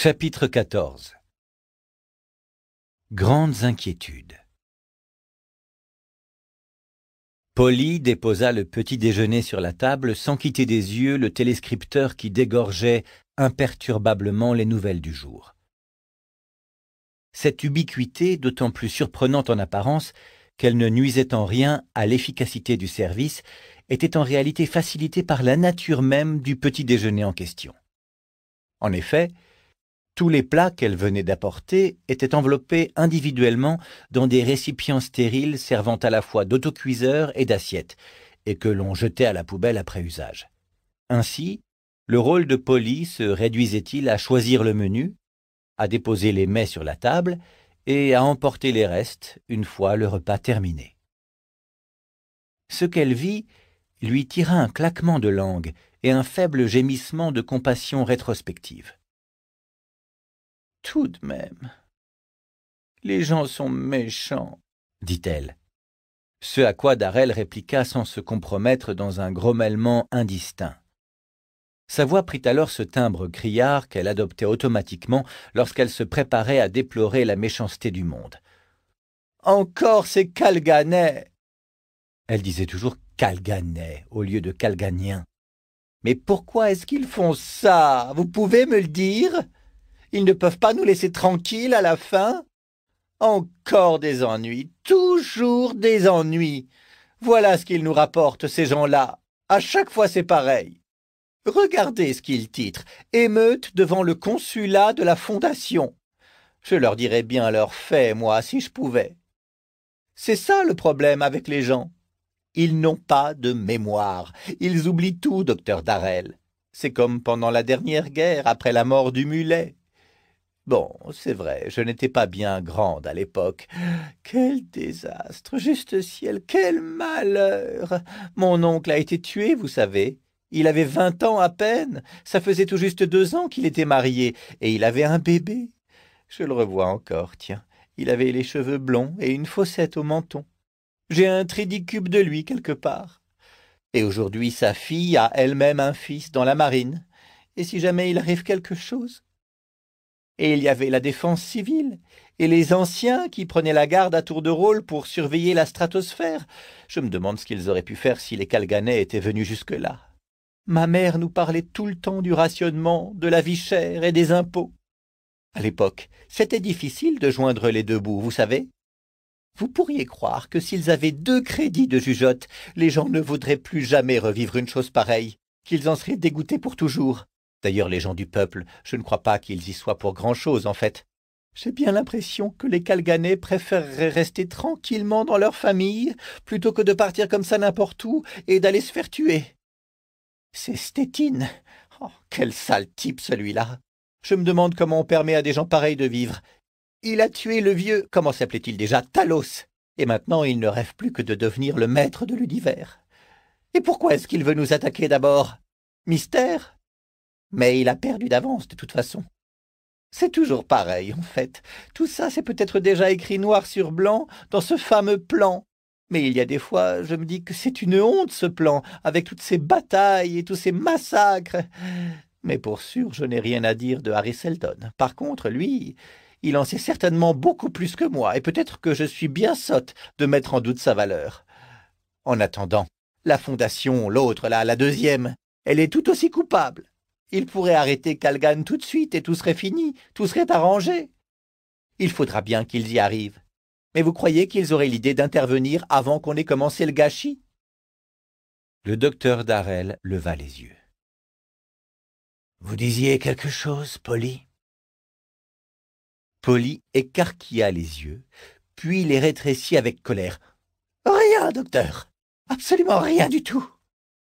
Chapitre 14 Grandes inquiétudes Polly déposa le petit déjeuner sur la table sans quitter des yeux le téléscripteur qui dégorgeait imperturbablement les nouvelles du jour. Cette ubiquité, d'autant plus surprenante en apparence qu'elle ne nuisait en rien à l'efficacité du service, était en réalité facilitée par la nature même du petit déjeuner en question. En effet, tous les plats qu'elle venait d'apporter étaient enveloppés individuellement dans des récipients stériles servant à la fois d'autocuiseur et d'assiette, et que l'on jetait à la poubelle après usage. Ainsi, le rôle de Polly se réduisait-il à choisir le menu, à déposer les mets sur la table et à emporter les restes une fois le repas terminé. Ce qu'elle vit lui tira un claquement de langue et un faible gémissement de compassion rétrospective tout de même. Les gens sont méchants, dit-elle. Ce à quoi Darrell répliqua sans se compromettre dans un grommellement indistinct. Sa voix prit alors ce timbre criard qu'elle adoptait automatiquement lorsqu'elle se préparait à déplorer la méchanceté du monde. Encore ces Calganais Elle disait toujours Calganais au lieu de Calganien. Mais pourquoi est-ce qu'ils font ça Vous pouvez me le dire ils ne peuvent pas nous laisser tranquilles à la fin Encore des ennuis, toujours des ennuis. Voilà ce qu'ils nous rapportent, ces gens-là. À chaque fois, c'est pareil. Regardez ce qu'ils titrent. Émeute devant le consulat de la Fondation. Je leur dirais bien leurs faits, moi, si je pouvais. C'est ça le problème avec les gens. Ils n'ont pas de mémoire. Ils oublient tout, docteur Darrel. C'est comme pendant la dernière guerre, après la mort du mulet. Bon, c'est vrai, je n'étais pas bien grande à l'époque. Quel désastre, juste ciel, quel malheur. Mon oncle a été tué, vous savez. Il avait vingt ans à peine, ça faisait tout juste deux ans qu'il était marié, et il avait un bébé. Je le revois encore, tiens. Il avait les cheveux blonds et une fossette au menton. J'ai un tridicube de lui quelque part. Et aujourd'hui sa fille a elle-même un fils dans la marine. Et si jamais il arrive quelque chose, et il y avait la défense civile, et les anciens qui prenaient la garde à tour de rôle pour surveiller la stratosphère. Je me demande ce qu'ils auraient pu faire si les Calganais étaient venus jusque-là. Ma mère nous parlait tout le temps du rationnement, de la vie chère et des impôts. À l'époque, c'était difficile de joindre les deux bouts, vous savez. Vous pourriez croire que s'ils avaient deux crédits de jugeote, les gens ne voudraient plus jamais revivre une chose pareille, qu'ils en seraient dégoûtés pour toujours. D'ailleurs, les gens du peuple, je ne crois pas qu'ils y soient pour grand-chose, en fait. J'ai bien l'impression que les Calganais préféreraient rester tranquillement dans leur famille plutôt que de partir comme ça n'importe où et d'aller se faire tuer. C'est Stétine. Oh, quel sale type celui-là. Je me demande comment on permet à des gens pareils de vivre. Il a tué le vieux, comment s'appelait-il déjà, Talos, et maintenant il ne rêve plus que de devenir le maître de l'univers. Et pourquoi est-ce qu'il veut nous attaquer d'abord Mystère mais il a perdu d'avance de toute façon. C'est toujours pareil, en fait. Tout ça, c'est peut-être déjà écrit noir sur blanc dans ce fameux plan. Mais il y a des fois, je me dis que c'est une honte, ce plan, avec toutes ces batailles et tous ces massacres. Mais pour sûr, je n'ai rien à dire de Harry Seldon. Par contre, lui, il en sait certainement beaucoup plus que moi, et peut-être que je suis bien sotte de mettre en doute sa valeur. En attendant, la fondation, l'autre, là, la deuxième, elle est tout aussi coupable. Il pourrait arrêter Calgan tout de suite et tout serait fini, tout serait arrangé. Il faudra bien qu'ils y arrivent. Mais vous croyez qu'ils auraient l'idée d'intervenir avant qu'on ait commencé le gâchis Le docteur Darrel leva les yeux. Vous disiez quelque chose, Polly Polly écarquilla les yeux, puis les rétrécit avec colère. Rien, docteur Absolument rien du tout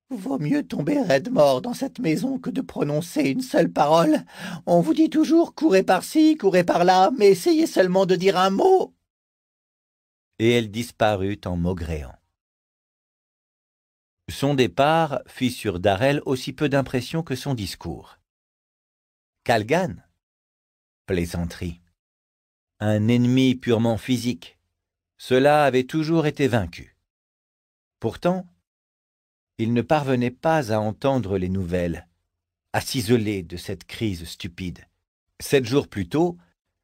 Vaut mieux tomber raide mort dans cette maison que de prononcer une seule parole. On vous dit toujours courez par-ci, courez par-là, mais essayez seulement de dire un mot. Et elle disparut en maugréant. Son départ fit sur Darrel aussi peu d'impression que son discours. Calgan Plaisanterie. Un ennemi purement physique. Cela avait toujours été vaincu. Pourtant, il ne parvenait pas à entendre les nouvelles, à s'isoler de cette crise stupide. Sept jours plus tôt,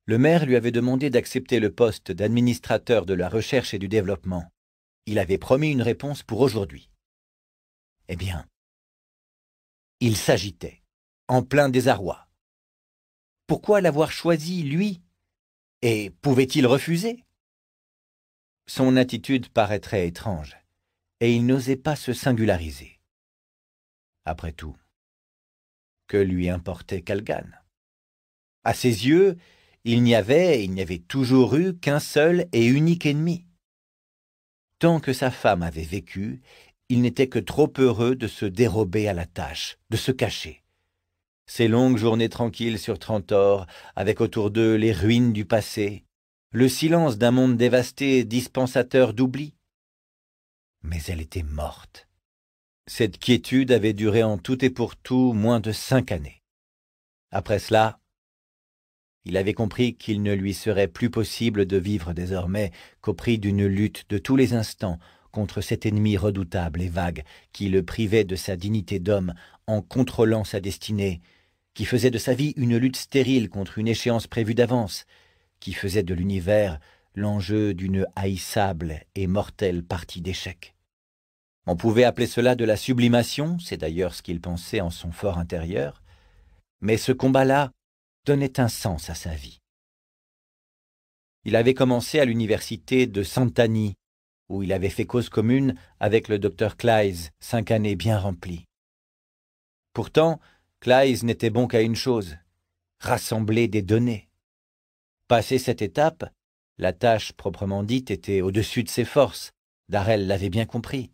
le maire lui avait demandé d'accepter le poste d'administrateur de la recherche et du développement. Il avait promis une réponse pour aujourd'hui. Eh bien, il s'agitait, en plein désarroi. Pourquoi l'avoir choisi, lui Et pouvait-il refuser Son attitude paraîtrait étrange et il n'osait pas se singulariser. Après tout, que lui importait Calgan À ses yeux, il n'y avait et il n'y avait toujours eu qu'un seul et unique ennemi. Tant que sa femme avait vécu, il n'était que trop heureux de se dérober à la tâche, de se cacher. Ces longues journées tranquilles sur Trentor, avec autour d'eux les ruines du passé, le silence d'un monde dévasté dispensateur d'oubli, mais elle était morte. Cette quiétude avait duré en tout et pour tout moins de cinq années. Après cela, il avait compris qu'il ne lui serait plus possible de vivre désormais qu'au prix d'une lutte de tous les instants contre cet ennemi redoutable et vague qui le privait de sa dignité d'homme en contrôlant sa destinée, qui faisait de sa vie une lutte stérile contre une échéance prévue d'avance, qui faisait de l'univers l'enjeu d'une haïssable et mortelle partie d'échecs. On pouvait appeler cela de la sublimation, c'est d'ailleurs ce qu'il pensait en son fort intérieur, mais ce combat-là donnait un sens à sa vie. Il avait commencé à l'université de Santani, où il avait fait cause commune avec le docteur Kleis, cinq années bien remplies. Pourtant, Kleis n'était bon qu'à une chose, rassembler des données. Passer cette étape, la tâche proprement dite était au-dessus de ses forces. Darrell l'avait bien compris.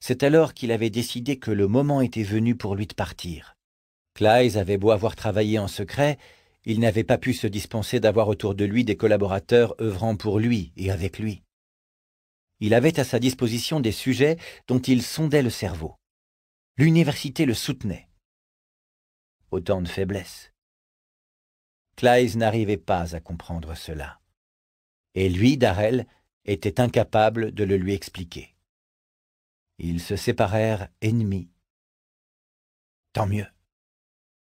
C'est alors qu'il avait décidé que le moment était venu pour lui de partir. Clyde avait beau avoir travaillé en secret, il n'avait pas pu se dispenser d'avoir autour de lui des collaborateurs œuvrant pour lui et avec lui. Il avait à sa disposition des sujets dont il sondait le cerveau. L'université le soutenait. Autant de faiblesses. Clyde n'arrivait pas à comprendre cela et lui, Darrell, était incapable de le lui expliquer. Ils se séparèrent ennemis. Tant mieux.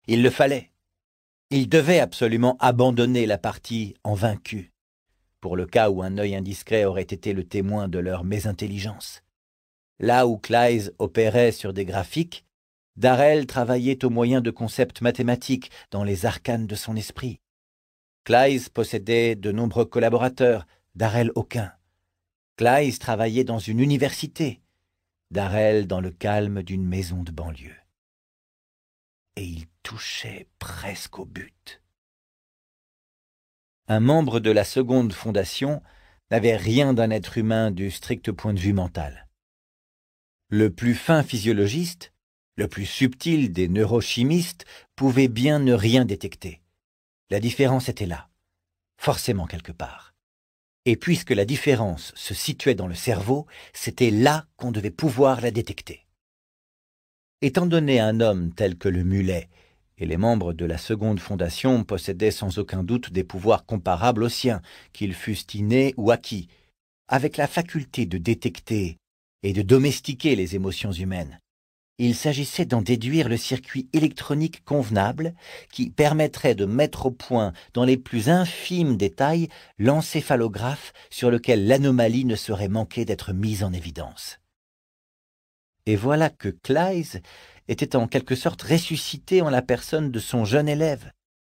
Il le fallait. Il devait absolument abandonner la partie en vaincu, pour le cas où un œil indiscret aurait été le témoin de leur mésintelligence. Là où Claes opérait sur des graphiques, Darrell travaillait au moyen de concepts mathématiques dans les arcanes de son esprit. Kleiss possédait de nombreux collaborateurs, Darrell aucun. Kleiss travaillait dans une université, Darrell dans le calme d'une maison de banlieue. Et il touchait presque au but. Un membre de la seconde fondation n'avait rien d'un être humain du strict point de vue mental. Le plus fin physiologiste, le plus subtil des neurochimistes, pouvait bien ne rien détecter. La différence était là, forcément quelque part. Et puisque la différence se situait dans le cerveau, c'était là qu'on devait pouvoir la détecter. Étant donné un homme tel que le mulet, et les membres de la seconde fondation possédaient sans aucun doute des pouvoirs comparables aux siens, qu'ils fussent innés ou acquis, avec la faculté de détecter et de domestiquer les émotions humaines, il s'agissait d'en déduire le circuit électronique convenable qui permettrait de mettre au point dans les plus infimes détails l'encéphalographe sur lequel l'anomalie ne serait manquée d'être mise en évidence. Et voilà que Kleis était en quelque sorte ressuscité en la personne de son jeune élève,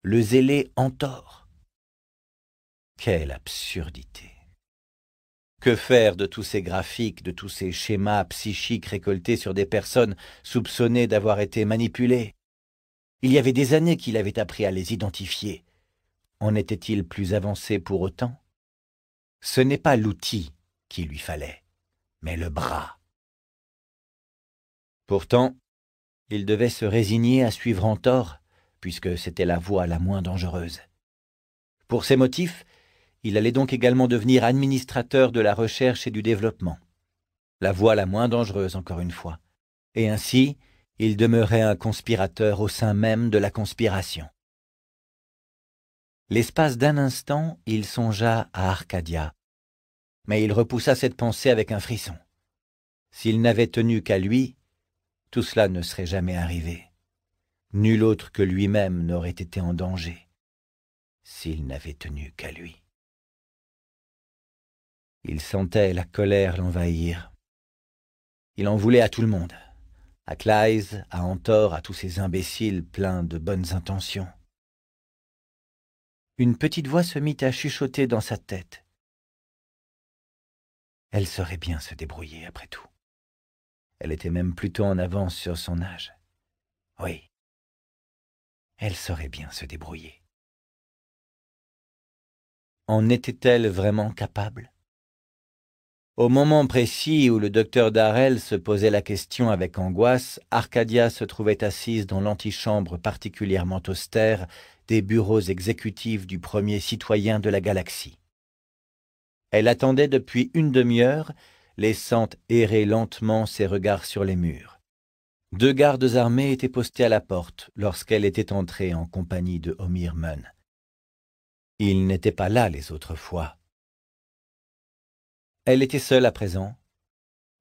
le zélé Antor. Quelle absurdité que faire de tous ces graphiques, de tous ces schémas psychiques récoltés sur des personnes soupçonnées d'avoir été manipulées Il y avait des années qu'il avait appris à les identifier. En était-il plus avancé pour autant Ce n'est pas l'outil qu'il lui fallait, mais le bras. Pourtant, il devait se résigner à suivre en tort, puisque c'était la voie la moins dangereuse. Pour ces motifs, il allait donc également devenir administrateur de la recherche et du développement. La voie la moins dangereuse, encore une fois. Et ainsi, il demeurait un conspirateur au sein même de la conspiration. L'espace d'un instant, il songea à Arcadia. Mais il repoussa cette pensée avec un frisson. S'il n'avait tenu qu'à lui, tout cela ne serait jamais arrivé. Nul autre que lui-même n'aurait été en danger s'il n'avait tenu qu'à lui. Il sentait la colère l'envahir. Il en voulait à tout le monde, à Clyse à Antor, à tous ces imbéciles pleins de bonnes intentions. Une petite voix se mit à chuchoter dans sa tête. Elle saurait bien se débrouiller après tout. Elle était même plutôt en avance sur son âge. Oui, elle saurait bien se débrouiller. En était-elle vraiment capable au moment précis où le docteur Darrell se posait la question avec angoisse, Arcadia se trouvait assise dans l'antichambre particulièrement austère des bureaux exécutifs du premier citoyen de la galaxie. Elle attendait depuis une demi-heure, laissant errer lentement ses regards sur les murs. Deux gardes armés étaient postés à la porte lorsqu'elle était entrée en compagnie de Omir Munn. Ils n'étaient pas là les autres fois. Elle était seule à présent,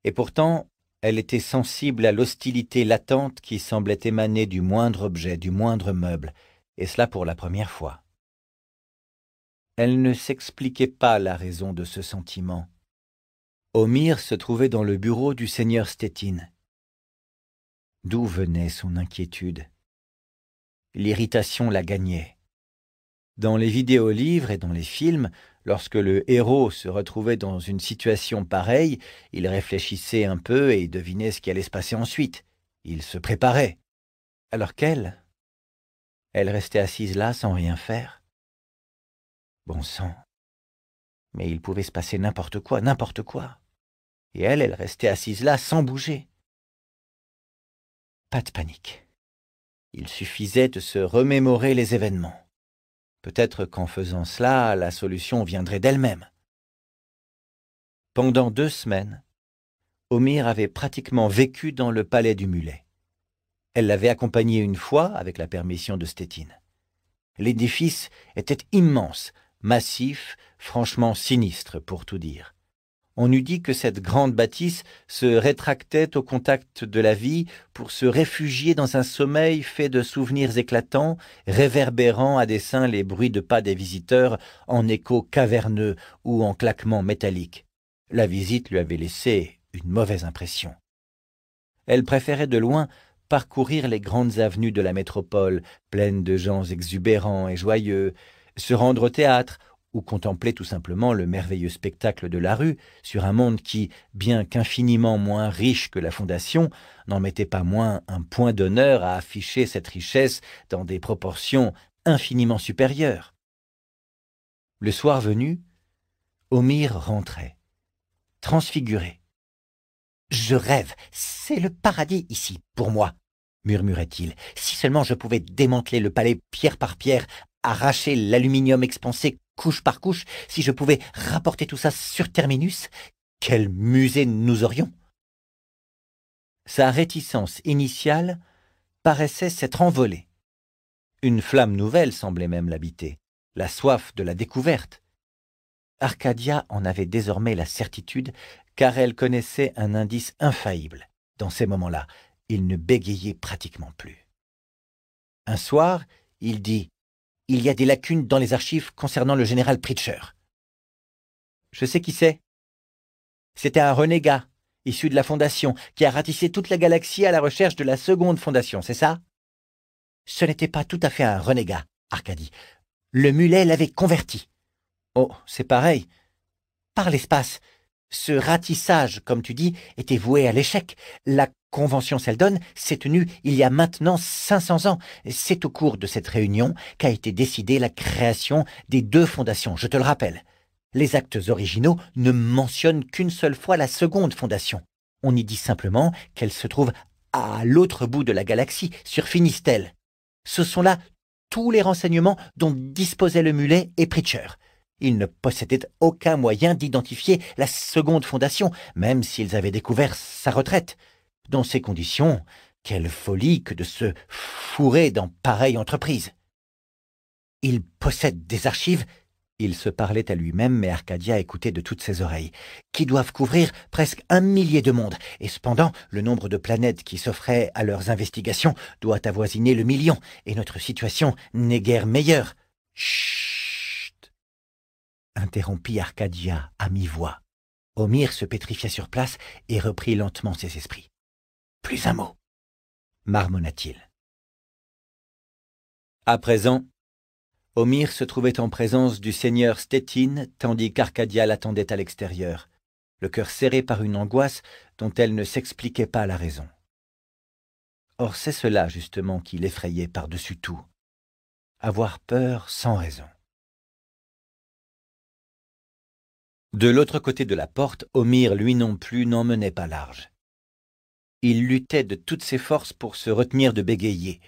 et pourtant elle était sensible à l'hostilité latente qui semblait émaner du moindre objet, du moindre meuble, et cela pour la première fois. Elle ne s'expliquait pas la raison de ce sentiment. Omir se trouvait dans le bureau du seigneur Stettin. D'où venait son inquiétude L'irritation la gagnait. Dans les vidéolivres et dans les films, Lorsque le héros se retrouvait dans une situation pareille, il réfléchissait un peu et devinait ce qui allait se passer ensuite. Il se préparait. Alors qu'elle Elle restait assise là sans rien faire. Bon sang. Mais il pouvait se passer n'importe quoi, n'importe quoi. Et elle, elle restait assise là sans bouger. Pas de panique. Il suffisait de se remémorer les événements. Peut-être qu'en faisant cela, la solution viendrait d'elle-même. Pendant deux semaines, Omir avait pratiquement vécu dans le palais du mulet. Elle l'avait accompagné une fois avec la permission de Stétine. L'édifice était immense, massif, franchement sinistre pour tout dire. On eût dit que cette grande bâtisse se rétractait au contact de la vie pour se réfugier dans un sommeil fait de souvenirs éclatants, réverbérant à dessein les bruits de pas des visiteurs en échos caverneux ou en claquements métalliques. La visite lui avait laissé une mauvaise impression. Elle préférait de loin parcourir les grandes avenues de la métropole, pleines de gens exubérants et joyeux, se rendre au théâtre ou contempler tout simplement le merveilleux spectacle de la rue sur un monde qui, bien qu'infiniment moins riche que la Fondation, n'en mettait pas moins un point d'honneur à afficher cette richesse dans des proportions infiniment supérieures. Le soir venu, Omir rentrait, transfiguré. Je rêve, c'est le paradis ici, pour moi, murmurait-il. Si seulement je pouvais démanteler le palais pierre par pierre, arracher l'aluminium expansé, couche par couche, si je pouvais rapporter tout ça sur Terminus, quel musée nous aurions Sa réticence initiale paraissait s'être envolée. Une flamme nouvelle semblait même l'habiter, la soif de la découverte. Arcadia en avait désormais la certitude, car elle connaissait un indice infaillible. Dans ces moments-là, il ne bégayait pratiquement plus. Un soir, il dit il y a des lacunes dans les archives concernant le général Pritcher. Je sais qui c'est. C'était un renégat, issu de la Fondation, qui a ratissé toute la galaxie à la recherche de la seconde Fondation, c'est ça Ce n'était pas tout à fait un renégat, Arcadie. Le mulet l'avait converti. Oh, c'est pareil. Par l'espace, ce ratissage, comme tu dis, était voué à l'échec. La Convention Seldon s'est tenue il y a maintenant 500 ans. C'est au cours de cette réunion qu'a été décidée la création des deux fondations, je te le rappelle. Les actes originaux ne mentionnent qu'une seule fois la seconde fondation. On y dit simplement qu'elle se trouve à l'autre bout de la galaxie, sur Finistel. Ce sont là tous les renseignements dont disposaient le mulet et Pritchard. Ils ne possédaient aucun moyen d'identifier la seconde fondation, même s'ils avaient découvert sa retraite. Dans ces conditions, quelle folie que de se fourrer dans pareille entreprise. Il possède des archives, il se parlait à lui-même, mais Arcadia écoutait de toutes ses oreilles, qui doivent couvrir presque un millier de mondes, et cependant le nombre de planètes qui s'offraient à leurs investigations doit avoisiner le million, et notre situation n'est guère meilleure. Chut interrompit Arcadia à mi-voix. Omir se pétrifia sur place et reprit lentement ses esprits. Plus un mot, marmonna-t-il. À présent, Omir se trouvait en présence du seigneur Stettin tandis qu'Arcadia l'attendait à l'extérieur, le cœur serré par une angoisse dont elle ne s'expliquait pas la raison. Or c'est cela justement qui l'effrayait par-dessus tout. Avoir peur sans raison. De l'autre côté de la porte, Omir, lui non plus, n'en menait pas large. Il luttait de toutes ses forces pour se retenir de bégayer.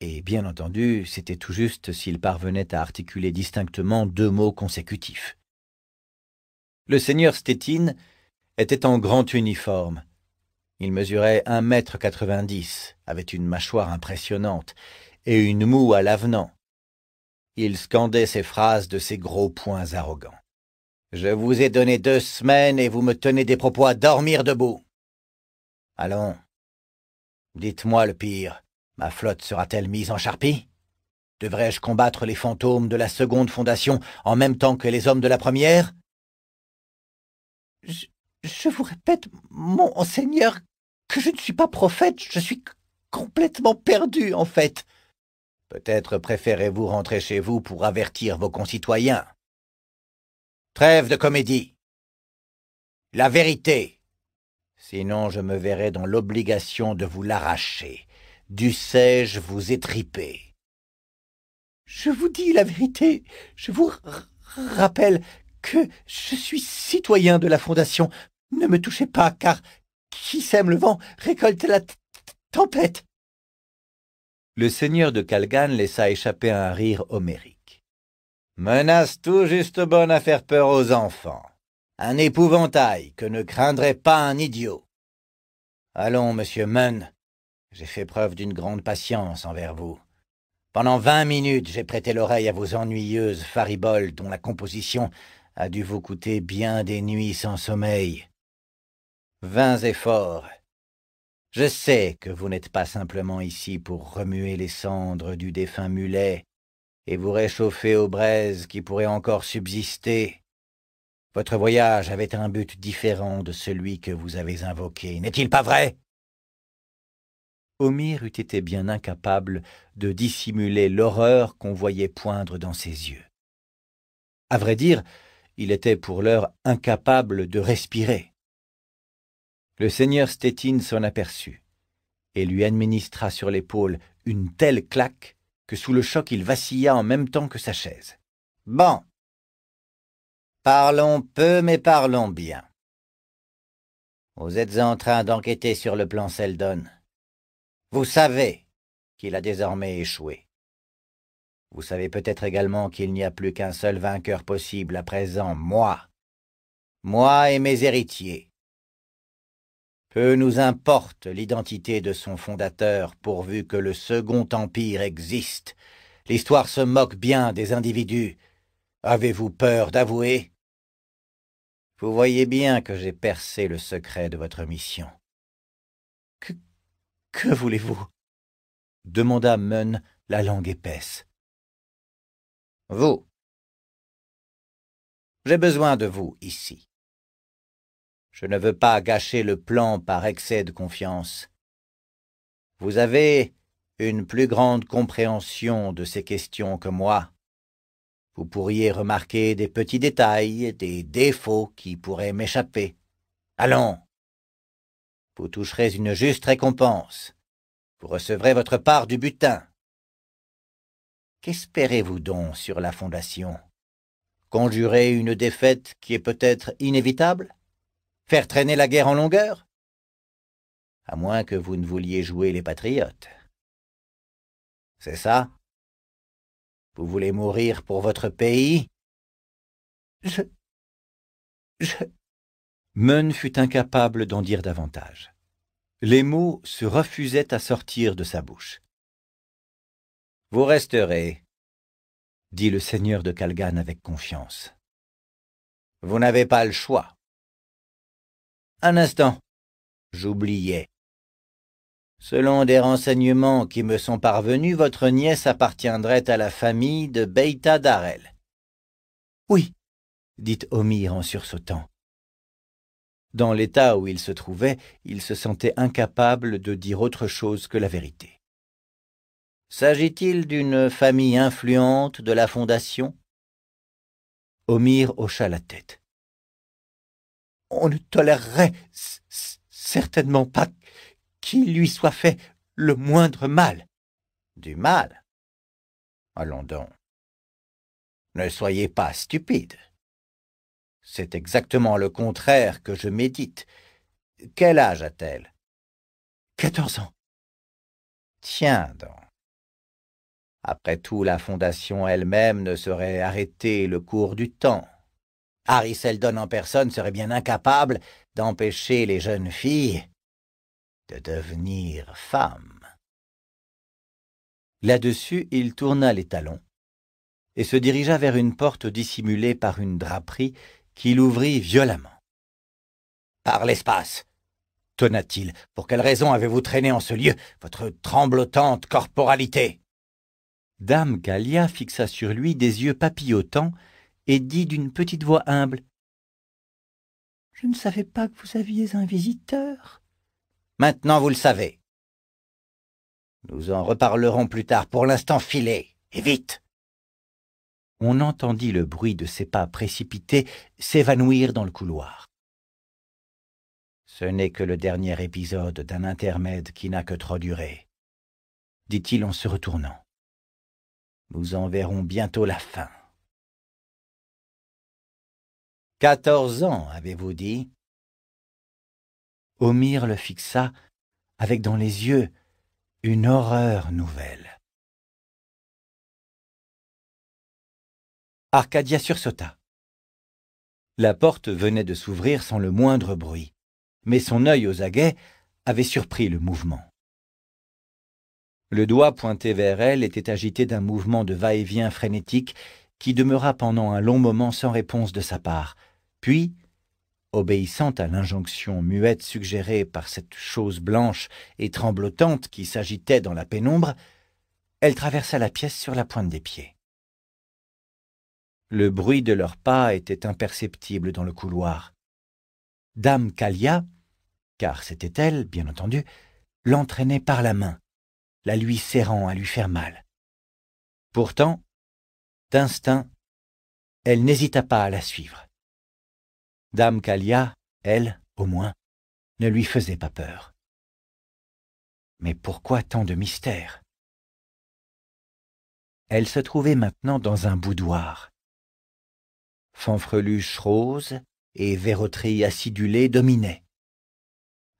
Et bien entendu, c'était tout juste s'il parvenait à articuler distinctement deux mots consécutifs. Le seigneur Stettin était en grand uniforme. Il mesurait un mètre quatre-vingt-dix, avait une mâchoire impressionnante et une moue à l'avenant. Il scandait ses phrases de ses gros poings arrogants. Je vous ai donné deux semaines et vous me tenez des propos à dormir debout. Allons. Dites-moi le pire. Ma flotte sera-t-elle mise en charpie Devrais-je combattre les fantômes de la seconde fondation en même temps que les hommes de la première je, vous répète, mon seigneur, que je ne suis pas prophète, je suis complètement perdu en fait. Peut-être préférez-vous rentrer chez vous pour avertir vos concitoyens. Trêve de comédie. La vérité. Sinon je me verrai dans l'obligation de vous l'arracher. Dussé-je vous étriper Je vous dis la vérité. Je vous rappelle que je suis citoyen de la Fondation. Ne me touchez pas, car qui sème le vent récolte la tempête. Le seigneur de Calgan laissa échapper un rire homérique menace tout juste bonne à faire peur aux enfants. Un épouvantail que ne craindrait pas un idiot. Allons, monsieur Munn, j'ai fait preuve d'une grande patience envers vous. Pendant vingt minutes, j'ai prêté l'oreille à vos ennuyeuses fariboles dont la composition a dû vous coûter bien des nuits sans sommeil. Vains efforts. Je sais que vous n'êtes pas simplement ici pour remuer les cendres du défunt mulet, et vous réchauffez aux braises qui pourraient encore subsister. Votre voyage avait un but différent de celui que vous avez invoqué, n'est-il pas vrai Omir eût été bien incapable de dissimuler l'horreur qu'on voyait poindre dans ses yeux. À vrai dire, il était pour l'heure incapable de respirer. Le seigneur Stettin s'en aperçut et lui administra sur l'épaule une telle claque que sous le choc il vacilla en même temps que sa chaise. Bon. Parlons peu, mais parlons bien. Vous êtes en train d'enquêter sur le plan Seldon. Vous savez qu'il a désormais échoué. Vous savez peut-être également qu'il n'y a plus qu'un seul vainqueur possible à présent, moi. Moi et mes héritiers. Peu nous importe l'identité de son fondateur pourvu que le Second Empire existe. L'histoire se moque bien des individus. Avez-vous peur d'avouer Vous voyez bien que j'ai percé le secret de votre mission. Que, voulez-vous demanda Mun, la langue épaisse. Vous. J'ai besoin de vous ici. Je ne veux pas gâcher le plan par excès de confiance. Vous avez une plus grande compréhension de ces questions que moi. Vous pourriez remarquer des petits détails, des défauts qui pourraient m'échapper. Allons. Vous toucherez une juste récompense. Vous recevrez votre part du butin. Qu'espérez-vous donc sur la fondation Conjurer une défaite qui est peut-être inévitable Faire traîner la guerre en longueur À moins que vous ne vouliez jouer les patriotes. C'est ça Vous voulez mourir pour votre pays Je... Je... Meun fut incapable d'en dire davantage. Les mots se refusaient à sortir de sa bouche. Vous resterez, dit le seigneur de Calgan avec confiance. Vous n'avez pas le choix. Un instant. J'oubliais. Selon des renseignements qui me sont parvenus, votre nièce appartiendrait à la famille de Beïta Darel. Oui, dit Omir en sursautant. Dans l'état où il se trouvait, il se sentait incapable de dire autre chose que la vérité. S'agit-il d'une famille influente de la Fondation Omir hocha la tête on ne tolérerait certainement pas qu'il lui soit fait le moindre mal. Du mal Allons donc. Ne soyez pas stupide. C'est exactement le contraire que je médite. Quel âge a-t-elle Quatorze ans. Tiens donc. Après tout, la Fondation elle-même ne serait arrêtée le cours du temps. Harry Seldon en personne serait bien incapable d'empêcher les jeunes filles de devenir femmes. Là-dessus, il tourna les talons et se dirigea vers une porte dissimulée par une draperie qu'il ouvrit violemment. Par l'espace tonna-t-il. Pour quelle raison avez-vous traîné en ce lieu votre tremblotante corporalité Dame Gallia fixa sur lui des yeux papillotants et dit d'une petite voix humble Je ne savais pas que vous aviez un visiteur. Maintenant vous le savez. Nous en reparlerons plus tard. Pour l'instant, filez, et vite. On entendit le bruit de ses pas précipités s'évanouir dans le couloir. Ce n'est que le dernier épisode d'un intermède qui n'a que trop duré, dit-il en se retournant. Nous en verrons bientôt la fin. Quatorze ans, avez-vous dit Omir le fixa avec dans les yeux une horreur nouvelle. Arcadia sursauta. La porte venait de s'ouvrir sans le moindre bruit, mais son œil aux aguets avait surpris le mouvement. Le doigt pointé vers elle était agité d'un mouvement de va-et-vient frénétique qui demeura pendant un long moment sans réponse de sa part, puis, obéissant à l'injonction muette suggérée par cette chose blanche et tremblotante qui s'agitait dans la pénombre, elle traversa la pièce sur la pointe des pieds. Le bruit de leurs pas était imperceptible dans le couloir. Dame Calia, car c'était elle, bien entendu, l'entraînait par la main, la lui serrant à lui faire mal. Pourtant, d'instinct, elle n'hésita pas à la suivre. Dame Calia, elle, au moins, ne lui faisait pas peur. Mais pourquoi tant de mystère Elle se trouvait maintenant dans un boudoir. Fanfreluche rose et verroterie acidulée dominaient.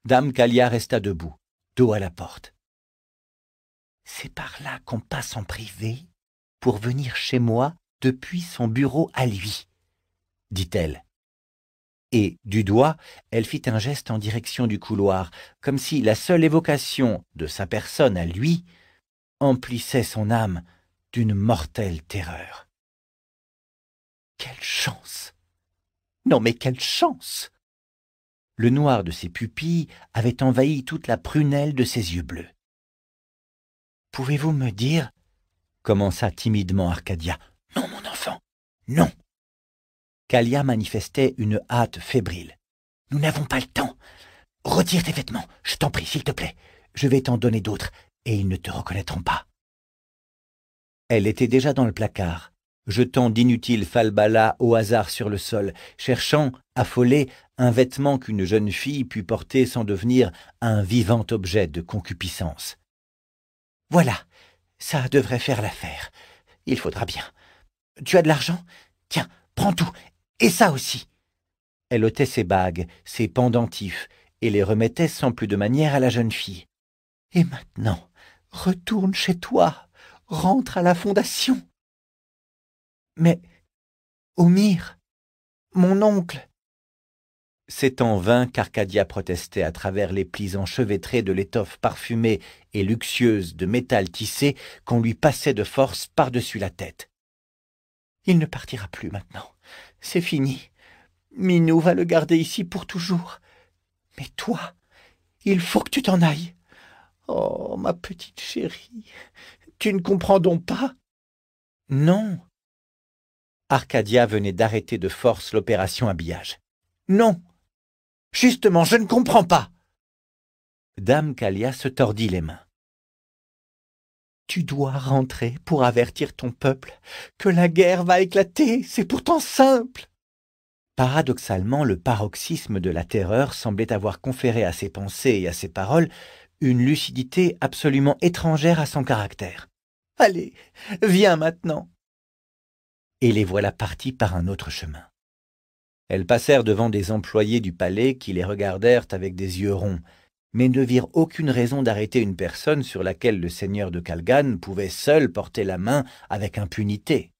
Dame Calia resta debout, dos à la porte. C'est par là qu'on passe en privé pour venir chez moi depuis son bureau à lui, dit-elle et, du doigt, elle fit un geste en direction du couloir, comme si la seule évocation de sa personne à lui emplissait son âme d'une mortelle terreur. Quelle chance Non mais quelle chance Le noir de ses pupilles avait envahi toute la prunelle de ses yeux bleus. Pouvez-vous me dire commença timidement Arcadia. Non, mon enfant, non Kalia manifestait une hâte fébrile. Nous n'avons pas le temps. Retire tes vêtements, je t'en prie, s'il te plaît. Je vais t'en donner d'autres, et ils ne te reconnaîtront pas. Elle était déjà dans le placard, jetant d'inutiles falbalas au hasard sur le sol, cherchant, affolée, un vêtement qu'une jeune fille pût porter sans devenir un vivant objet de concupiscence. Voilà, ça devrait faire l'affaire. Il faudra bien. Tu as de l'argent Tiens, prends tout et ça aussi. Elle ôtait ses bagues, ses pendentifs, et les remettait sans plus de manière à la jeune fille. Et maintenant, retourne chez toi, rentre à la fondation. Mais, Omir, mon oncle. C'est en vain qu'Arcadia protestait à travers les plis enchevêtrés de l'étoffe parfumée et luxueuse de métal tissé qu'on lui passait de force par-dessus la tête. Il ne partira plus maintenant c'est fini. Minou va le garder ici pour toujours. Mais toi, il faut que tu t'en ailles. Oh, ma petite chérie, tu ne comprends donc pas Non. Arcadia venait d'arrêter de force l'opération habillage. Non. Justement, je ne comprends pas. Dame Calia se tordit les mains. Tu dois rentrer pour avertir ton peuple que la guerre va éclater, c'est pourtant simple. Paradoxalement, le paroxysme de la terreur semblait avoir conféré à ses pensées et à ses paroles une lucidité absolument étrangère à son caractère. Allez, viens maintenant. Et les voilà partis par un autre chemin. Elles passèrent devant des employés du palais qui les regardèrent avec des yeux ronds, mais ne virent aucune raison d'arrêter une personne sur laquelle le seigneur de Calgan pouvait seul porter la main avec impunité.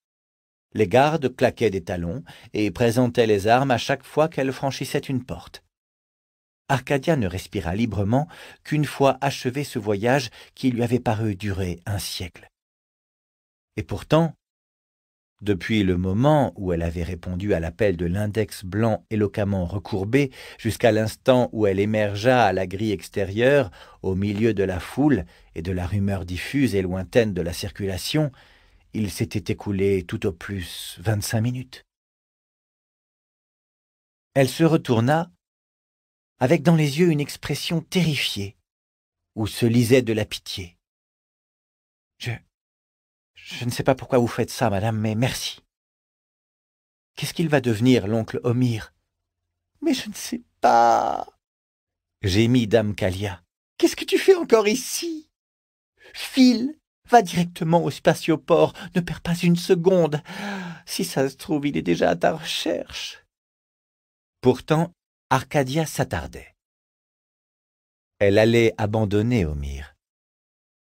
Les gardes claquaient des talons et présentaient les armes à chaque fois qu'elles franchissait une porte. Arcadia ne respira librement qu'une fois achevé ce voyage qui lui avait paru durer un siècle. Et pourtant, depuis le moment où elle avait répondu à l'appel de l'index blanc éloquemment recourbé, jusqu'à l'instant où elle émergea à la grille extérieure, au milieu de la foule et de la rumeur diffuse et lointaine de la circulation, il s'était écoulé tout au plus vingt-cinq minutes. Elle se retourna, avec dans les yeux une expression terrifiée, où se lisait de la pitié. Je, je ne sais pas pourquoi vous faites ça, madame, mais merci. Qu'est-ce qu'il va devenir, l'oncle Omir Mais je ne sais pas. Gémit Dame Kalia. Qu'est-ce que tu fais encore ici File, va directement au spatioport, ne perds pas une seconde. Si ça se trouve, il est déjà à ta recherche. Pourtant, Arcadia s'attardait. Elle allait abandonner Omir.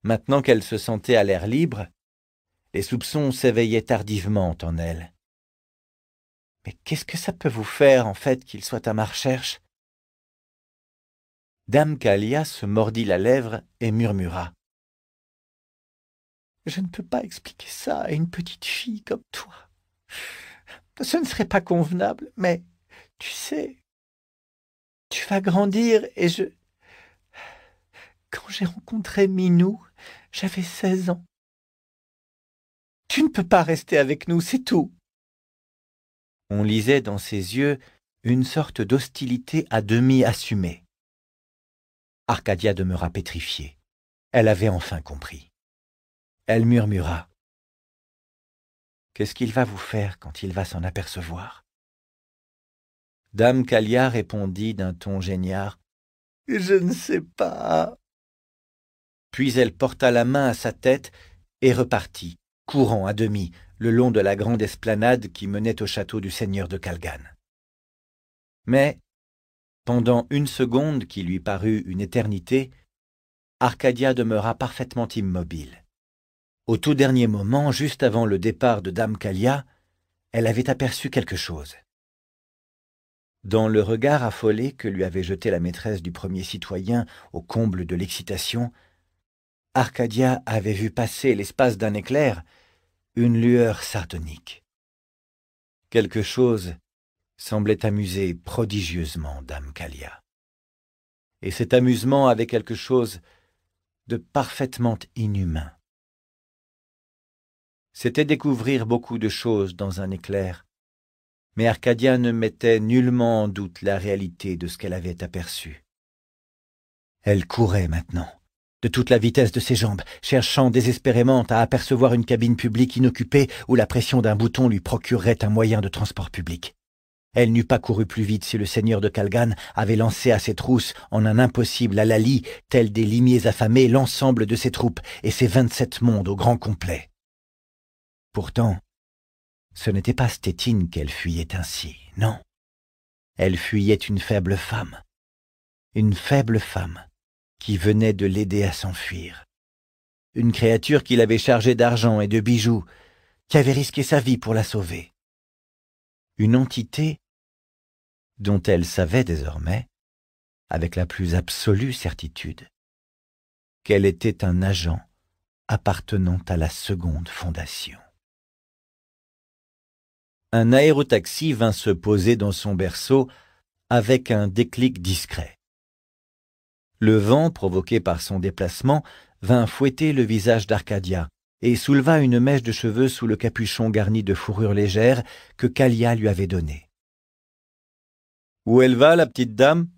Maintenant qu'elle se sentait à l'air libre, les soupçons s'éveillaient tardivement en elle. Mais qu'est-ce que ça peut vous faire, en fait, qu'il soit à ma recherche Dame Kalia se mordit la lèvre et murmura. Je ne peux pas expliquer ça à une petite fille comme toi. Ce ne serait pas convenable, mais tu sais, tu vas grandir et je... Quand j'ai rencontré Minou, j'avais seize ans. Tu ne peux pas rester avec nous, c'est tout. On lisait dans ses yeux une sorte d'hostilité à demi assumée. Arcadia demeura pétrifiée. Elle avait enfin compris. Elle murmura. Qu'est-ce qu'il va vous faire quand il va s'en apercevoir Dame Calia répondit d'un ton géniard. Je ne sais pas. Puis elle porta la main à sa tête et repartit, courant à demi le long de la grande esplanade qui menait au château du seigneur de Calgan. Mais, pendant une seconde qui lui parut une éternité, Arcadia demeura parfaitement immobile. Au tout dernier moment, juste avant le départ de Dame Calia, elle avait aperçu quelque chose. Dans le regard affolé que lui avait jeté la maîtresse du premier citoyen au comble de l'excitation, Arcadia avait vu passer l'espace d'un éclair une lueur sardonique. Quelque chose semblait amuser prodigieusement Dame Kalia. Et cet amusement avait quelque chose de parfaitement inhumain. C'était découvrir beaucoup de choses dans un éclair, mais Arcadia ne mettait nullement en doute la réalité de ce qu'elle avait aperçu. Elle courait maintenant de toute la vitesse de ses jambes, cherchant désespérément à apercevoir une cabine publique inoccupée où la pression d'un bouton lui procurerait un moyen de transport public. Elle n'eût pas couru plus vite si le seigneur de Kalgan avait lancé à ses trousses, en un impossible alali, tel des limiers affamés, l'ensemble de ses troupes et ses vingt-sept mondes au grand complet. Pourtant, ce n'était pas Stétine qu'elle fuyait ainsi, non. Elle fuyait une faible femme. Une faible femme qui venait de l'aider à s'enfuir. Une créature qu'il avait chargée d'argent et de bijoux, qui avait risqué sa vie pour la sauver. Une entité dont elle savait désormais, avec la plus absolue certitude, qu'elle était un agent appartenant à la seconde fondation. Un aérotaxi vint se poser dans son berceau avec un déclic discret. Le vent, provoqué par son déplacement, vint fouetter le visage d'Arcadia et souleva une mèche de cheveux sous le capuchon garni de fourrure légère que Calia lui avait donné. Où elle va, la petite dame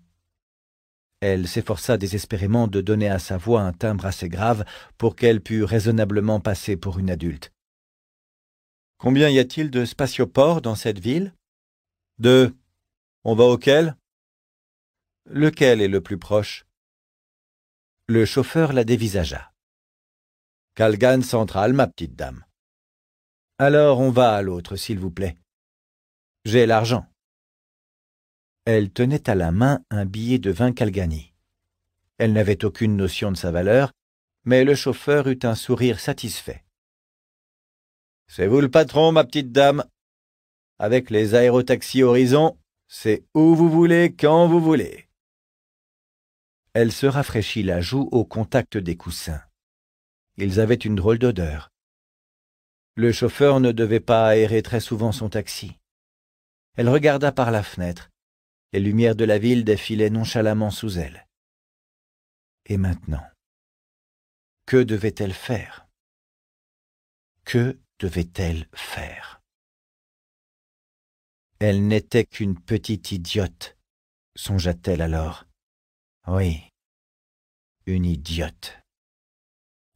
Elle s'efforça désespérément de donner à sa voix un timbre assez grave pour qu'elle pût raisonnablement passer pour une adulte. Combien y a-t-il de spatioports dans cette ville Deux. On va auquel Lequel est le plus proche le chauffeur la dévisagea. Calgan Central, ma petite dame. Alors on va à l'autre, s'il vous plaît. J'ai l'argent. Elle tenait à la main un billet de vin Calgani. Elle n'avait aucune notion de sa valeur, mais le chauffeur eut un sourire satisfait. C'est vous le patron, ma petite dame. Avec les aérotaxis Horizon, c'est où vous voulez, quand vous voulez. Elle se rafraîchit la joue au contact des coussins. Ils avaient une drôle d'odeur. Le chauffeur ne devait pas aérer très souvent son taxi. Elle regarda par la fenêtre. Les lumières de la ville défilaient nonchalamment sous elle. Et maintenant Que devait-elle faire Que devait-elle faire Elle n'était qu'une petite idiote, songea-t-elle alors. Oui, une idiote.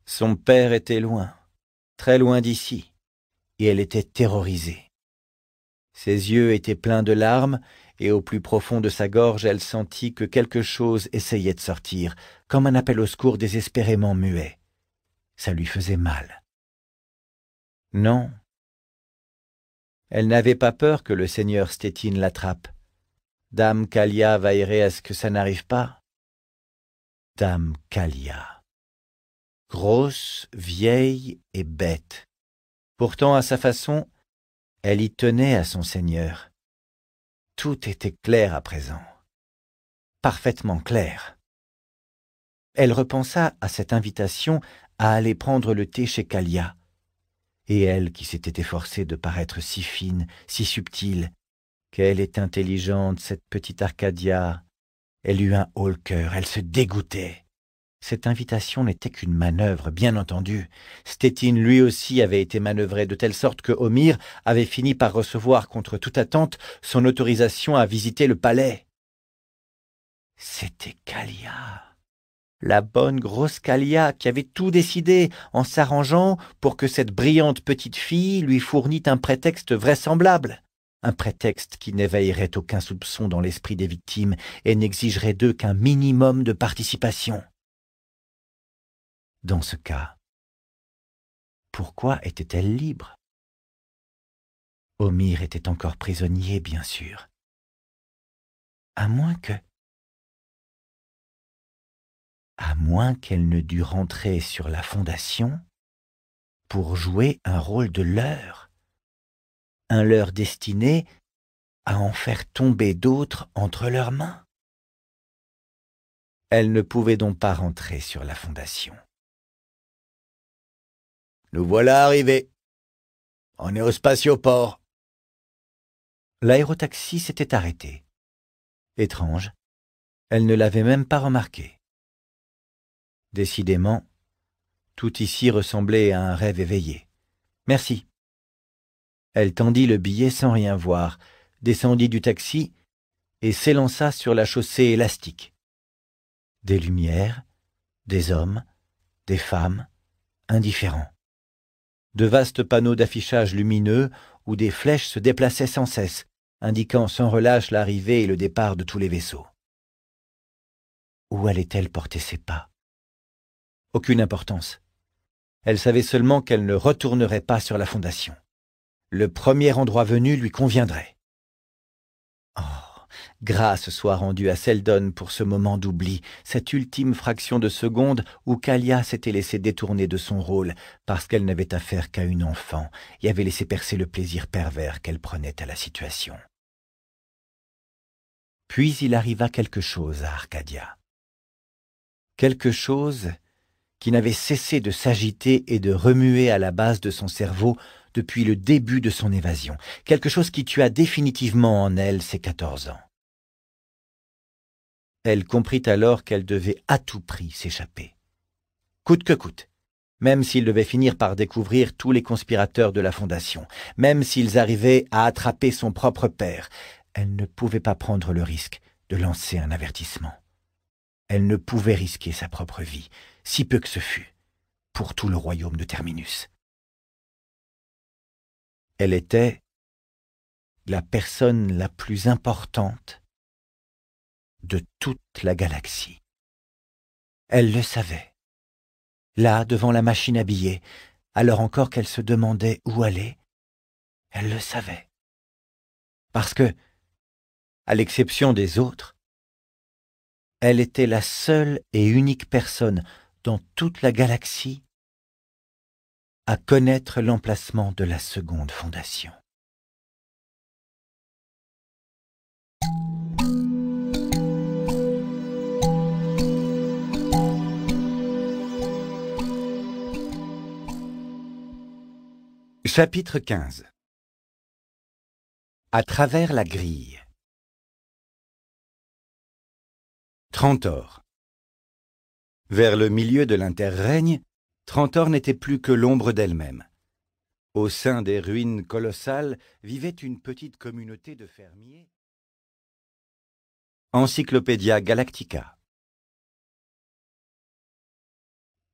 Son père était loin, très loin d'ici, et elle était terrorisée. Ses yeux étaient pleins de larmes, et au plus profond de sa gorge elle sentit que quelque chose essayait de sortir, comme un appel au secours désespérément muet. Ça lui faisait mal. Non. Elle n'avait pas peur que le seigneur Stettin l'attrape. Dame Kalia veillerait à ce que ça n'arrive pas. Dame Calia. Grosse, vieille et bête. Pourtant, à sa façon, elle y tenait à son seigneur. Tout était clair à présent. Parfaitement clair. Elle repensa à cette invitation à aller prendre le thé chez Calia. Et elle qui s'était efforcée de paraître si fine, si subtile, qu'elle est intelligente, cette petite Arcadia, elle eut un haut le cœur, elle se dégoûtait. Cette invitation n'était qu'une manœuvre, bien entendu. Stettin lui aussi avait été manœuvré de telle sorte que Homir avait fini par recevoir contre toute attente son autorisation à visiter le palais. C'était Kalia. La bonne grosse Kalia qui avait tout décidé en s'arrangeant pour que cette brillante petite fille lui fournît un prétexte vraisemblable un prétexte qui n'éveillerait aucun soupçon dans l'esprit des victimes et n'exigerait d'eux qu'un minimum de participation. Dans ce cas, pourquoi était-elle libre Omir était encore prisonnier, bien sûr. À moins que... À moins qu'elle ne dût rentrer sur la fondation pour jouer un rôle de leur un leur destiné à en faire tomber d'autres entre leurs mains Elle ne pouvait donc pas rentrer sur la fondation. Nous voilà arrivés. On est au spatioport. L'aérotaxi s'était arrêté. Étrange, elle ne l'avait même pas remarqué. Décidément, tout ici ressemblait à un rêve éveillé. Merci. Elle tendit le billet sans rien voir, descendit du taxi et s'élança sur la chaussée élastique. Des lumières, des hommes, des femmes, indifférents. De vastes panneaux d'affichage lumineux où des flèches se déplaçaient sans cesse, indiquant sans relâche l'arrivée et le départ de tous les vaisseaux. Où allait-elle porter ses pas Aucune importance. Elle savait seulement qu'elle ne retournerait pas sur la fondation. Le premier endroit venu lui conviendrait. Oh, grâce soit rendue à Seldon pour ce moment d'oubli, cette ultime fraction de seconde où Kalia s'était laissée détourner de son rôle parce qu'elle n'avait affaire qu'à une enfant et avait laissé percer le plaisir pervers qu'elle prenait à la situation. Puis il arriva quelque chose à Arcadia. Quelque chose qui n'avait cessé de s'agiter et de remuer à la base de son cerveau depuis le début de son évasion, quelque chose qui tua définitivement en elle ses quatorze ans. Elle comprit alors qu'elle devait à tout prix s'échapper. Coûte que coûte, même s'ils devaient finir par découvrir tous les conspirateurs de la Fondation, même s'ils arrivaient à attraper son propre père, elle ne pouvait pas prendre le risque de lancer un avertissement. Elle ne pouvait risquer sa propre vie, si peu que ce fût, pour tout le royaume de Terminus. Elle était la personne la plus importante de toute la galaxie. Elle le savait. Là, devant la machine à billets, alors encore qu'elle se demandait où aller, elle le savait. Parce que, à l'exception des autres, elle était la seule et unique personne dans toute la galaxie à connaître l'emplacement de la seconde fondation. Chapitre 15 À travers la grille Trentor Vers le milieu de l'interrègne, Trentor n'était plus que l'ombre d'elle-même. Au sein des ruines colossales vivait une petite communauté de fermiers. Encyclopédia Galactica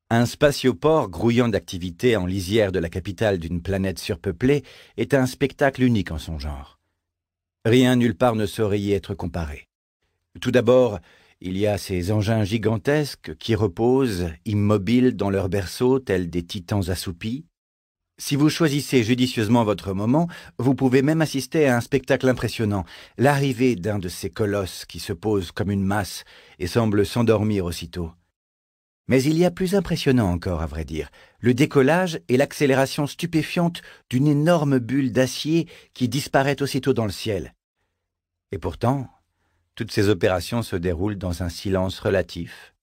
Un spatioport grouillant d'activité en lisière de la capitale d'une planète surpeuplée est un spectacle unique en son genre. Rien nulle part ne saurait y être comparé. Tout d'abord, il y a ces engins gigantesques qui reposent, immobiles dans leur berceau, tels des titans assoupis. Si vous choisissez judicieusement votre moment, vous pouvez même assister à un spectacle impressionnant, l'arrivée d'un de ces colosses qui se pose comme une masse et semble s'endormir aussitôt. Mais il y a plus impressionnant encore, à vrai dire, le décollage et l'accélération stupéfiante d'une énorme bulle d'acier qui disparaît aussitôt dans le ciel. Et pourtant, toutes ces opérations se déroulent dans un silence relatif.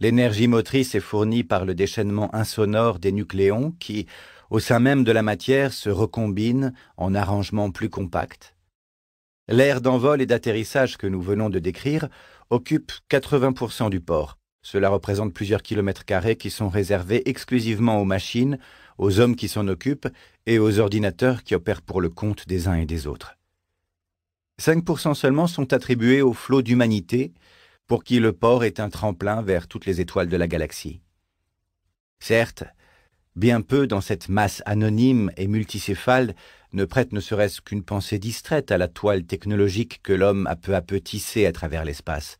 L'énergie motrice est fournie par le déchaînement insonore des nucléons qui, au sein même de la matière, se recombinent en arrangements plus compacts. L'aire d'envol et d'atterrissage que nous venons de décrire occupe 80% du port. Cela représente plusieurs kilomètres carrés qui sont réservés exclusivement aux machines, aux hommes qui s'en occupent et aux ordinateurs qui opèrent pour le compte des uns et des autres. 5% seulement sont attribués au flot d'humanité, pour qui le port est un tremplin vers toutes les étoiles de la galaxie. Certes, bien peu dans cette masse anonyme et multicéphale ne prêtent ne serait-ce qu'une pensée distraite à la toile technologique que l'homme a peu à peu tissée à travers l'espace.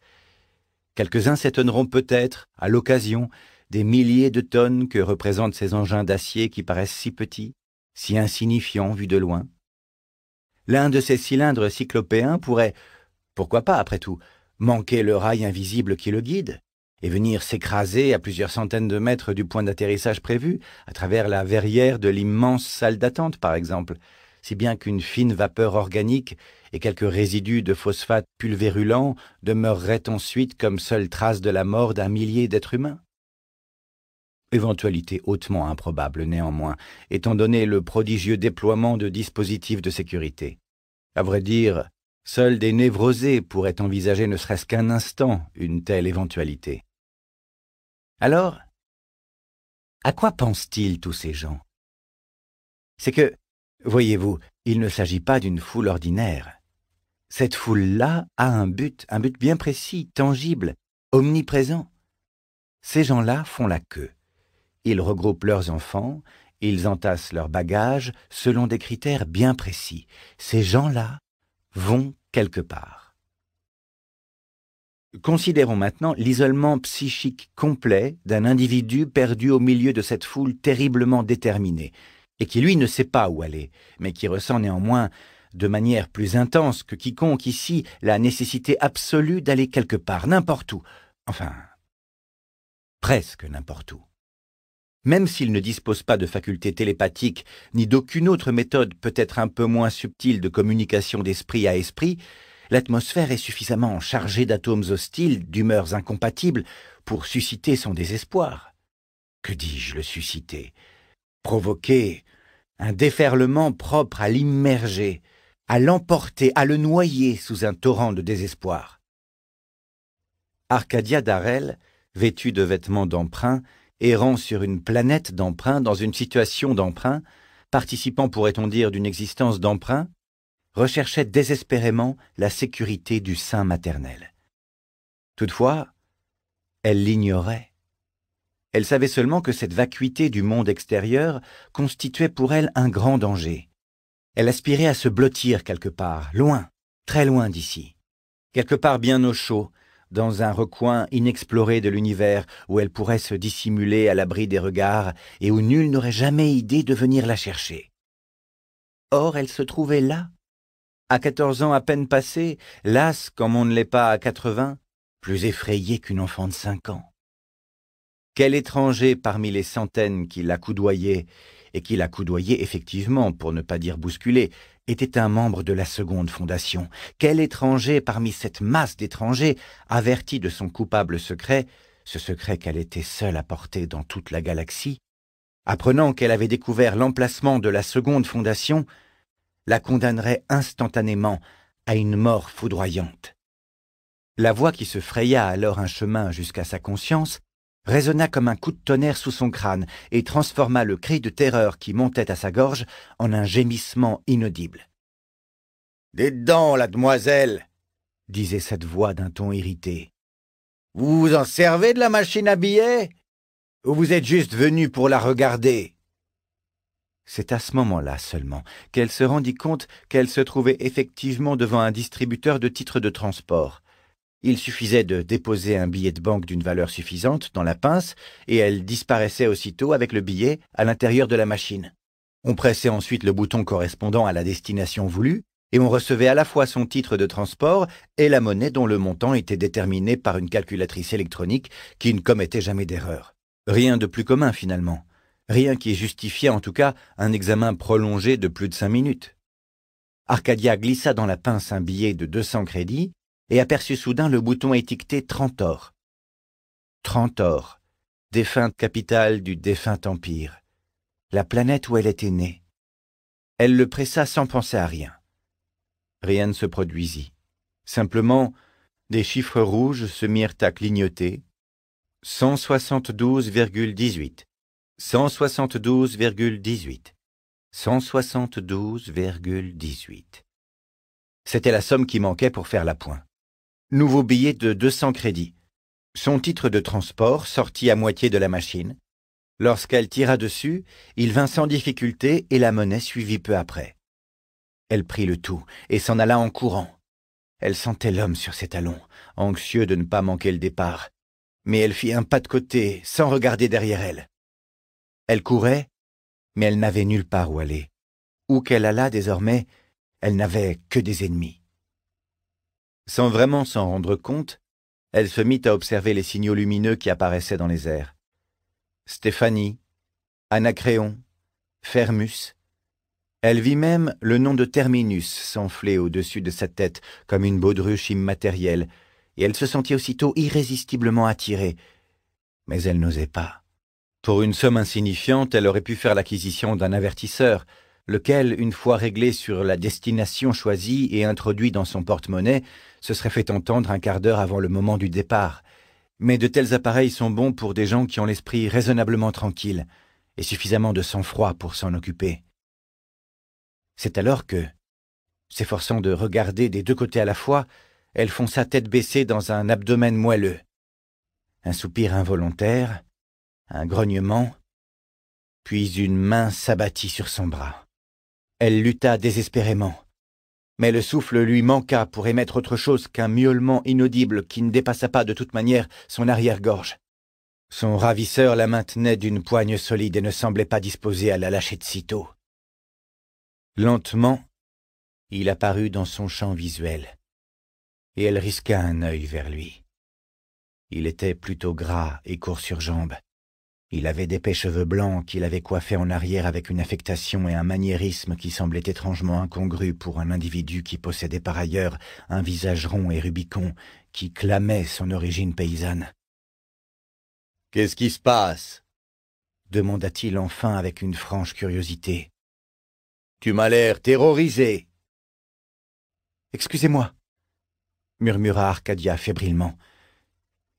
Quelques-uns s'étonneront peut-être, à l'occasion, des milliers de tonnes que représentent ces engins d'acier qui paraissent si petits, si insignifiants vus de loin. L'un de ces cylindres cyclopéens pourrait, pourquoi pas après tout, manquer le rail invisible qui le guide, et venir s'écraser à plusieurs centaines de mètres du point d'atterrissage prévu, à travers la verrière de l'immense salle d'attente par exemple, si bien qu'une fine vapeur organique et quelques résidus de phosphate pulvérulents demeureraient ensuite comme seule trace de la mort d'un millier d'êtres humains. Éventualité hautement improbable néanmoins, étant donné le prodigieux déploiement de dispositifs de sécurité. À vrai dire, seuls des névrosés pourraient envisager ne serait-ce qu'un instant une telle éventualité. Alors, à quoi pensent-ils tous ces gens C'est que, voyez-vous, il ne s'agit pas d'une foule ordinaire. Cette foule-là a un but, un but bien précis, tangible, omniprésent. Ces gens-là font la queue. Ils regroupent leurs enfants, ils entassent leurs bagages selon des critères bien précis. Ces gens-là vont quelque part. Considérons maintenant l'isolement psychique complet d'un individu perdu au milieu de cette foule terriblement déterminée, et qui lui ne sait pas où aller, mais qui ressent néanmoins de manière plus intense que quiconque ici la nécessité absolue d'aller quelque part, n'importe où, enfin, presque n'importe où. Même s'il ne dispose pas de facultés télépathiques ni d'aucune autre méthode peut-être un peu moins subtile de communication d'esprit à esprit, l'atmosphère est suffisamment chargée d'atomes hostiles, d'humeurs incompatibles, pour susciter son désespoir. Que dis-je le susciter Provoquer un déferlement propre à l'immerger, à l'emporter, à le noyer sous un torrent de désespoir. Arcadia Darel, vêtue de vêtements d'emprunt, errant sur une planète d'emprunt, dans une situation d'emprunt, participant, pourrait-on dire, d'une existence d'emprunt, recherchait désespérément la sécurité du sein maternel. Toutefois, elle l'ignorait. Elle savait seulement que cette vacuité du monde extérieur constituait pour elle un grand danger. Elle aspirait à se blottir quelque part, loin, très loin d'ici, quelque part bien au chaud, dans un recoin inexploré de l'univers où elle pourrait se dissimuler à l'abri des regards et où nul n'aurait jamais idée de venir la chercher. Or, elle se trouvait là, à quatorze ans à peine passés, lasse comme on ne l'est pas à quatre-vingts, plus effrayée qu'une enfant de cinq ans. Quel étranger parmi les centaines qui la coudoyaient, et qui la coudoyaient effectivement, pour ne pas dire bousculée, était un membre de la seconde fondation. Quel étranger parmi cette masse d'étrangers, averti de son coupable secret, ce secret qu'elle était seule à porter dans toute la galaxie, apprenant qu'elle avait découvert l'emplacement de la seconde fondation, la condamnerait instantanément à une mort foudroyante. La voix qui se fraya alors un chemin jusqu'à sa conscience résonna comme un coup de tonnerre sous son crâne et transforma le cri de terreur qui montait à sa gorge en un gémissement inaudible. Des dents, la demoiselle disait cette voix d'un ton irrité. Vous vous en servez de la machine à billets Ou vous êtes juste venu pour la regarder C'est à ce moment-là seulement qu'elle se rendit compte qu'elle se trouvait effectivement devant un distributeur de titres de transport. Il suffisait de déposer un billet de banque d'une valeur suffisante dans la pince et elle disparaissait aussitôt avec le billet à l'intérieur de la machine. On pressait ensuite le bouton correspondant à la destination voulue et on recevait à la fois son titre de transport et la monnaie dont le montant était déterminé par une calculatrice électronique qui ne commettait jamais d'erreur. Rien de plus commun finalement. Rien qui justifiait en tout cas un examen prolongé de plus de cinq minutes. Arcadia glissa dans la pince un billet de 200 crédits et aperçut soudain le bouton étiqueté Trentor. Trentor, défunte capitale du défunt empire, la planète où elle était née. Elle le pressa sans penser à rien. Rien ne se produisit. Simplement, des chiffres rouges se mirent à clignoter. 172,18. 172,18. 172,18. C'était la somme qui manquait pour faire la pointe nouveau billet de 200 crédits, son titre de transport sorti à moitié de la machine. Lorsqu'elle tira dessus, il vint sans difficulté et la monnaie suivit peu après. Elle prit le tout et s'en alla en courant. Elle sentait l'homme sur ses talons, anxieux de ne pas manquer le départ, mais elle fit un pas de côté sans regarder derrière elle. Elle courait, mais elle n'avait nulle part où aller. Où qu'elle allât désormais, elle n'avait que des ennemis. Sans vraiment s'en rendre compte, elle se mit à observer les signaux lumineux qui apparaissaient dans les airs. Stéphanie, Anacréon, Fermus. Elle vit même le nom de Terminus s'enfler au-dessus de sa tête comme une baudruche immatérielle, et elle se sentit aussitôt irrésistiblement attirée. Mais elle n'osait pas. Pour une somme insignifiante, elle aurait pu faire l'acquisition d'un avertisseur, lequel, une fois réglé sur la destination choisie et introduit dans son porte-monnaie, se serait fait entendre un quart d'heure avant le moment du départ. Mais de tels appareils sont bons pour des gens qui ont l'esprit raisonnablement tranquille et suffisamment de sang-froid pour s'en occuper. C'est alors que, s'efforçant de regarder des deux côtés à la fois, elle fonça tête baissée dans un abdomen moelleux. Un soupir involontaire, un grognement, puis une main s'abattit sur son bras. Elle lutta désespérément mais le souffle lui manqua pour émettre autre chose qu'un miaulement inaudible qui ne dépassa pas de toute manière son arrière-gorge. Son ravisseur la maintenait d'une poigne solide et ne semblait pas disposé à la lâcher de sitôt. Lentement, il apparut dans son champ visuel, et elle risqua un œil vers lui. Il était plutôt gras et court sur jambes. Il avait d'épais cheveux blancs qu'il avait coiffés en arrière avec une affectation et un maniérisme qui semblaient étrangement incongrus pour un individu qui possédait par ailleurs un visage rond et rubicon qui clamait son origine paysanne. Qu'est-ce qui se passe demanda-t-il enfin avec une franche curiosité. Tu m'as l'air terrorisé. Excusez-moi, murmura Arcadia fébrilement.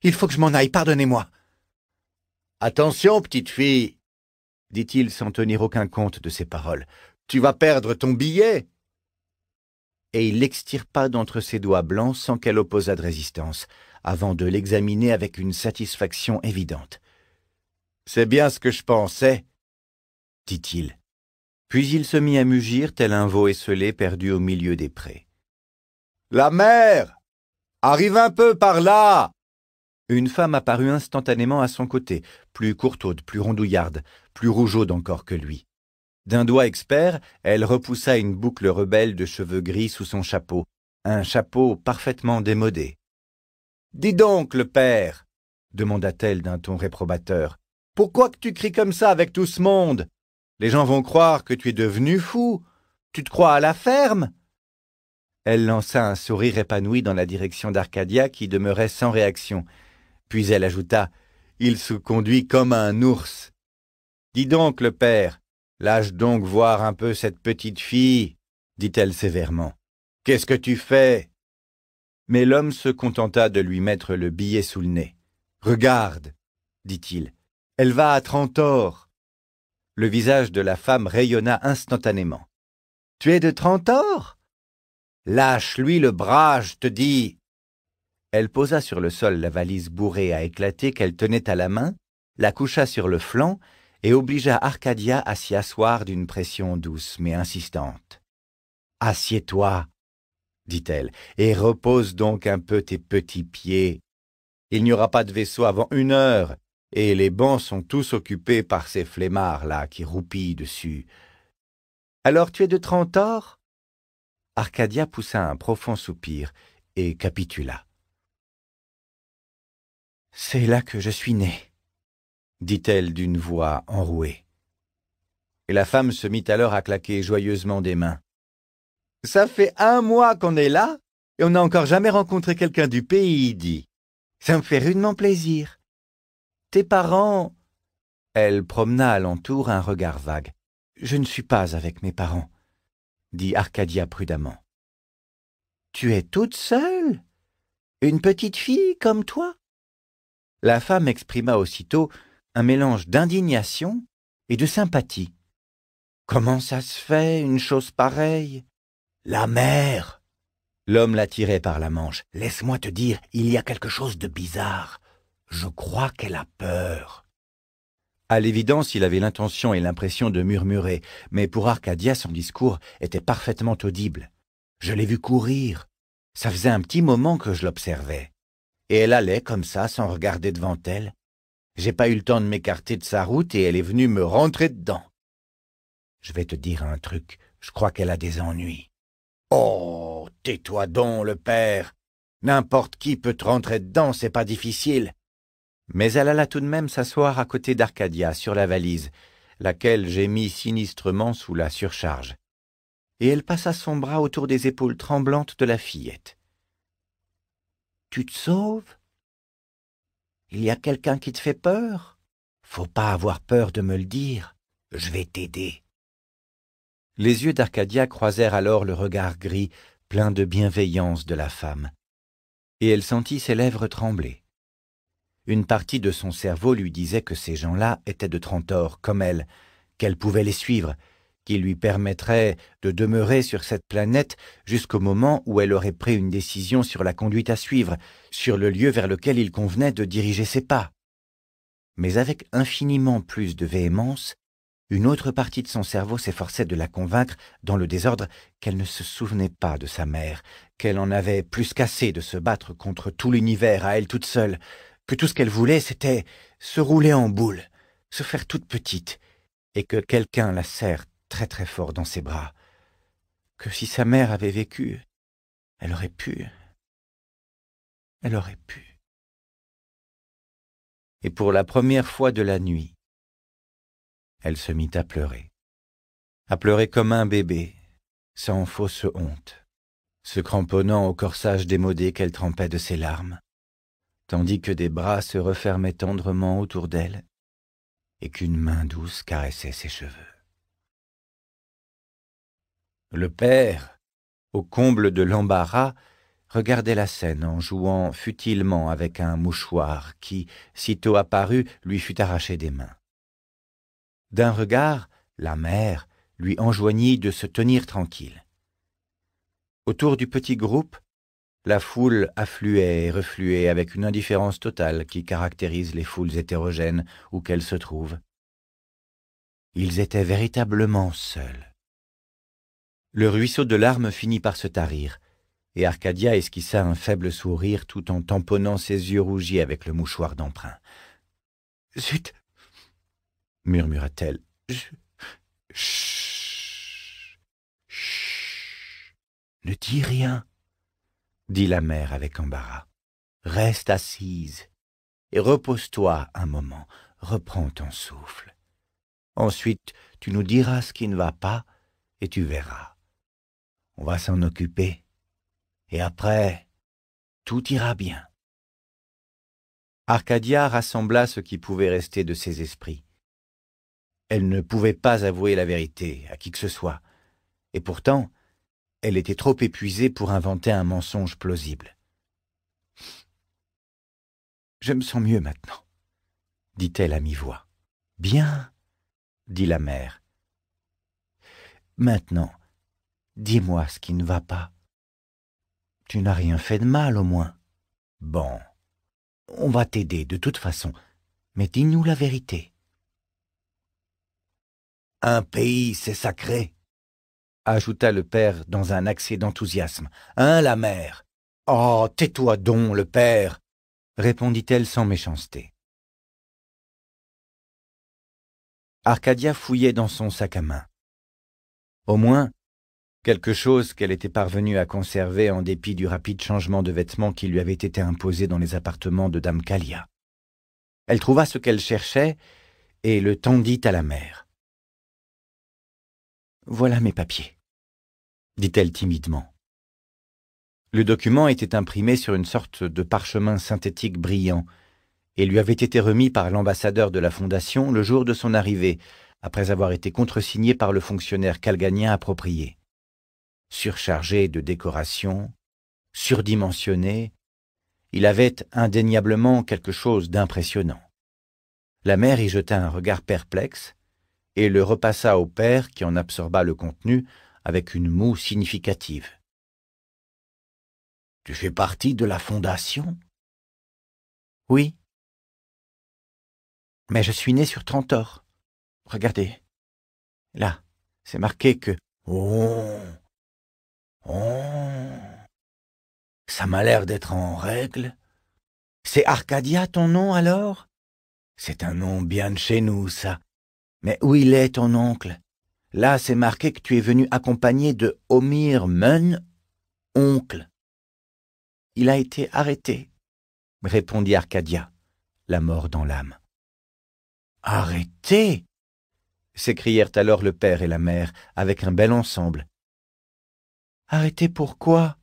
Il faut que je m'en aille, pardonnez-moi. Attention, petite fille, dit-il sans tenir aucun compte de ses paroles, tu vas perdre ton billet. Et il l'extirpa d'entre ses doigts blancs sans qu'elle opposât de résistance, avant de l'examiner avec une satisfaction évidente. C'est bien ce que je pensais, dit-il. Puis il se mit à mugir tel un veau esselé perdu au milieu des prés. La mer Arrive un peu par là une femme apparut instantanément à son côté, plus courtaude, plus rondouillarde, plus rougeaude encore que lui. D'un doigt expert, elle repoussa une boucle rebelle de cheveux gris sous son chapeau, un chapeau parfaitement démodé. Dis donc, le père, demanda-t-elle d'un ton réprobateur, pourquoi que tu cries comme ça avec tout ce monde Les gens vont croire que tu es devenu fou. Tu te crois à la ferme Elle lança un sourire épanoui dans la direction d'Arcadia qui demeurait sans réaction, puis elle ajouta Il se conduit comme un ours. Dis donc, le père, lâche donc voir un peu cette petite fille, dit-elle sévèrement. Qu'est-ce que tu fais Mais l'homme se contenta de lui mettre le billet sous le nez. Regarde, dit-il, elle va à Trentor. Le visage de la femme rayonna instantanément. Tu es de Trentor Lâche-lui le bras, je te dis elle posa sur le sol la valise bourrée à éclater qu'elle tenait à la main, la coucha sur le flanc et obligea Arcadia à s'y asseoir d'une pression douce mais insistante. Assieds-toi, dit-elle, et repose donc un peu tes petits pieds. Il n'y aura pas de vaisseau avant une heure, et les bancs sont tous occupés par ces flemmards-là qui roupillent dessus. Alors tu es de Trentor Arcadia poussa un profond soupir et capitula. C'est là que je suis née, dit-elle d'une voix enrouée. Et la femme se mit alors à claquer joyeusement des mains. Ça fait un mois qu'on est là, et on n'a encore jamais rencontré quelqu'un du pays, dit. Ça me fait rudement plaisir. Tes parents. Elle promena alentour un regard vague. Je ne suis pas avec mes parents, dit Arcadia prudemment. Tu es toute seule Une petite fille comme toi la femme exprima aussitôt un mélange d'indignation et de sympathie. Comment ça se fait, une chose pareille La mère L'homme l'attirait par la manche. Laisse-moi te dire, il y a quelque chose de bizarre. Je crois qu'elle a peur. À l'évidence, il avait l'intention et l'impression de murmurer, mais pour Arcadia, son discours était parfaitement audible. Je l'ai vu courir. Ça faisait un petit moment que je l'observais et elle allait comme ça sans regarder devant elle. J'ai pas eu le temps de m'écarter de sa route et elle est venue me rentrer dedans. Je vais te dire un truc, je crois qu'elle a des ennuis. Oh, tais-toi donc, le père. N'importe qui peut te rentrer dedans, c'est pas difficile. Mais elle alla tout de même s'asseoir à côté d'Arcadia sur la valise, laquelle j'ai mis sinistrement sous la surcharge. Et elle passa son bras autour des épaules tremblantes de la fillette. Tu te sauves Il y a quelqu'un qui te fait peur Faut pas avoir peur de me le dire. Je vais t'aider. Les yeux d'Arcadia croisèrent alors le regard gris, plein de bienveillance de la femme, et elle sentit ses lèvres trembler. Une partie de son cerveau lui disait que ces gens-là étaient de trentor, comme elle, qu'elle pouvait les suivre, qui lui permettrait de demeurer sur cette planète jusqu'au moment où elle aurait pris une décision sur la conduite à suivre, sur le lieu vers lequel il convenait de diriger ses pas. Mais avec infiniment plus de véhémence, une autre partie de son cerveau s'efforçait de la convaincre, dans le désordre, qu'elle ne se souvenait pas de sa mère, qu'elle en avait plus qu'assez de se battre contre tout l'univers à elle toute seule, que tout ce qu'elle voulait, c'était se rouler en boule, se faire toute petite, et que quelqu'un la serre très très fort dans ses bras, que si sa mère avait vécu, elle aurait pu, elle aurait pu. Et pour la première fois de la nuit, elle se mit à pleurer, à pleurer comme un bébé, sans fausse honte, se cramponnant au corsage démodé qu'elle trempait de ses larmes, tandis que des bras se refermaient tendrement autour d'elle et qu'une main douce caressait ses cheveux. Le père, au comble de l'embarras, regardait la scène en jouant futilement avec un mouchoir qui, sitôt apparu, lui fut arraché des mains. D'un regard, la mère lui enjoignit de se tenir tranquille. Autour du petit groupe, la foule affluait et refluait avec une indifférence totale qui caractérise les foules hétérogènes où qu'elles se trouvent. Ils étaient véritablement seuls. Le ruisseau de larmes finit par se tarir, et Arcadia esquissa un faible sourire tout en tamponnant ses yeux rougis avec le mouchoir d'emprunt. « Zut !» murmura-t-elle. Chut Ne dis rien !» dit la mère avec embarras. « Reste assise et repose-toi un moment, reprends ton souffle. Ensuite, tu nous diras ce qui ne va pas et tu verras. On va s'en occuper. Et après, tout ira bien. Arcadia rassembla ce qui pouvait rester de ses esprits. Elle ne pouvait pas avouer la vérité à qui que ce soit, et pourtant, elle était trop épuisée pour inventer un mensonge plausible. Je me sens mieux maintenant, dit-elle à mi-voix. Bien, dit la mère. Maintenant, Dis-moi ce qui ne va pas. Tu n'as rien fait de mal au moins. Bon. On va t'aider de toute façon, mais dis-nous la vérité. Un pays, c'est sacré, ajouta le père dans un accès d'enthousiasme. Hein, la mère Oh, tais-toi donc, le père répondit-elle sans méchanceté. Arcadia fouillait dans son sac à main. Au moins, quelque chose qu'elle était parvenue à conserver en dépit du rapide changement de vêtements qui lui avait été imposé dans les appartements de Dame Kalia. Elle trouva ce qu'elle cherchait et le tendit à la mère. Voilà mes papiers, dit-elle timidement. Le document était imprimé sur une sorte de parchemin synthétique brillant et lui avait été remis par l'ambassadeur de la Fondation le jour de son arrivée, après avoir été contresigné par le fonctionnaire calganien approprié surchargé de décorations, surdimensionné, il avait indéniablement quelque chose d'impressionnant. La mère y jeta un regard perplexe et le repassa au père qui en absorba le contenu avec une moue significative. Tu fais partie de la fondation Oui. Mais je suis né sur Trentor. Regardez. Là, c'est marqué que... Oh Oh Ça m'a l'air d'être en règle. C'est Arcadia ton nom alors C'est un nom bien de chez nous, ça. Mais où il est ton oncle Là, c'est marqué que tu es venu accompagné de Omir Mun, oncle. Il a été arrêté, répondit Arcadia, la mort dans l'âme. Arrêté s'écrièrent alors le père et la mère, avec un bel ensemble, Arrêté pourquoi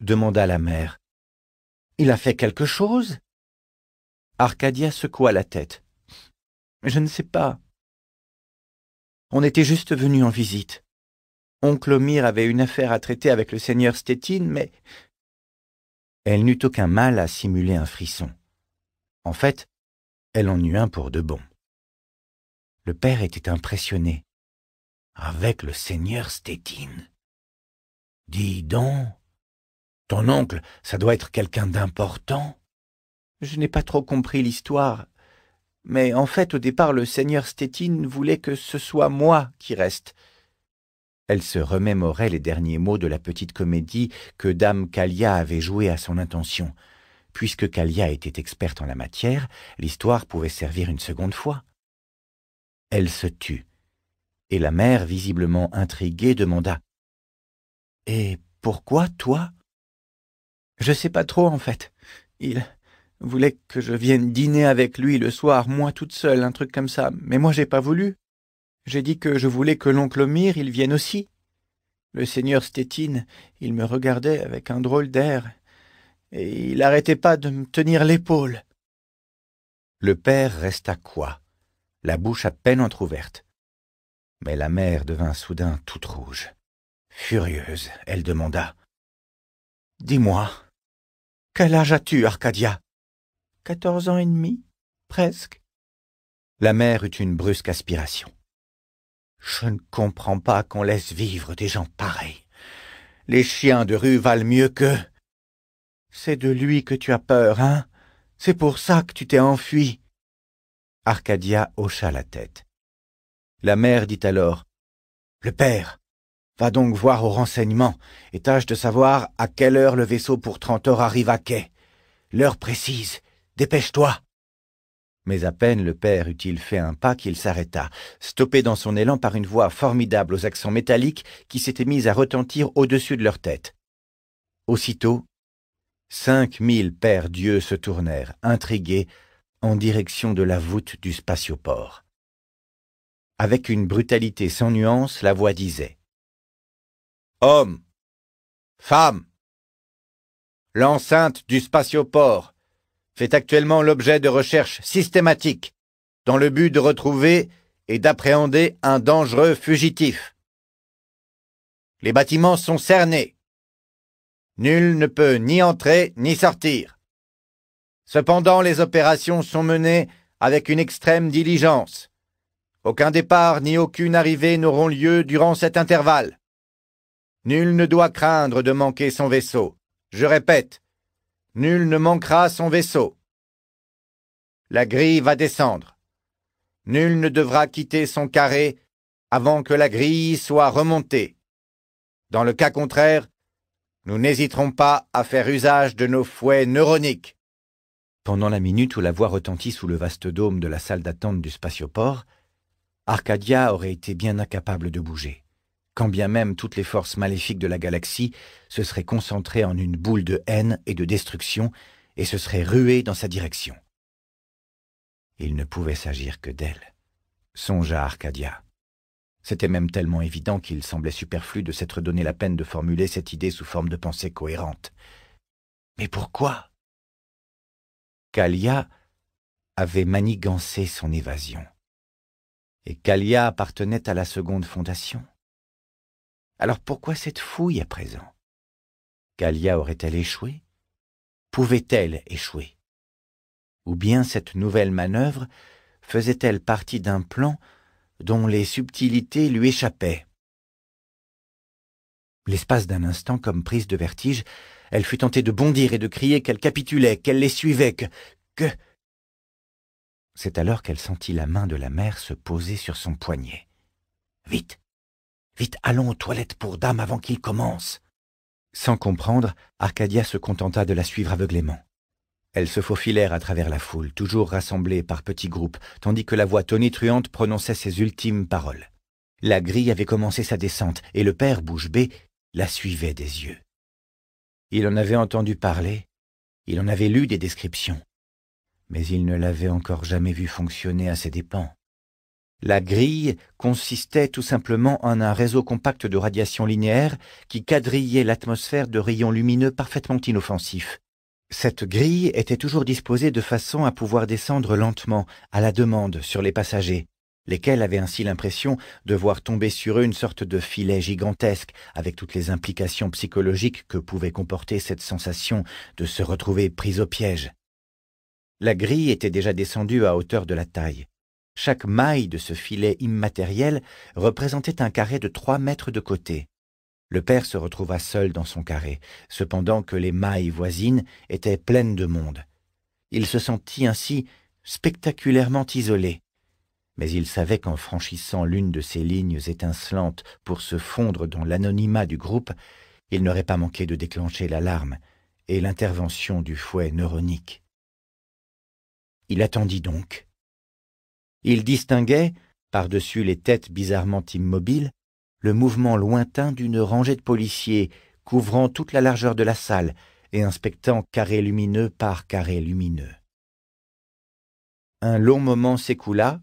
demanda la mère. Il a fait quelque chose Arcadia secoua la tête. Je ne sais pas. On était juste venu en visite. Oncle Omir avait une affaire à traiter avec le seigneur Stétine, mais... Elle n'eut aucun mal à simuler un frisson. En fait, elle en eut un pour de bon. Le père était impressionné. Avec le seigneur Stettin. Dis donc. Ton oncle, ça doit être quelqu'un d'important. Je n'ai pas trop compris l'histoire. Mais en fait, au départ, le seigneur Stettin voulait que ce soit moi qui reste. Elle se remémorait les derniers mots de la petite comédie que Dame Calia avait jouée à son intention. Puisque Calia était experte en la matière, l'histoire pouvait servir une seconde fois. Elle se tut, et la mère, visiblement intriguée, demanda et pourquoi toi Je sais pas trop en fait. Il voulait que je vienne dîner avec lui le soir, moi toute seule, un truc comme ça, mais moi j'ai pas voulu. J'ai dit que je voulais que l'oncle Mire il vienne aussi. Le seigneur Stétine, il me regardait avec un drôle d'air, et il n'arrêtait pas de me tenir l'épaule. Le père resta quoi, la bouche à peine entr'ouverte. Mais la mère devint soudain toute rouge. Furieuse, elle demanda. Dis-moi, quel âge as-tu, Arcadia Quatorze ans et demi, presque. La mère eut une brusque aspiration. Je ne comprends pas qu'on laisse vivre des gens pareils. Les chiens de rue valent mieux qu'eux. « C'est de lui que tu as peur, hein C'est pour ça que tu t'es enfui. Arcadia hocha la tête. La mère dit alors Le père, Va donc voir au renseignement et tâche de savoir à quelle heure le vaisseau pour heures arrive à quai. L'heure précise. Dépêche-toi. Mais à peine le père eut-il fait un pas qu'il s'arrêta, stoppé dans son élan par une voix formidable aux accents métalliques qui s'était mise à retentir au-dessus de leur tête. Aussitôt, cinq mille pères dieux se tournèrent, intrigués, en direction de la voûte du spatioport. Avec une brutalité sans nuance, la voix disait hommes, femmes. L'enceinte du spatioport fait actuellement l'objet de recherches systématiques dans le but de retrouver et d'appréhender un dangereux fugitif. Les bâtiments sont cernés. Nul ne peut ni entrer ni sortir. Cependant, les opérations sont menées avec une extrême diligence. Aucun départ ni aucune arrivée n'auront lieu durant cet intervalle. Nul ne doit craindre de manquer son vaisseau. Je répète, nul ne manquera son vaisseau. La grille va descendre. Nul ne devra quitter son carré avant que la grille soit remontée. Dans le cas contraire, nous n'hésiterons pas à faire usage de nos fouets neuroniques. Pendant la minute où la voix retentit sous le vaste dôme de la salle d'attente du spatioport, Arcadia aurait été bien incapable de bouger quand bien même toutes les forces maléfiques de la galaxie se seraient concentrées en une boule de haine et de destruction et se seraient ruées dans sa direction. Il ne pouvait s'agir que d'elle. songea Arcadia. C'était même tellement évident qu'il semblait superflu de s'être donné la peine de formuler cette idée sous forme de pensée cohérente. Mais pourquoi Kalia avait manigancé son évasion. Et Kalia appartenait à la seconde fondation. Alors pourquoi cette fouille à présent Calia aurait-elle échoué Pouvait-elle échouer Ou bien cette nouvelle manœuvre faisait-elle partie d'un plan dont les subtilités lui échappaient L'espace d'un instant, comme prise de vertige, elle fut tentée de bondir et de crier qu'elle capitulait, qu'elle les suivait, que... que... C'est alors qu'elle sentit la main de la mère se poser sur son poignet. Vite Vite, allons aux toilettes pour dames avant qu'il commence. Sans comprendre, Arcadia se contenta de la suivre aveuglément. Elles se faufilèrent à travers la foule, toujours rassemblées par petits groupes, tandis que la voix tonitruante prononçait ses ultimes paroles. La grille avait commencé sa descente, et le père bouche la suivait des yeux. Il en avait entendu parler, il en avait lu des descriptions, mais il ne l'avait encore jamais vue fonctionner à ses dépens. La grille consistait tout simplement en un réseau compact de radiation linéaire qui quadrillait l'atmosphère de rayons lumineux parfaitement inoffensifs. Cette grille était toujours disposée de façon à pouvoir descendre lentement, à la demande, sur les passagers, lesquels avaient ainsi l'impression de voir tomber sur eux une sorte de filet gigantesque, avec toutes les implications psychologiques que pouvait comporter cette sensation de se retrouver pris au piège. La grille était déjà descendue à hauteur de la taille. Chaque maille de ce filet immatériel représentait un carré de trois mètres de côté. Le père se retrouva seul dans son carré, cependant que les mailles voisines étaient pleines de monde. Il se sentit ainsi spectaculairement isolé. Mais il savait qu'en franchissant l'une de ces lignes étincelantes pour se fondre dans l'anonymat du groupe, il n'aurait pas manqué de déclencher l'alarme et l'intervention du fouet neuronique. Il attendit donc, il distinguait, par-dessus les têtes bizarrement immobiles, le mouvement lointain d'une rangée de policiers couvrant toute la largeur de la salle et inspectant carré lumineux par carré lumineux. Un long moment s'écoula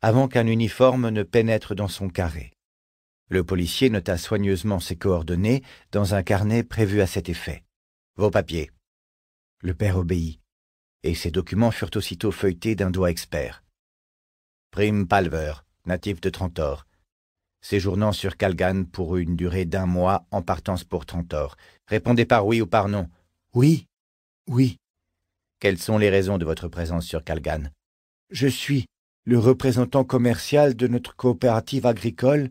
avant qu'un uniforme ne pénètre dans son carré. Le policier nota soigneusement ses coordonnées dans un carnet prévu à cet effet. Vos papiers. Le père obéit, et ses documents furent aussitôt feuilletés d'un doigt expert. Prime Palver, natif de Trentor, séjournant sur Kalgan pour une durée d'un mois en partance pour Trentor. Répondez par oui ou par non. Oui. Oui. Quelles sont les raisons de votre présence sur Kalgan Je suis le représentant commercial de notre coopérative agricole.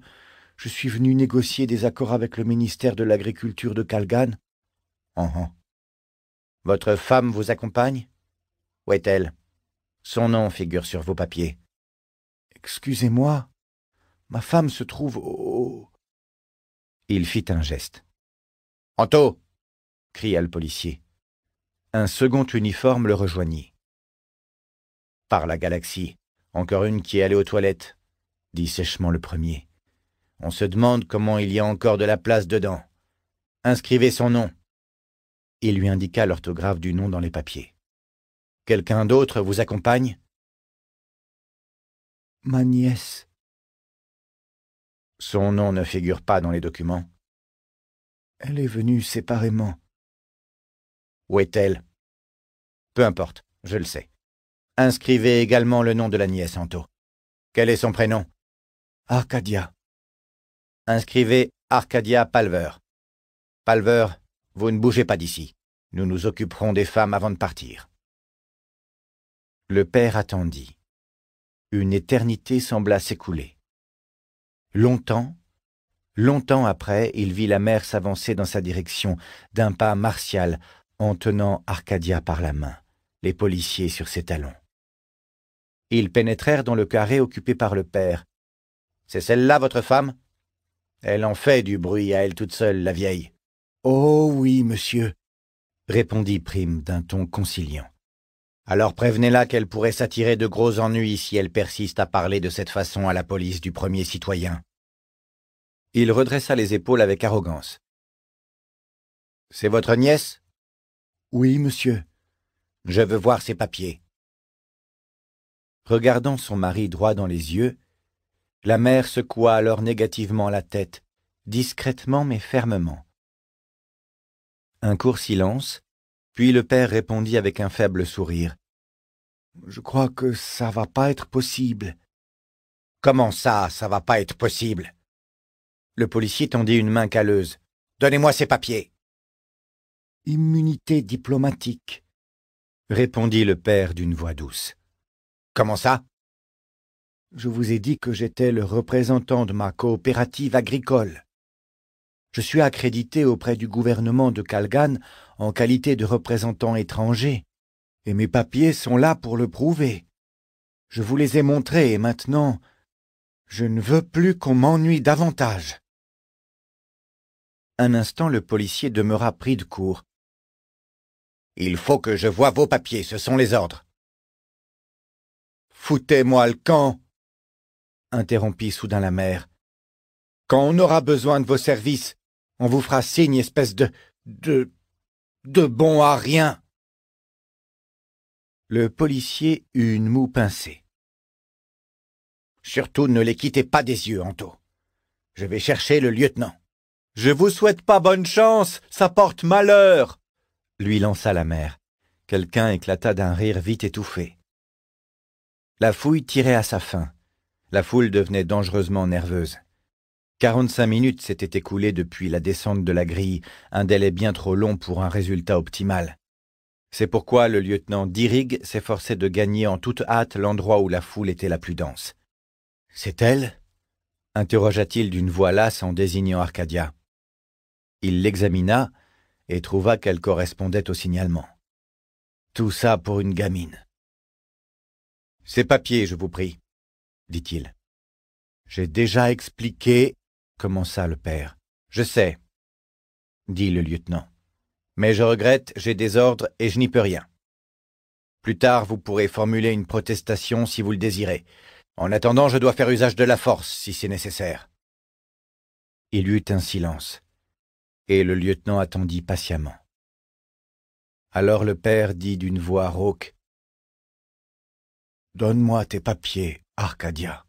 Je suis venu négocier des accords avec le ministère de l'Agriculture de Kalgan. Votre femme vous accompagne Où est-elle Son nom figure sur vos papiers. Excusez-moi, ma femme se trouve au... Il fit un geste. Anto cria le policier. Un second uniforme le rejoignit. Par la galaxie, encore une qui est allée aux toilettes, dit sèchement le premier. On se demande comment il y a encore de la place dedans. Inscrivez son nom. Il lui indiqua l'orthographe du nom dans les papiers. Quelqu'un d'autre vous accompagne ma nièce. Son nom ne figure pas dans les documents. Elle est venue séparément. Où est-elle Peu importe, je le sais. Inscrivez également le nom de la nièce, Anto. Quel est son prénom Arcadia. Inscrivez Arcadia Palver. Palver, vous ne bougez pas d'ici. Nous nous occuperons des femmes avant de partir. Le père attendit une éternité sembla s'écouler. Longtemps, longtemps après, il vit la mère s'avancer dans sa direction, d'un pas martial, en tenant Arcadia par la main, les policiers sur ses talons. Ils pénétrèrent dans le carré occupé par le père. C'est celle-là, votre femme Elle en fait du bruit à elle toute seule, la vieille. Oh oui, monsieur, répondit Prime d'un ton conciliant. Alors prévenez-la qu'elle pourrait s'attirer de gros ennuis si elle persiste à parler de cette façon à la police du premier citoyen. Il redressa les épaules avec arrogance. C'est votre nièce Oui, monsieur. Je veux voir ses papiers. Regardant son mari droit dans les yeux, la mère secoua alors négativement la tête, discrètement mais fermement. Un court silence, puis le père répondit avec un faible sourire. Je crois que ça va pas être possible. Comment ça, ça va pas être possible Le policier tendit une main calleuse. Donnez-moi ces papiers. Immunité diplomatique, répondit le père d'une voix douce. Comment ça Je vous ai dit que j'étais le représentant de ma coopérative agricole. Je suis accrédité auprès du gouvernement de Kalgan en qualité de représentant étranger, et mes papiers sont là pour le prouver. Je vous les ai montrés et maintenant, je ne veux plus qu'on m'ennuie davantage. Un instant, le policier demeura pris de court. Il faut que je voie vos papiers, ce sont les ordres. Foutez-moi le camp interrompit soudain la mère. Quand on aura besoin de vos services, on vous fera signe, espèce de. de. de bon à rien. Le policier eut une moue pincée. Surtout ne les quittez pas des yeux, Anto. Je vais chercher le lieutenant. Je vous souhaite pas bonne chance, ça porte malheur, lui lança la mère. Quelqu'un éclata d'un rire vite étouffé. La fouille tirait à sa fin. La foule devenait dangereusement nerveuse. Quarante-cinq minutes s'étaient écoulées depuis la descente de la grille, un délai bien trop long pour un résultat optimal. C'est pourquoi le lieutenant Dirig s'efforçait de gagner en toute hâte l'endroit où la foule était la plus dense. C'est elle interrogea-t-il d'une voix lasse en désignant Arcadia. Il l'examina et trouva qu'elle correspondait au signalement. Tout ça pour une gamine. Ces papiers, je vous prie, dit-il. J'ai déjà expliqué commença le père. Je sais, dit le lieutenant. Mais je regrette, j'ai des ordres et je n'y peux rien. Plus tard, vous pourrez formuler une protestation si vous le désirez. En attendant, je dois faire usage de la force si c'est nécessaire. Il y eut un silence, et le lieutenant attendit patiemment. Alors le père dit d'une voix rauque Donne-moi tes papiers, Arcadia.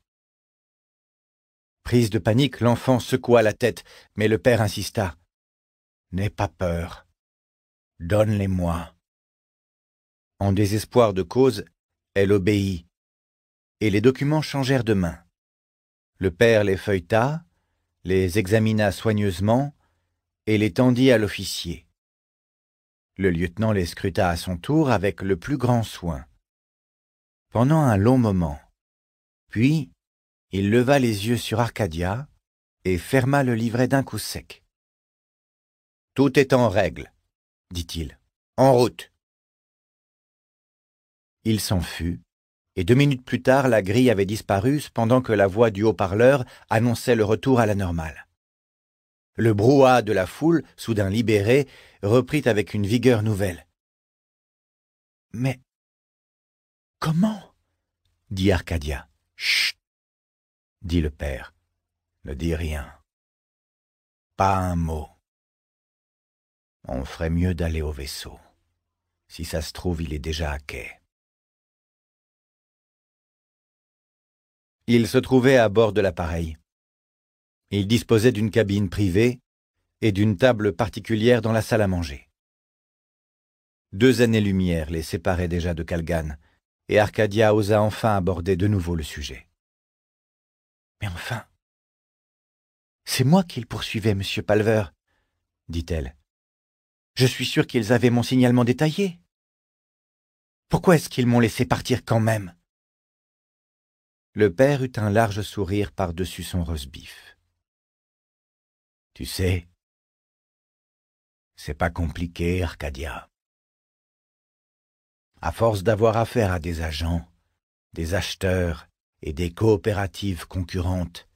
Prise de panique, l'enfant secoua la tête, mais le père insista. N'aie pas peur. Donne-les-moi. En désespoir de cause, elle obéit, et les documents changèrent de main. Le père les feuilleta, les examina soigneusement, et les tendit à l'officier. Le lieutenant les scruta à son tour avec le plus grand soin. Pendant un long moment, puis il leva les yeux sur Arcadia et ferma le livret d'un coup sec. Tout est en règle, dit-il. En route. Il s'en fut, et deux minutes plus tard la grille avait disparu pendant que la voix du haut-parleur annonçait le retour à la normale. Le brouhaha de la foule, soudain libéré reprit avec une vigueur nouvelle. Mais comment dit Arcadia. Chut dit le père. Ne dis rien. Pas un mot. On ferait mieux d'aller au vaisseau. Si ça se trouve, il est déjà à quai. Il se trouvait à bord de l'appareil. Il disposait d'une cabine privée et d'une table particulière dans la salle à manger. Deux années-lumière les séparaient déjà de Kalgan, et Arcadia osa enfin aborder de nouveau le sujet enfin. C'est moi qu'ils poursuivaient, monsieur Palver, dit-elle. Je suis sûre qu'ils avaient mon signalement détaillé. Pourquoi est-ce qu'ils m'ont laissé partir quand même Le père eut un large sourire par-dessus son rose-bif. Tu sais, c'est pas compliqué, Arcadia. À force d'avoir affaire à des agents, des acheteurs, et des coopératives concurrentes.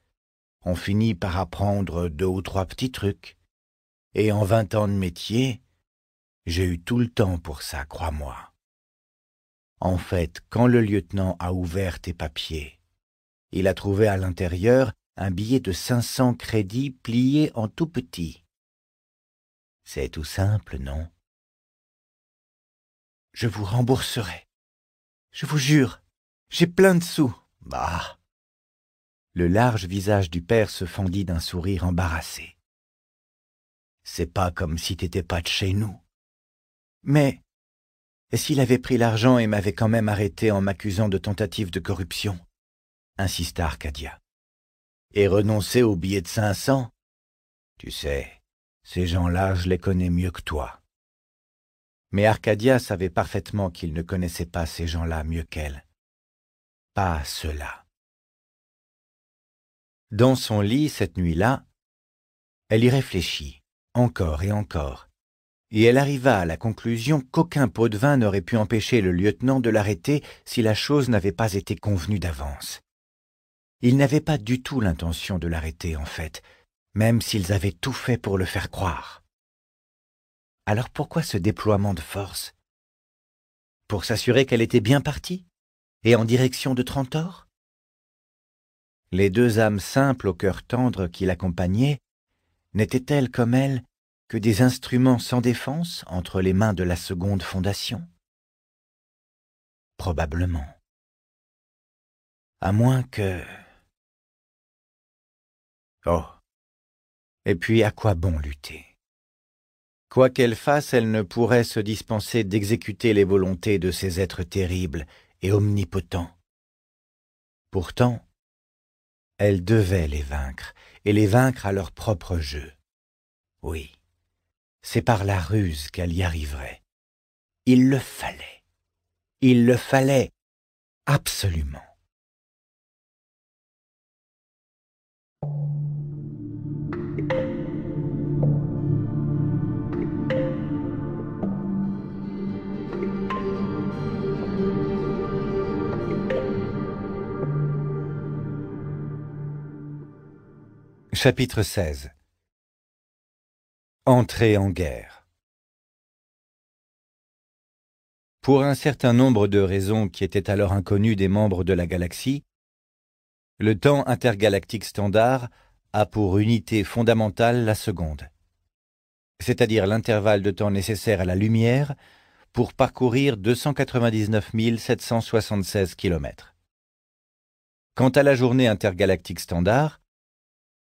On finit par apprendre deux ou trois petits trucs. Et en vingt ans de métier, j'ai eu tout le temps pour ça, crois-moi. En fait, quand le lieutenant a ouvert tes papiers, il a trouvé à l'intérieur un billet de cinq cents crédits plié en tout petit. C'est tout simple, non Je vous rembourserai. Je vous jure, j'ai plein de sous. Bah Le large visage du père se fendit d'un sourire embarrassé. C'est pas comme si t'étais pas de chez nous. Mais s'il avait pris l'argent et m'avait quand même arrêté en m'accusant de tentative de corruption insista Arcadia. Et renoncer au billet de cinq cents Tu sais, ces gens-là, je les connais mieux que toi. Mais Arcadia savait parfaitement qu'il ne connaissait pas ces gens-là mieux qu'elle cela. Dans son lit cette nuit-là, elle y réfléchit, encore et encore, et elle arriva à la conclusion qu'aucun pot de vin n'aurait pu empêcher le lieutenant de l'arrêter si la chose n'avait pas été convenue d'avance. Il n'avait pas du tout l'intention de l'arrêter, en fait, même s'ils avaient tout fait pour le faire croire. Alors pourquoi ce déploiement de force Pour s'assurer qu'elle était bien partie et en direction de Trentor, Les deux âmes simples au cœur tendre qui l'accompagnaient n'étaient-elles comme elles que des instruments sans défense entre les mains de la seconde fondation Probablement. À moins que... Oh. Et puis à quoi bon lutter Quoi qu'elle fasse, elle ne pourrait se dispenser d'exécuter les volontés de ces êtres terribles et omnipotent. Pourtant, elle devait les vaincre, et les vaincre à leur propre jeu. Oui, c'est par la ruse qu'elle y arriverait. Il le fallait. Il le fallait absolument. Chapitre 16 Entrée en guerre Pour un certain nombre de raisons qui étaient alors inconnues des membres de la galaxie, le temps intergalactique standard a pour unité fondamentale la seconde, c'est-à-dire l'intervalle de temps nécessaire à la lumière pour parcourir 299 776 km. Quant à la journée intergalactique standard,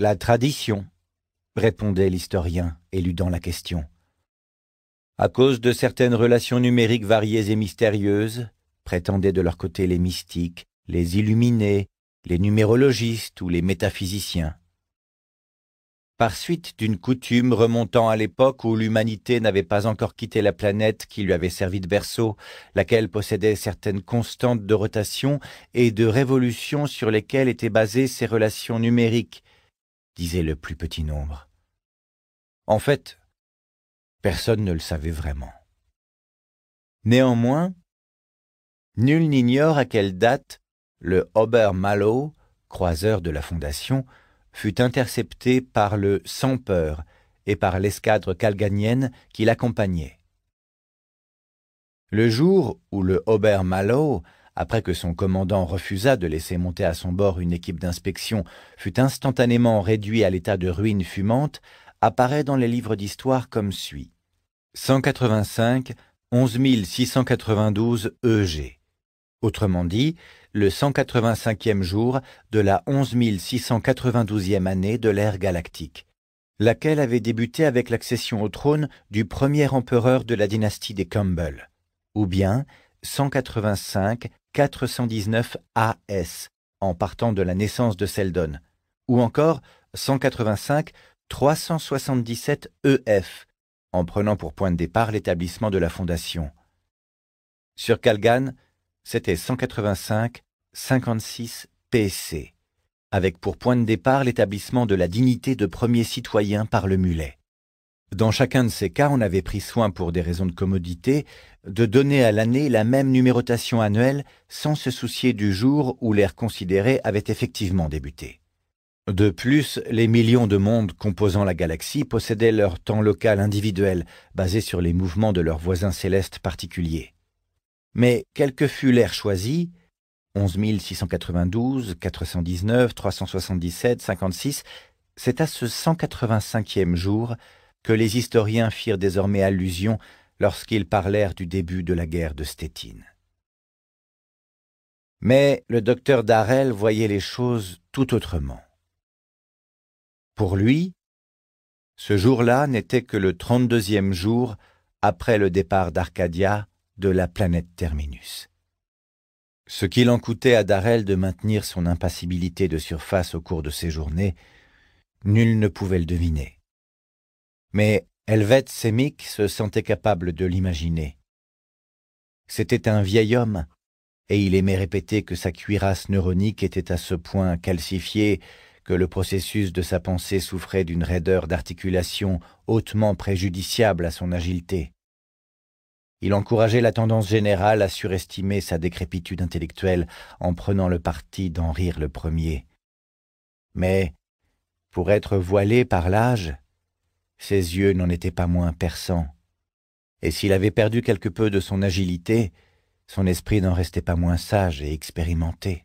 La tradition, répondait l'historien, éludant la question. À cause de certaines relations numériques variées et mystérieuses, prétendaient de leur côté les mystiques, les illuminés, les numérologistes ou les métaphysiciens. Par suite d'une coutume remontant à l'époque où l'humanité n'avait pas encore quitté la planète qui lui avait servi de berceau, laquelle possédait certaines constantes de rotation et de révolution sur lesquelles étaient basées ces relations numériques, disait le plus petit nombre. En fait, personne ne le savait vraiment. Néanmoins, nul n'ignore à quelle date le Malo, croiseur de la Fondation, fut intercepté par le Sans-Peur et par l'escadre calganienne qui l'accompagnait. Le jour où le Obermallow après que son commandant refusa de laisser monter à son bord une équipe d'inspection, fut instantanément réduit à l'état de ruine fumante, apparaît dans les livres d'histoire comme suit. 185 11692 EG. Autrement dit, le 185e jour de la 11692e année de l'ère galactique, laquelle avait débuté avec l'accession au trône du premier empereur de la dynastie des Campbell, ou bien 185 419 AS en partant de la naissance de Seldon, ou encore 185 377 EF en prenant pour point de départ l'établissement de la fondation. Sur Calgan, c'était 185 56 PC, avec pour point de départ l'établissement de la dignité de premier citoyen par le mulet. Dans chacun de ces cas, on avait pris soin, pour des raisons de commodité, de donner à l'année la même numérotation annuelle sans se soucier du jour où l'ère considérée avait effectivement débuté. De plus, les millions de mondes composant la galaxie possédaient leur temps local individuel, basé sur les mouvements de leurs voisins célestes particuliers. Mais quel que fût l'ère choisie, 11 692, 419, 377, 56, c'est à ce 185e jour que les historiens firent désormais allusion lorsqu'ils parlèrent du début de la guerre de Stétine. Mais le docteur Darrel voyait les choses tout autrement. Pour lui, ce jour-là n'était que le 32e jour après le départ d'Arcadia de la planète Terminus. Ce qu'il en coûtait à Darrell de maintenir son impassibilité de surface au cours de ces journées, nul ne pouvait le deviner mais Helvet Sémic se sentait capable de l'imaginer. C'était un vieil homme, et il aimait répéter que sa cuirasse neuronique était à ce point calcifiée que le processus de sa pensée souffrait d'une raideur d'articulation hautement préjudiciable à son agilité. Il encourageait la tendance générale à surestimer sa décrépitude intellectuelle en prenant le parti d'en rire le premier. Mais, pour être voilé par l'âge, ses yeux n'en étaient pas moins perçants. Et s'il avait perdu quelque peu de son agilité, son esprit n'en restait pas moins sage et expérimenté.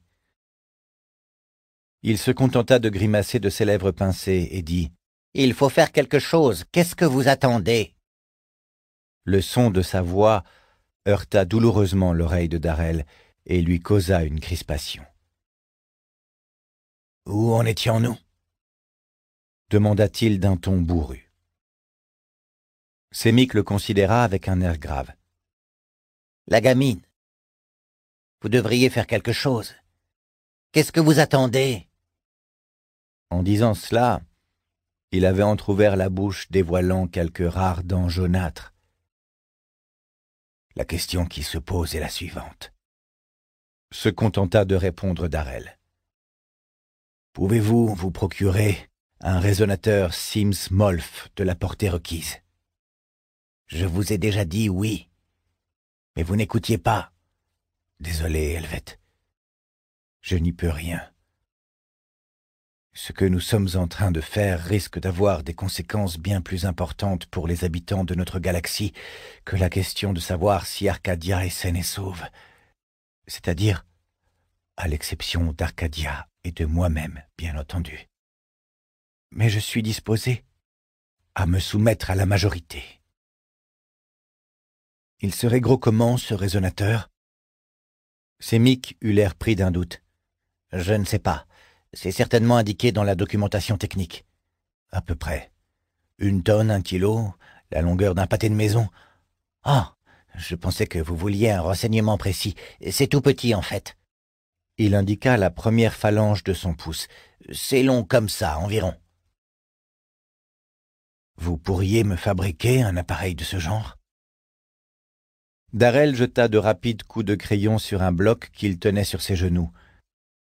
Il se contenta de grimacer de ses lèvres pincées et dit Il faut faire quelque chose, qu'est-ce que vous attendez Le son de sa voix heurta douloureusement l'oreille de Darrell et lui causa une crispation. Où en étions-nous demanda-t-il d'un ton bourru. Sémic le considéra avec un air grave. La gamine, vous devriez faire quelque chose. Qu'est-ce que vous attendez En disant cela, il avait entr'ouvert la bouche dévoilant quelques rares dents jaunâtres. La question qui se pose est la suivante. Se contenta de répondre Darrell. Pouvez-vous vous procurer un résonateur Sims-Molf de la portée requise je vous ai déjà dit oui. Mais vous n'écoutiez pas. Désolé, Helvète. Je n'y peux rien. Ce que nous sommes en train de faire risque d'avoir des conséquences bien plus importantes pour les habitants de notre galaxie que la question de savoir si Arcadia est saine et sauve. C'est-à-dire, à, à l'exception d'Arcadia et de moi-même, bien entendu. Mais je suis disposé à me soumettre à la majorité. Il serait gros comment, ce résonateur Sémic eut l'air pris d'un doute. Je ne sais pas. C'est certainement indiqué dans la documentation technique. À peu près. Une tonne, un kilo, la longueur d'un pâté de maison. Ah Je pensais que vous vouliez un renseignement précis. C'est tout petit, en fait. Il indiqua la première phalange de son pouce. C'est long comme ça, environ. Vous pourriez me fabriquer un appareil de ce genre Darrell jeta de rapides coups de crayon sur un bloc qu'il tenait sur ses genoux.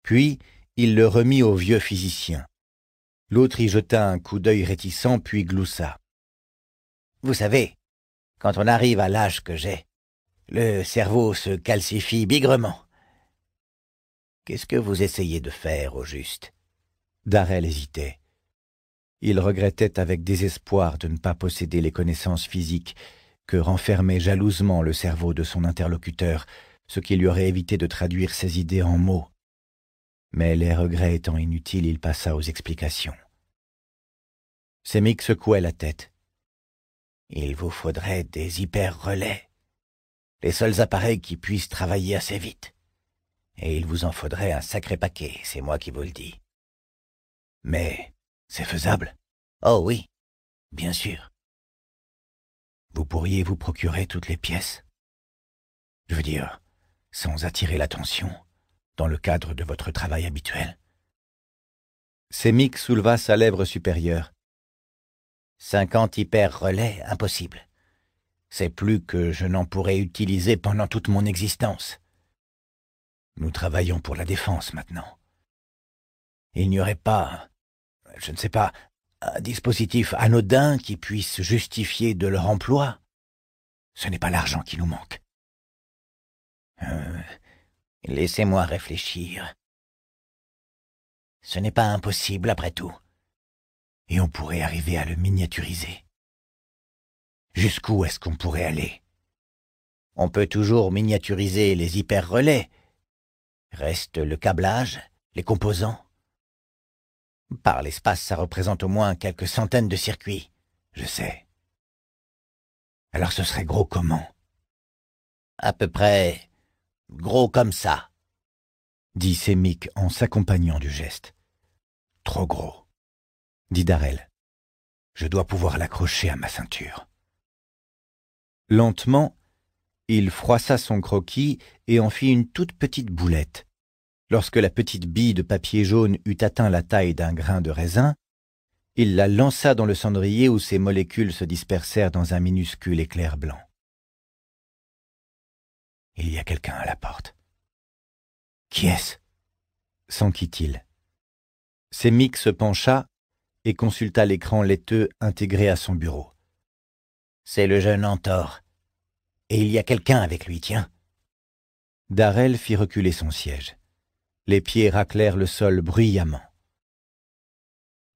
Puis, il le remit au vieux physicien. L'autre y jeta un coup d'œil réticent, puis gloussa. Vous savez, quand on arrive à l'âge que j'ai, le cerveau se calcifie bigrement. Qu'est-ce que vous essayez de faire, au juste Darrell hésitait. Il regrettait avec désespoir de ne pas posséder les connaissances physiques que renfermait jalousement le cerveau de son interlocuteur, ce qui lui aurait évité de traduire ses idées en mots. Mais les regrets étant inutiles, il passa aux explications. Sémic secouait la tête. Il vous faudrait des hyper-relais, les seuls appareils qui puissent travailler assez vite. Et il vous en faudrait un sacré paquet, c'est moi qui vous le dis. Mais c'est faisable Oh oui, bien sûr vous pourriez vous procurer toutes les pièces Je veux dire, sans attirer l'attention, dans le cadre de votre travail habituel. Sémic souleva sa lèvre supérieure. Cinquante hyper-relais, impossible. C'est plus que je n'en pourrais utiliser pendant toute mon existence. Nous travaillons pour la défense maintenant. Il n'y aurait pas, je ne sais pas, un dispositif anodin qui puisse justifier de leur emploi. Ce n'est pas l'argent qui nous manque. Euh, laissez-moi réfléchir. Ce n'est pas impossible après tout. Et on pourrait arriver à le miniaturiser. Jusqu'où est-ce qu'on pourrait aller On peut toujours miniaturiser les hyper-relais. Reste le câblage, les composants. Par l'espace, ça représente au moins quelques centaines de circuits. Je sais. Alors ce serait gros comment À peu près gros comme ça, dit Sémic en s'accompagnant du geste. Trop gros, dit Darrell. Je dois pouvoir l'accrocher à ma ceinture. Lentement, il froissa son croquis et en fit une toute petite boulette, Lorsque la petite bille de papier jaune eut atteint la taille d'un grain de raisin, il la lança dans le cendrier où ses molécules se dispersèrent dans un minuscule éclair blanc. Il y a quelqu'un à la porte. Qui est-ce s'enquit-il. Sémic se pencha et consulta l'écran laiteux intégré à son bureau. C'est le jeune Antor. Et il y a quelqu'un avec lui, tiens. Darrell fit reculer son siège. Les pieds raclèrent le sol bruyamment.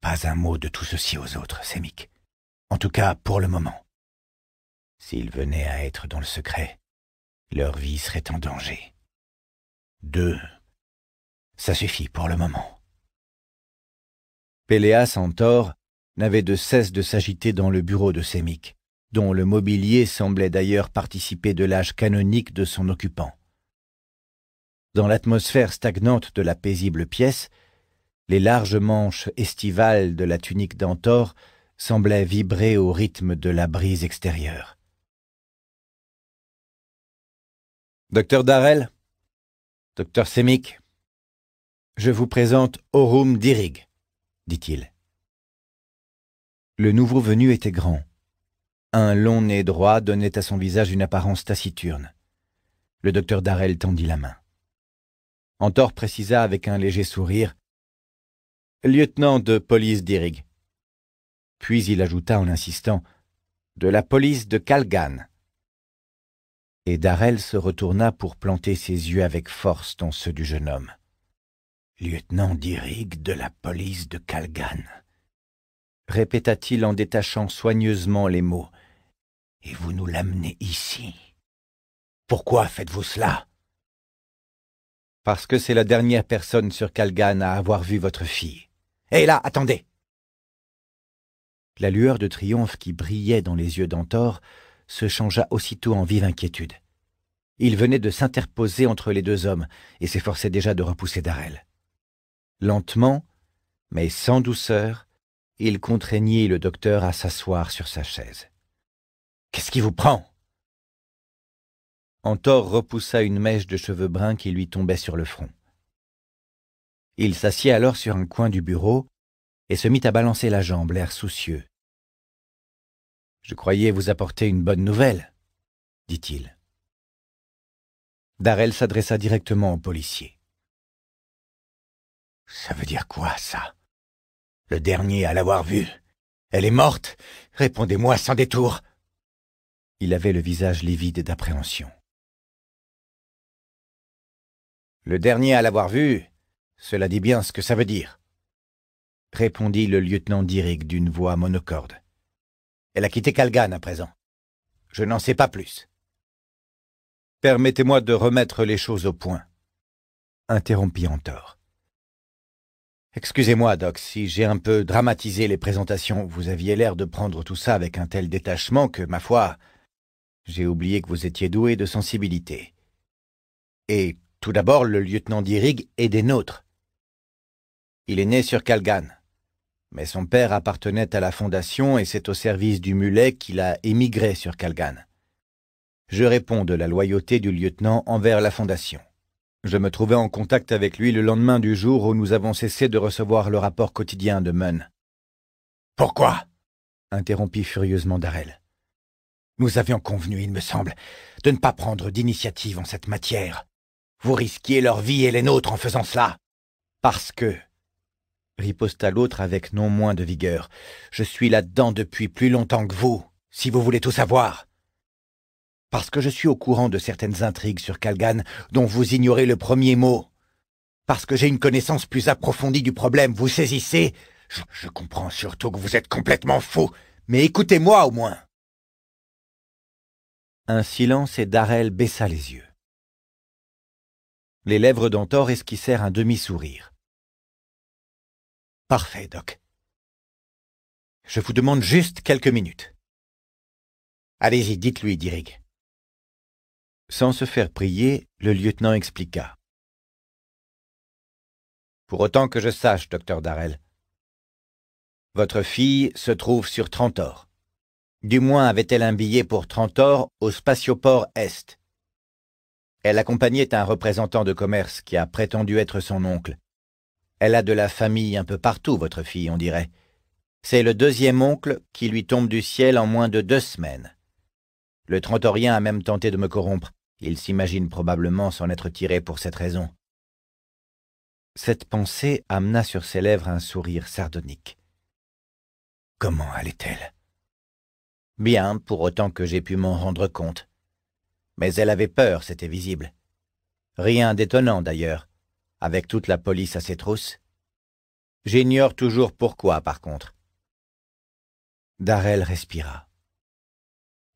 Pas un mot de tout ceci aux autres, Sémic. En tout cas, pour le moment. S'ils venaient à être dans le secret, leur vie serait en danger. Deux. Ça suffit pour le moment. Péléas tort, n'avait de cesse de s'agiter dans le bureau de Sémic, dont le mobilier semblait d'ailleurs participer de l'âge canonique de son occupant. Dans l'atmosphère stagnante de la paisible pièce, les larges manches estivales de la tunique d'Antor semblaient vibrer au rythme de la brise extérieure. Docteur Darrell, docteur Semik, je vous présente Orum Dirig, dit-il. Le nouveau venu était grand. Un long nez droit donnait à son visage une apparence taciturne. Le docteur Darrell tendit la main. Antor précisa avec un léger sourire Lieutenant de police d'Irig. Puis il ajouta en insistant De la police de Kalgan. Et Darrell se retourna pour planter ses yeux avec force dans ceux du jeune homme. Lieutenant d'Irig de la police de Kalgan. Répéta-t-il en détachant soigneusement les mots. Et vous nous l'amenez ici. Pourquoi faites-vous cela parce que c'est la dernière personne sur Kalgan à avoir vu votre fille. Hé là, attendez La lueur de triomphe qui brillait dans les yeux d'Antor se changea aussitôt en vive inquiétude. Il venait de s'interposer entre les deux hommes et s'efforçait déjà de repousser Darrell. Lentement, mais sans douceur, il contraignit le docteur à s'asseoir sur sa chaise. Qu'est-ce qui vous prend Antor repoussa une mèche de cheveux bruns qui lui tombait sur le front. Il s'assied alors sur un coin du bureau et se mit à balancer la jambe, l'air soucieux. Je croyais vous apporter une bonne nouvelle, dit-il. Darrell s'adressa directement au policier. Ça veut dire quoi, ça Le dernier à l'avoir vue. Elle est morte Répondez-moi sans détour Il avait le visage livide d'appréhension. Le dernier à l'avoir vu, cela dit bien ce que ça veut dire, répondit le lieutenant Dirick d'une voix monocorde. Elle a quitté Calgan à présent. Je n'en sais pas plus. Permettez-moi de remettre les choses au point, interrompit Antor. Excusez-moi, Doc, si j'ai un peu dramatisé les présentations. Vous aviez l'air de prendre tout ça avec un tel détachement que, ma foi, j'ai oublié que vous étiez doué de sensibilité. Et tout d'abord, le lieutenant d'Irig est des nôtres. Il est né sur Kalgan, mais son père appartenait à la fondation et c'est au service du mulet qu'il a émigré sur Kalgan. Je réponds de la loyauté du lieutenant envers la fondation. Je me trouvais en contact avec lui le lendemain du jour où nous avons cessé de recevoir le rapport quotidien de Mun. Pourquoi interrompit furieusement Darrell. Nous avions convenu, il me semble, de ne pas prendre d'initiative en cette matière. Vous risquiez leur vie et les nôtres en faisant cela. Parce que, riposta l'autre avec non moins de vigueur, je suis là-dedans depuis plus longtemps que vous, si vous voulez tout savoir. Parce que je suis au courant de certaines intrigues sur Kalgan dont vous ignorez le premier mot. Parce que j'ai une connaissance plus approfondie du problème, vous saisissez je, je comprends surtout que vous êtes complètement fou, mais écoutez-moi au moins. Un silence et Darrell baissa les yeux. Les lèvres d'Antor esquissèrent un demi-sourire. Parfait, Doc. Je vous demande juste quelques minutes. Allez-y, dites-lui, Dirig. Sans se faire prier, le lieutenant expliqua. Pour autant que je sache, docteur Darrell, votre fille se trouve sur Trentor. Du moins avait-elle un billet pour Trentor au spatioport Est. Elle accompagnait un représentant de commerce qui a prétendu être son oncle. Elle a de la famille un peu partout, votre fille, on dirait. C'est le deuxième oncle qui lui tombe du ciel en moins de deux semaines. Le Trentorien a même tenté de me corrompre. Il s'imagine probablement s'en être tiré pour cette raison. Cette pensée amena sur ses lèvres un sourire sardonique. Comment allait-elle Bien, pour autant que j'ai pu m'en rendre compte mais elle avait peur, c'était visible. Rien d'étonnant d'ailleurs, avec toute la police à ses trousses. J'ignore toujours pourquoi, par contre. Darrell respira.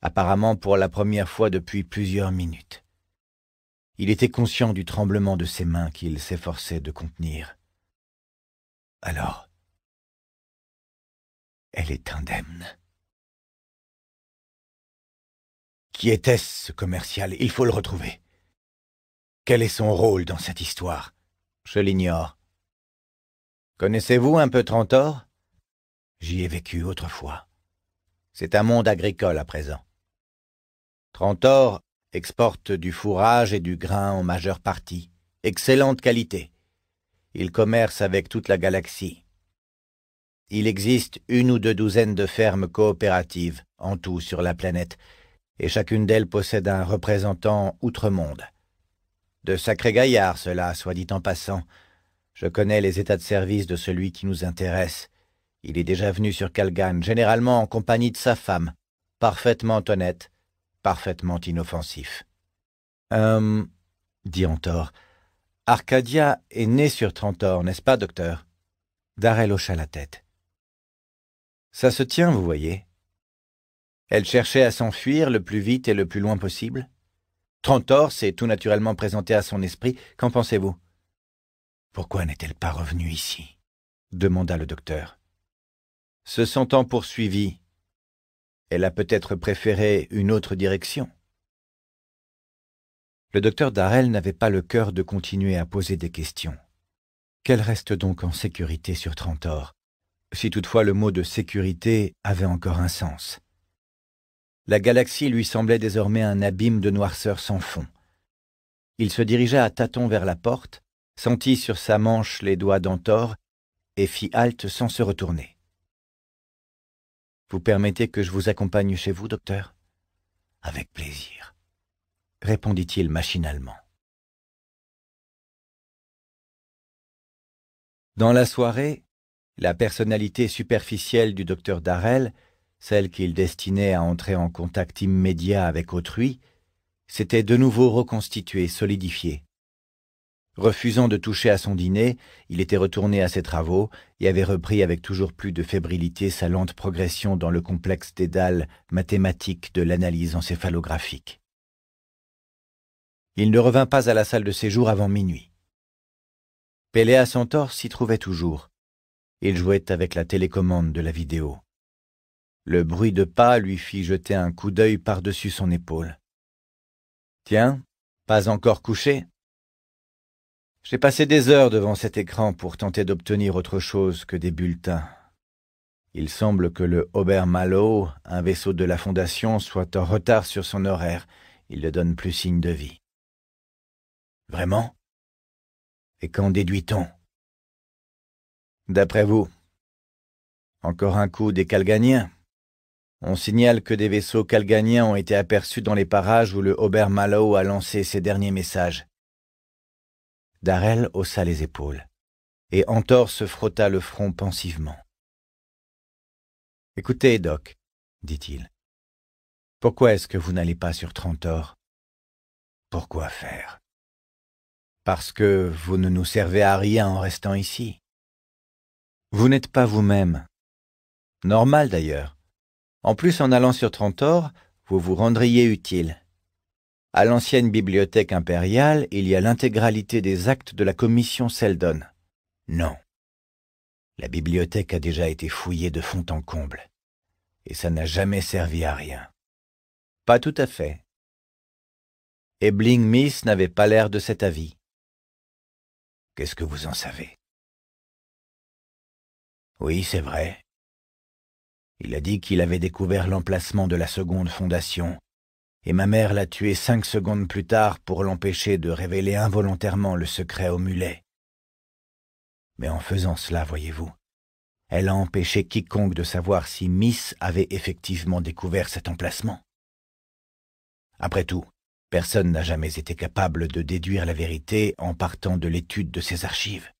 Apparemment pour la première fois depuis plusieurs minutes. Il était conscient du tremblement de ses mains qu'il s'efforçait de contenir. Alors, elle est indemne. Qui était-ce, ce commercial Il faut le retrouver. Quel est son rôle dans cette histoire Je l'ignore. Connaissez-vous un peu Trentor J'y ai vécu autrefois. C'est un monde agricole à présent. Trentor exporte du fourrage et du grain en majeure partie. Excellente qualité. Il commerce avec toute la galaxie. Il existe une ou deux douzaines de fermes coopératives en tout sur la planète, et chacune d'elles possède un représentant outre-monde. De sacrés gaillards, cela, soit dit en passant. Je connais les états de service de celui qui nous intéresse. Il est déjà venu sur Calgan, généralement en compagnie de sa femme, parfaitement honnête, parfaitement inoffensif. Hum, dit Antor. Arcadia est née sur Trentor, n'est-ce pas, docteur Darrell hocha la tête. Ça se tient, vous voyez. Elle cherchait à s'enfuir le plus vite et le plus loin possible. Trentor s'est tout naturellement présenté à son esprit. Qu'en pensez-vous Pourquoi n'est-elle pas revenue ici demanda le docteur. Se sentant poursuivie, elle a peut-être préféré une autre direction. Le docteur Darrell n'avait pas le cœur de continuer à poser des questions. Qu'elle reste donc en sécurité sur Trentor, si toutefois le mot de sécurité avait encore un sens. La galaxie lui semblait désormais un abîme de noirceur sans fond. Il se dirigea à tâtons vers la porte, sentit sur sa manche les doigts d'Antor et fit halte sans se retourner. Vous permettez que je vous accompagne chez vous, docteur Avec plaisir, répondit-il machinalement. Dans la soirée, la personnalité superficielle du docteur Darrell celle qu'il destinait à entrer en contact immédiat avec autrui, s'était de nouveau reconstituée, solidifiée. Refusant de toucher à son dîner, il était retourné à ses travaux et avait repris avec toujours plus de fébrilité sa lente progression dans le complexe dédale mathématique de l'analyse encéphalographique. Il ne revint pas à la salle de séjour avant minuit. Péléa Centaure s'y trouvait toujours. Il jouait avec la télécommande de la vidéo. Le bruit de pas lui fit jeter un coup d'œil par-dessus son épaule. Tiens, pas encore couché J'ai passé des heures devant cet écran pour tenter d'obtenir autre chose que des bulletins. Il semble que le Obermalo, un vaisseau de la Fondation, soit en retard sur son horaire. Il ne donne plus signe de vie. Vraiment Et qu'en déduit-on D'après vous, encore un coup des Calganiens on signale que des vaisseaux calganiens ont été aperçus dans les parages où le Malo a lancé ses derniers messages. Darrell haussa les épaules, et Antor se frotta le front pensivement. Écoutez, Doc, dit-il, pourquoi est-ce que vous n'allez pas sur Trentor Pourquoi faire Parce que vous ne nous servez à rien en restant ici. Vous n'êtes pas vous-même. Normal d'ailleurs. En plus, en allant sur Trentor, vous vous rendriez utile. À l'ancienne bibliothèque impériale, il y a l'intégralité des actes de la commission Seldon. Non. La bibliothèque a déjà été fouillée de fond en comble. Et ça n'a jamais servi à rien. Pas tout à fait. Ebling Miss n'avait pas l'air de cet avis. Qu'est-ce que vous en savez Oui, c'est vrai. Il a dit qu'il avait découvert l'emplacement de la seconde fondation, et ma mère l'a tué cinq secondes plus tard pour l'empêcher de révéler involontairement le secret au mulet. Mais en faisant cela, voyez-vous, elle a empêché quiconque de savoir si Miss avait effectivement découvert cet emplacement. Après tout, personne n'a jamais été capable de déduire la vérité en partant de l'étude de ses archives.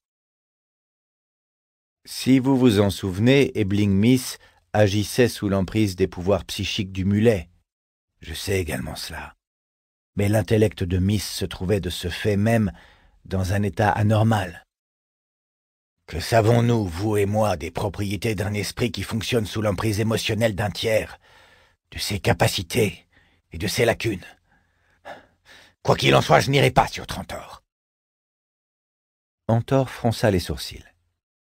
Si vous vous en souvenez, Ebling Miss agissait sous l'emprise des pouvoirs psychiques du mulet. Je sais également cela. Mais l'intellect de Miss se trouvait de ce fait même dans un état anormal. Que savons-nous, vous et moi, des propriétés d'un esprit qui fonctionne sous l'emprise émotionnelle d'un tiers, de ses capacités et de ses lacunes Quoi qu'il en soit, je n'irai pas sur Trentor. Antor fronça les sourcils.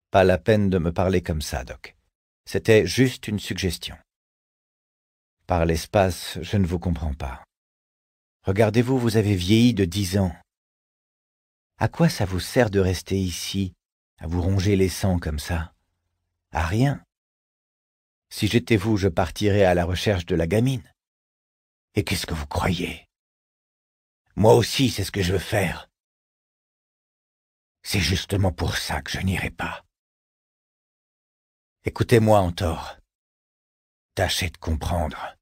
Pas la peine de me parler comme ça, Doc. C'était juste une suggestion. Par l'espace, je ne vous comprends pas. Regardez-vous, vous avez vieilli de dix ans. À quoi ça vous sert de rester ici, à vous ronger les sangs comme ça À rien. Si j'étais vous, je partirais à la recherche de la gamine. Et qu'est-ce que vous croyez Moi aussi, c'est ce que je veux faire. C'est justement pour ça que je n'irai pas. Écoutez-moi, Antor. Tâchez de comprendre.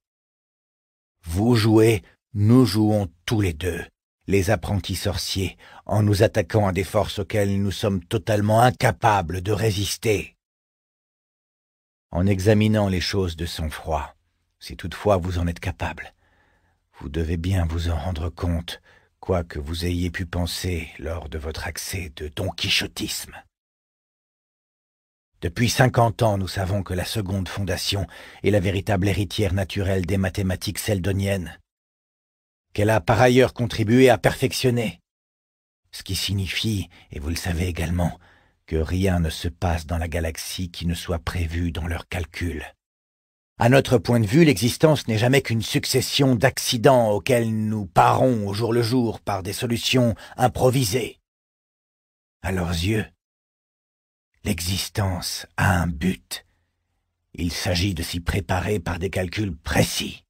Vous jouez, nous jouons tous les deux, les apprentis sorciers, en nous attaquant à des forces auxquelles nous sommes totalement incapables de résister. En examinant les choses de sang-froid, si toutefois vous en êtes capable, vous devez bien vous en rendre compte, quoi que vous ayez pu penser lors de votre accès de donquichotisme. Depuis cinquante ans, nous savons que la seconde fondation est la véritable héritière naturelle des mathématiques seldoniennes, qu'elle a par ailleurs contribué à perfectionner. Ce qui signifie, et vous le savez également, que rien ne se passe dans la galaxie qui ne soit prévu dans leurs calculs. À notre point de vue, l'existence n'est jamais qu'une succession d'accidents auxquels nous parons au jour le jour par des solutions improvisées. À leurs yeux, L'existence a un but. Il s'agit de s'y préparer par des calculs précis.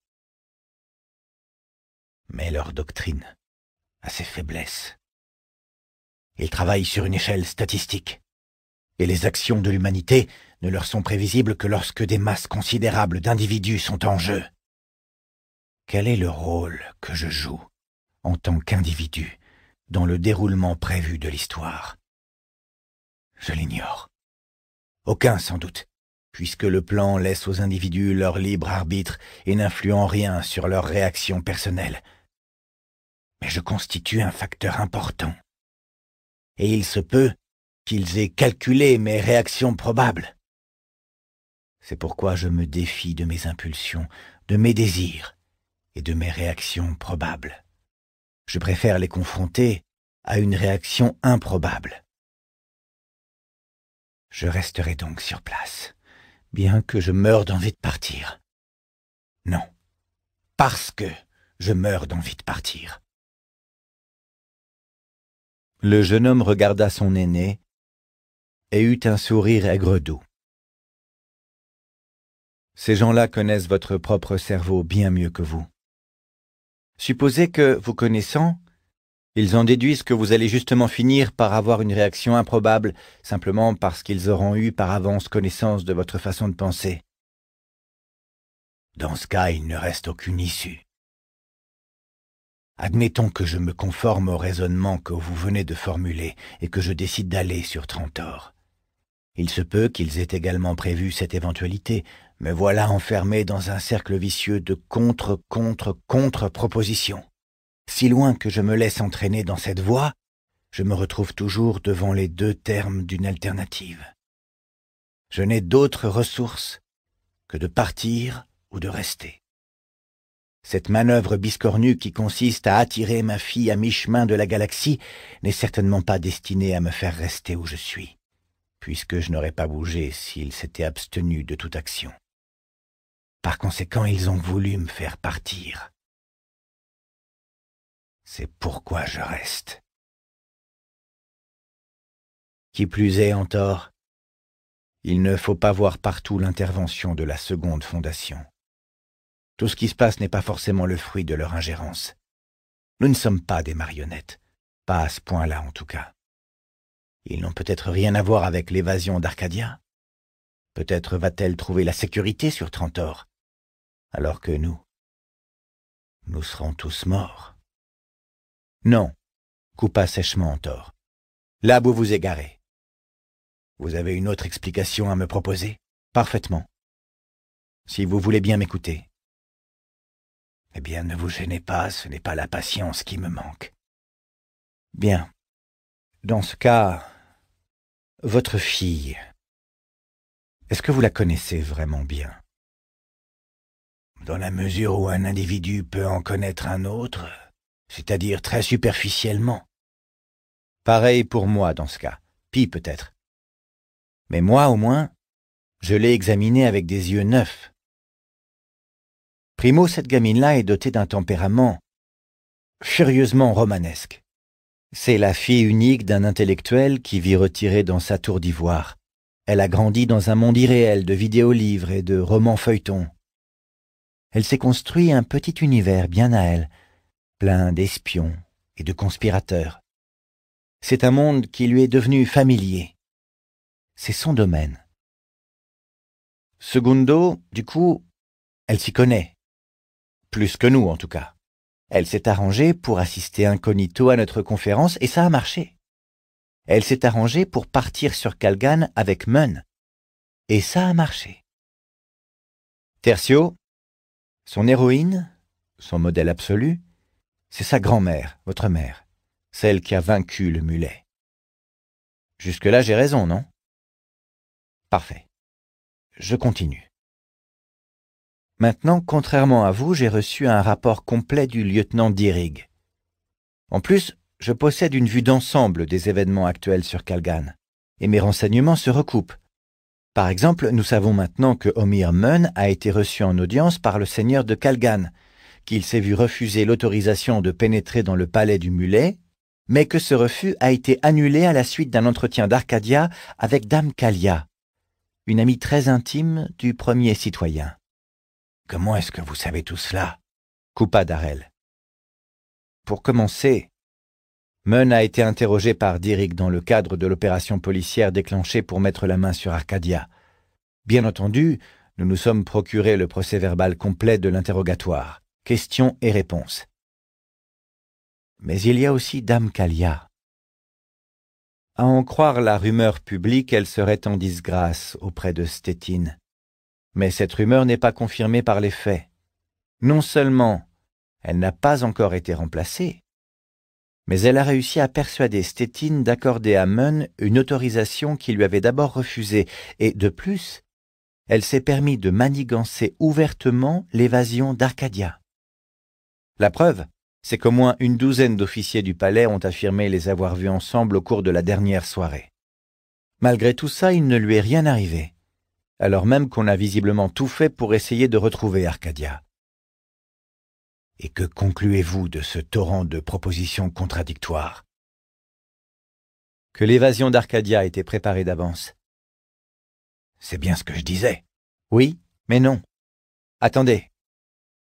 Mais leur doctrine a ses faiblesses. Ils travaillent sur une échelle statistique, et les actions de l'humanité ne leur sont prévisibles que lorsque des masses considérables d'individus sont en jeu. Quel est le rôle que je joue en tant qu'individu dans le déroulement prévu de l'histoire Je l'ignore. Aucun, sans doute, puisque le plan laisse aux individus leur libre arbitre et n'influe en rien sur leurs réactions personnelles. Mais je constitue un facteur important. Et il se peut qu'ils aient calculé mes réactions probables. C'est pourquoi je me défie de mes impulsions, de mes désirs et de mes réactions probables. Je préfère les confronter à une réaction improbable. Je resterai donc sur place, bien que je meure d'envie de partir. Non, parce que je meurs d'envie de partir. Le jeune homme regarda son aîné et eut un sourire aigre doux. Ces gens-là connaissent votre propre cerveau bien mieux que vous. Supposez que, vous connaissant, ils en déduisent que vous allez justement finir par avoir une réaction improbable, simplement parce qu'ils auront eu par avance connaissance de votre façon de penser. Dans ce cas, il ne reste aucune issue. Admettons que je me conforme au raisonnement que vous venez de formuler et que je décide d'aller sur Trentor. Il se peut qu'ils aient également prévu cette éventualité, mais voilà enfermé dans un cercle vicieux de contre-contre-contre-propositions si loin que je me laisse entraîner dans cette voie, je me retrouve toujours devant les deux termes d'une alternative. Je n'ai d'autre ressource que de partir ou de rester. Cette manœuvre biscornue qui consiste à attirer ma fille à mi-chemin de la galaxie n'est certainement pas destinée à me faire rester où je suis, puisque je n'aurais pas bougé s'ils s'étaient abstenus de toute action. Par conséquent, ils ont voulu me faire partir, c'est pourquoi je reste. Qui plus est, en tort, il ne faut pas voir partout l'intervention de la seconde fondation. Tout ce qui se passe n'est pas forcément le fruit de leur ingérence. Nous ne sommes pas des marionnettes, pas à ce point-là en tout cas. Ils n'ont peut-être rien à voir avec l'évasion d'Arcadia. Peut-être va-t-elle trouver la sécurité sur Trentor, alors que nous, nous serons tous morts. Non, coupa sèchement tort. Là vous vous égarez. Vous avez une autre explication à me proposer Parfaitement. Si vous voulez bien m'écouter. Eh bien, ne vous gênez pas, ce n'est pas la patience qui me manque. Bien. Dans ce cas, votre fille, est-ce que vous la connaissez vraiment bien Dans la mesure où un individu peut en connaître un autre, c'est-à-dire très superficiellement. Pareil pour moi dans ce cas, pis peut-être. Mais moi au moins, je l'ai examinée avec des yeux neufs. Primo, cette gamine-là est dotée d'un tempérament furieusement romanesque. C'est la fille unique d'un intellectuel qui vit retiré dans sa tour d'ivoire. Elle a grandi dans un monde irréel de vidéolivres et de romans feuilletons. Elle s'est construit un petit univers bien à elle, plein d'espions et de conspirateurs. C'est un monde qui lui est devenu familier. C'est son domaine. Segundo, du coup, elle s'y connaît. Plus que nous, en tout cas. Elle s'est arrangée pour assister incognito à notre conférence et ça a marché. Elle s'est arrangée pour partir sur Calgan avec Mun. Et ça a marché. Tertio, son héroïne, son modèle absolu, c'est sa grand-mère, votre mère, celle qui a vaincu le mulet. Jusque-là, j'ai raison, non Parfait. Je continue. Maintenant, contrairement à vous, j'ai reçu un rapport complet du lieutenant Dirig. En plus, je possède une vue d'ensemble des événements actuels sur Kalgan, et mes renseignements se recoupent. Par exemple, nous savons maintenant que Omir Mun a été reçu en audience par le seigneur de Kalgan, qu'il s'est vu refuser l'autorisation de pénétrer dans le palais du mulet, mais que ce refus a été annulé à la suite d'un entretien d'Arcadia avec Dame Calia, une amie très intime du premier citoyen. Comment est-ce que vous savez tout cela coupa Darrel. Pour commencer, Mun a été interrogé par Dirick dans le cadre de l'opération policière déclenchée pour mettre la main sur Arcadia. Bien entendu, nous nous sommes procuré le procès-verbal complet de l'interrogatoire. Questions et réponses. Mais il y a aussi Dame Kalia. À en croire la rumeur publique, elle serait en disgrâce auprès de Stettin. Mais cette rumeur n'est pas confirmée par les faits. Non seulement elle n'a pas encore été remplacée, mais elle a réussi à persuader Stettin d'accorder à Mun une autorisation qui lui avait d'abord refusée, et de plus, elle s'est permis de manigancer ouvertement l'évasion d'Arcadia. La preuve, c'est qu'au moins une douzaine d'officiers du palais ont affirmé les avoir vus ensemble au cours de la dernière soirée. Malgré tout ça, il ne lui est rien arrivé, alors même qu'on a visiblement tout fait pour essayer de retrouver Arcadia. Et que concluez-vous de ce torrent de propositions contradictoires Que l'évasion d'Arcadia était préparée d'avance. C'est bien ce que je disais. Oui, mais non. Attendez,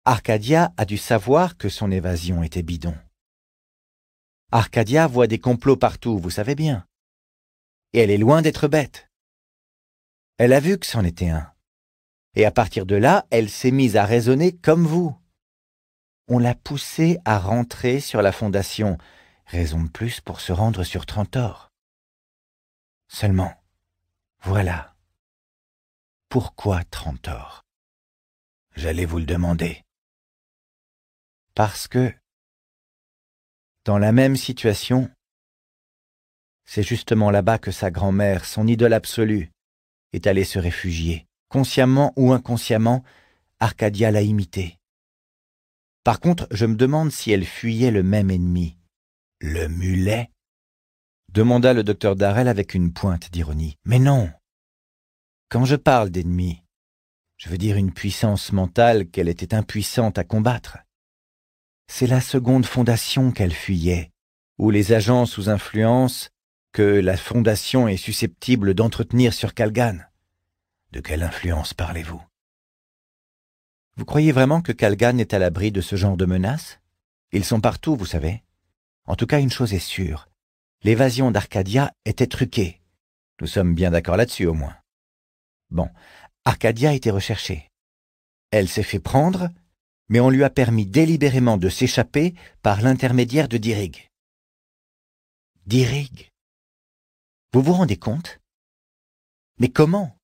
Arcadia a dû savoir que son évasion était bidon. Arcadia voit des complots partout, vous savez bien. Et elle est loin d'être bête. Elle a vu que c'en était un. Et à partir de là, elle s'est mise à raisonner comme vous. On l'a poussée à rentrer sur la fondation, raison de plus pour se rendre sur Trantor. Seulement, voilà. Pourquoi Trantor. J'allais vous le demander. Parce que, dans la même situation, c'est justement là-bas que sa grand-mère, son idole absolue, est allée se réfugier. Consciemment ou inconsciemment, Arcadia l'a imitée. Par contre, je me demande si elle fuyait le même ennemi. Le mulet demanda le docteur Darrell avec une pointe d'ironie. Mais non Quand je parle d'ennemi, je veux dire une puissance mentale qu'elle était impuissante à combattre c'est la seconde fondation qu'elle fuyait, ou les agents sous influence que la fondation est susceptible d'entretenir sur Kalgan. De quelle influence parlez-vous Vous croyez vraiment que Kalgan est à l'abri de ce genre de menaces Ils sont partout, vous savez. En tout cas, une chose est sûre. L'évasion d'Arcadia était truquée. Nous sommes bien d'accord là-dessus, au moins. Bon, Arcadia était recherchée. Elle s'est fait prendre, mais on lui a permis délibérément de s'échapper par l'intermédiaire de Dirig. Dirig Vous vous rendez compte Mais comment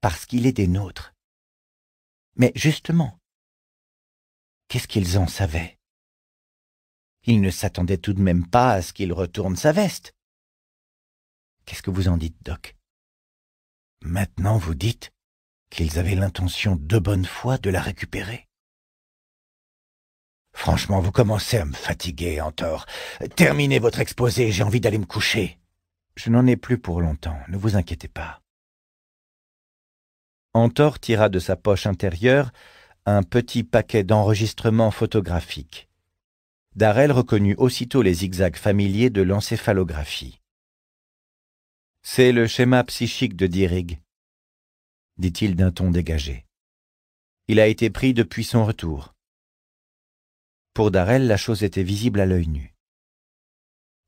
Parce qu'il est des nôtres. Mais justement, qu'est-ce qu'ils en savaient Ils ne s'attendaient tout de même pas à ce qu'il retourne sa veste. Qu'est-ce que vous en dites, Doc Maintenant vous dites qu'ils avaient l'intention de bonne foi de la récupérer. Franchement, vous commencez à me fatiguer, Antor. Terminez votre exposé, j'ai envie d'aller me coucher. Je n'en ai plus pour longtemps, ne vous inquiétez pas. Antor tira de sa poche intérieure un petit paquet d'enregistrements photographiques. Darrell reconnut aussitôt les zigzags familiers de l'encéphalographie. C'est le schéma psychique de Dirig, dit-il d'un ton dégagé. Il a été pris depuis son retour. Pour Darrell, la chose était visible à l'œil nu.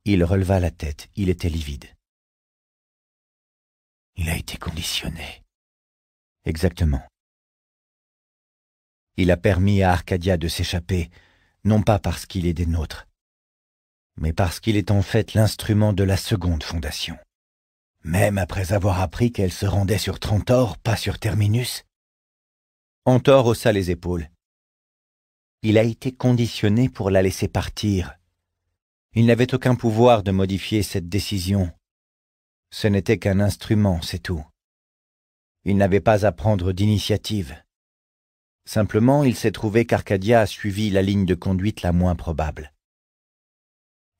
Il releva la tête, il était livide. Il a été conditionné. Exactement. Il a permis à Arcadia de s'échapper, non pas parce qu'il est des nôtres, mais parce qu'il est en fait l'instrument de la seconde fondation même après avoir appris qu'elle se rendait sur Trentor, pas sur Terminus Antor haussa les épaules. Il a été conditionné pour la laisser partir. Il n'avait aucun pouvoir de modifier cette décision. Ce n'était qu'un instrument, c'est tout. Il n'avait pas à prendre d'initiative. Simplement, il s'est trouvé qu'Arcadia a suivi la ligne de conduite la moins probable.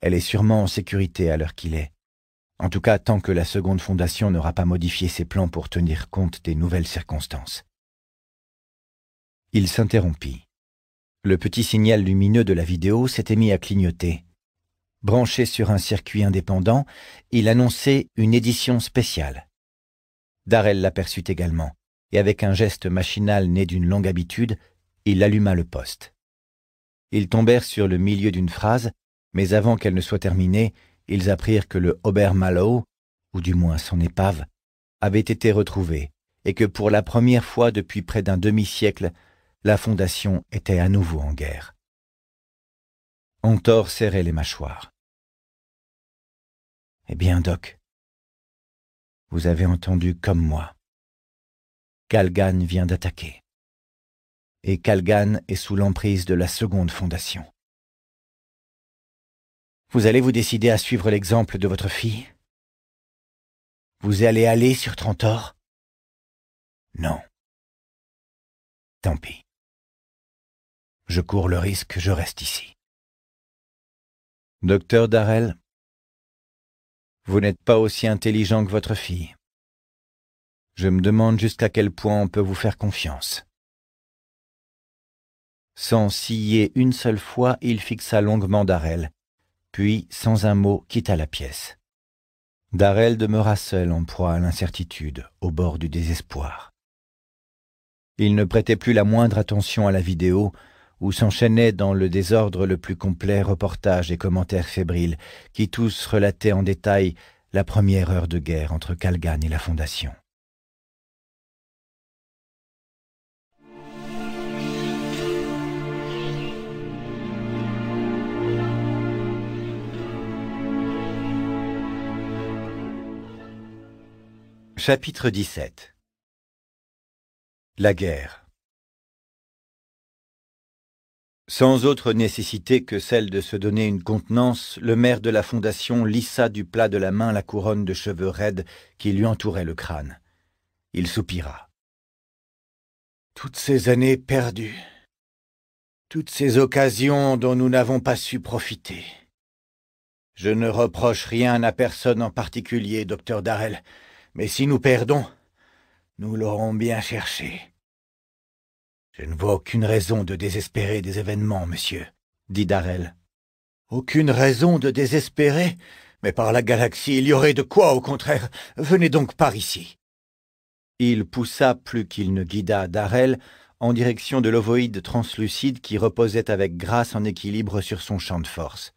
Elle est sûrement en sécurité à l'heure qu'il est. En tout cas, tant que la seconde fondation n'aura pas modifié ses plans pour tenir compte des nouvelles circonstances. Il s'interrompit. Le petit signal lumineux de la vidéo s'était mis à clignoter. Branché sur un circuit indépendant, il annonçait une édition spéciale. Darrell l'aperçut également, et avec un geste machinal né d'une longue habitude, il alluma le poste. Ils tombèrent sur le milieu d'une phrase, mais avant qu'elle ne soit terminée, ils apprirent que le Obermallow, ou du moins son épave, avait été retrouvé et que pour la première fois depuis près d'un demi-siècle, la fondation était à nouveau en guerre. Antor serrait les mâchoires. Eh bien, Doc, vous avez entendu comme moi. Kalgan vient d'attaquer. Et Kalgan est sous l'emprise de la seconde fondation. Vous allez vous décider à suivre l'exemple de votre fille Vous allez aller sur Trentor Non. Tant pis. Je cours le risque, je reste ici. Docteur Darrell, vous n'êtes pas aussi intelligent que votre fille. Je me demande jusqu'à quel point on peut vous faire confiance. Sans scier une seule fois, il fixa longuement Darrell, puis, sans un mot, quitta la pièce. Darrell demeura seul en proie à l'incertitude, au bord du désespoir. Il ne prêtait plus la moindre attention à la vidéo, où s'enchaînaient dans le désordre le plus complet reportages et commentaires fébriles, qui tous relataient en détail la première heure de guerre entre Calgan et la Fondation. Chapitre 17 La guerre Sans autre nécessité que celle de se donner une contenance, le maire de la Fondation lissa du plat de la main la couronne de cheveux raides qui lui entourait le crâne. Il soupira. Toutes ces années perdues, toutes ces occasions dont nous n'avons pas su profiter. Je ne reproche rien à personne en particulier, docteur Darrell mais si nous perdons, nous l'aurons bien cherché. Je ne vois aucune raison de désespérer des événements, monsieur, dit Darrell. Aucune raison de désespérer Mais par la galaxie, il y aurait de quoi, au contraire. Venez donc par ici. Il poussa plus qu'il ne guida Darrell en direction de l'ovoïde translucide qui reposait avec grâce en équilibre sur son champ de force.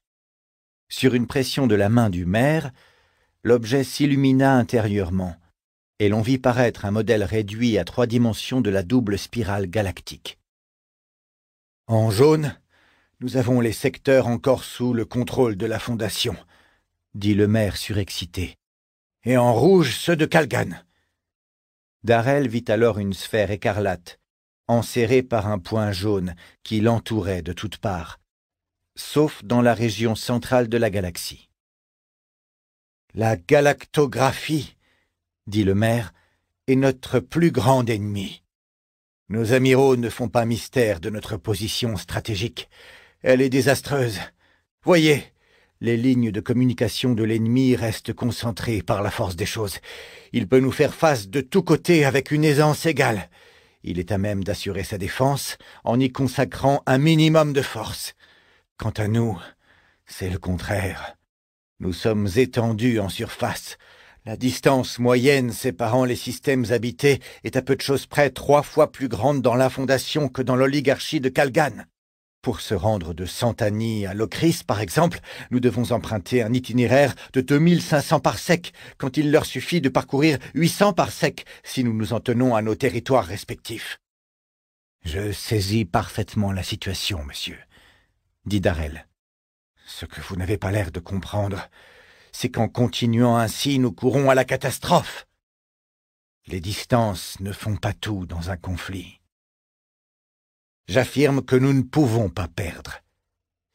Sur une pression de la main du maire, l'objet s'illumina intérieurement, et l'on vit paraître un modèle réduit à trois dimensions de la double spirale galactique. En jaune, nous avons les secteurs encore sous le contrôle de la Fondation, dit le maire surexcité, et en rouge ceux de Kalgan. » Darrell vit alors une sphère écarlate, enserrée par un point jaune qui l'entourait de toutes parts, sauf dans la région centrale de la galaxie. La galactographie, dit le maire, est notre plus grand ennemi. Nos amiraux ne font pas mystère de notre position stratégique. Elle est désastreuse. Voyez, les lignes de communication de l'ennemi restent concentrées par la force des choses. Il peut nous faire face de tous côtés avec une aisance égale. Il est à même d'assurer sa défense en y consacrant un minimum de force. Quant à nous, c'est le contraire. Nous sommes étendus en surface. La distance moyenne séparant les systèmes habités est à peu de choses près trois fois plus grande dans la Fondation que dans l'oligarchie de Kalgan. Pour se rendre de Santani à Locris, par exemple, nous devons emprunter un itinéraire de 2500 parsecs, quand il leur suffit de parcourir 800 parsecs si nous nous en tenons à nos territoires respectifs. Je saisis parfaitement la situation, monsieur, dit Darrell. Ce que vous n'avez pas l'air de comprendre, c'est qu'en continuant ainsi, nous courons à la catastrophe. Les distances ne font pas tout dans un conflit. J'affirme que nous ne pouvons pas perdre.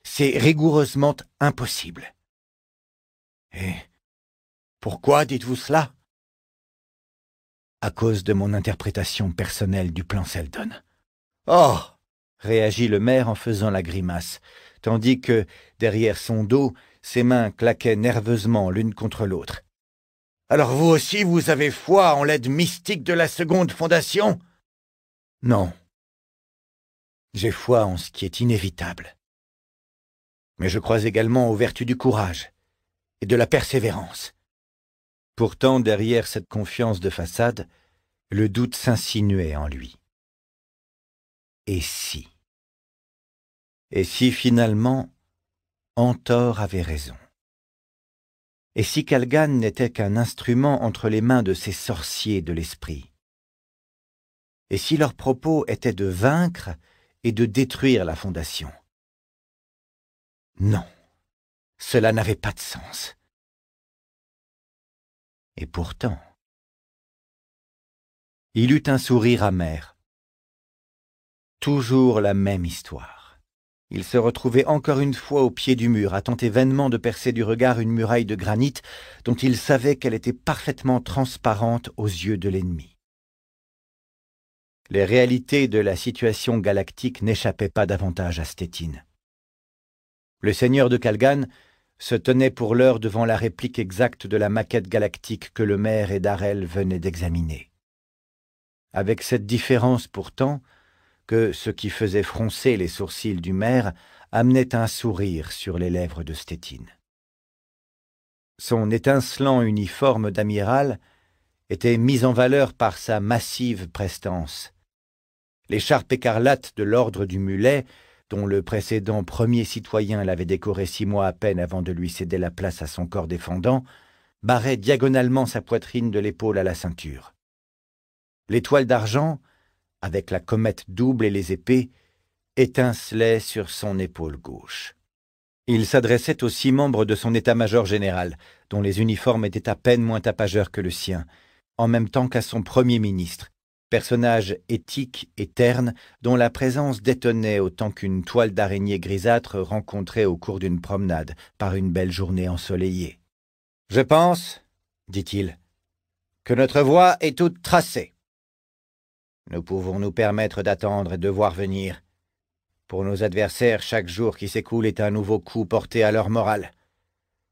C'est rigoureusement impossible. Et pourquoi dites-vous cela À cause de mon interprétation personnelle du plan Seldon. Oh réagit le maire en faisant la grimace tandis que, derrière son dos, ses mains claquaient nerveusement l'une contre l'autre. Alors vous aussi, vous avez foi en l'aide mystique de la seconde fondation Non. J'ai foi en ce qui est inévitable. Mais je crois également aux vertus du courage et de la persévérance. Pourtant, derrière cette confiance de façade, le doute s'insinuait en lui. Et si et si finalement Antor avait raison Et si Kalgan n'était qu'un instrument entre les mains de ces sorciers de l'esprit Et si leur propos était de vaincre et de détruire la Fondation Non, cela n'avait pas de sens. Et pourtant... Il eut un sourire amer. Toujours la même histoire. Il se retrouvait encore une fois au pied du mur, à tenter vainement de percer du regard une muraille de granit dont il savait qu'elle était parfaitement transparente aux yeux de l'ennemi. Les réalités de la situation galactique n'échappaient pas davantage à Stétine. Le seigneur de Calgan se tenait pour l'heure devant la réplique exacte de la maquette galactique que le maire et Darel venaient d'examiner. Avec cette différence pourtant, que ce qui faisait froncer les sourcils du maire amenait un sourire sur les lèvres de Stétine. Son étincelant uniforme d'amiral était mis en valeur par sa massive prestance. L'écharpe écarlate de l'ordre du mulet, dont le précédent premier citoyen l'avait décoré six mois à peine avant de lui céder la place à son corps défendant, barrait diagonalement sa poitrine de l'épaule à la ceinture. L'étoile d'argent, avec la comète double et les épées, étincelait sur son épaule gauche. Il s'adressait aux six membres de son état-major général, dont les uniformes étaient à peine moins tapageurs que le sien, en même temps qu'à son premier ministre, personnage éthique et terne dont la présence détonnait autant qu'une toile d'araignée grisâtre rencontrée au cours d'une promenade par une belle journée ensoleillée. Je pense, dit-il, que notre voie est toute tracée. Nous pouvons nous permettre d'attendre et de voir venir. Pour nos adversaires, chaque jour qui s'écoule est un nouveau coup porté à leur morale.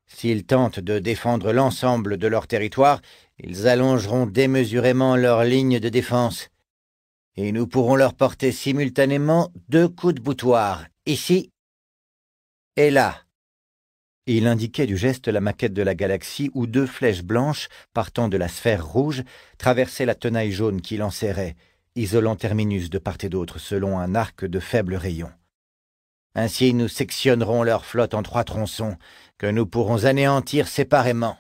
S'ils tentent de défendre l'ensemble de leur territoire, ils allongeront démesurément leur ligne de défense. Et nous pourrons leur porter simultanément deux coups de boutoir, ici et là. Il indiquait du geste la maquette de la galaxie où deux flèches blanches, partant de la sphère rouge, traversaient la tenaille jaune qui l'enserrait isolant Terminus de part et d'autre selon un arc de faible rayon. Ainsi nous sectionnerons leur flotte en trois tronçons, que nous pourrons anéantir séparément.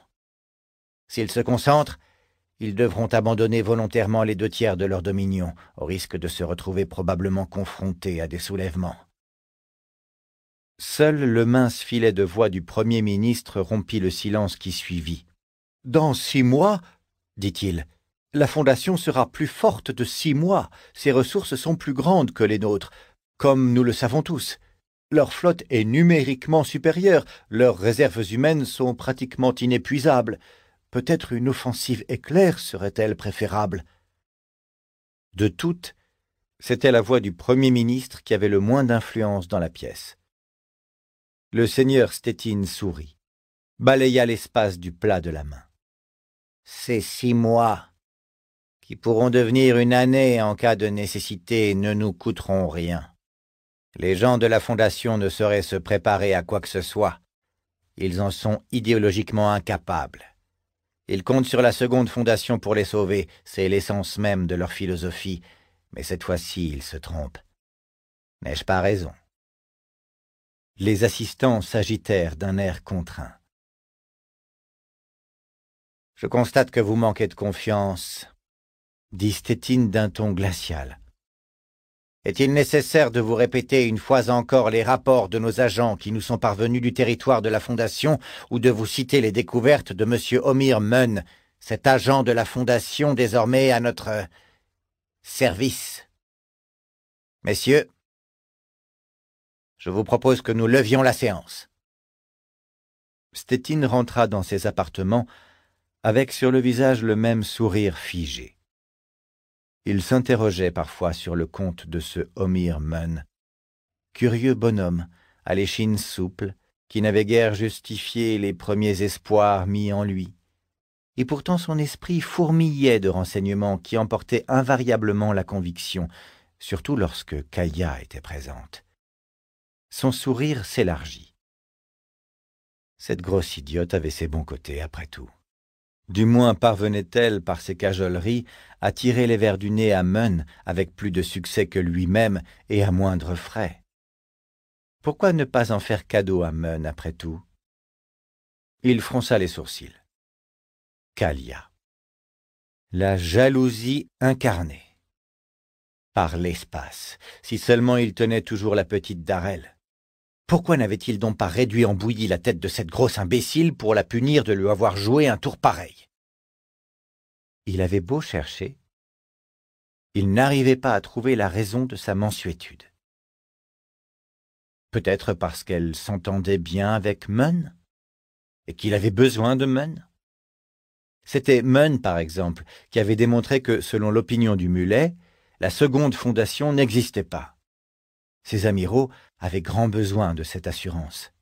S'ils se concentrent, ils devront abandonner volontairement les deux tiers de leur dominion, au risque de se retrouver probablement confrontés à des soulèvements. Seul le mince filet de voix du Premier ministre rompit le silence qui suivit. Dans six mois, dit-il, la Fondation sera plus forte de six mois, ses ressources sont plus grandes que les nôtres, comme nous le savons tous. Leur flotte est numériquement supérieure, leurs réserves humaines sont pratiquement inépuisables. Peut-être une offensive éclair serait-elle préférable. De toutes, c'était la voix du Premier ministre qui avait le moins d'influence dans la pièce. Le seigneur Stettin sourit, balaya l'espace du plat de la main. C'est six mois, qui pourront devenir une année en cas de nécessité, ne nous coûteront rien. Les gens de la Fondation ne sauraient se préparer à quoi que ce soit. Ils en sont idéologiquement incapables. Ils comptent sur la seconde Fondation pour les sauver, c'est l'essence même de leur philosophie, mais cette fois-ci ils se trompent. N'ai-je pas raison Les assistants s'agitèrent d'un air contraint. Je constate que vous manquez de confiance, dit Stétine d'un ton glacial. Est-il nécessaire de vous répéter une fois encore les rapports de nos agents qui nous sont parvenus du territoire de la Fondation ou de vous citer les découvertes de M. Omir Munn, cet agent de la Fondation désormais à notre euh, service Messieurs, je vous propose que nous levions la séance. Stettin rentra dans ses appartements avec sur le visage le même sourire figé. Il s'interrogeait parfois sur le compte de ce Omir Mun. Curieux bonhomme, à l'échine souple, qui n'avait guère justifié les premiers espoirs mis en lui. Et pourtant son esprit fourmillait de renseignements qui emportaient invariablement la conviction, surtout lorsque Kaya était présente. Son sourire s'élargit. Cette grosse idiote avait ses bons côtés, après tout. Du moins parvenait-elle, par ses cajoleries, à tirer les vers du nez à Meun avec plus de succès que lui-même et à moindre frais. Pourquoi ne pas en faire cadeau à Meun, après tout Il fronça les sourcils. Calia. La jalousie incarnée. Par l'espace, si seulement il tenait toujours la petite Darel. Pourquoi n'avait-il donc pas réduit en bouillie la tête de cette grosse imbécile pour la punir de lui avoir joué un tour pareil Il avait beau chercher, il n'arrivait pas à trouver la raison de sa mansuétude. Peut-être parce qu'elle s'entendait bien avec Mun et qu'il avait besoin de Mun C'était Mun, par exemple, qui avait démontré que, selon l'opinion du mulet, la seconde fondation n'existait pas. Ses amiraux avaient grand besoin de cette assurance.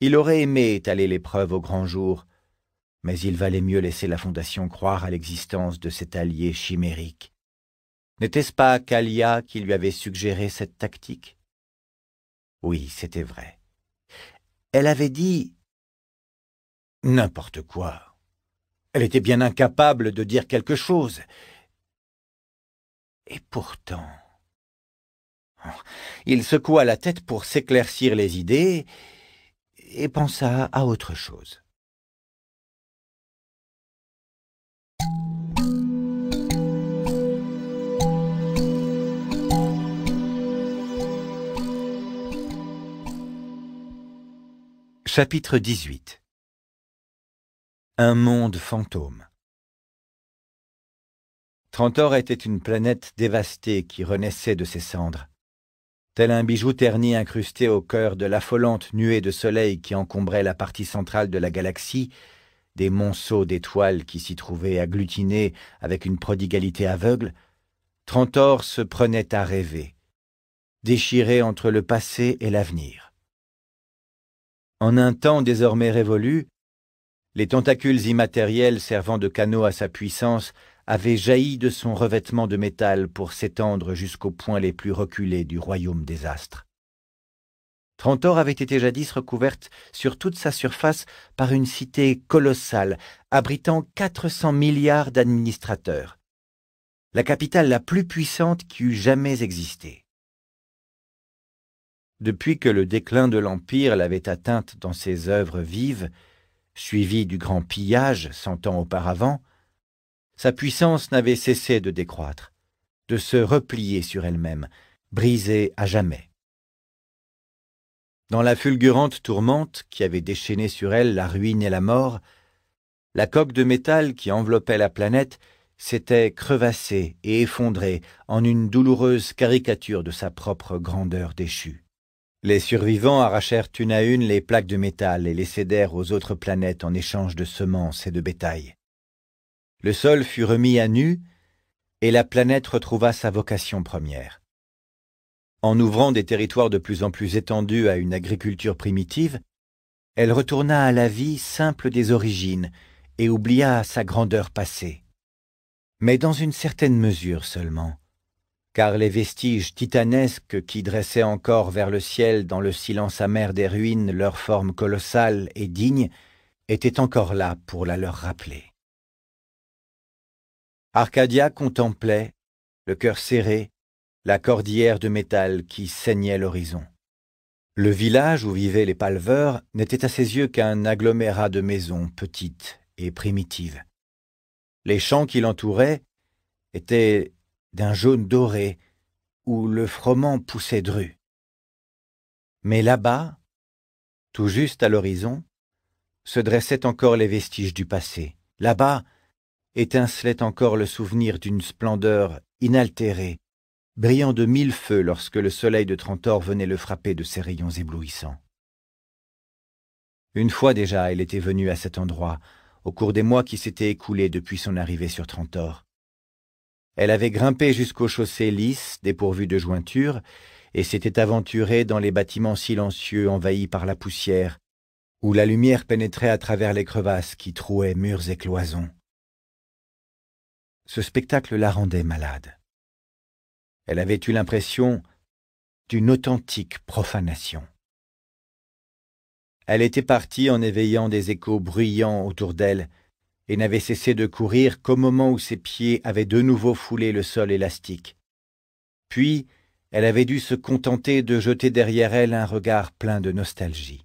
Il aurait aimé étaler l'épreuve au grand jour, mais il valait mieux laisser la Fondation croire à l'existence de cet allié chimérique. N'était-ce pas Calia qui lui avait suggéré cette tactique Oui, c'était vrai. Elle avait dit n'importe quoi. Elle était bien incapable de dire quelque chose. Et pourtant... Il secoua la tête pour s'éclaircir les idées et pensa à autre chose. Chapitre 18 Un monde fantôme Trantor était une planète dévastée qui renaissait de ses cendres tel un bijou terni incrusté au cœur de l'affolante nuée de soleil qui encombrait la partie centrale de la galaxie, des monceaux d'étoiles qui s'y trouvaient agglutinés avec une prodigalité aveugle, Trentor se prenait à rêver, déchiré entre le passé et l'avenir. En un temps désormais révolu, les tentacules immatériels servant de canaux à sa puissance avait jailli de son revêtement de métal pour s'étendre jusqu'aux points les plus reculés du royaume des astres. Trentor avait été jadis recouverte sur toute sa surface par une cité colossale, abritant 400 milliards d'administrateurs, la capitale la plus puissante qui eût jamais existé. Depuis que le déclin de l'Empire l'avait atteinte dans ses œuvres vives, suivie du grand pillage cent ans auparavant, sa puissance n'avait cessé de décroître, de se replier sur elle-même, brisée à jamais. Dans la fulgurante tourmente qui avait déchaîné sur elle la ruine et la mort, la coque de métal qui enveloppait la planète s'était crevassée et effondrée en une douloureuse caricature de sa propre grandeur déchue. Les survivants arrachèrent une à une les plaques de métal et les cédèrent aux autres planètes en échange de semences et de bétail le sol fut remis à nu et la planète retrouva sa vocation première. En ouvrant des territoires de plus en plus étendus à une agriculture primitive, elle retourna à la vie simple des origines et oublia sa grandeur passée. Mais dans une certaine mesure seulement, car les vestiges titanesques qui dressaient encore vers le ciel dans le silence amer des ruines leur forme colossale et digne étaient encore là pour la leur rappeler. Arcadia contemplait, le cœur serré, la cordillère de métal qui saignait l'horizon. Le village où vivaient les palveurs n'était à ses yeux qu'un agglomérat de maisons petites et primitives. Les champs qui l'entouraient étaient d'un jaune doré où le froment poussait dru. Mais là-bas, tout juste à l'horizon, se dressaient encore les vestiges du passé. Là-bas, étincelait encore le souvenir d'une splendeur inaltérée, brillant de mille feux lorsque le soleil de Trentor venait le frapper de ses rayons éblouissants. Une fois déjà, elle était venue à cet endroit, au cours des mois qui s'étaient écoulés depuis son arrivée sur Trentor. Elle avait grimpé jusqu'aux chaussées lisses, dépourvues de jointures, et s'était aventurée dans les bâtiments silencieux envahis par la poussière, où la lumière pénétrait à travers les crevasses qui trouaient murs et cloisons. Ce spectacle la rendait malade. Elle avait eu l'impression d'une authentique profanation. Elle était partie en éveillant des échos bruyants autour d'elle et n'avait cessé de courir qu'au moment où ses pieds avaient de nouveau foulé le sol élastique. Puis, elle avait dû se contenter de jeter derrière elle un regard plein de nostalgie.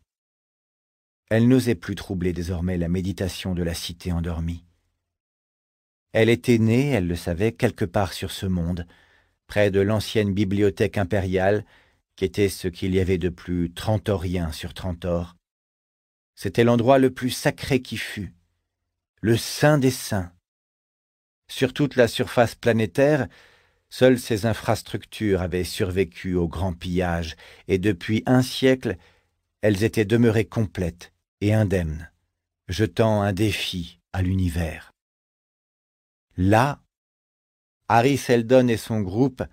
Elle n'osait plus troubler désormais la méditation de la cité endormie. Elle était née, elle le savait, quelque part sur ce monde, près de l'ancienne bibliothèque impériale, qui était ce qu'il y avait de plus trentorien sur Trentor. C'était l'endroit le plus sacré qui fut, le saint des saints. Sur toute la surface planétaire, seules ces infrastructures avaient survécu au grand pillage, et depuis un siècle, elles étaient demeurées complètes et indemnes, jetant un défi à l'univers. Là, Harry Seldon et son groupe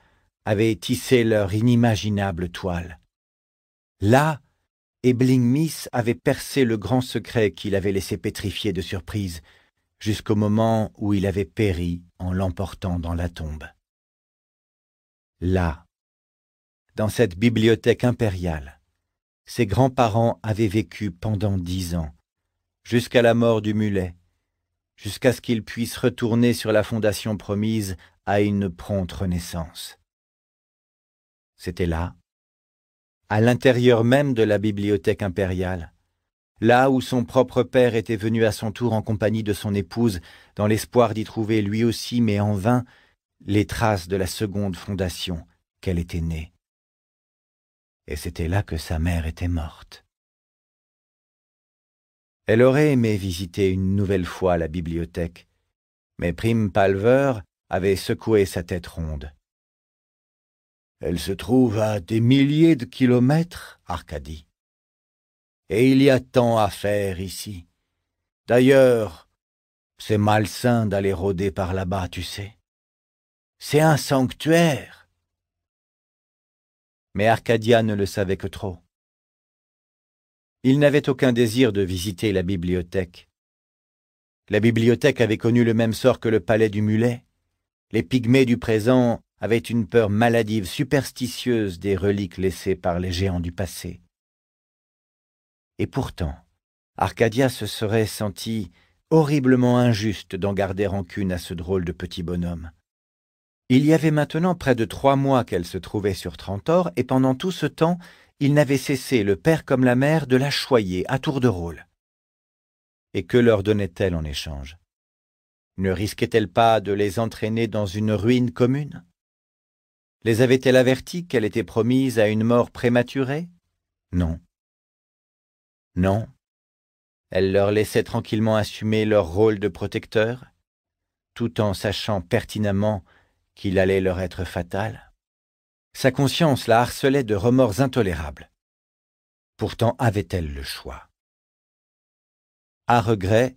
avaient tissé leur inimaginable toile. Là, Ebling Miss avait percé le grand secret qu'il avait laissé pétrifier de surprise, jusqu'au moment où il avait péri en l'emportant dans la tombe. Là, dans cette bibliothèque impériale, ses grands-parents avaient vécu pendant dix ans, jusqu'à la mort du mulet, jusqu'à ce qu'il puisse retourner sur la fondation promise à une prompte renaissance. C'était là, à l'intérieur même de la bibliothèque impériale, là où son propre père était venu à son tour en compagnie de son épouse, dans l'espoir d'y trouver lui aussi, mais en vain, les traces de la seconde fondation qu'elle était née. Et c'était là que sa mère était morte. Elle aurait aimé visiter une nouvelle fois la bibliothèque, mais Prime Palver avait secoué sa tête ronde. Elle se trouve à des milliers de kilomètres, Arcadie. Et il y a tant à faire ici. D'ailleurs, c'est malsain d'aller rôder par là-bas, tu sais. C'est un sanctuaire. Mais Arcadia ne le savait que trop il n'avait aucun désir de visiter la bibliothèque. La bibliothèque avait connu le même sort que le palais du mulet. Les pygmées du présent avaient une peur maladive, superstitieuse des reliques laissées par les géants du passé. Et pourtant, Arcadia se serait sentie horriblement injuste d'en garder rancune à ce drôle de petit bonhomme. Il y avait maintenant près de trois mois qu'elle se trouvait sur Trentor, et pendant tout ce temps, il n'avaient cessé, le père comme la mère, de la choyer à tour de rôle. Et que leur donnait-elle en échange Ne risquait-elle pas de les entraîner dans une ruine commune Les avait-elle avertis qu'elle était promise à une mort prématurée Non. Non. Elle leur laissait tranquillement assumer leur rôle de protecteur, tout en sachant pertinemment qu'il allait leur être fatal. Sa conscience la harcelait de remords intolérables. Pourtant avait-elle le choix. À regret,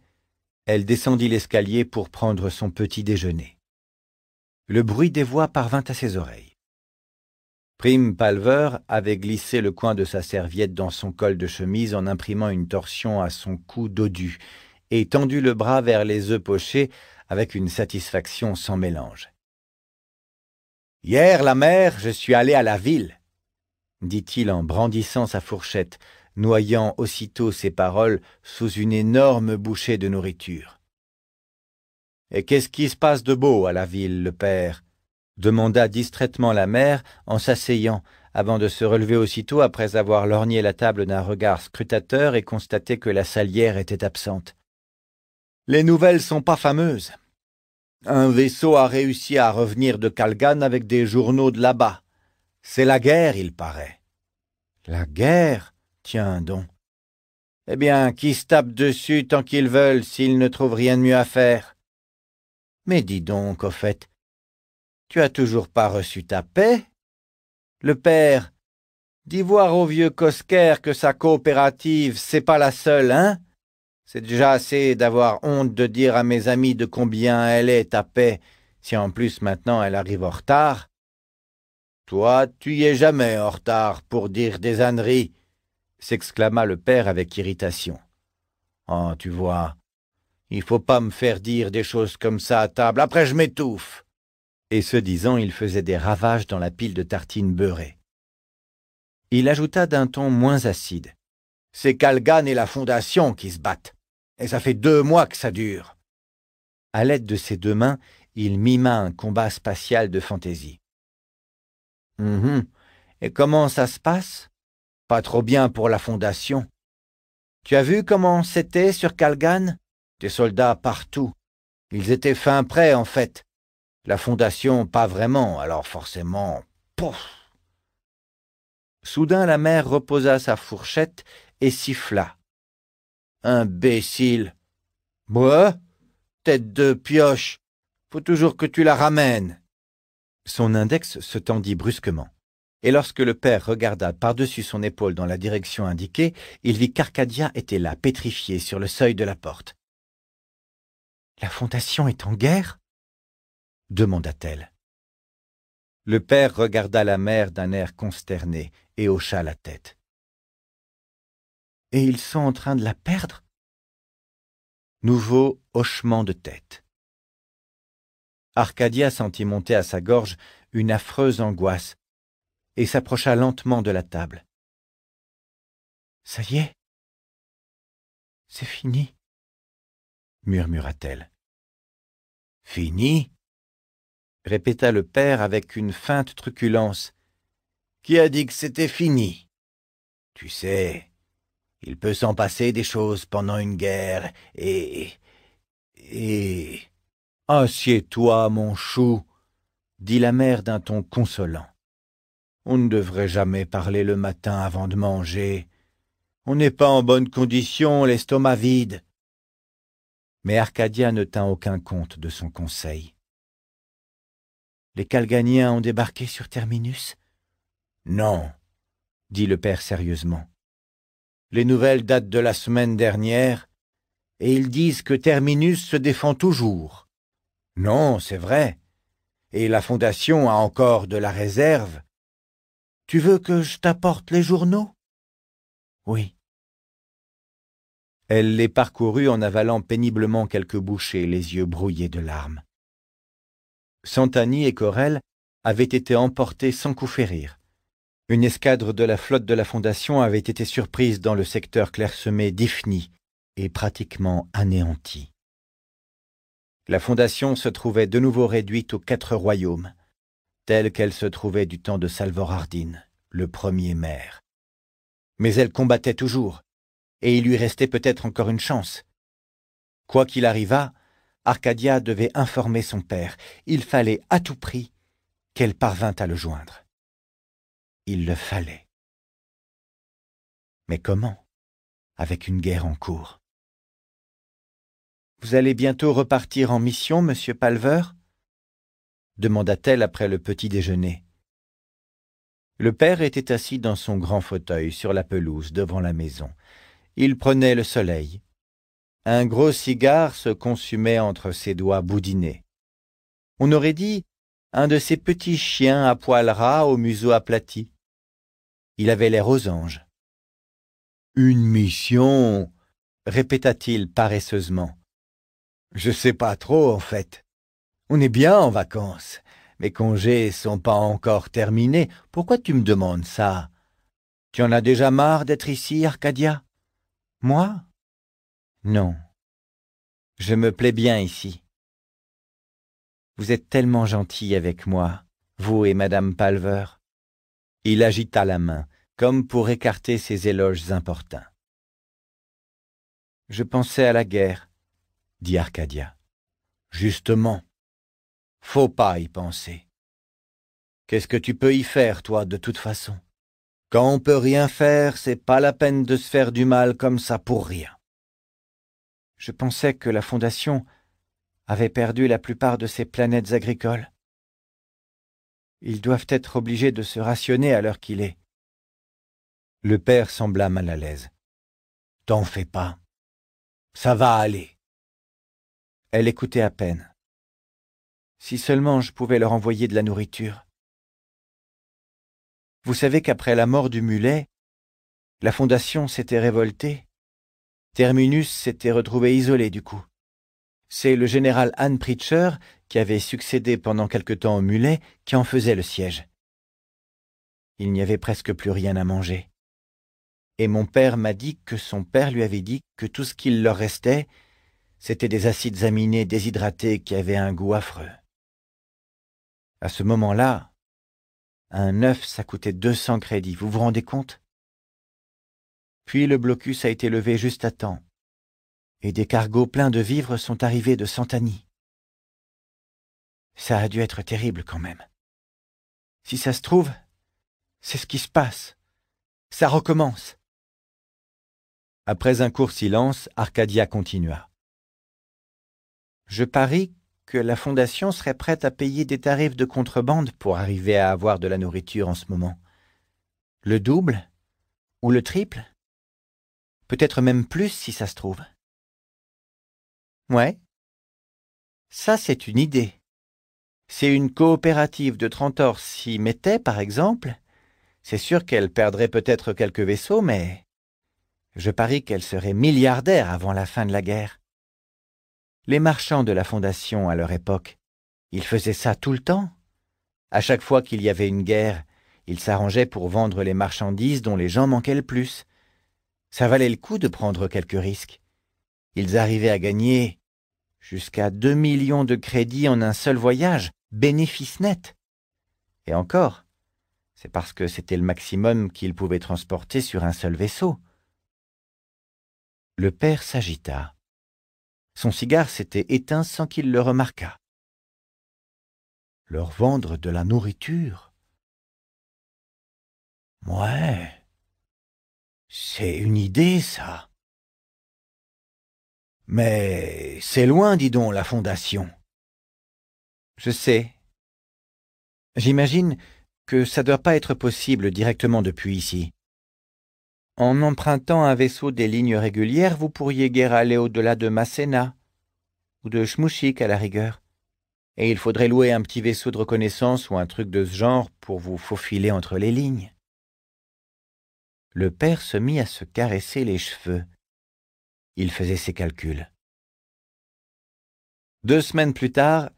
elle descendit l'escalier pour prendre son petit déjeuner. Le bruit des voix parvint à ses oreilles. Prime Palver avait glissé le coin de sa serviette dans son col de chemise en imprimant une torsion à son cou dodu et tendu le bras vers les œufs pochés avec une satisfaction sans mélange. Hier, la mère, je suis allé à la ville, dit-il en brandissant sa fourchette, noyant aussitôt ses paroles sous une énorme bouchée de nourriture. Et qu'est-ce qui se passe de beau à la ville, le père demanda distraitement la mère en s'asseyant, avant de se relever aussitôt après avoir lorgné la table d'un regard scrutateur et constaté que la salière était absente. Les nouvelles sont pas fameuses. Un vaisseau a réussi à revenir de Kalgan avec des journaux de là-bas. C'est la guerre, il paraît. La guerre Tiens donc. Eh bien, qui se tapent dessus tant qu'ils veulent s'ils ne trouvent rien de mieux à faire Mais dis donc, au fait, tu as toujours pas reçu ta paix Le père, dis voir au vieux Cosquer que sa coopérative, c'est pas la seule, hein c'est déjà assez d'avoir honte de dire à mes amis de combien elle est à paix, si en plus maintenant elle arrive en retard. Toi, tu y es jamais en retard pour dire des âneries, s'exclama le père avec irritation. Oh, tu vois, il faut pas me faire dire des choses comme ça à table, après je m'étouffe. Et ce disant, il faisait des ravages dans la pile de tartines beurrées. Il ajouta d'un ton moins acide. C'est Calgan et la Fondation qui se battent et ça fait deux mois que ça dure. À l'aide de ses deux mains, il mima un combat spatial de fantaisie. hum. Et comment ça se passe Pas trop bien pour la Fondation. Tu as vu comment c'était sur Kalgan Des soldats partout. Ils étaient fin prêts, en fait. La Fondation, pas vraiment, alors forcément. Pouf Soudain, la mère reposa sa fourchette et siffla. Imbécile. Moi Tête de pioche. Faut toujours que tu la ramènes. Son index se tendit brusquement. Et lorsque le père regarda par-dessus son épaule dans la direction indiquée, il vit qu'Arcadia était là, pétrifié, sur le seuil de la porte. La fondation est en guerre demanda-t-elle. Le père regarda la mère d'un air consterné et hocha la tête et ils sont en train de la perdre Nouveau hochement de tête. Arcadia sentit monter à sa gorge une affreuse angoisse et s'approcha lentement de la table. Ça y est, c'est fini, murmura-t-elle. Fini répéta le père avec une feinte truculence. Qui a dit que c'était fini Tu sais, il peut s'en passer des choses pendant une guerre, et... et... Assieds-toi, mon chou, dit la mère d'un ton consolant. On ne devrait jamais parler le matin avant de manger. On n'est pas en bonne condition, l'estomac vide. Mais Arcadia ne tint aucun compte de son conseil. Les Calganiens ont débarqué sur Terminus Non, dit le père sérieusement. Les nouvelles datent de la semaine dernière, et ils disent que Terminus se défend toujours. Non, c'est vrai. Et la Fondation a encore de la réserve. Tu veux que je t'apporte les journaux Oui. Elle les parcourut en avalant péniblement quelques bouchées, les yeux brouillés de larmes. Santani et Corel avaient été emportés sans coup férir. Une escadre de la flotte de la Fondation avait été surprise dans le secteur clairsemé d'Ifni et pratiquement anéantie. La Fondation se trouvait de nouveau réduite aux quatre royaumes, telle qu'elle se trouvait du temps de Salvor Hardin, le premier maire. Mais elle combattait toujours, et il lui restait peut-être encore une chance. Quoi qu'il arrivât, Arcadia devait informer son père. Il fallait à tout prix qu'elle parvint à le joindre. Il le fallait. Mais comment Avec une guerre en cours. Vous allez bientôt repartir en mission, monsieur Palver demanda-t-elle après le petit déjeuner. Le père était assis dans son grand fauteuil sur la pelouse devant la maison. Il prenait le soleil. Un gros cigare se consumait entre ses doigts boudinés. On aurait dit un de ces petits chiens à poils ras au museau aplati. Il avait l'air aux anges. Une mission, répéta-t-il paresseusement. Je sais pas trop, en fait. On est bien en vacances. Mes congés sont pas encore terminés. Pourquoi tu me demandes ça Tu en as déjà marre d'être ici, Arcadia Moi Non. Je me plais bien ici. Vous êtes tellement gentil avec moi, vous et madame Palver. Il agita la main, comme pour écarter ses éloges importuns. Je pensais à la guerre, dit Arcadia. Justement. Faut pas y penser. Qu'est-ce que tu peux y faire, toi, de toute façon Quand on peut rien faire, c'est pas la peine de se faire du mal comme ça pour rien. Je pensais que la Fondation avaient perdu la plupart de ses planètes agricoles. Ils doivent être obligés de se rationner à l'heure qu'il est. Le père sembla mal à l'aise. T'en fais pas. Ça va aller. Elle écoutait à peine. Si seulement je pouvais leur envoyer de la nourriture. Vous savez qu'après la mort du mulet, la Fondation s'était révoltée. Terminus s'était retrouvé isolé du coup. C'est le général Anne Pritcher, qui avait succédé pendant quelque temps au mulet, qui en faisait le siège. Il n'y avait presque plus rien à manger. Et mon père m'a dit que son père lui avait dit que tout ce qu'il leur restait, c'était des acides aminés déshydratés qui avaient un goût affreux. À ce moment-là, un œuf, ça coûtait 200 crédits, vous vous rendez compte Puis le blocus a été levé juste à temps et des cargos pleins de vivres sont arrivés de Santani. Ça a dû être terrible quand même. Si ça se trouve, c'est ce qui se passe. Ça recommence. Après un court silence, Arcadia continua. Je parie que la Fondation serait prête à payer des tarifs de contrebande pour arriver à avoir de la nourriture en ce moment. Le double Ou le triple Peut-être même plus si ça se trouve. Ouais. Ça, c'est une idée. C'est une coopérative de Trentors s'y mettait, par exemple, c'est sûr qu'elle perdrait peut-être quelques vaisseaux, mais je parie qu'elle serait milliardaire avant la fin de la guerre. Les marchands de la Fondation à leur époque, ils faisaient ça tout le temps. À chaque fois qu'il y avait une guerre, ils s'arrangeaient pour vendre les marchandises dont les gens manquaient le plus. Ça valait le coup de prendre quelques risques. Ils arrivaient à gagner Jusqu'à deux millions de crédits en un seul voyage, bénéfice net. Et encore, c'est parce que c'était le maximum qu'il pouvait transporter sur un seul vaisseau. Le père s'agita. Son cigare s'était éteint sans qu'il le remarquât. Leur vendre de la nourriture Ouais, c'est une idée, ça. Mais c'est loin, dis donc, la fondation. Je sais. J'imagine que ça ne doit pas être possible directement depuis ici. En empruntant un vaisseau des lignes régulières, vous pourriez guère aller au-delà de Masséna, ou de Chmouchik à la rigueur. Et il faudrait louer un petit vaisseau de reconnaissance ou un truc de ce genre pour vous faufiler entre les lignes. Le père se mit à se caresser les cheveux. Il faisait ses calculs. Deux semaines plus tard,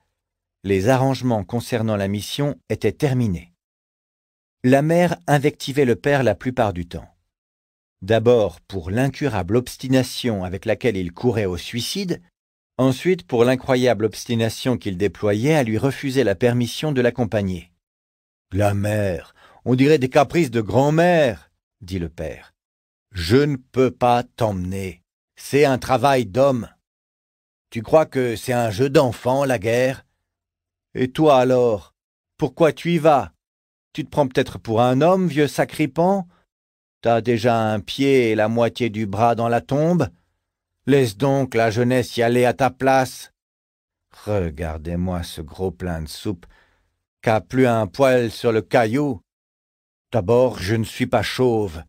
les arrangements concernant la mission étaient terminés. La mère invectivait le père la plupart du temps. D'abord pour l'incurable obstination avec laquelle il courait au suicide, ensuite pour l'incroyable obstination qu'il déployait à lui refuser la permission de l'accompagner. La mère, on dirait des caprices de grand-mère, dit le père. Je ne peux pas t'emmener. C'est un travail d'homme. Tu crois que c'est un jeu d'enfant, la guerre Et toi alors Pourquoi tu y vas Tu te prends peut-être pour un homme, vieux sacripant T'as déjà un pied et la moitié du bras dans la tombe Laisse donc la jeunesse y aller à ta place. Regardez-moi ce gros plein de soupe, qu'a plus un poil sur le caillou. D'abord, je ne suis pas chauve,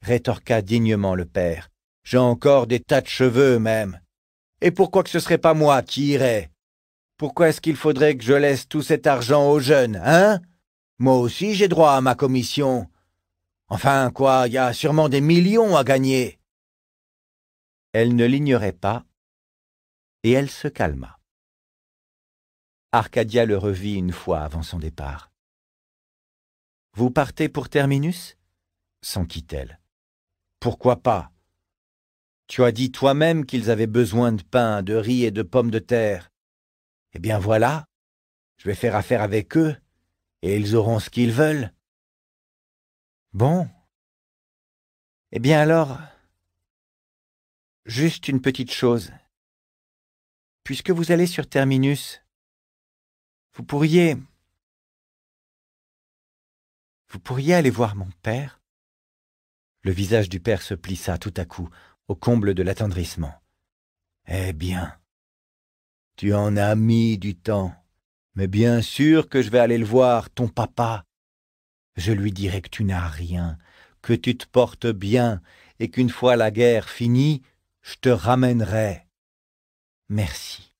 rétorqua dignement le père. J'ai encore des tas de cheveux, même. Et pourquoi que ce serait pas moi qui irais Pourquoi est-ce qu'il faudrait que je laisse tout cet argent aux jeunes, hein Moi aussi j'ai droit à ma commission. Enfin, quoi, il y a sûrement des millions à gagner. Elle ne l'ignorait pas, et elle se calma. Arcadia le revit une fois avant son départ. Vous partez pour Terminus s'enquit-elle. Pourquoi pas tu as dit toi-même qu'ils avaient besoin de pain, de riz et de pommes de terre. Eh bien voilà, je vais faire affaire avec eux, et ils auront ce qu'ils veulent. Bon. Eh bien alors, juste une petite chose. Puisque vous allez sur Terminus, vous pourriez... Vous pourriez aller voir mon père Le visage du père se plissa tout à coup au comble de l'attendrissement. Eh bien, tu en as mis du temps, mais bien sûr que je vais aller le voir, ton papa. Je lui dirai que tu n'as rien, que tu te portes bien, et qu'une fois la guerre finie, je te ramènerai. Merci.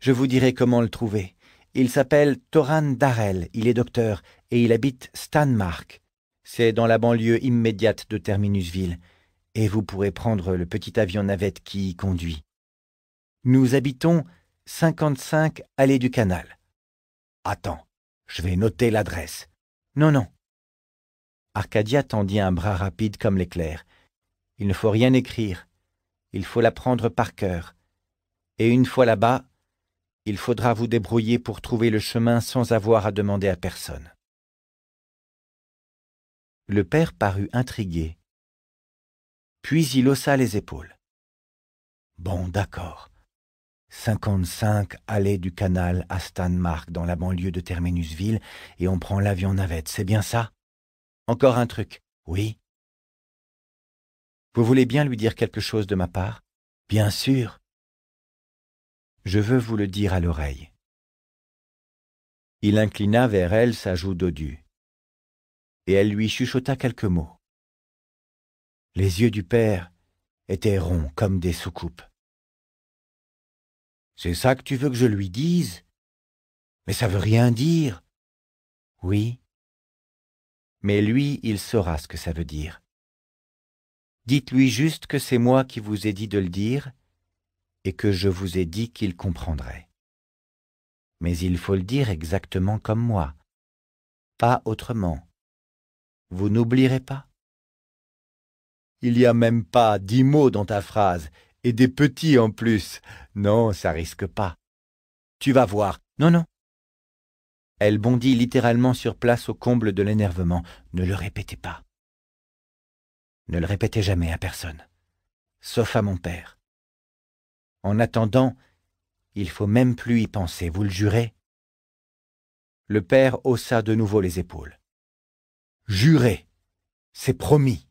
Je vous dirai comment le trouver. Il s'appelle Toran Darel, il est docteur, et il habite Stanmark. C'est dans la banlieue immédiate de Terminusville et vous pourrez prendre le petit avion navette qui y conduit. Nous habitons 55 Allée du Canal. Attends, je vais noter l'adresse. Non, non. Arcadia tendit un bras rapide comme l'éclair. Il ne faut rien écrire. Il faut la prendre par cœur. Et une fois là-bas, il faudra vous débrouiller pour trouver le chemin sans avoir à demander à personne. Le père parut intrigué. Puis il haussa les épaules. Bon, d'accord. 55 allée du canal à Stanmark dans la banlieue de Terminusville et on prend l'avion navette, c'est bien ça Encore un truc, oui Vous voulez bien lui dire quelque chose de ma part Bien sûr. Je veux vous le dire à l'oreille. Il inclina vers elle sa joue dodue, et elle lui chuchota quelques mots. Les yeux du père étaient ronds comme des soucoupes. C'est ça que tu veux que je lui dise Mais ça veut rien dire. Oui. Mais lui, il saura ce que ça veut dire. Dites-lui juste que c'est moi qui vous ai dit de le dire et que je vous ai dit qu'il comprendrait. Mais il faut le dire exactement comme moi, pas autrement. Vous n'oublierez pas il n'y a même pas dix mots dans ta phrase, et des petits en plus. Non, ça risque pas. Tu vas voir. Non, non. Elle bondit littéralement sur place au comble de l'énervement. Ne le répétez pas. Ne le répétez jamais à personne, sauf à mon père. En attendant, il faut même plus y penser, vous le jurez Le père haussa de nouveau les épaules. Jurez, c'est promis.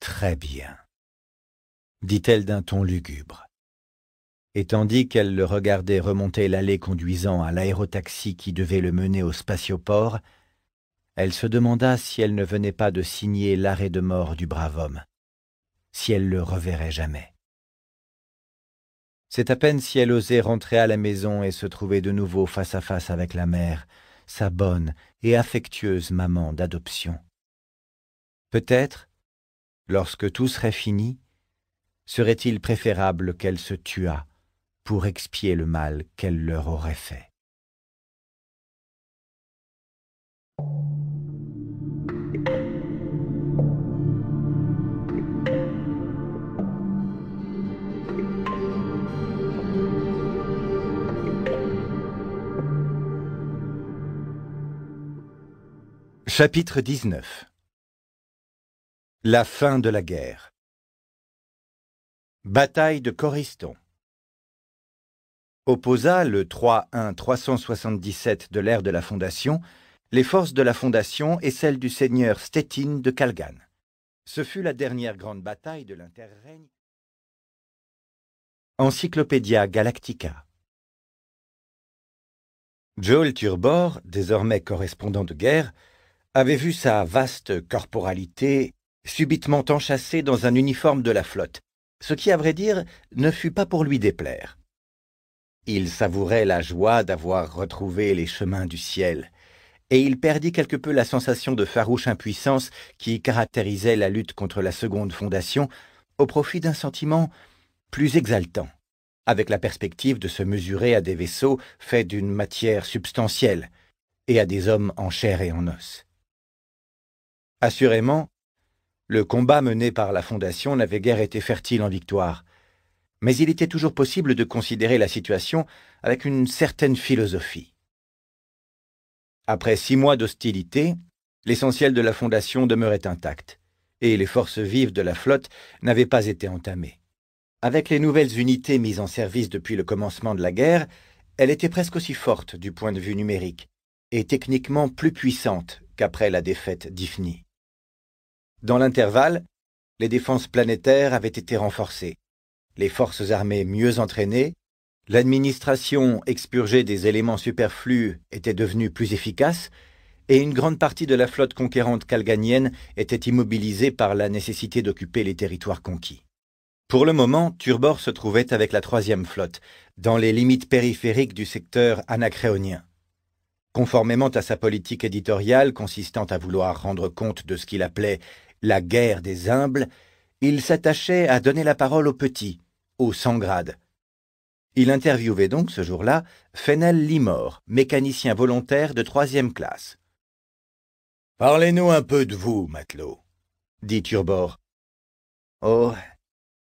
Très bien, dit-elle d'un ton lugubre. Et tandis qu'elle le regardait remonter l'allée conduisant à l'aérotaxi qui devait le mener au spatioport, elle se demanda si elle ne venait pas de signer l'arrêt de mort du brave homme, si elle le reverrait jamais. C'est à peine si elle osait rentrer à la maison et se trouver de nouveau face à face avec la mère, sa bonne et affectueuse maman d'adoption. Peut-être lorsque tout serait fini, serait-il préférable qu'elle se tuât pour expier le mal qu'elle leur aurait fait Chapitre 19 la fin de la guerre Bataille de Coriston Opposa le 3-1-377 de l'ère de la Fondation les forces de la Fondation et celles du seigneur Stettin de Calgan. Ce fut la dernière grande bataille de l'interrègne. Encyclopédia Galactica Joel Turbor, désormais correspondant de guerre, avait vu sa vaste corporalité subitement enchâssé dans un uniforme de la flotte, ce qui, à vrai dire, ne fut pas pour lui déplaire. Il savourait la joie d'avoir retrouvé les chemins du ciel, et il perdit quelque peu la sensation de farouche impuissance qui caractérisait la lutte contre la seconde fondation au profit d'un sentiment plus exaltant, avec la perspective de se mesurer à des vaisseaux faits d'une matière substantielle et à des hommes en chair et en os. Assurément, le combat mené par la Fondation n'avait guère été fertile en victoire. Mais il était toujours possible de considérer la situation avec une certaine philosophie. Après six mois d'hostilité, l'essentiel de la Fondation demeurait intact, et les forces vives de la flotte n'avaient pas été entamées. Avec les nouvelles unités mises en service depuis le commencement de la guerre, elle était presque aussi forte du point de vue numérique, et techniquement plus puissante qu'après la défaite d'Ifni. Dans l'intervalle, les défenses planétaires avaient été renforcées, les forces armées mieux entraînées, l'administration expurgée des éléments superflus était devenue plus efficace, et une grande partie de la flotte conquérante calganienne était immobilisée par la nécessité d'occuper les territoires conquis. Pour le moment, Turbor se trouvait avec la troisième flotte, dans les limites périphériques du secteur anacréonien. Conformément à sa politique éditoriale consistant à vouloir rendre compte de ce qu'il appelait la guerre des humbles, il s'attachait à donner la parole aux petits, aux sans grades. Il interviewait donc ce jour-là Fenel Limor, mécanicien volontaire de troisième classe. Parlez-nous un peu de vous, matelot, dit Turbor. Oh,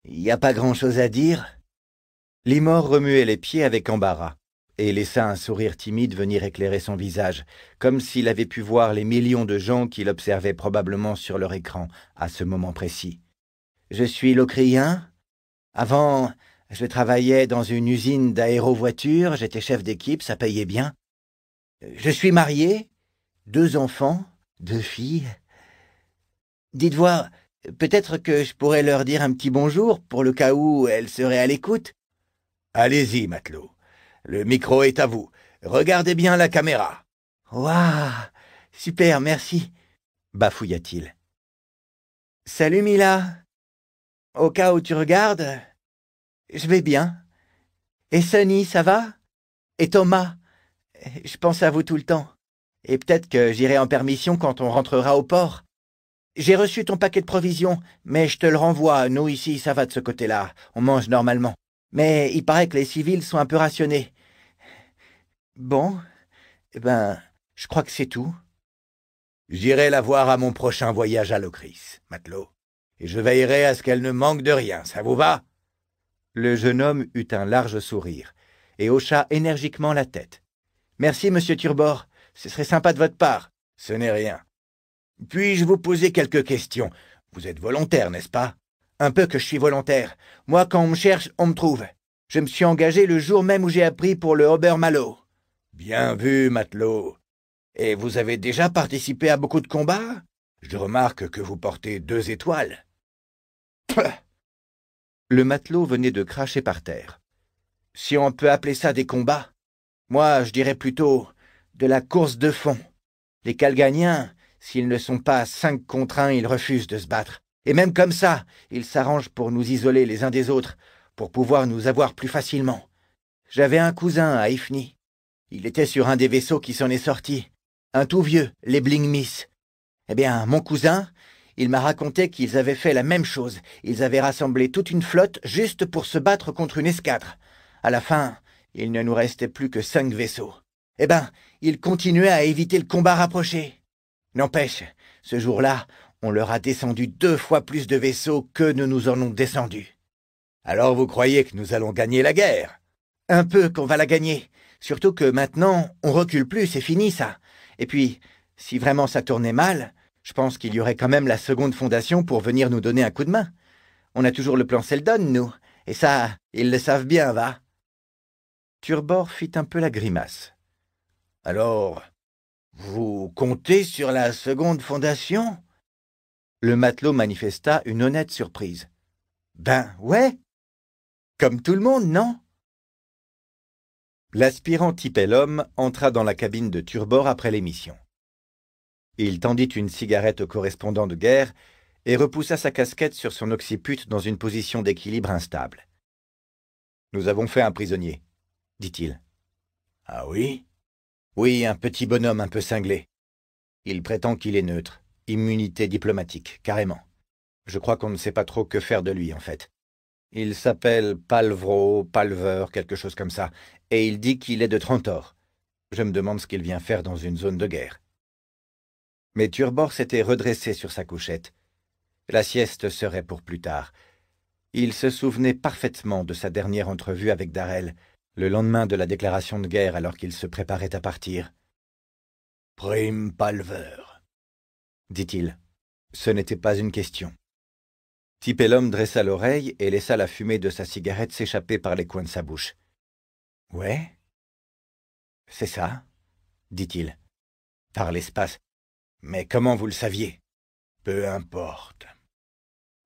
il n'y a pas grand-chose à dire. Limor remuait les pieds avec embarras et laissa un sourire timide venir éclairer son visage, comme s'il avait pu voir les millions de gens qu'il observait probablement sur leur écran à ce moment précis. Je suis locrien. Avant, je travaillais dans une usine d'aérovoitures, j'étais chef d'équipe, ça payait bien. Je suis marié, deux enfants, deux filles. Dites-vous, peut-être que je pourrais leur dire un petit bonjour pour le cas où elles seraient à l'écoute. Allez-y, matelot. Le micro est à vous. Regardez bien la caméra. Waouh Super, merci bafouilla-t-il. Salut Mila. Au cas où tu regardes, je vais bien. Et Sunny, ça va Et Thomas Je pense à vous tout le temps. Et peut-être que j'irai en permission quand on rentrera au port. J'ai reçu ton paquet de provisions, mais je te le renvoie, nous ici ça va de ce côté-là, on mange normalement. Mais il paraît que les civils sont un peu rationnés. Bon, eh ben, je crois que c'est tout. J'irai la voir à mon prochain voyage à Locris, matelot, et je veillerai à ce qu'elle ne manque de rien, ça vous va Le jeune homme eut un large sourire et hocha énergiquement la tête. Merci, monsieur Turbord, ce serait sympa de votre part. Ce n'est rien. Puis-je vous poser quelques questions Vous êtes volontaire, n'est-ce pas un peu que je suis volontaire. Moi, quand on me cherche, on me trouve. Je me suis engagé le jour même où j'ai appris pour le Obermallow. »« Bien vu, matelot. Et vous avez déjà participé à beaucoup de combats Je remarque que vous portez deux étoiles. le matelot venait de cracher par terre. Si on peut appeler ça des combats, moi je dirais plutôt de la course de fond. Les Calganiens, s'ils ne sont pas cinq contre un, ils refusent de se battre. Et même comme ça, ils s'arrangent pour nous isoler les uns des autres, pour pouvoir nous avoir plus facilement. J'avais un cousin à Ifni. Il était sur un des vaisseaux qui s'en est sorti. Un tout vieux, les Blingmis. Eh bien, mon cousin, il m'a raconté qu'ils avaient fait la même chose. Ils avaient rassemblé toute une flotte juste pour se battre contre une escadre. À la fin, il ne nous restait plus que cinq vaisseaux. Eh bien, ils continuaient à éviter le combat rapproché. N'empêche, ce jour-là, on leur a descendu deux fois plus de vaisseaux que nous nous en ont descendu. Alors vous croyez que nous allons gagner la guerre Un peu qu'on va la gagner. Surtout que maintenant, on recule plus, c'est fini ça. Et puis, si vraiment ça tournait mal, je pense qu'il y aurait quand même la seconde fondation pour venir nous donner un coup de main. On a toujours le plan Seldon, nous. Et ça, ils le savent bien, va Turbor fit un peu la grimace. Alors, vous comptez sur la seconde fondation le matelot manifesta une honnête surprise. Ben ouais Comme tout le monde, non L'aspirant l'homme entra dans la cabine de Turbord après l'émission. Il tendit une cigarette au correspondant de guerre et repoussa sa casquette sur son occiput dans une position d'équilibre instable. Nous avons fait un prisonnier, dit-il. Ah oui Oui, un petit bonhomme un peu cinglé. Il prétend qu'il est neutre. Immunité diplomatique, carrément. Je crois qu'on ne sait pas trop que faire de lui, en fait. Il s'appelle Palvro, Palver, quelque chose comme ça, et il dit qu'il est de Trentor. Je me demande ce qu'il vient faire dans une zone de guerre. Mais Turbor s'était redressé sur sa couchette. La sieste serait pour plus tard. Il se souvenait parfaitement de sa dernière entrevue avec Darrell, le lendemain de la déclaration de guerre alors qu'il se préparait à partir. Prime Palver, dit-il. Ce n'était pas une question. l'homme dressa l'oreille et laissa la fumée de sa cigarette s'échapper par les coins de sa bouche. Ouais C'est ça, dit-il. Par l'espace. Mais comment vous le saviez Peu importe.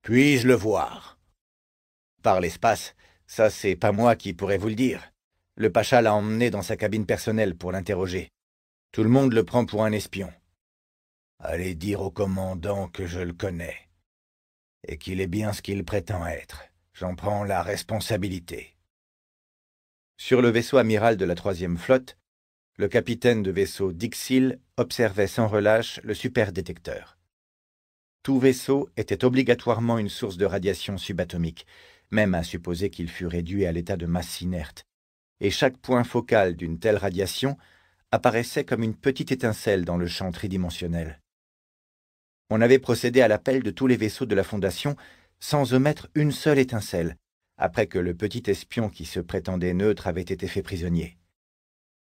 Puis-je le voir Par l'espace, ça c'est pas moi qui pourrais vous le dire. Le pacha l'a emmené dans sa cabine personnelle pour l'interroger. Tout le monde le prend pour un espion. Allez dire au commandant que je le connais, et qu'il est bien ce qu'il prétend être. J'en prends la responsabilité. Sur le vaisseau amiral de la troisième flotte, le capitaine de vaisseau Dixil observait sans relâche le superdétecteur. Tout vaisseau était obligatoirement une source de radiation subatomique, même à supposer qu'il fût réduit à l'état de masse inerte, et chaque point focal d'une telle radiation apparaissait comme une petite étincelle dans le champ tridimensionnel. On avait procédé à l'appel de tous les vaisseaux de la Fondation sans omettre une seule étincelle, après que le petit espion qui se prétendait neutre avait été fait prisonnier.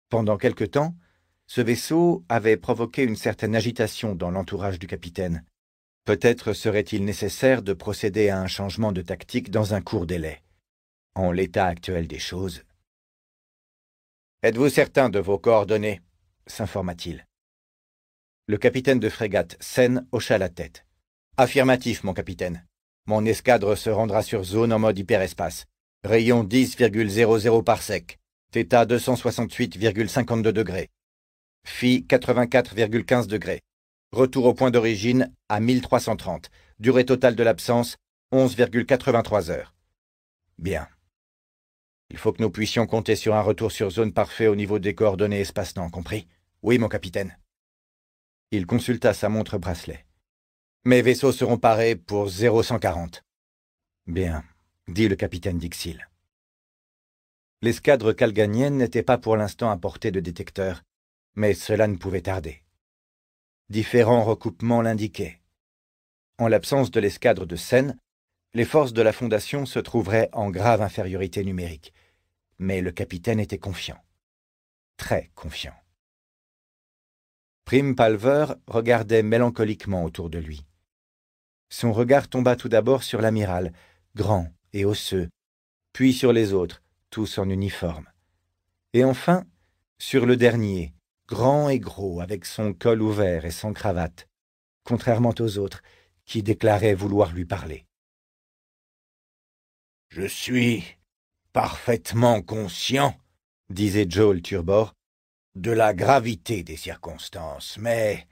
Pendant quelque temps, ce vaisseau avait provoqué une certaine agitation dans l'entourage du capitaine. Peut-être serait-il nécessaire de procéder à un changement de tactique dans un court délai. En l'état actuel des choses. Êtes-vous certain de vos coordonnées s'informa-t-il. Le capitaine de frégate Sen, hocha la tête. Affirmatif, mon capitaine. Mon escadre se rendra sur zone en mode hyperespace. Rayon 10,00 par sec. Theta 268,52 degrés. Phi 84,15 degrés. Retour au point d'origine à 1330. Durée totale de l'absence 11,83 heures. Bien. Il faut que nous puissions compter sur un retour sur zone parfait au niveau des coordonnées espace-temps, compris Oui, mon capitaine. Il consulta sa montre bracelet. Mes vaisseaux seront parés pour 0140. Bien, dit le capitaine Dixil. L'escadre calganienne n'était pas pour l'instant à portée de détecteur, mais cela ne pouvait tarder. Différents recoupements l'indiquaient. En l'absence de l'escadre de Seine, les forces de la Fondation se trouveraient en grave infériorité numérique. Mais le capitaine était confiant. Très confiant. Prim Palver regardait mélancoliquement autour de lui. Son regard tomba tout d'abord sur l'amiral, grand et osseux, puis sur les autres, tous en uniforme. Et enfin, sur le dernier, grand et gros, avec son col ouvert et sans cravate, contrairement aux autres, qui déclaraient vouloir lui parler. Je suis parfaitement conscient, disait Joel Turbor, de la gravité des circonstances, mais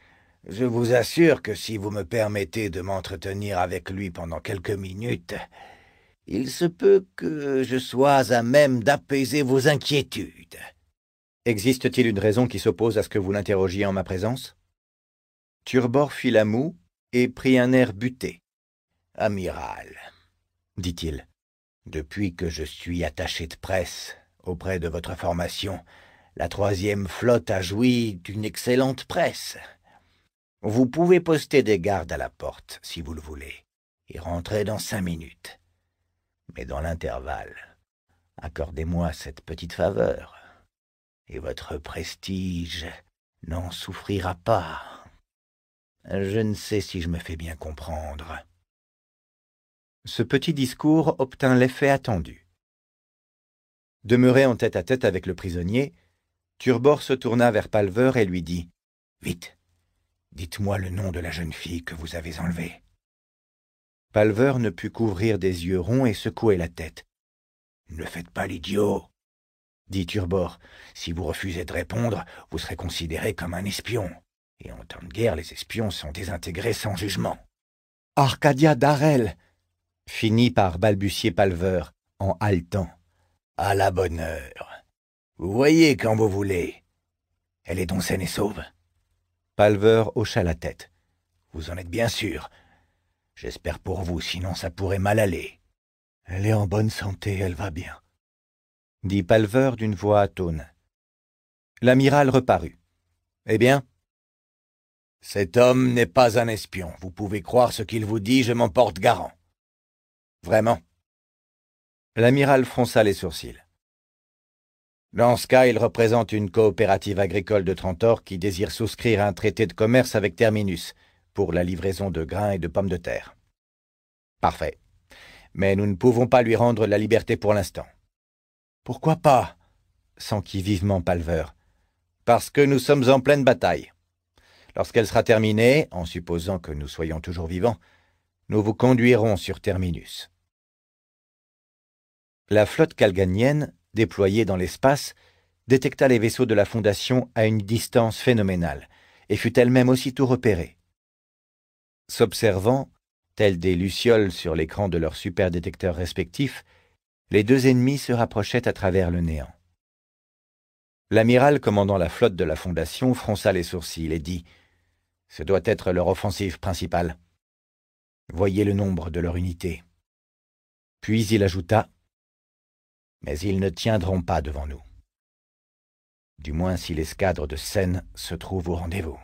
je vous assure que si vous me permettez de m'entretenir avec lui pendant quelques minutes, il se peut que je sois à même d'apaiser vos inquiétudes. Existe-t-il une raison qui s'oppose à ce que vous l'interrogiez en ma présence Turbor fit la moue et prit un air buté. Amiral, dit-il, depuis que je suis attaché de presse auprès de votre formation, la troisième flotte a joui d'une excellente presse. Vous pouvez poster des gardes à la porte, si vous le voulez, et rentrer dans cinq minutes. Mais dans l'intervalle, accordez-moi cette petite faveur, et votre prestige n'en souffrira pas. Je ne sais si je me fais bien comprendre. Ce petit discours obtint l'effet attendu. Demeuré en tête-à-tête avec le prisonnier, Turbor se tourna vers Palver et lui dit Vite, dites-moi le nom de la jeune fille que vous avez enlevée. Palver ne put couvrir des yeux ronds et secouer la tête. Ne faites pas l'idiot, dit Turbor. Si vous refusez de répondre, vous serez considéré comme un espion. Et en temps de guerre, les espions sont désintégrés sans jugement. Arcadia d'Arel finit par balbutier Palver en haletant. À la bonne heure. Vous voyez quand vous voulez. Elle est donc saine et sauve Palver hocha la tête. Vous en êtes bien sûr. J'espère pour vous, sinon ça pourrait mal aller. Elle est en bonne santé, elle va bien. Dit Palver d'une voix atone. L'amiral reparut. Eh bien Cet homme n'est pas un espion. Vous pouvez croire ce qu'il vous dit, je m'en porte garant. Vraiment. L'amiral fronça les sourcils. Dans ce cas, il représente une coopérative agricole de Trentor qui désire souscrire un traité de commerce avec Terminus pour la livraison de grains et de pommes de terre. Parfait. Mais nous ne pouvons pas lui rendre la liberté pour l'instant. Pourquoi pas s'enquit vivement Palveur. Parce que nous sommes en pleine bataille. Lorsqu'elle sera terminée, en supposant que nous soyons toujours vivants, nous vous conduirons sur Terminus. La flotte calganienne déployée dans l'espace, détecta les vaisseaux de la Fondation à une distance phénoménale, et fut elle-même aussitôt repérée. S'observant, tels des lucioles sur l'écran de leurs superdétecteurs respectifs, les deux ennemis se rapprochaient à travers le néant. L'amiral commandant la flotte de la Fondation fronça les sourcils et dit Ce doit être leur offensive principale. Voyez le nombre de leur unité. Puis il ajouta mais ils ne tiendront pas devant nous. Du moins si l'escadre de Seine se trouve au rendez-vous.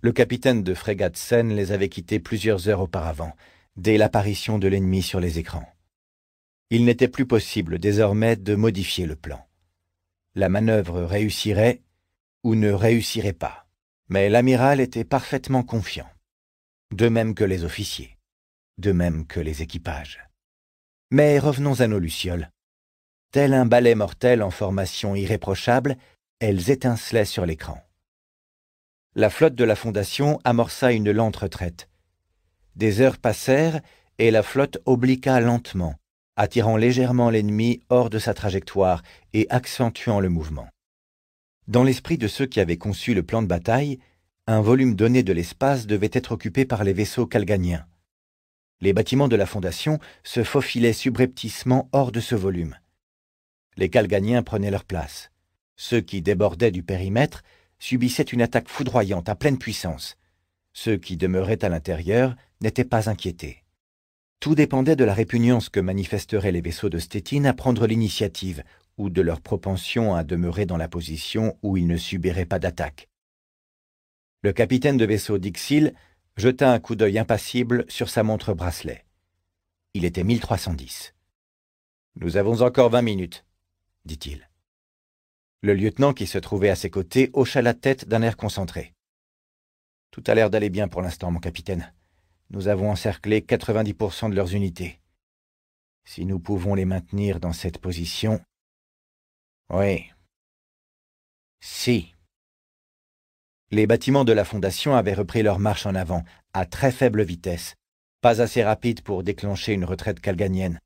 Le capitaine de frégate Seine les avait quittés plusieurs heures auparavant, dès l'apparition de l'ennemi sur les écrans. Il n'était plus possible désormais de modifier le plan. La manœuvre réussirait ou ne réussirait pas, mais l'amiral était parfaitement confiant, de même que les officiers, de même que les équipages. Mais revenons à nos lucioles. Tel un balai mortel en formation irréprochable, elles étincelaient sur l'écran. La flotte de la Fondation amorça une lente retraite. Des heures passèrent et la flotte obliqua lentement, attirant légèrement l'ennemi hors de sa trajectoire et accentuant le mouvement. Dans l'esprit de ceux qui avaient conçu le plan de bataille, un volume donné de l'espace devait être occupé par les vaisseaux calganiens. Les bâtiments de la Fondation se faufilaient subrepticement hors de ce volume. Les Calganiens prenaient leur place. Ceux qui débordaient du périmètre subissaient une attaque foudroyante à pleine puissance. Ceux qui demeuraient à l'intérieur n'étaient pas inquiétés. Tout dépendait de la répugnance que manifesteraient les vaisseaux de Stettin à prendre l'initiative ou de leur propension à demeurer dans la position où ils ne subiraient pas d'attaque. Le capitaine de vaisseau Dixil jeta un coup d'œil impassible sur sa montre bracelet. Il était 1310. Nous avons encore vingt minutes, dit-il. Le lieutenant qui se trouvait à ses côtés hocha la tête d'un air concentré. Tout a l'air d'aller bien pour l'instant, mon capitaine. Nous avons encerclé 90% de leurs unités. Si nous pouvons les maintenir dans cette position. Oui. Si, les bâtiments de la Fondation avaient repris leur marche en avant, à très faible vitesse, pas assez rapide pour déclencher une retraite calganienne.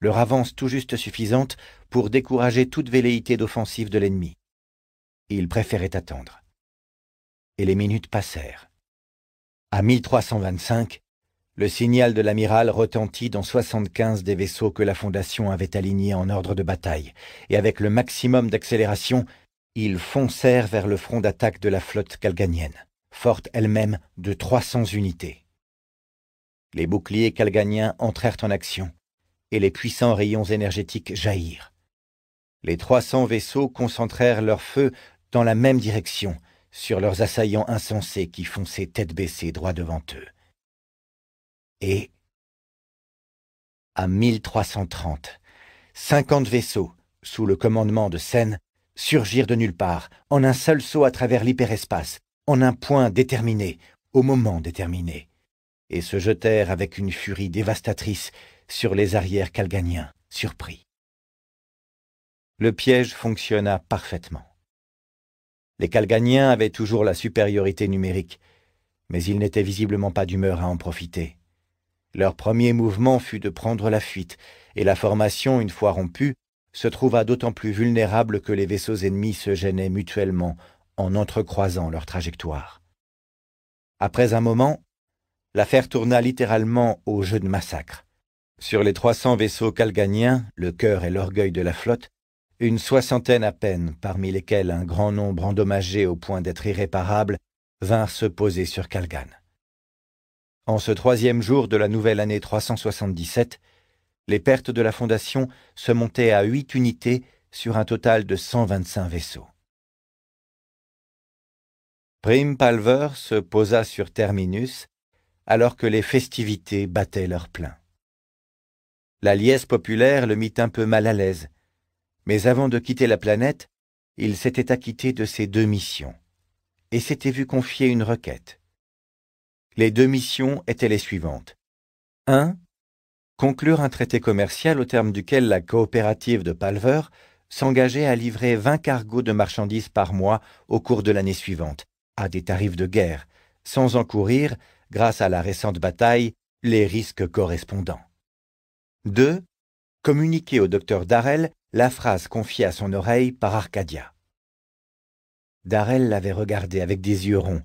Leur avance tout juste suffisante pour décourager toute velléité d'offensive de l'ennemi. Ils préféraient attendre. Et les minutes passèrent. À 1325, le signal de l'amiral retentit dans 75 des vaisseaux que la Fondation avait alignés en ordre de bataille, et avec le maximum d'accélération, ils foncèrent vers le front d'attaque de la flotte calganienne, forte elle-même de 300 unités. Les boucliers calganiens entrèrent en action, et les puissants rayons énergétiques jaillirent. Les 300 vaisseaux concentrèrent leur feu dans la même direction, sur leurs assaillants insensés qui fonçaient tête baissée droit devant eux. Et, à 1330, 50 vaisseaux, sous le commandement de Seine, surgir de nulle part, en un seul saut à travers l'hyperespace, en un point déterminé, au moment déterminé, et se jetèrent avec une furie dévastatrice sur les arrières calganiens, surpris. Le piège fonctionna parfaitement. Les calganiens avaient toujours la supériorité numérique, mais ils n'étaient visiblement pas d'humeur à en profiter. Leur premier mouvement fut de prendre la fuite, et la formation, une fois rompue, se trouva d'autant plus vulnérable que les vaisseaux ennemis se gênaient mutuellement en entrecroisant leur trajectoire. Après un moment, l'affaire tourna littéralement au jeu de massacre. Sur les 300 vaisseaux calganiens, le cœur et l'orgueil de la flotte, une soixantaine à peine, parmi lesquels un grand nombre endommagé au point d'être irréparable, vinrent se poser sur Calgan. En ce troisième jour de la nouvelle année 377, les pertes de la Fondation se montaient à huit unités sur un total de 125 vaisseaux. Prim Palver se posa sur Terminus alors que les festivités battaient leur plein. La liesse populaire le mit un peu mal à l'aise, mais avant de quitter la planète, il s'était acquitté de ses deux missions et s'était vu confier une requête. Les deux missions étaient les suivantes. 1 conclure un traité commercial au terme duquel la coopérative de Palver s'engageait à livrer 20 cargos de marchandises par mois au cours de l'année suivante, à des tarifs de guerre, sans encourir, grâce à la récente bataille, les risques correspondants. 2. Communiquer au docteur Darrell la phrase confiée à son oreille par Arcadia. Darrell l'avait regardé avec des yeux ronds,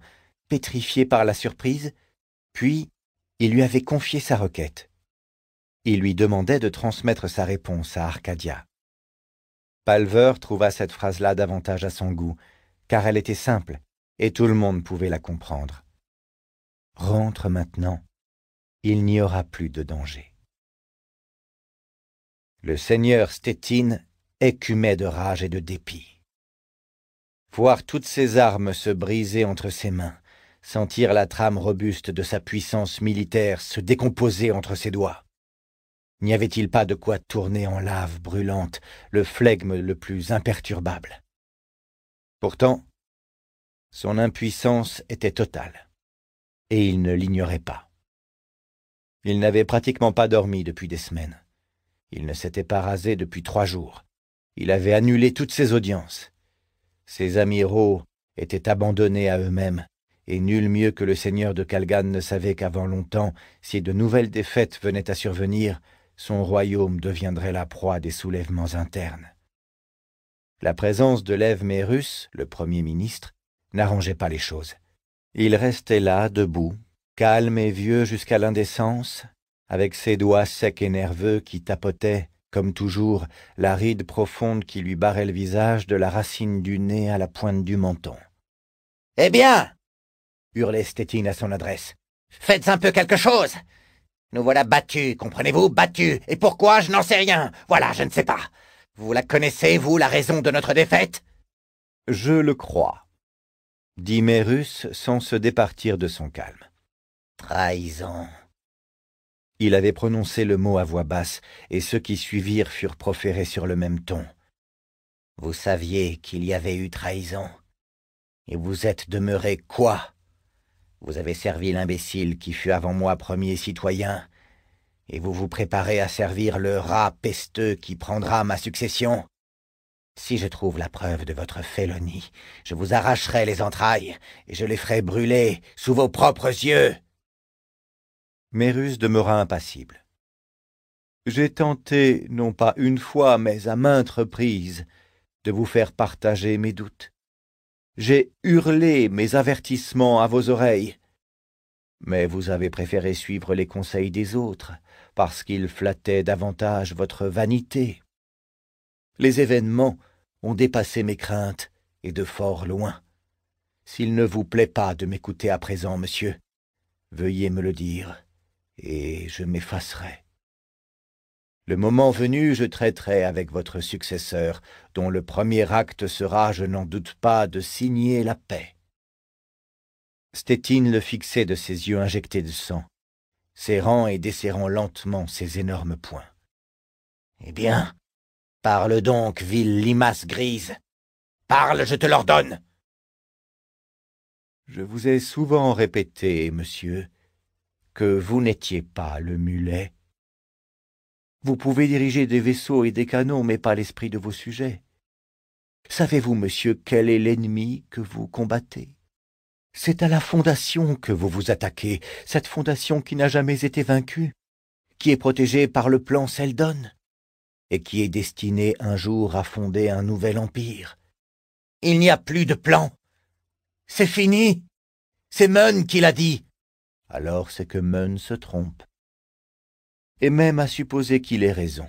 pétrifié par la surprise, puis il lui avait confié sa requête. Il lui demandait de transmettre sa réponse à Arcadia. Palver trouva cette phrase-là davantage à son goût, car elle était simple, et tout le monde pouvait la comprendre. Rentre maintenant, il n'y aura plus de danger. Le seigneur Stettin écumait de rage et de dépit. Voir toutes ses armes se briser entre ses mains, sentir la trame robuste de sa puissance militaire se décomposer entre ses doigts. N'y avait-il pas de quoi tourner en lave brûlante le flegme le plus imperturbable Pourtant, son impuissance était totale, et il ne l'ignorait pas. Il n'avait pratiquement pas dormi depuis des semaines. Il ne s'était pas rasé depuis trois jours. Il avait annulé toutes ses audiences. Ses amiraux étaient abandonnés à eux-mêmes, et nul mieux que le seigneur de Calgan ne savait qu'avant longtemps, si de nouvelles défaites venaient à survenir, son royaume deviendrait la proie des soulèvements internes. La présence de l'Ève Mérus, le Premier ministre, n'arrangeait pas les choses. Il restait là, debout, calme et vieux jusqu'à l'indécence, avec ses doigts secs et nerveux qui tapotaient, comme toujours, la ride profonde qui lui barrait le visage de la racine du nez à la pointe du menton. Eh bien hurlait Stétine à son adresse. Faites un peu quelque chose nous voilà battus, comprenez-vous, battus. Et pourquoi, je n'en sais rien. Voilà, je ne sais pas. Vous la connaissez, vous, la raison de notre défaite Je le crois, dit Mérus sans se départir de son calme. Trahison. Il avait prononcé le mot à voix basse, et ceux qui suivirent furent proférés sur le même ton. Vous saviez qu'il y avait eu trahison, et vous êtes demeuré quoi vous avez servi l'imbécile qui fut avant moi premier citoyen, et vous vous préparez à servir le rat pesteux qui prendra ma succession. Si je trouve la preuve de votre félonie, je vous arracherai les entrailles, et je les ferai brûler sous vos propres yeux. Mérus demeura impassible. J'ai tenté, non pas une fois, mais à maintes reprises, de vous faire partager mes doutes. J'ai hurlé mes avertissements à vos oreilles. Mais vous avez préféré suivre les conseils des autres, parce qu'ils flattaient davantage votre vanité. Les événements ont dépassé mes craintes, et de fort loin. S'il ne vous plaît pas de m'écouter à présent, monsieur, veuillez me le dire, et je m'effacerai. Le moment venu, je traiterai avec votre successeur, dont le premier acte sera, je n'en doute pas, de signer la paix. Stettin le fixait de ses yeux injectés de sang, serrant et desserrant lentement ses énormes poings. Eh bien, parle donc, ville limace grise. Parle, je te l'ordonne. Je vous ai souvent répété, monsieur, que vous n'étiez pas le mulet vous pouvez diriger des vaisseaux et des canons, mais pas l'esprit de vos sujets. Savez-vous, monsieur, quel est l'ennemi que vous combattez C'est à la fondation que vous vous attaquez, cette fondation qui n'a jamais été vaincue, qui est protégée par le plan Seldon, et qui est destinée un jour à fonder un nouvel empire. Il n'y a plus de plan. C'est fini. C'est Meun qui l'a dit. Alors c'est que Meun se trompe et même à supposer qu'il ait raison.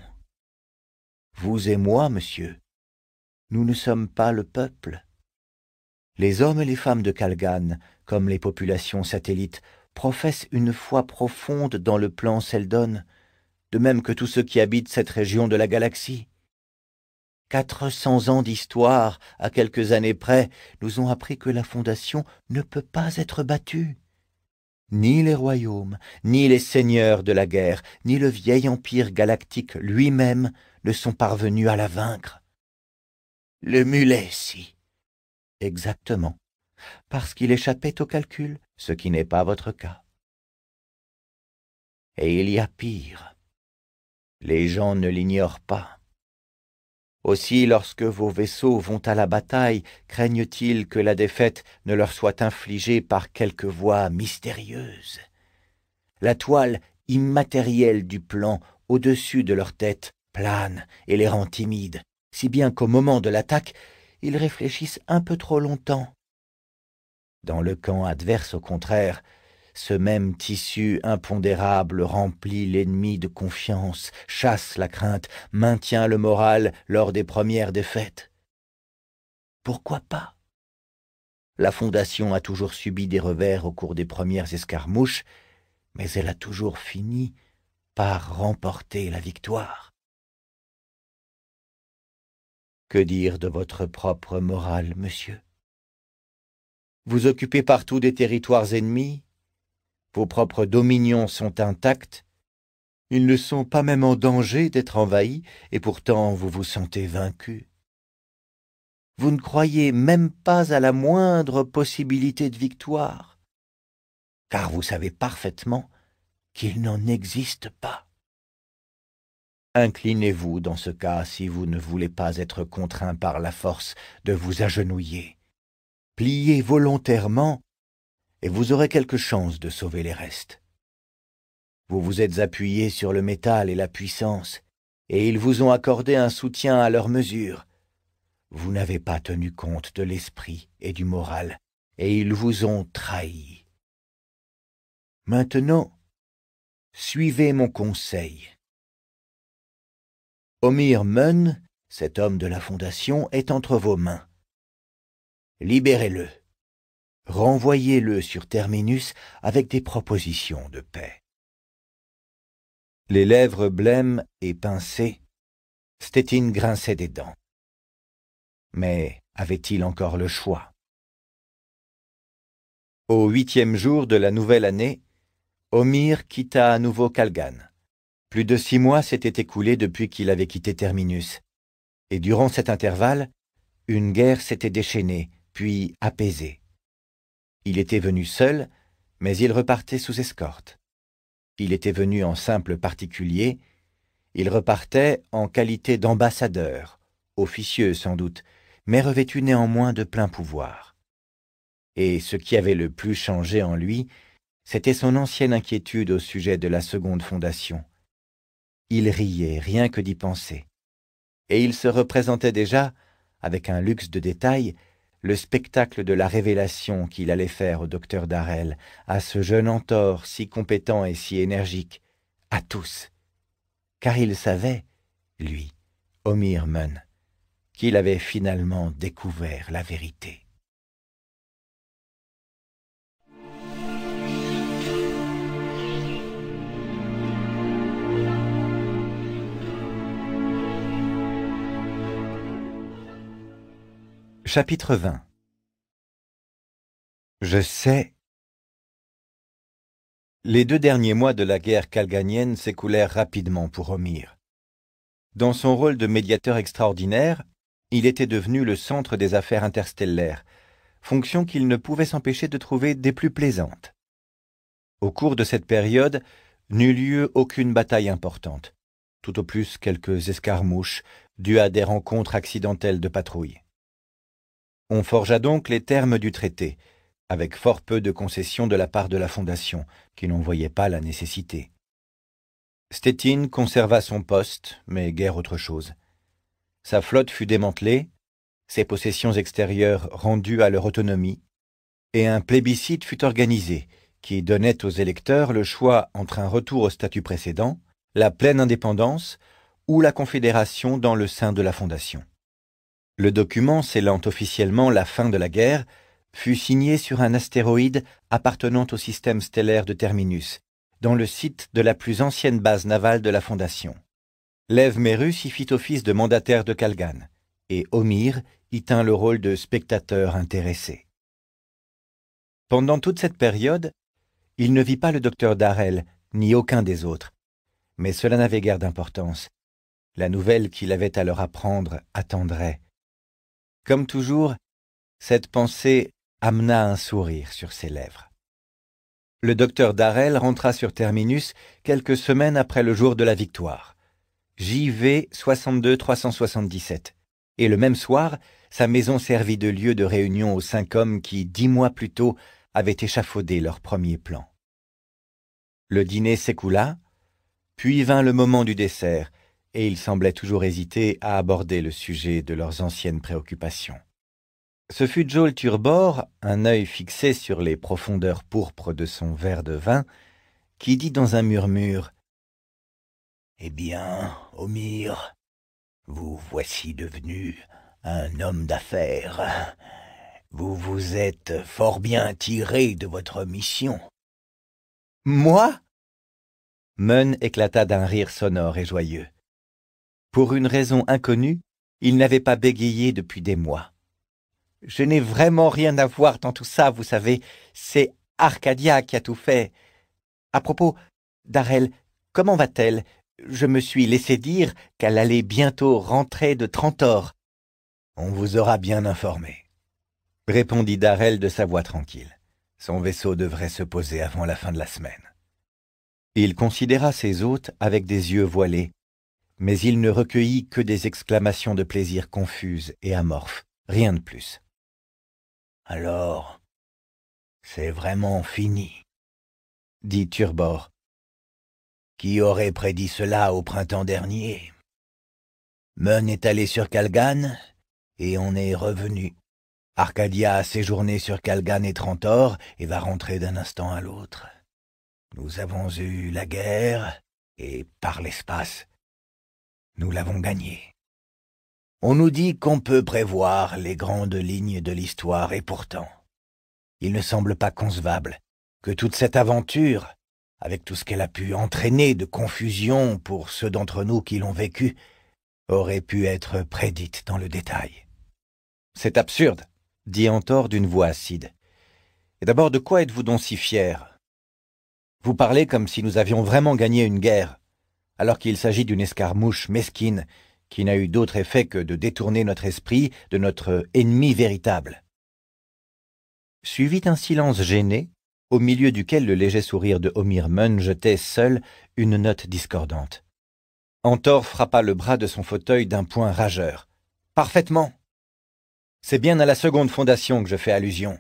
Vous et moi, monsieur, nous ne sommes pas le peuple. Les hommes et les femmes de Kalgan, comme les populations satellites, professent une foi profonde dans le plan Seldon, de même que tous ceux qui habitent cette région de la galaxie. Quatre cents ans d'histoire, à quelques années près, nous ont appris que la fondation ne peut pas être battue ni les royaumes, ni les seigneurs de la guerre, ni le vieil empire galactique lui-même ne sont parvenus à la vaincre. Le mulet, si. Exactement. Parce qu'il échappait au calcul, ce qui n'est pas votre cas. Et il y a pire. Les gens ne l'ignorent pas. Aussi, lorsque vos vaisseaux vont à la bataille, craignent-ils que la défaite ne leur soit infligée par quelque voie mystérieuse. La toile immatérielle du plan, au-dessus de leur tête, plane et les rend timides, si bien qu'au moment de l'attaque, ils réfléchissent un peu trop longtemps. Dans le camp adverse, au contraire, ce même tissu impondérable remplit l'ennemi de confiance, chasse la crainte, maintient le moral lors des premières défaites. Pourquoi pas La Fondation a toujours subi des revers au cours des premières escarmouches, mais elle a toujours fini par remporter la victoire. Que dire de votre propre morale, monsieur Vous occupez partout des territoires ennemis, vos propres dominions sont intacts, ils ne sont pas même en danger d'être envahis, et pourtant vous vous sentez vaincu. Vous ne croyez même pas à la moindre possibilité de victoire, car vous savez parfaitement qu'il n'en existe pas. Inclinez-vous dans ce cas si vous ne voulez pas être contraint par la force de vous agenouiller. Pliez volontairement et vous aurez quelque chance de sauver les restes. Vous vous êtes appuyé sur le métal et la puissance, et ils vous ont accordé un soutien à leur mesure. Vous n'avez pas tenu compte de l'esprit et du moral, et ils vous ont trahi. Maintenant, suivez mon conseil. Omir Mun, cet homme de la Fondation, est entre vos mains. Libérez-le renvoyez-le sur Terminus avec des propositions de paix. Les lèvres blêmes et pincées, Stettin grinçait des dents. Mais avait-il encore le choix Au huitième jour de la nouvelle année, Omir quitta à nouveau Kalgan. Plus de six mois s'étaient écoulés depuis qu'il avait quitté Terminus, et durant cet intervalle, une guerre s'était déchaînée, puis apaisée. Il était venu seul, mais il repartait sous escorte. Il était venu en simple particulier, il repartait en qualité d'ambassadeur, officieux sans doute, mais revêtu néanmoins de plein pouvoir. Et ce qui avait le plus changé en lui, c'était son ancienne inquiétude au sujet de la seconde fondation. Il riait rien que d'y penser. Et il se représentait déjà, avec un luxe de détails, le spectacle de la révélation qu'il allait faire au docteur Darrel, à ce jeune entor si compétent et si énergique, à tous. Car il savait, lui, Omir qu'il avait finalement découvert la vérité. Chapitre 20 Je sais. Les deux derniers mois de la guerre calganienne s'écoulèrent rapidement pour Omir. Dans son rôle de médiateur extraordinaire, il était devenu le centre des affaires interstellaires, fonction qu'il ne pouvait s'empêcher de trouver des plus plaisantes. Au cours de cette période, n'eut lieu aucune bataille importante, tout au plus quelques escarmouches dues à des rencontres accidentelles de patrouilles. On forgea donc les termes du traité, avec fort peu de concessions de la part de la Fondation, qui n'en voyait pas la nécessité. Stettin conserva son poste, mais guère autre chose. Sa flotte fut démantelée, ses possessions extérieures rendues à leur autonomie, et un plébiscite fut organisé, qui donnait aux électeurs le choix entre un retour au statut précédent, la pleine indépendance ou la confédération dans le sein de la Fondation. Le document scellant officiellement la fin de la guerre fut signé sur un astéroïde appartenant au système stellaire de Terminus, dans le site de la plus ancienne base navale de la Fondation. Lev Merus y fit office de mandataire de Kalgan, et Omir y tint le rôle de spectateur intéressé. Pendant toute cette période, il ne vit pas le docteur Darrell, ni aucun des autres, mais cela n'avait guère d'importance. La nouvelle qu'il avait à leur apprendre attendrait comme toujours, cette pensée amena un sourire sur ses lèvres. Le docteur Darrell rentra sur Terminus quelques semaines après le jour de la victoire. JV 62 377. Et le même soir, sa maison servit de lieu de réunion aux cinq hommes qui, dix mois plus tôt, avaient échafaudé leur premier plan. Le dîner s'écoula, puis vint le moment du dessert, et ils semblaient toujours hésiter à aborder le sujet de leurs anciennes préoccupations. Ce fut Joel Turbor, un œil fixé sur les profondeurs pourpres de son verre de vin, qui dit dans un murmure Eh bien, Omir, vous voici devenu un homme d'affaires. Vous vous êtes fort bien tiré de votre mission. Moi Mun éclata d'un rire sonore et joyeux. Pour une raison inconnue, il n'avait pas bégayé depuis des mois. Je n'ai vraiment rien à voir dans tout ça, vous savez. C'est Arcadia qui a tout fait. À propos, Darel, comment va-t-elle Je me suis laissé dire qu'elle allait bientôt rentrer de Trentor. On vous aura bien informé, répondit Darrell de sa voix tranquille. Son vaisseau devrait se poser avant la fin de la semaine. Il considéra ses hôtes avec des yeux voilés, mais il ne recueillit que des exclamations de plaisir confuses et amorphes, rien de plus. Alors, c'est vraiment fini, dit Turbor. Qui aurait prédit cela au printemps dernier Mun est allé sur Calgan, et on est revenu. Arcadia a séjourné sur Calgan et Trentor, et va rentrer d'un instant à l'autre. Nous avons eu la guerre, et par l'espace, nous l'avons gagné. On nous dit qu'on peut prévoir les grandes lignes de l'histoire, et pourtant, il ne semble pas concevable que toute cette aventure, avec tout ce qu'elle a pu entraîner de confusion pour ceux d'entre nous qui l'ont vécue, aurait pu être prédite dans le détail. C'est absurde, dit Antor d'une voix acide. Et d'abord, de quoi êtes-vous donc si fier Vous parlez comme si nous avions vraiment gagné une guerre alors qu'il s'agit d'une escarmouche mesquine qui n'a eu d'autre effet que de détourner notre esprit de notre ennemi véritable. Suivit un silence gêné, au milieu duquel le léger sourire de Munn jetait seul une note discordante. Antor frappa le bras de son fauteuil d'un point rageur. Parfaitement. C'est bien à la seconde fondation que je fais allusion.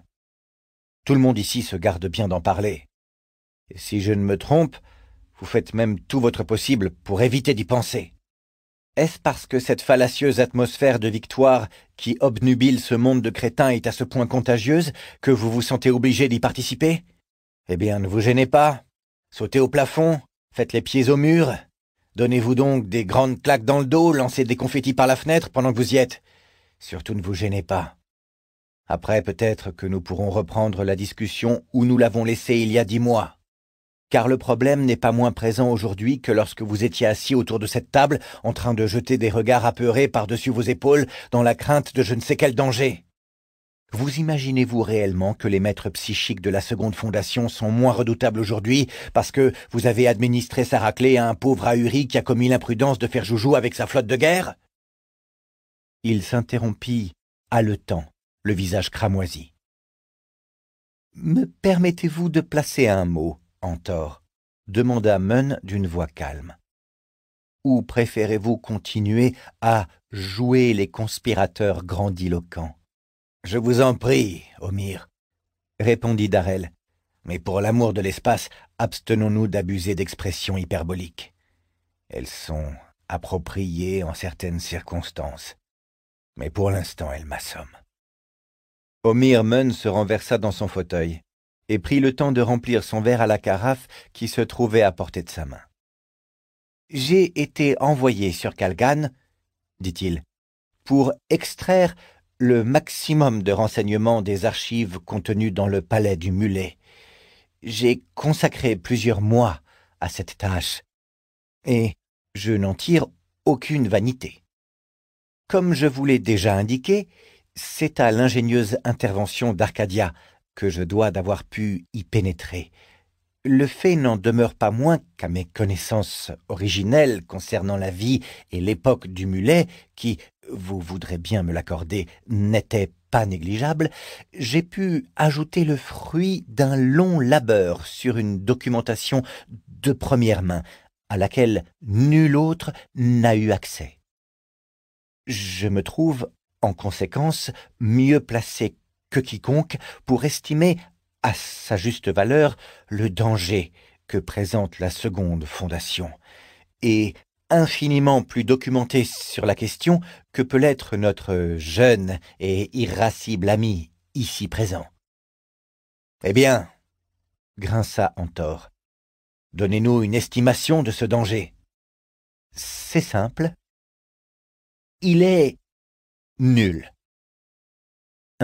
Tout le monde ici se garde bien d'en parler. Et si je ne me trompe, vous faites même tout votre possible pour éviter d'y penser. Est-ce parce que cette fallacieuse atmosphère de victoire qui obnubile ce monde de crétins est à ce point contagieuse que vous vous sentez obligé d'y participer Eh bien, ne vous gênez pas. Sautez au plafond, faites les pieds au mur. Donnez-vous donc des grandes claques dans le dos, lancez des confettis par la fenêtre pendant que vous y êtes. Surtout ne vous gênez pas. Après, peut-être que nous pourrons reprendre la discussion où nous l'avons laissée il y a dix mois car le problème n'est pas moins présent aujourd'hui que lorsque vous étiez assis autour de cette table, en train de jeter des regards apeurés par-dessus vos épaules, dans la crainte de je ne sais quel danger. Vous imaginez-vous réellement que les maîtres psychiques de la seconde fondation sont moins redoutables aujourd'hui parce que vous avez administré sa raclée à un pauvre ahuri qui a commis l'imprudence de faire joujou avec sa flotte de guerre Il s'interrompit, haletant, le visage cramoisi. Me permettez-vous de placer un mot Antor demanda Mun d'une voix calme. Ou préférez-vous continuer à jouer les conspirateurs grandiloquents Je vous en prie, Omir, répondit Darrell. Mais pour l'amour de l'espace, abstenons-nous d'abuser d'expressions hyperboliques. Elles sont appropriées en certaines circonstances. Mais pour l'instant, elles m'assomment. Omir Mun se renversa dans son fauteuil et prit le temps de remplir son verre à la carafe qui se trouvait à portée de sa main. J'ai été envoyé sur Kalgan, dit-il, pour extraire le maximum de renseignements des archives contenues dans le palais du mulet. J'ai consacré plusieurs mois à cette tâche, et je n'en tire aucune vanité. Comme je vous l'ai déjà indiqué, c'est à l'ingénieuse intervention d'Arcadia que je dois d'avoir pu y pénétrer. Le fait n'en demeure pas moins qu'à mes connaissances originelles concernant la vie et l'époque du mulet, qui, vous voudrez bien me l'accorder, n'était pas négligeable, j'ai pu ajouter le fruit d'un long labeur sur une documentation de première main, à laquelle nul autre n'a eu accès. Je me trouve, en conséquence, mieux placé que quiconque pour estimer à sa juste valeur le danger que présente la seconde fondation, et infiniment plus documenté sur la question que peut l'être notre jeune et irascible ami ici présent. Eh bien, grinça Antor, donnez-nous une estimation de ce danger. C'est simple. Il est nul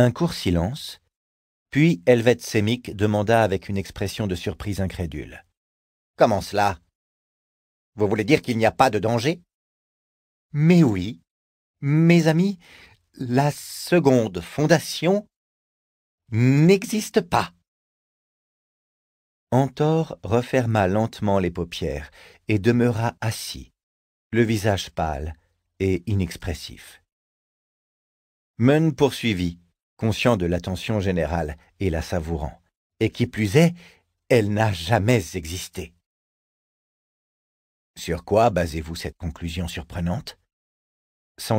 un court silence, puis Helvet Semik demanda avec une expression de surprise incrédule. Comment cela Vous voulez dire qu'il n'y a pas de danger Mais oui, mes amis, la seconde fondation n'existe pas. Antor referma lentement les paupières et demeura assis, le visage pâle et inexpressif. Mun poursuivit conscient de l'attention générale et la savourant. Et qui plus est, elle n'a jamais existé. Sur quoi basez-vous cette conclusion surprenante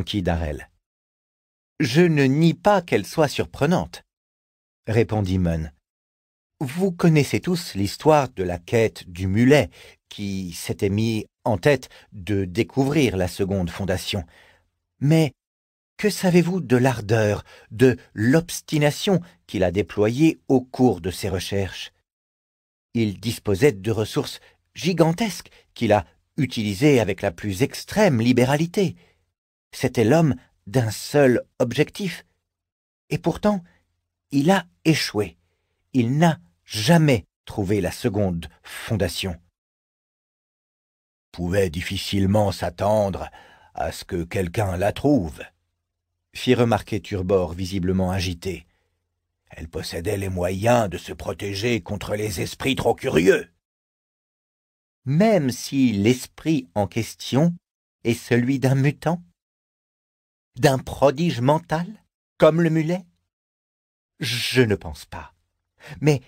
qui Darrel. Je ne nie pas qu'elle soit surprenante, répondit Munn. Vous connaissez tous l'histoire de la quête du mulet qui s'était mis en tête de découvrir la seconde fondation. Mais que savez-vous de l'ardeur, de l'obstination qu'il a déployée au cours de ses recherches Il disposait de ressources gigantesques qu'il a utilisées avec la plus extrême libéralité. C'était l'homme d'un seul objectif. Et pourtant, il a échoué. Il n'a jamais trouvé la seconde fondation. Pouvait difficilement s'attendre à ce que quelqu'un la trouve fit remarquer Turbor visiblement agité. Elle possédait les moyens de se protéger contre les esprits trop curieux. Même si l'esprit en question est celui d'un mutant D'un prodige mental, comme le mulet Je ne pense pas. Mais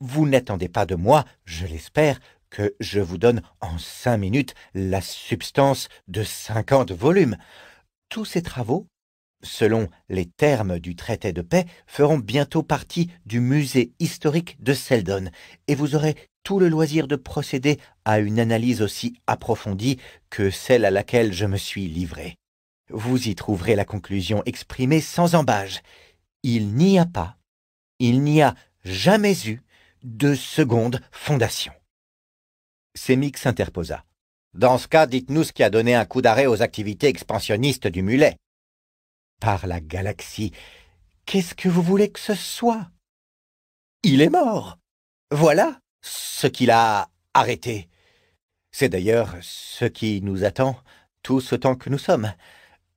vous n'attendez pas de moi, je l'espère, que je vous donne en cinq minutes la substance de cinquante volumes. Tous ces travaux selon les termes du traité de paix, feront bientôt partie du musée historique de Seldon, et vous aurez tout le loisir de procéder à une analyse aussi approfondie que celle à laquelle je me suis livré. Vous y trouverez la conclusion exprimée sans embâge. Il n'y a pas, il n'y a jamais eu de seconde fondation. Sémic s'interposa. Dans ce cas, dites-nous ce qui a donné un coup d'arrêt aux activités expansionnistes du mulet par la galaxie. Qu'est-ce que vous voulez que ce soit Il est mort. Voilà ce qu'il a arrêté. C'est d'ailleurs ce qui nous attend tout ce temps que nous sommes.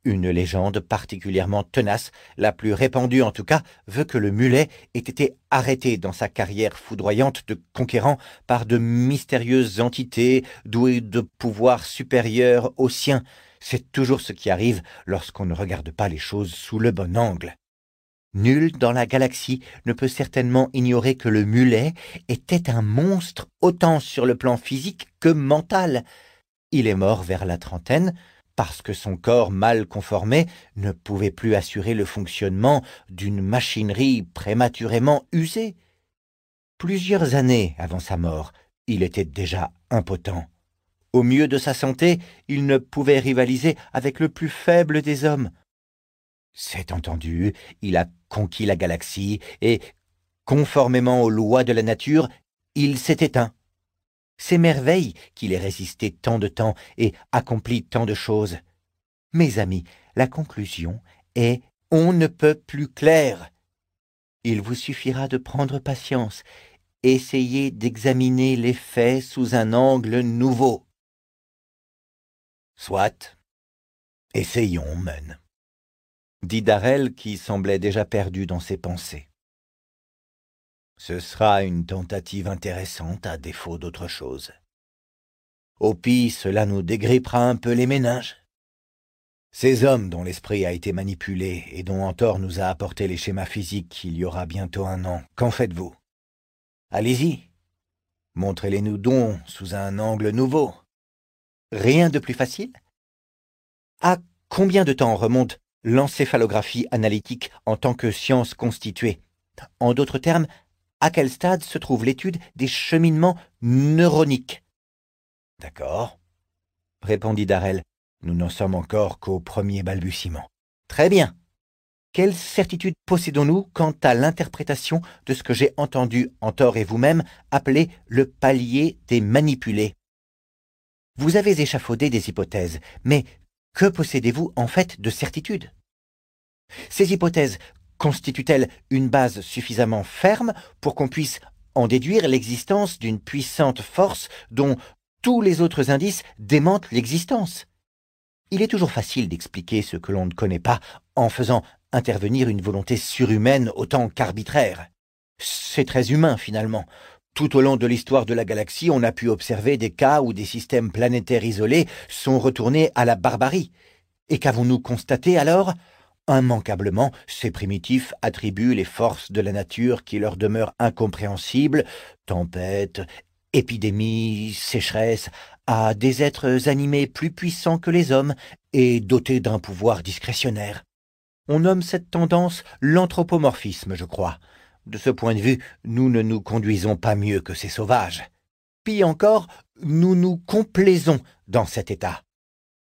Une légende particulièrement tenace, la plus répandue en tout cas, veut que le mulet ait été arrêté dans sa carrière foudroyante de conquérant par de mystérieuses entités douées de pouvoirs supérieurs aux siens. C'est toujours ce qui arrive lorsqu'on ne regarde pas les choses sous le bon angle. Nul dans la galaxie ne peut certainement ignorer que le mulet était un monstre autant sur le plan physique que mental. Il est mort vers la trentaine, parce que son corps mal conformé ne pouvait plus assurer le fonctionnement d'une machinerie prématurément usée. Plusieurs années avant sa mort, il était déjà impotent. Au mieux de sa santé, il ne pouvait rivaliser avec le plus faible des hommes. C'est entendu, il a conquis la galaxie et, conformément aux lois de la nature, il s'est éteint. C'est merveille qu'il ait résisté tant de temps et accompli tant de choses. Mes amis, la conclusion est on ne peut plus clair. Il vous suffira de prendre patience, Essayez d'examiner les faits sous un angle nouveau. Soit. Essayons, même, Dit Darrell qui semblait déjà perdu dans ses pensées. Ce sera une tentative intéressante à défaut d'autre chose. Au pis, cela nous dégrippera un peu les ménages. »« Ces hommes dont l'esprit a été manipulé et dont Antor nous a apporté les schémas physiques il y aura bientôt un an, qu'en faites-vous Allez-y. Montrez-les-nous donc sous un angle nouveau. Rien de plus facile À combien de temps remonte l'encéphalographie analytique en tant que science constituée En d'autres termes, à quel stade se trouve l'étude des cheminements neuroniques D'accord, répondit Darrell. Nous n'en sommes encore qu'au premier balbutiement. Très bien. Quelle certitude possédons-nous quant à l'interprétation de ce que j'ai entendu en tort et vous-même appeler le palier des manipulés vous avez échafaudé des hypothèses, mais que possédez-vous en fait de certitude Ces hypothèses constituent-elles une base suffisamment ferme pour qu'on puisse en déduire l'existence d'une puissante force dont tous les autres indices démentent l'existence Il est toujours facile d'expliquer ce que l'on ne connaît pas en faisant intervenir une volonté surhumaine autant qu'arbitraire. C'est très humain finalement, tout au long de l'histoire de la galaxie, on a pu observer des cas où des systèmes planétaires isolés sont retournés à la barbarie. Et qu'avons-nous constaté alors Immanquablement, ces primitifs attribuent les forces de la nature qui leur demeurent incompréhensibles, tempêtes, épidémies, sécheresses, à des êtres animés plus puissants que les hommes et dotés d'un pouvoir discrétionnaire. On nomme cette tendance l'anthropomorphisme, je crois. De ce point de vue, nous ne nous conduisons pas mieux que ces sauvages. Pis encore, nous nous complaisons dans cet état.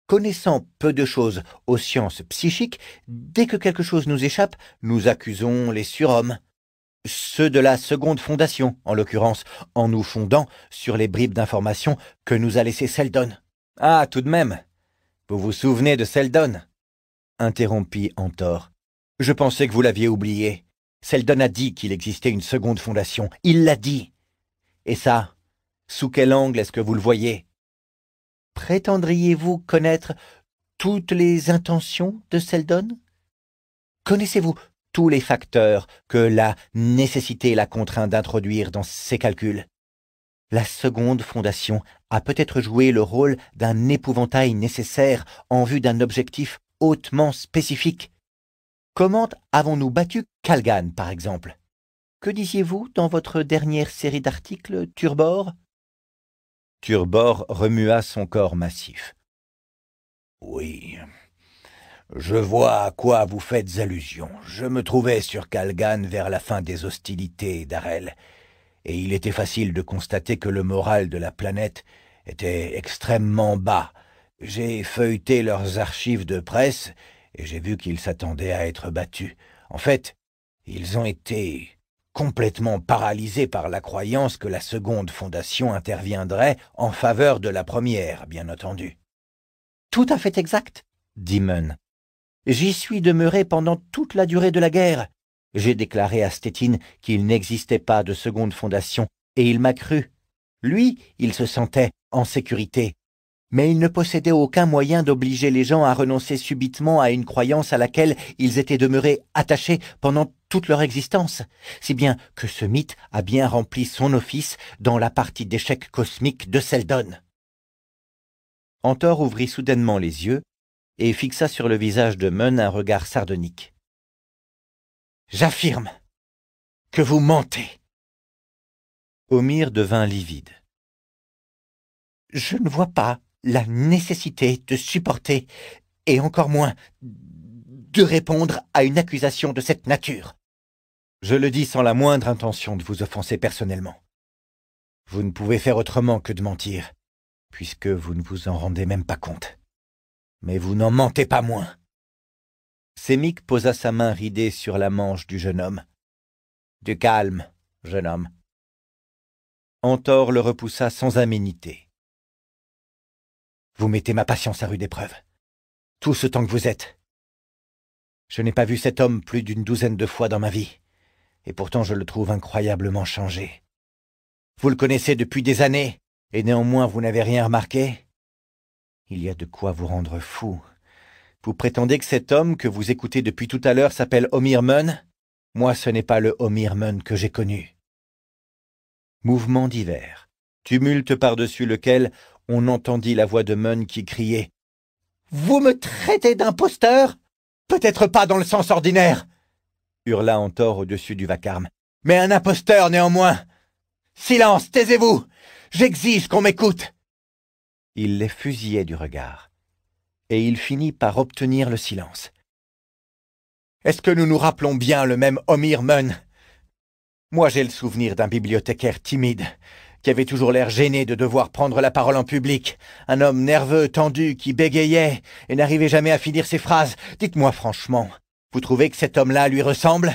Connaissant peu de choses aux sciences psychiques, dès que quelque chose nous échappe, nous accusons les surhommes. Ceux de la seconde fondation, en l'occurrence, en nous fondant sur les bribes d'informations que nous a laissées Seldon. Ah, tout de même Vous vous souvenez de Seldon interrompit Antor. Je pensais que vous l'aviez oublié. Seldon a dit qu'il existait une seconde fondation. Il l'a dit. Et ça, sous quel angle est-ce que vous le voyez Prétendriez-vous connaître toutes les intentions de Seldon Connaissez-vous tous les facteurs que la nécessité l'a contraint d'introduire dans ses calculs La seconde fondation a peut-être joué le rôle d'un épouvantail nécessaire en vue d'un objectif hautement spécifique. Comment avons-nous battu Calgan, par exemple Que disiez-vous dans votre dernière série d'articles, Turbor Turbor remua son corps massif. Oui, je vois à quoi vous faites allusion. Je me trouvais sur Calgan vers la fin des hostilités d'Arel, et il était facile de constater que le moral de la planète était extrêmement bas. J'ai feuilleté leurs archives de presse et j'ai vu qu'ils s'attendaient à être battus. En fait, ils ont été complètement paralysés par la croyance que la seconde fondation interviendrait en faveur de la première, bien entendu. Tout à fait exact, dit Mun. J'y suis demeuré pendant toute la durée de la guerre. J'ai déclaré à Stettin qu'il n'existait pas de seconde fondation, et il m'a cru. Lui, il se sentait en sécurité mais il ne possédait aucun moyen d'obliger les gens à renoncer subitement à une croyance à laquelle ils étaient demeurés attachés pendant toute leur existence, si bien que ce mythe a bien rempli son office dans la partie d'échec cosmique de Seldon. Antor ouvrit soudainement les yeux et fixa sur le visage de Mun un regard sardonique. J'affirme que vous mentez. Omir devint livide. Je ne vois pas, la nécessité de supporter, et encore moins de répondre à une accusation de cette nature. Je le dis sans la moindre intention de vous offenser personnellement. Vous ne pouvez faire autrement que de mentir, puisque vous ne vous en rendez même pas compte. Mais vous n'en mentez pas moins. Sémic posa sa main ridée sur la manche du jeune homme. Du calme, jeune homme. Antor le repoussa sans aménité. Vous mettez ma patience à rude épreuve. Tout ce temps que vous êtes. Je n'ai pas vu cet homme plus d'une douzaine de fois dans ma vie, et pourtant je le trouve incroyablement changé. Vous le connaissez depuis des années, et néanmoins vous n'avez rien remarqué Il y a de quoi vous rendre fou. Vous prétendez que cet homme que vous écoutez depuis tout à l'heure s'appelle Mun Moi, ce n'est pas le Mun que j'ai connu. Mouvement divers, tumulte par-dessus lequel on entendit la voix de Mun qui criait Vous me traitez d'imposteur Peut-être pas dans le sens ordinaire hurla Antor au-dessus du vacarme. Mais un imposteur néanmoins Silence, taisez-vous J'exige qu'on m'écoute Il les fusillait du regard, et il finit par obtenir le silence. Est-ce que nous nous rappelons bien le même Omir Mun Moi j'ai le souvenir d'un bibliothécaire timide, qui avait toujours l'air gêné de devoir prendre la parole en public, un homme nerveux, tendu, qui bégayait et n'arrivait jamais à finir ses phrases. Dites-moi franchement, vous trouvez que cet homme-là lui ressemble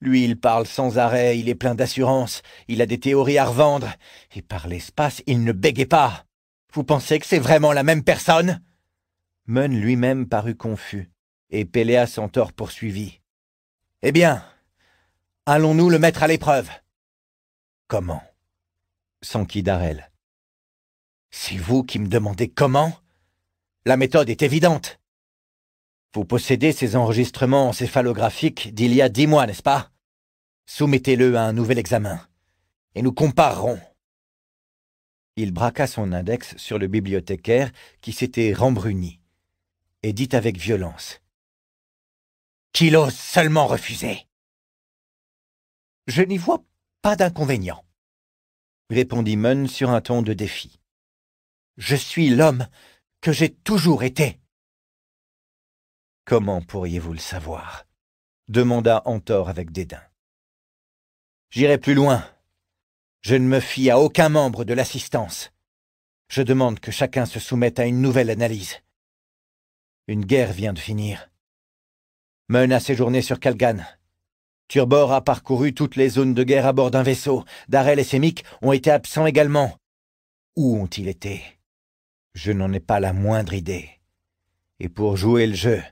Lui, il parle sans arrêt, il est plein d'assurance, il a des théories à revendre, et par l'espace, il ne bégait pas. Vous pensez que c'est vraiment la même personne Mun lui-même parut confus, et Péléa tort poursuivit. Eh bien, allons-nous le mettre à l'épreuve Comment qui Darrell. C'est vous qui me demandez comment La méthode est évidente. Vous possédez ces enregistrements céphalographiques d'il y a dix mois, n'est-ce pas Soumettez-le à un nouvel examen, et nous comparerons. Il braqua son index sur le bibliothécaire qui s'était rembruni, et dit avec violence. Qu'il ose seulement refuser. Je n'y vois pas d'inconvénient répondit Munn sur un ton de défi. Je suis l'homme que j'ai toujours été. Comment pourriez-vous le savoir demanda Antor avec dédain. J'irai plus loin. Je ne me fie à aucun membre de l'assistance. Je demande que chacun se soumette à une nouvelle analyse. Une guerre vient de finir. Mun a séjourné sur Kalgan, Turbor a parcouru toutes les zones de guerre à bord d'un vaisseau. Darrell et Semik ont été absents également. Où ont-ils été Je n'en ai pas la moindre idée. Et pour jouer le jeu,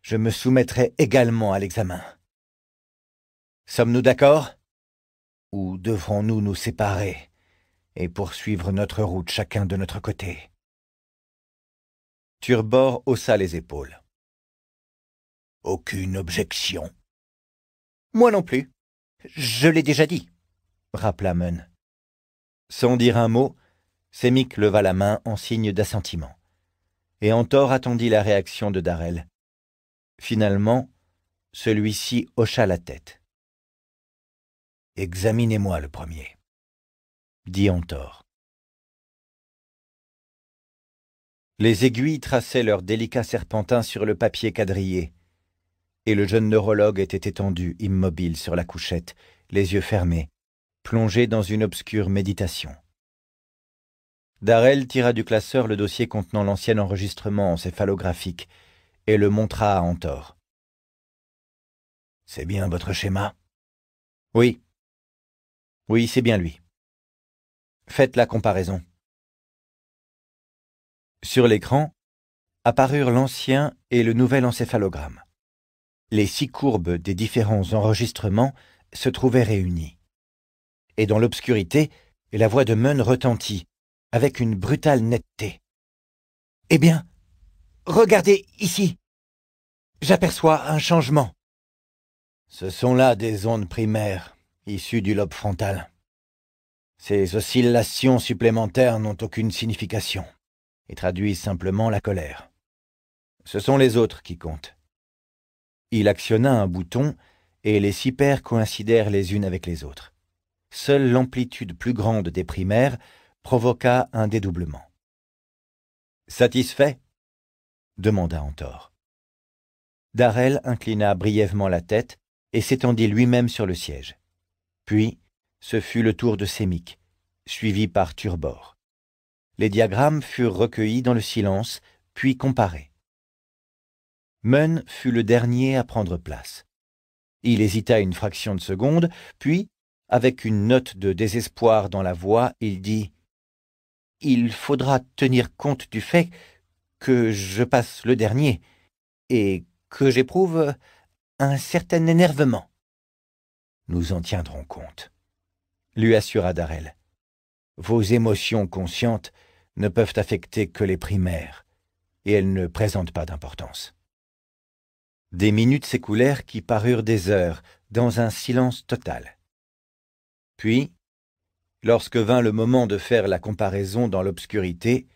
je me soumettrai également à l'examen. Sommes-nous d'accord Ou devrons-nous nous séparer et poursuivre notre route chacun de notre côté Turbor haussa les épaules. Aucune objection. Moi non plus. Je l'ai déjà dit, rappela Mun. Sans dire un mot, Sémic leva la main en signe d'assentiment. Et Antor attendit la réaction de Darrell. Finalement, celui-ci hocha la tête. Examinez-moi le premier, dit Antor. Les aiguilles traçaient leurs délicats serpentins sur le papier quadrillé et le jeune neurologue était étendu, immobile, sur la couchette, les yeux fermés, plongé dans une obscure méditation. Darrell tira du classeur le dossier contenant l'ancien enregistrement encéphalographique et le montra à Antor. C'est bien votre schéma Oui. Oui, c'est bien lui. Faites la comparaison. Sur l'écran apparurent l'ancien et le nouvel encéphalogramme les six courbes des différents enregistrements se trouvaient réunies. Et dans l'obscurité, la voix de Meun retentit, avec une brutale netteté. Eh bien, regardez ici. J'aperçois un changement. Ce sont là des ondes primaires, issues du lobe frontal. Ces oscillations supplémentaires n'ont aucune signification et traduisent simplement la colère. Ce sont les autres qui comptent. Il actionna un bouton, et les six paires coïncidèrent les unes avec les autres. Seule l'amplitude plus grande des primaires provoqua un dédoublement. Satisfait demanda Antor. Darrell inclina brièvement la tête et s'étendit lui-même sur le siège. Puis, ce fut le tour de Sémic, suivi par Turbor. Les diagrammes furent recueillis dans le silence, puis comparés. Mun fut le dernier à prendre place. Il hésita une fraction de seconde, puis, avec une note de désespoir dans la voix, il dit « Il faudra tenir compte du fait que je passe le dernier et que j'éprouve un certain énervement. »« Nous en tiendrons compte, » lui assura Darrell. « Vos émotions conscientes ne peuvent affecter que les primaires, et elles ne présentent pas d'importance. » Des minutes s'écoulèrent qui parurent des heures, dans un silence total. Puis, lorsque vint le moment de faire la comparaison dans l'obscurité,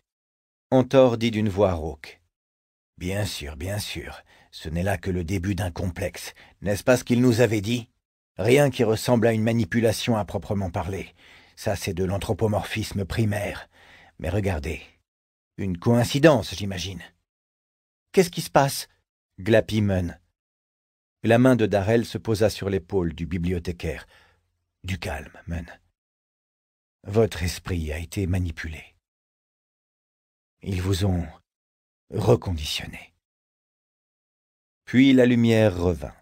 Antor dit d'une voix rauque. Bien sûr, bien sûr, ce n'est là que le début d'un complexe, n'est-ce pas ce qu'il nous avait dit Rien qui ressemble à une manipulation à proprement parler. Ça, c'est de l'anthropomorphisme primaire. Mais regardez. Une coïncidence, j'imagine. Qu'est-ce qui se passe Glapimen. La main de Darrell se posa sur l'épaule du bibliothécaire. Du calme, Men. Votre esprit a été manipulé. Ils vous ont reconditionné. Puis la lumière revint.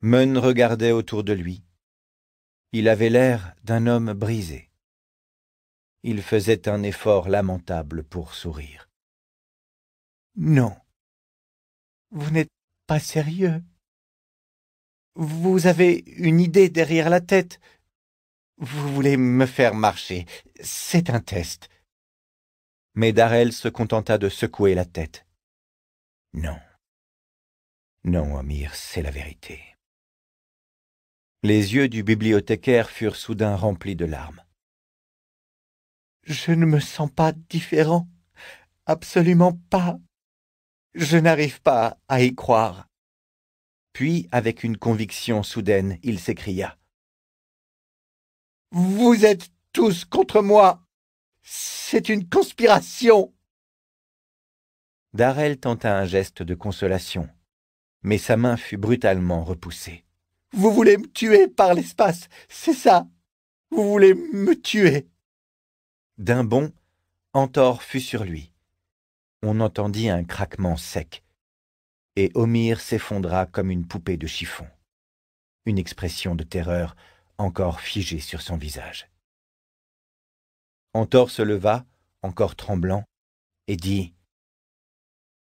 Men regardait autour de lui. Il avait l'air d'un homme brisé. Il faisait un effort lamentable pour sourire. Non, vous n'êtes pas sérieux. Vous avez une idée derrière la tête. Vous voulez me faire marcher. C'est un test. Mais Darrell se contenta de secouer la tête. Non. Non, Amir, c'est la vérité. Les yeux du bibliothécaire furent soudain remplis de larmes. Je ne me sens pas différent. Absolument pas. Je n'arrive pas à y croire. Puis, avec une conviction soudaine, il s'écria. Vous êtes tous contre moi. C'est une conspiration. Darrell tenta un geste de consolation, mais sa main fut brutalement repoussée. Vous voulez me tuer par l'espace, c'est ça. Vous voulez me tuer. D'un bond, Antor fut sur lui on entendit un craquement sec, et Omir s'effondra comme une poupée de chiffon, une expression de terreur encore figée sur son visage. Antor se leva, encore tremblant, et dit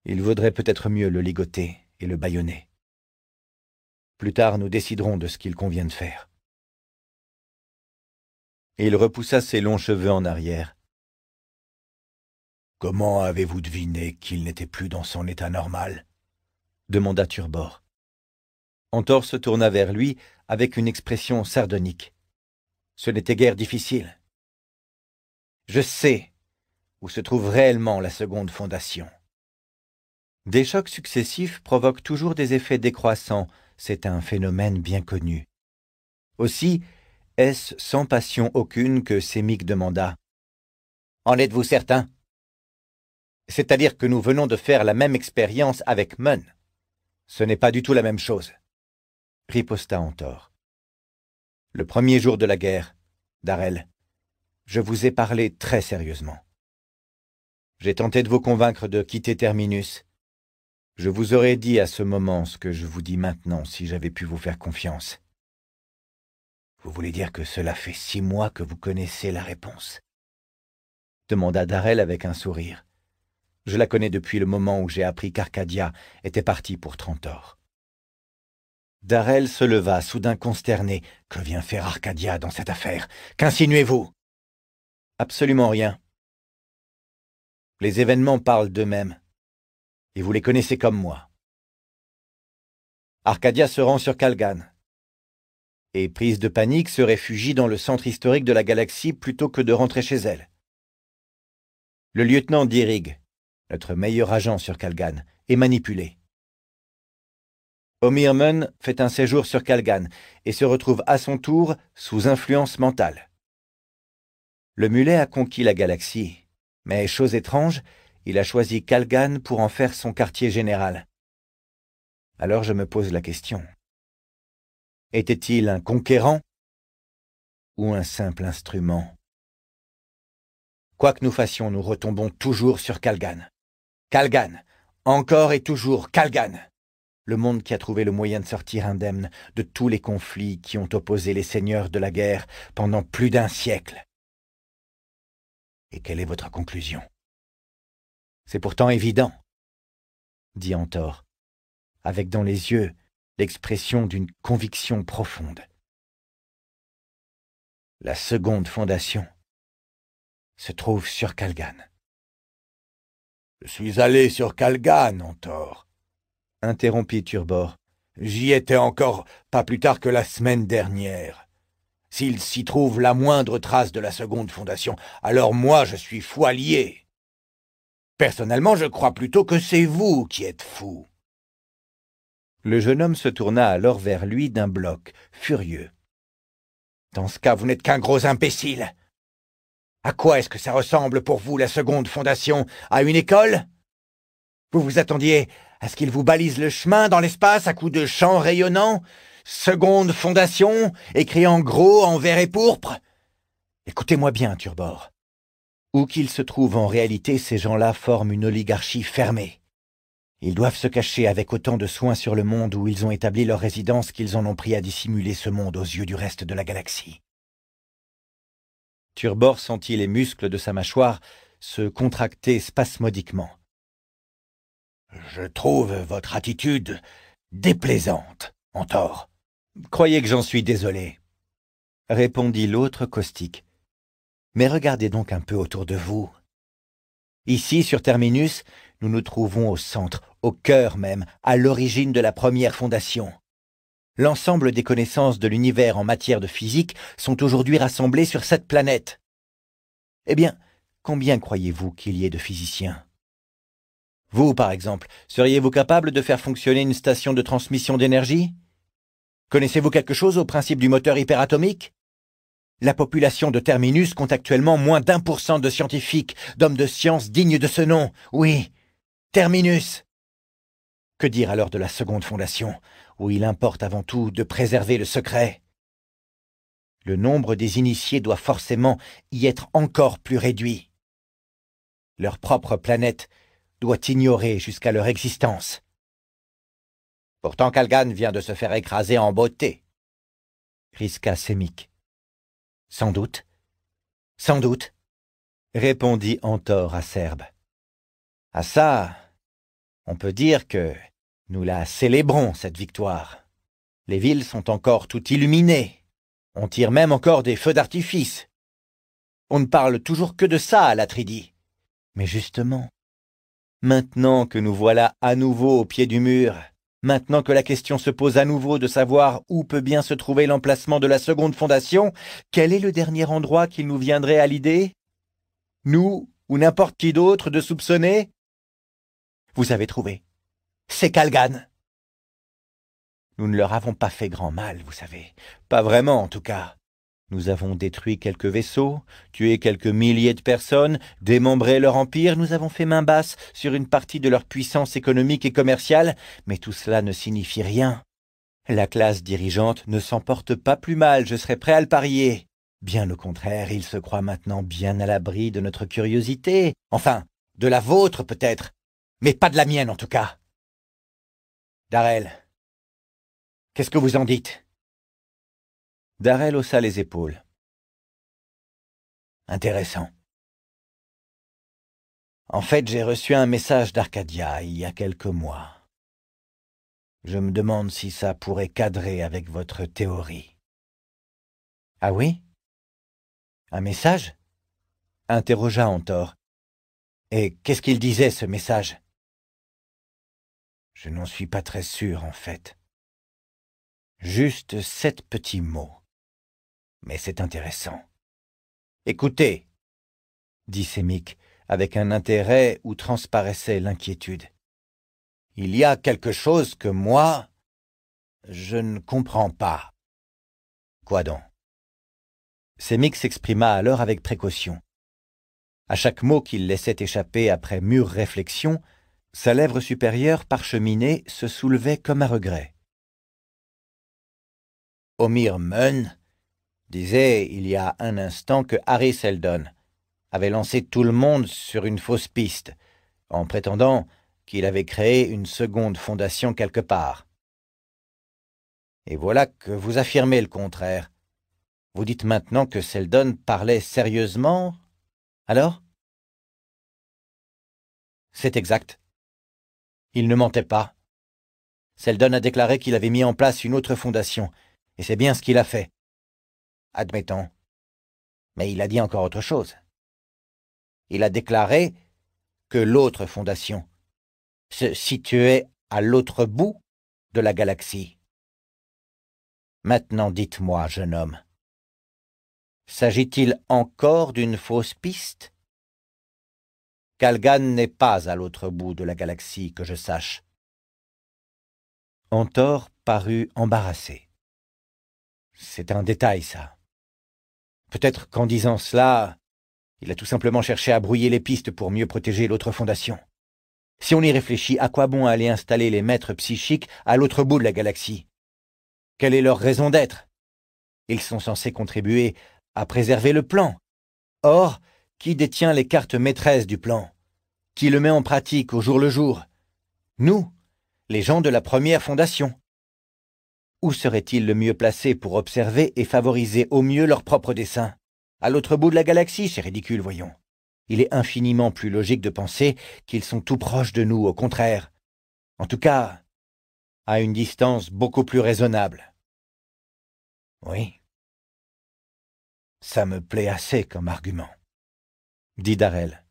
Il vaudrait peut-être mieux le ligoter et le bâillonner. Plus tard, nous déciderons de ce qu'il convient de faire. Il repoussa ses longs cheveux en arrière, Comment avez-vous deviné qu'il n'était plus dans son état normal demanda Turbor. Antor se tourna vers lui avec une expression sardonique. Ce n'était guère difficile. Je sais où se trouve réellement la seconde fondation. Des chocs successifs provoquent toujours des effets décroissants, c'est un phénomène bien connu. Aussi, est-ce sans passion aucune que Sémic demanda En êtes-vous certain c'est-à-dire que nous venons de faire la même expérience avec Mun. Ce n'est pas du tout la même chose. Riposta tort. Le premier jour de la guerre, Darrell, je vous ai parlé très sérieusement. J'ai tenté de vous convaincre de quitter Terminus. Je vous aurais dit à ce moment ce que je vous dis maintenant si j'avais pu vous faire confiance. Vous voulez dire que cela fait six mois que vous connaissez la réponse demanda Darrell avec un sourire. Je la connais depuis le moment où j'ai appris qu'Arcadia était partie pour Trentor. Darrell se leva, soudain consterné. Que vient faire Arcadia dans cette affaire Qu'insinuez-vous Absolument rien. Les événements parlent d'eux-mêmes. Et vous les connaissez comme moi. Arcadia se rend sur Kalgan. Et prise de panique, se réfugie dans le centre historique de la galaxie plutôt que de rentrer chez elle. Le lieutenant Dirig, notre meilleur agent sur Kalgan, est manipulé. Omirman fait un séjour sur Kalgan et se retrouve à son tour sous influence mentale. Le mulet a conquis la galaxie, mais chose étrange, il a choisi Kalgan pour en faire son quartier général. Alors je me pose la question. Était-il un conquérant ou un simple instrument Quoi que nous fassions, nous retombons toujours sur Kalgan. Kalgan, Encore et toujours Kalgan, Le monde qui a trouvé le moyen de sortir indemne de tous les conflits qui ont opposé les seigneurs de la guerre pendant plus d'un siècle. Et quelle est votre conclusion C'est pourtant évident, dit Antor, avec dans les yeux l'expression d'une conviction profonde. La seconde fondation se trouve sur Kalgan. Je suis allé sur Calgan, en tort, interrompit Turbor. J'y étais encore pas plus tard que la semaine dernière. S'il s'y trouve la moindre trace de la seconde fondation, alors moi je suis foilier. Personnellement, je crois plutôt que c'est vous qui êtes fou. Le jeune homme se tourna alors vers lui d'un bloc, furieux. Dans ce cas, vous n'êtes qu'un gros imbécile. À quoi est-ce que ça ressemble pour vous, la seconde fondation À une école Vous vous attendiez à ce qu'ils vous balisent le chemin dans l'espace à coups de chants rayonnants Seconde fondation, écrit en gros, en vert et pourpre Écoutez-moi bien, Turbor. Où qu'ils se trouvent en réalité, ces gens-là forment une oligarchie fermée. Ils doivent se cacher avec autant de soin sur le monde où ils ont établi leur résidence qu'ils en ont pris à dissimuler ce monde aux yeux du reste de la galaxie. Turbor sentit les muscles de sa mâchoire se contracter spasmodiquement. Je trouve votre attitude déplaisante, Antor. Croyez que j'en suis désolé, répondit l'autre caustique. Mais regardez donc un peu autour de vous. Ici, sur Terminus, nous nous trouvons au centre, au cœur même, à l'origine de la première fondation. L'ensemble des connaissances de l'univers en matière de physique sont aujourd'hui rassemblées sur cette planète. Eh bien, combien croyez-vous qu'il y ait de physiciens Vous, par exemple, seriez-vous capable de faire fonctionner une station de transmission d'énergie Connaissez-vous quelque chose au principe du moteur hyperatomique La population de Terminus compte actuellement moins d'un pour cent de scientifiques, d'hommes de science dignes de ce nom. Oui, Terminus. Que dire alors de la seconde fondation où il importe avant tout de préserver le secret. Le nombre des initiés doit forcément y être encore plus réduit. Leur propre planète doit ignorer jusqu'à leur existence. Pourtant Kalgan vient de se faire écraser en beauté. Risqua Sémic. Sans doute. Sans doute. Répondit Antor à Serbe. À ça, on peut dire que nous la célébrons, cette victoire. Les villes sont encore toutes illuminées. On tire même encore des feux d'artifice. On ne parle toujours que de ça à l'Atridie. Mais justement, maintenant que nous voilà à nouveau au pied du mur, maintenant que la question se pose à nouveau de savoir où peut bien se trouver l'emplacement de la seconde fondation, quel est le dernier endroit qu'il nous viendrait à l'idée Nous, ou n'importe qui d'autre, de soupçonner Vous avez trouvé c'est Kalgan. Nous ne leur avons pas fait grand mal, vous savez. Pas vraiment, en tout cas. Nous avons détruit quelques vaisseaux, tué quelques milliers de personnes, démembré leur empire, nous avons fait main basse sur une partie de leur puissance économique et commerciale, mais tout cela ne signifie rien. La classe dirigeante ne s'emporte pas plus mal, je serais prêt à le parier. Bien au contraire, ils se croient maintenant bien à l'abri de notre curiosité, enfin, de la vôtre peut-être, mais pas de la mienne en tout cas. Darrell. Qu'est-ce que vous en dites Darrell haussa les épaules. Intéressant. En fait, j'ai reçu un message d'Arcadia il y a quelques mois. Je me demande si ça pourrait cadrer avec votre théorie. Ah oui Un message interrogea Antor. Et qu'est-ce qu'il disait, ce message je n'en suis pas très sûr, en fait. Juste sept petits mots. Mais c'est intéressant. Écoutez, dit Sémic, avec un intérêt où transparaissait l'inquiétude. Il y a quelque chose que moi, je ne comprends pas. Quoi donc Sémic s'exprima alors avec précaution. À chaque mot qu'il laissait échapper après mûre réflexion, sa lèvre supérieure parcheminée se soulevait comme à regret. Omir Munn disait il y a un instant que Harry Seldon avait lancé tout le monde sur une fausse piste, en prétendant qu'il avait créé une seconde fondation quelque part. Et voilà que vous affirmez le contraire. Vous dites maintenant que Seldon parlait sérieusement Alors C'est exact. Il ne mentait pas. Seldon a déclaré qu'il avait mis en place une autre fondation, et c'est bien ce qu'il a fait. Admettons. Mais il a dit encore autre chose. Il a déclaré que l'autre fondation se situait à l'autre bout de la galaxie. Maintenant dites-moi, jeune homme, s'agit-il encore d'une fausse piste Kalgan n'est pas à l'autre bout de la galaxie, que je sache. Antor parut embarrassé. C'est un détail, ça. Peut-être qu'en disant cela, il a tout simplement cherché à brouiller les pistes pour mieux protéger l'autre fondation. Si on y réfléchit, à quoi bon aller installer les maîtres psychiques à l'autre bout de la galaxie Quelle est leur raison d'être Ils sont censés contribuer à préserver le plan. Or, qui détient les cartes maîtresses du plan, qui le met en pratique au jour le jour. Nous, les gens de la première fondation. Où seraient-ils le mieux placés pour observer et favoriser au mieux leur propre dessin À l'autre bout de la galaxie, c'est ridicule, voyons. Il est infiniment plus logique de penser qu'ils sont tout proches de nous, au contraire. En tout cas, à une distance beaucoup plus raisonnable. Oui. Ça me plaît assez comme argument dit Darrell.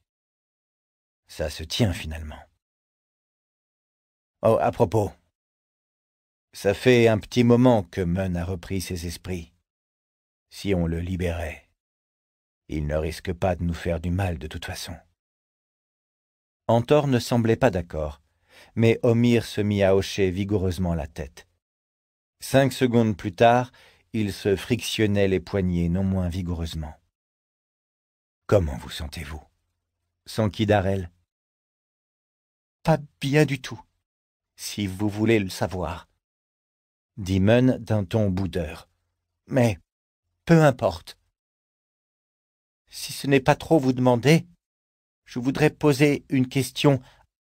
Ça se tient finalement. Oh, à propos. Ça fait un petit moment que Mun a repris ses esprits. Si on le libérait, il ne risque pas de nous faire du mal de toute façon. Antor ne semblait pas d'accord, mais Omir se mit à hocher vigoureusement la tête. Cinq secondes plus tard, il se frictionnait les poignets non moins vigoureusement. Comment vous sentez-vous Sans qui Darel Pas bien du tout, si vous voulez le savoir. Dit Mun d'un ton boudeur. Mais peu importe. Si ce n'est pas trop vous demander, je voudrais poser une question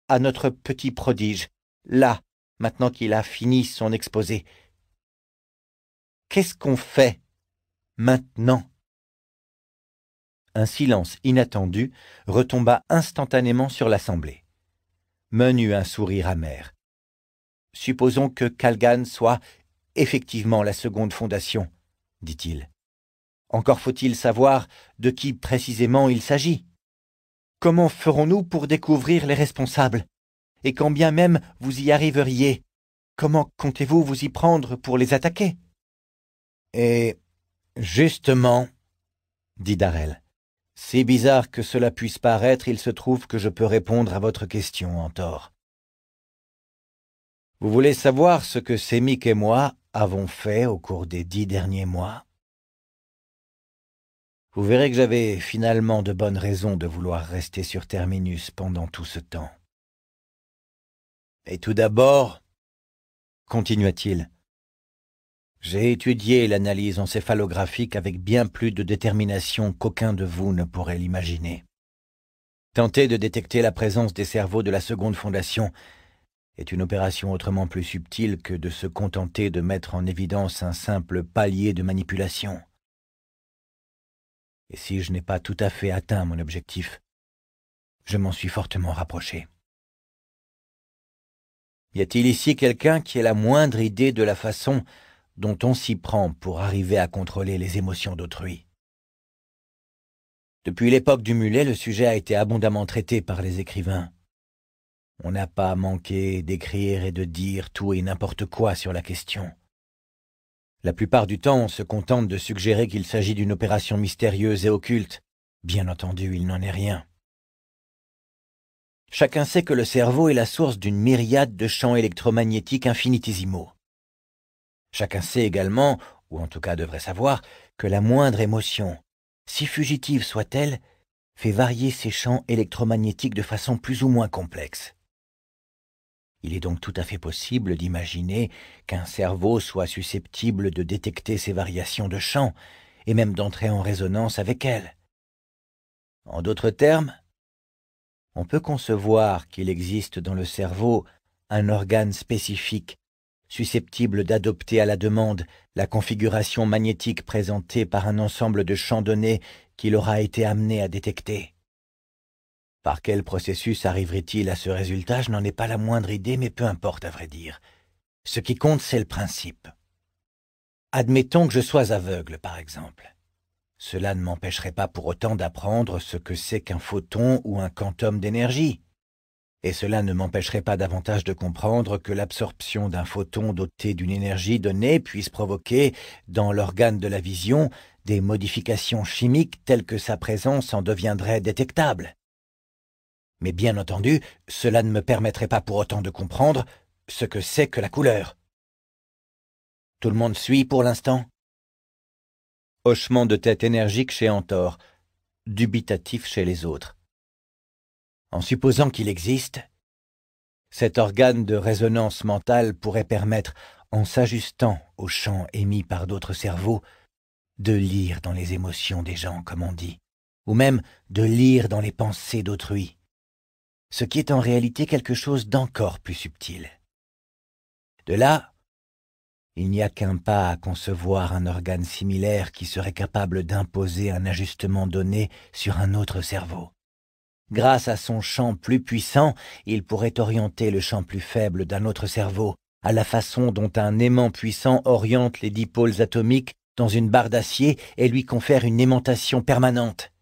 à notre petit prodige, là, maintenant qu'il a fini son exposé. Qu'est-ce qu'on fait maintenant un silence inattendu retomba instantanément sur l'assemblée. Mun eut un sourire amer. Supposons que Kalgan soit effectivement la seconde fondation, dit-il. Encore faut-il savoir de qui précisément il s'agit. Comment ferons-nous pour découvrir les responsables Et quand bien même vous y arriveriez, comment comptez-vous vous y prendre pour les attaquer Et justement, dit Darrell, si bizarre que cela puisse paraître, il se trouve que je peux répondre à votre question, Antor. Vous voulez savoir ce que Sémic et moi avons fait au cours des dix derniers mois Vous verrez que j'avais finalement de bonnes raisons de vouloir rester sur Terminus pendant tout ce temps. Et tout d'abord, continua-t-il, j'ai étudié l'analyse encéphalographique avec bien plus de détermination qu'aucun de vous ne pourrait l'imaginer. Tenter de détecter la présence des cerveaux de la seconde fondation est une opération autrement plus subtile que de se contenter de mettre en évidence un simple palier de manipulation. Et si je n'ai pas tout à fait atteint mon objectif, je m'en suis fortement rapproché. Y a-t-il ici quelqu'un qui ait la moindre idée de la façon dont on s'y prend pour arriver à contrôler les émotions d'autrui. Depuis l'époque du mulet, le sujet a été abondamment traité par les écrivains. On n'a pas manqué d'écrire et de dire tout et n'importe quoi sur la question. La plupart du temps, on se contente de suggérer qu'il s'agit d'une opération mystérieuse et occulte. Bien entendu, il n'en est rien. Chacun sait que le cerveau est la source d'une myriade de champs électromagnétiques infinitésimaux. Chacun sait également, ou en tout cas devrait savoir, que la moindre émotion, si fugitive soit-elle, fait varier ses champs électromagnétiques de façon plus ou moins complexe. Il est donc tout à fait possible d'imaginer qu'un cerveau soit susceptible de détecter ces variations de champs et même d'entrer en résonance avec elles. En d'autres termes, on peut concevoir qu'il existe dans le cerveau un organe spécifique susceptible d'adopter à la demande la configuration magnétique présentée par un ensemble de champs donnés qu'il aura été amené à détecter. Par quel processus arriverait-il à ce résultat Je n'en ai pas la moindre idée, mais peu importe à vrai dire. Ce qui compte, c'est le principe. Admettons que je sois aveugle, par exemple. Cela ne m'empêcherait pas pour autant d'apprendre ce que c'est qu'un photon ou un quantum d'énergie et cela ne m'empêcherait pas davantage de comprendre que l'absorption d'un photon doté d'une énergie donnée puisse provoquer, dans l'organe de la vision, des modifications chimiques telles que sa présence en deviendrait détectable. Mais bien entendu, cela ne me permettrait pas pour autant de comprendre ce que c'est que la couleur. Tout le monde suit pour l'instant Hochement de tête énergique chez Antor, dubitatif chez les autres en supposant qu'il existe, cet organe de résonance mentale pourrait permettre, en s'ajustant aux champs émis par d'autres cerveaux, de lire dans les émotions des gens, comme on dit, ou même de lire dans les pensées d'autrui, ce qui est en réalité quelque chose d'encore plus subtil. De là, il n'y a qu'un pas à concevoir un organe similaire qui serait capable d'imposer un ajustement donné sur un autre cerveau. Grâce à son champ plus puissant, il pourrait orienter le champ plus faible d'un autre cerveau, à la façon dont un aimant puissant oriente les dipôles atomiques dans une barre d'acier et lui confère une aimantation permanente.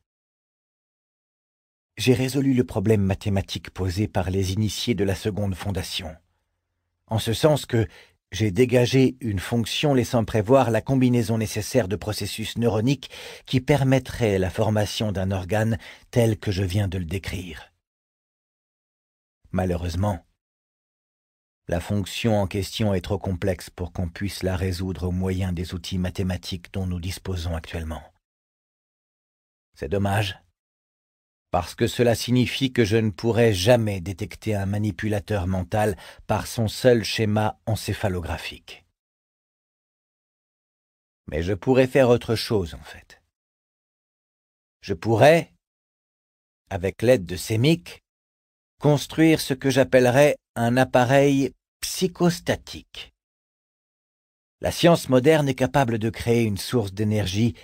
J'ai résolu le problème mathématique posé par les initiés de la seconde fondation. En ce sens que, j'ai dégagé une fonction laissant prévoir la combinaison nécessaire de processus neuroniques qui permettrait la formation d'un organe tel que je viens de le décrire. Malheureusement, la fonction en question est trop complexe pour qu'on puisse la résoudre au moyen des outils mathématiques dont nous disposons actuellement. C'est dommage, parce que cela signifie que je ne pourrais jamais détecter un manipulateur mental par son seul schéma encéphalographique. Mais je pourrais faire autre chose, en fait. Je pourrais, avec l'aide de mic, construire ce que j'appellerais un appareil psychostatique. La science moderne est capable de créer une source d'énergie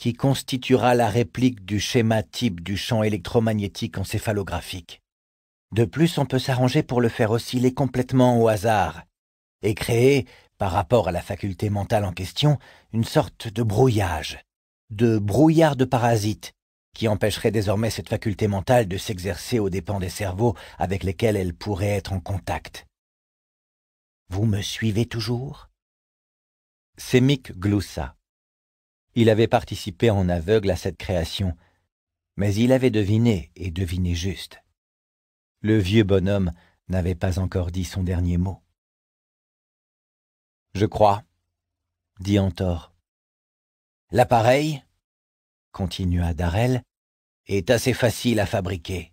qui constituera la réplique du schéma type du champ électromagnétique encéphalographique. De plus, on peut s'arranger pour le faire osciller complètement au hasard et créer, par rapport à la faculté mentale en question, une sorte de brouillage, de brouillard de parasites, qui empêcherait désormais cette faculté mentale de s'exercer aux dépens des cerveaux avec lesquels elle pourrait être en contact. Vous me suivez toujours Sémic gloussa. Il avait participé en aveugle à cette création, mais il avait deviné et deviné juste. Le vieux bonhomme n'avait pas encore dit son dernier mot. Je crois, dit Antor. L'appareil, continua Darrel, est assez facile à fabriquer.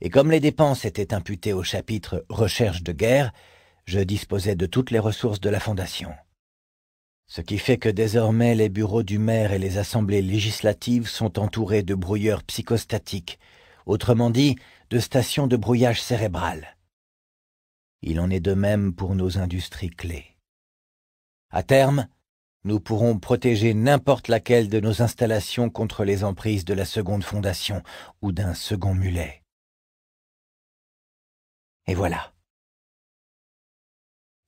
Et comme les dépenses étaient imputées au chapitre Recherche de guerre, je disposais de toutes les ressources de la Fondation ce qui fait que désormais les bureaux du maire et les assemblées législatives sont entourés de brouilleurs psychostatiques, autrement dit, de stations de brouillage cérébral. Il en est de même pour nos industries clés. À terme, nous pourrons protéger n'importe laquelle de nos installations contre les emprises de la seconde fondation ou d'un second mulet. Et voilà.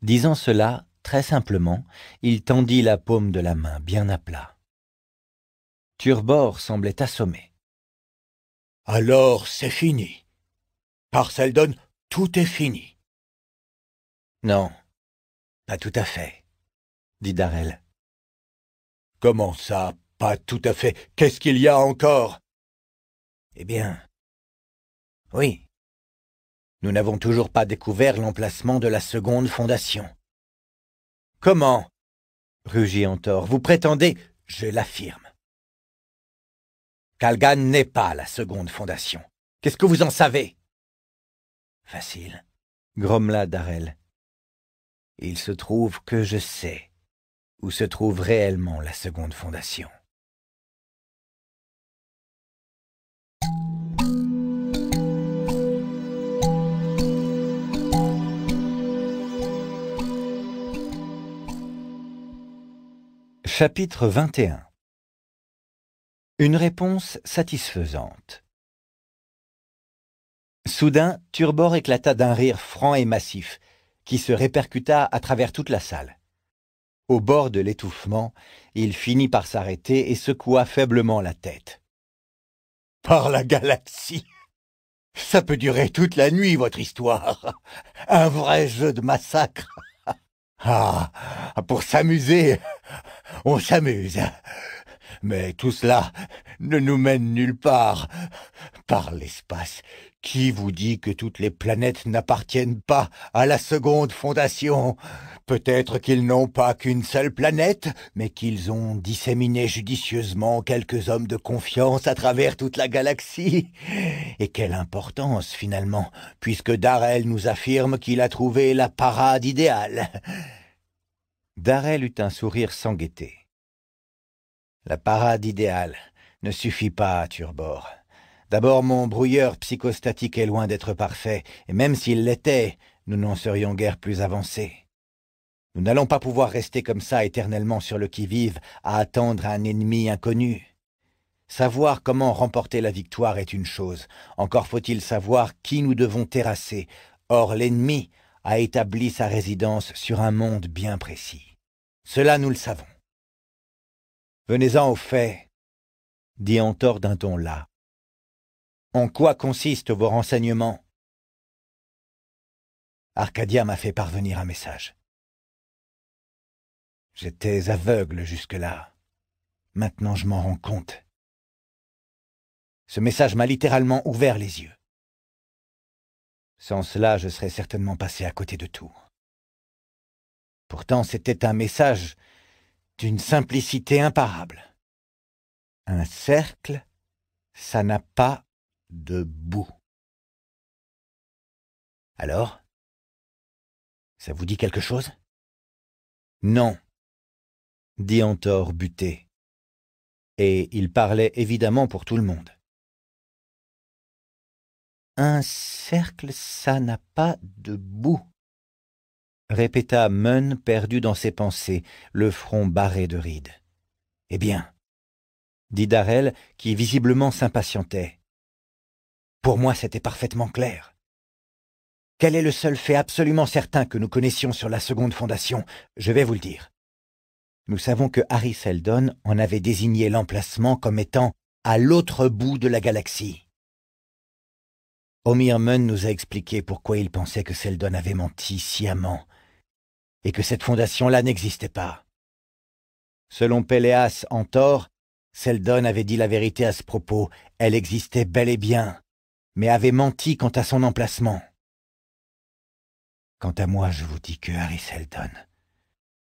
Disant cela, Très simplement, il tendit la paume de la main bien à plat. Turbor semblait assommé. Alors c'est fini. Par tout est fini. Non, pas tout à fait, dit Darrell. Comment ça, pas tout à fait Qu'est-ce qu'il y a encore Eh bien, oui. Nous n'avons toujours pas découvert l'emplacement de la seconde fondation. Comment rugit Antor. Vous prétendez Je l'affirme. Kalgan n'est pas la seconde fondation. Qu'est-ce que vous en savez Facile, grommela Darrell. Il se trouve que je sais où se trouve réellement la seconde fondation. Chapitre 21 Une réponse satisfaisante Soudain, Turbor éclata d'un rire franc et massif, qui se répercuta à travers toute la salle. Au bord de l'étouffement, il finit par s'arrêter et secoua faiblement la tête. « Par la galaxie Ça peut durer toute la nuit, votre histoire Un vrai jeu de massacre Ah Pour s'amuser, on s'amuse. Mais tout cela ne nous mène nulle part. Par l'espace, qui vous dit que toutes les planètes n'appartiennent pas à la seconde fondation Peut-être qu'ils n'ont pas qu'une seule planète, mais qu'ils ont disséminé judicieusement quelques hommes de confiance à travers toute la galaxie. Et quelle importance, finalement, puisque Darrell nous affirme qu'il a trouvé la parade idéale. Darrell eut un sourire sans gaieté. La parade idéale ne suffit pas à D'abord, mon brouilleur psychostatique est loin d'être parfait, et même s'il l'était, nous n'en serions guère plus avancés. Nous n'allons pas pouvoir rester comme ça éternellement sur le qui-vive à attendre un ennemi inconnu. Savoir comment remporter la victoire est une chose, encore faut-il savoir qui nous devons terrasser. Or, l'ennemi, a établi sa résidence sur un monde bien précis. Cela nous le savons. Venez-en au fait, dit Antor d'un ton là. En quoi consistent vos renseignements Arcadia m'a fait parvenir un message. J'étais aveugle jusque-là. Maintenant je m'en rends compte. Ce message m'a littéralement ouvert les yeux. Sans cela, je serais certainement passé à côté de tout. Pourtant, c'était un message d'une simplicité imparable. Un cercle, ça n'a pas de bout. Alors Ça vous dit quelque chose Non, dit Antor buté. Et il parlait évidemment pour tout le monde. Un cercle, ça n'a pas de bout répéta Munn, perdu dans ses pensées, le front barré de rides. Eh bien, dit Darrell, qui visiblement s'impatientait. Pour moi, c'était parfaitement clair. Quel est le seul fait absolument certain que nous connaissions sur la seconde fondation Je vais vous le dire. Nous savons que Harry Seldon en avait désigné l'emplacement comme étant à l'autre bout de la galaxie. Omirmen nous a expliqué pourquoi il pensait que Seldon avait menti sciemment, et que cette fondation-là n'existait pas. Selon Péléas Antor, Seldon avait dit la vérité à ce propos, elle existait bel et bien, mais avait menti quant à son emplacement. Quant à moi, je vous dis que Harry Seldon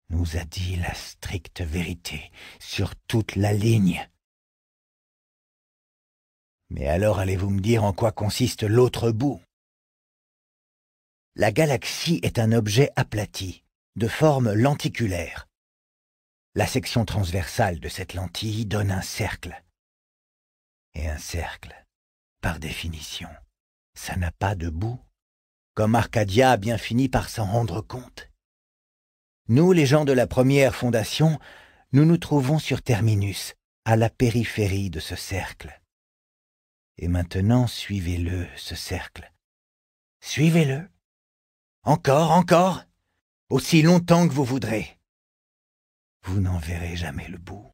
nous a dit la stricte vérité sur toute la ligne. Mais alors allez-vous me dire en quoi consiste l'autre bout La galaxie est un objet aplati, de forme lenticulaire. La section transversale de cette lentille donne un cercle. Et un cercle, par définition, ça n'a pas de bout, comme Arcadia a bien fini par s'en rendre compte. Nous, les gens de la première fondation, nous nous trouvons sur Terminus, à la périphérie de ce cercle. Et maintenant, suivez-le, ce cercle. Suivez-le. Encore, encore. Aussi longtemps que vous voudrez. Vous n'en verrez jamais le bout.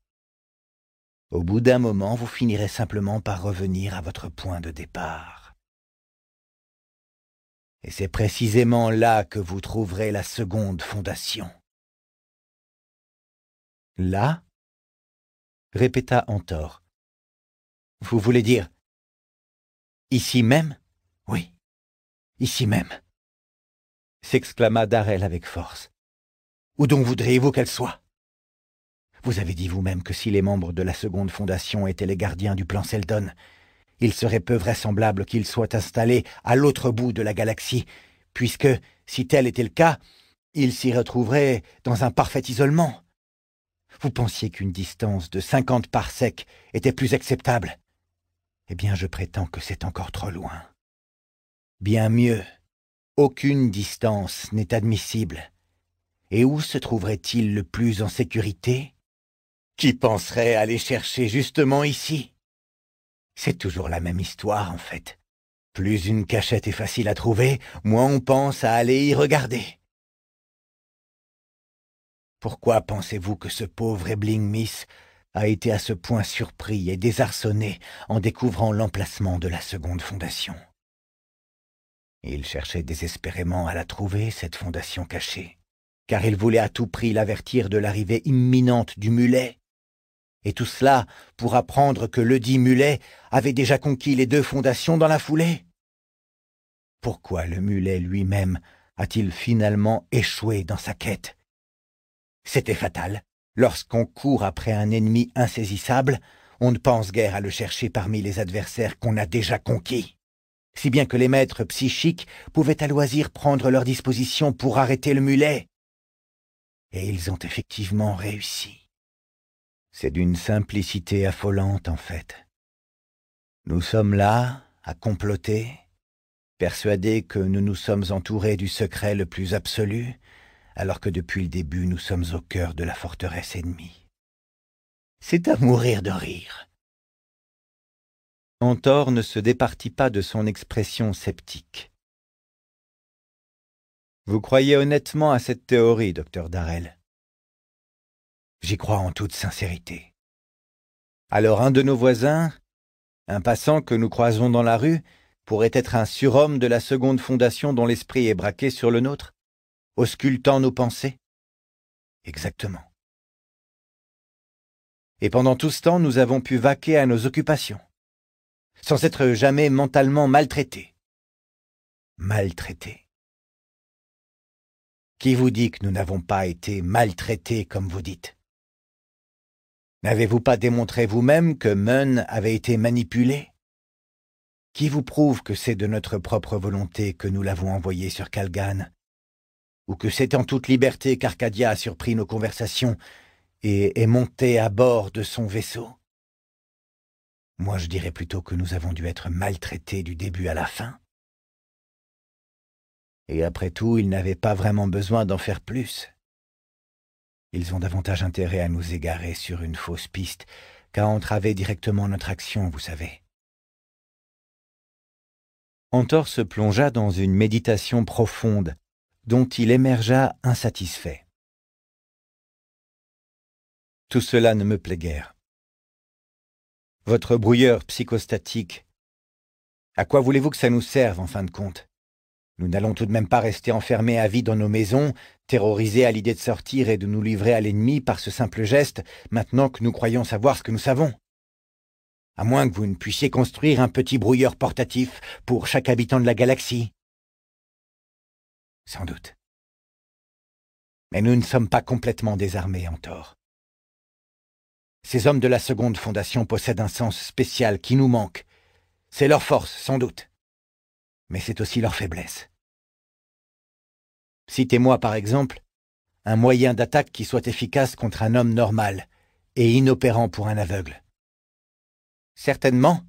Au bout d'un moment, vous finirez simplement par revenir à votre point de départ. Et c'est précisément là que vous trouverez la seconde fondation. Là répéta Antor. Vous voulez dire Ici même Oui, ici même, s'exclama Darrell avec force. Où donc voudriez-vous qu'elle soit Vous avez dit vous-même que si les membres de la seconde fondation étaient les gardiens du plan Seldon, il serait peu vraisemblable qu'ils soient installés à l'autre bout de la galaxie, puisque, si tel était le cas, ils s'y retrouveraient dans un parfait isolement. Vous pensiez qu'une distance de cinquante parsecs était plus acceptable. Eh bien, je prétends que c'est encore trop loin. Bien mieux. Aucune distance n'est admissible. Et où se trouverait-il le plus en sécurité Qui penserait aller chercher justement ici C'est toujours la même histoire, en fait. Plus une cachette est facile à trouver, moins on pense à aller y regarder. Pourquoi pensez-vous que ce pauvre Ebling Miss a été à ce point surpris et désarçonné en découvrant l'emplacement de la seconde fondation. Il cherchait désespérément à la trouver, cette fondation cachée, car il voulait à tout prix l'avertir de l'arrivée imminente du mulet. Et tout cela pour apprendre que ledit mulet avait déjà conquis les deux fondations dans la foulée. Pourquoi le mulet lui-même a-t-il finalement échoué dans sa quête C'était fatal, Lorsqu'on court après un ennemi insaisissable, on ne pense guère à le chercher parmi les adversaires qu'on a déjà conquis. Si bien que les maîtres psychiques pouvaient à loisir prendre leur disposition pour arrêter le mulet. Et ils ont effectivement réussi. C'est d'une simplicité affolante, en fait. Nous sommes là, à comploter, persuadés que nous nous sommes entourés du secret le plus absolu, alors que depuis le début nous sommes au cœur de la forteresse ennemie. C'est à mourir de rire. Antor ne se départit pas de son expression sceptique. Vous croyez honnêtement à cette théorie, docteur Darrell J'y crois en toute sincérité. Alors un de nos voisins, un passant que nous croisons dans la rue, pourrait être un surhomme de la seconde fondation dont l'esprit est braqué sur le nôtre auscultant nos pensées Exactement. Et pendant tout ce temps, nous avons pu vaquer à nos occupations, sans être jamais mentalement maltraités. Maltraités. Qui vous dit que nous n'avons pas été maltraités comme vous dites N'avez-vous pas démontré vous-même que Mun avait été manipulé Qui vous prouve que c'est de notre propre volonté que nous l'avons envoyé sur Kalgan ou que c'est en toute liberté qu'Arcadia a surpris nos conversations et est monté à bord de son vaisseau. Moi, je dirais plutôt que nous avons dû être maltraités du début à la fin. Et après tout, ils n'avaient pas vraiment besoin d'en faire plus. Ils ont davantage intérêt à nous égarer sur une fausse piste qu'à entraver directement notre action, vous savez. Antor se plongea dans une méditation profonde dont il émergea insatisfait. Tout cela ne me plaît guère. Votre brouilleur psychostatique, à quoi voulez-vous que ça nous serve en fin de compte Nous n'allons tout de même pas rester enfermés à vie dans nos maisons, terrorisés à l'idée de sortir et de nous livrer à l'ennemi par ce simple geste, maintenant que nous croyons savoir ce que nous savons à moins que vous ne puissiez construire un petit brouilleur portatif pour chaque habitant de la galaxie sans doute. Mais nous ne sommes pas complètement désarmés en tort. Ces hommes de la seconde fondation possèdent un sens spécial qui nous manque. C'est leur force, sans doute. Mais c'est aussi leur faiblesse. Citez-moi, par exemple, un moyen d'attaque qui soit efficace contre un homme normal et inopérant pour un aveugle. Certainement,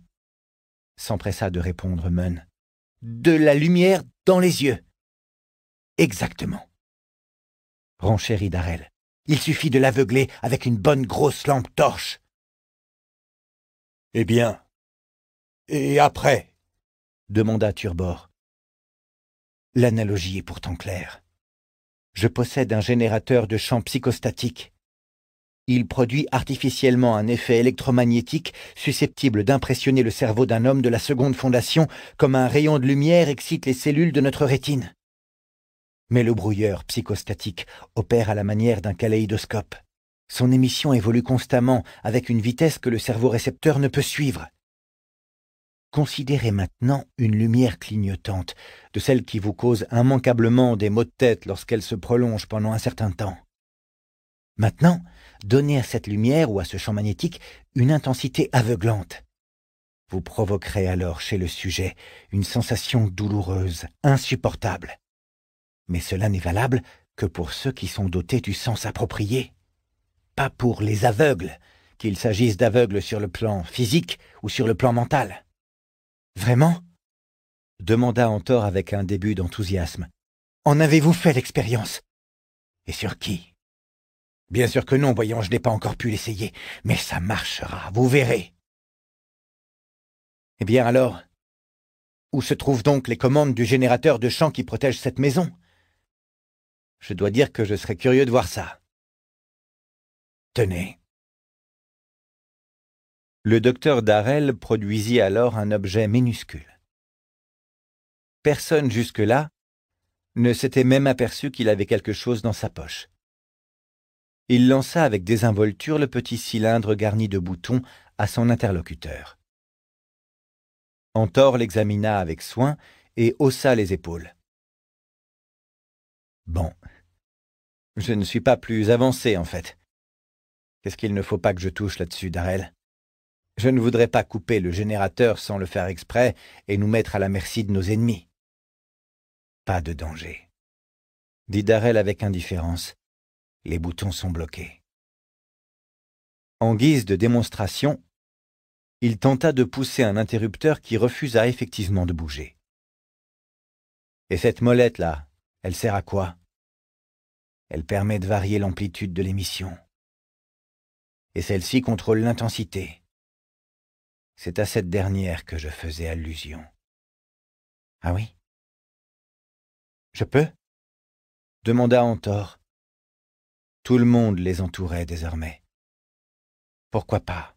s'empressa de répondre Mun, de la lumière dans les yeux. Exactement. Renchérit Darrell, Il suffit de l'aveugler avec une bonne grosse lampe torche. Eh bien. Et après demanda Turbor. L'analogie est pourtant claire. Je possède un générateur de champs psychostatique. Il produit artificiellement un effet électromagnétique susceptible d'impressionner le cerveau d'un homme de la seconde fondation comme un rayon de lumière excite les cellules de notre rétine. Mais le brouilleur psychostatique opère à la manière d'un kaléidoscope. Son émission évolue constamment avec une vitesse que le cerveau récepteur ne peut suivre. Considérez maintenant une lumière clignotante, de celle qui vous cause immanquablement des maux de tête lorsqu'elle se prolonge pendant un certain temps. Maintenant, donnez à cette lumière ou à ce champ magnétique une intensité aveuglante. Vous provoquerez alors chez le sujet une sensation douloureuse, insupportable mais cela n'est valable que pour ceux qui sont dotés du sens approprié. Pas pour les aveugles, qu'il s'agisse d'aveugles sur le plan physique ou sur le plan mental. Vraiment demanda Antor avec un début d'enthousiasme. En avez-vous fait l'expérience Et sur qui Bien sûr que non, voyons, je n'ai pas encore pu l'essayer, mais ça marchera, vous verrez. Eh bien alors, où se trouvent donc les commandes du générateur de champ qui protège cette maison je dois dire que je serais curieux de voir ça. Tenez. Le docteur Darrell produisit alors un objet minuscule. Personne jusque-là ne s'était même aperçu qu'il avait quelque chose dans sa poche. Il lança avec désinvolture le petit cylindre garni de boutons à son interlocuteur. Antor l'examina avec soin et haussa les épaules. Bon. Je ne suis pas plus avancé, en fait. Qu'est-ce qu'il ne faut pas que je touche là-dessus, Darrell Je ne voudrais pas couper le générateur sans le faire exprès et nous mettre à la merci de nos ennemis. Pas de danger, dit Darrell avec indifférence. Les boutons sont bloqués. En guise de démonstration, il tenta de pousser un interrupteur qui refusa effectivement de bouger. Et cette molette-là, elle sert à quoi Elle permet de varier l'amplitude de l'émission. Et celle-ci contrôle l'intensité. C'est à cette dernière que je faisais allusion. Ah oui Je peux demanda Antor. Tout le monde les entourait désormais. Pourquoi pas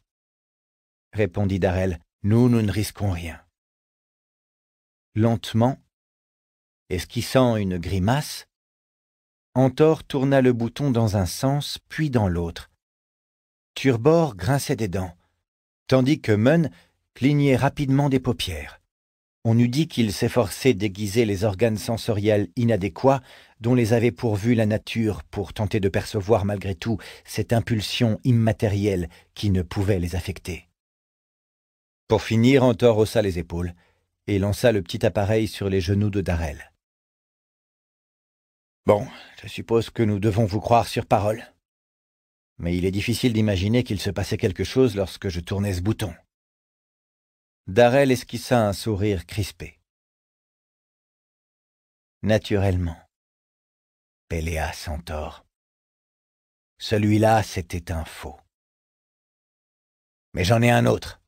répondit Darrell. Nous, nous ne risquons rien. Lentement, esquissant une grimace, Antor tourna le bouton dans un sens, puis dans l'autre. Turbor grinçait des dents, tandis que Mun clignait rapidement des paupières. On eût dit qu'il s'efforçait d'aiguiser les organes sensoriels inadéquats dont les avait pourvus la nature pour tenter de percevoir malgré tout cette impulsion immatérielle qui ne pouvait les affecter. Pour finir, Antor haussa les épaules et lança le petit appareil sur les genoux de Darrell. Bon, je suppose que nous devons vous croire sur parole. Mais il est difficile d'imaginer qu'il se passait quelque chose lorsque je tournais ce bouton. Darrell esquissa un sourire crispé. Naturellement. Péléa s'entort. Celui-là, c'était un faux. Mais j'en ai un autre.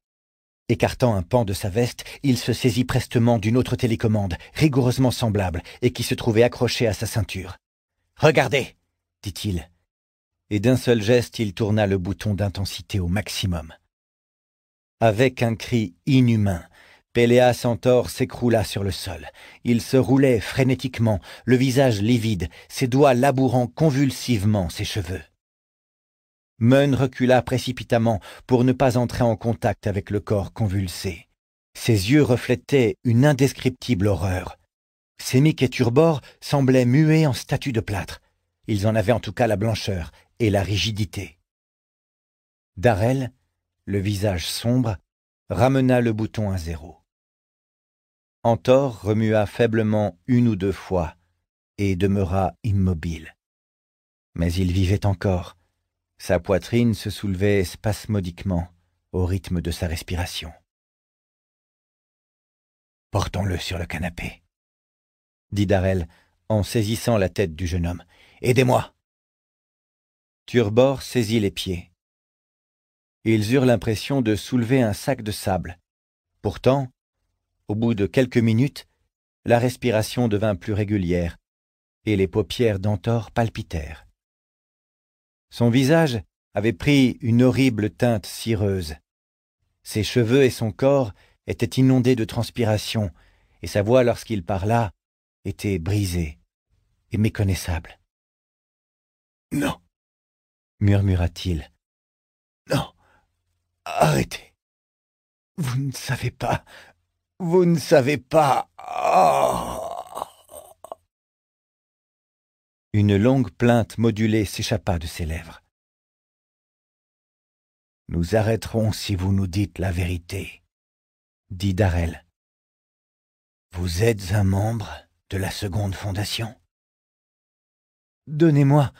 Écartant un pan de sa veste, il se saisit prestement d'une autre télécommande, rigoureusement semblable, et qui se trouvait accrochée à sa ceinture. Regardez dit-il. Et d'un seul geste, il tourna le bouton d'intensité au maximum. Avec un cri inhumain, Péléas Centaure s'écroula sur le sol. Il se roulait frénétiquement, le visage livide, ses doigts labourant convulsivement ses cheveux. Mun recula précipitamment pour ne pas entrer en contact avec le corps convulsé. Ses yeux reflétaient une indescriptible horreur. Ses et Turbor semblaient muets en statues de plâtre. Ils en avaient en tout cas la blancheur et la rigidité. Darrell, le visage sombre, ramena le bouton à zéro. Antor remua faiblement une ou deux fois et demeura immobile. Mais il vivait encore sa poitrine se soulevait spasmodiquement au rythme de sa respiration. Portons-le sur le canapé, dit Darrell en saisissant la tête du jeune homme. Aidez-moi Turbor saisit les pieds. Ils eurent l'impression de soulever un sac de sable. Pourtant, au bout de quelques minutes, la respiration devint plus régulière, et les paupières d'Antor palpitèrent. Son visage avait pris une horrible teinte cireuse. Ses cheveux et son corps étaient inondés de transpiration, et sa voix lorsqu'il parla était brisée et méconnaissable. Non, murmura-t-il. Non, arrêtez. Vous ne savez pas, vous ne savez pas. Oh Une longue plainte modulée s'échappa de ses lèvres. Nous arrêterons si vous nous dites la vérité, dit Darrell. Vous êtes un membre de la seconde fondation. Donnez-moi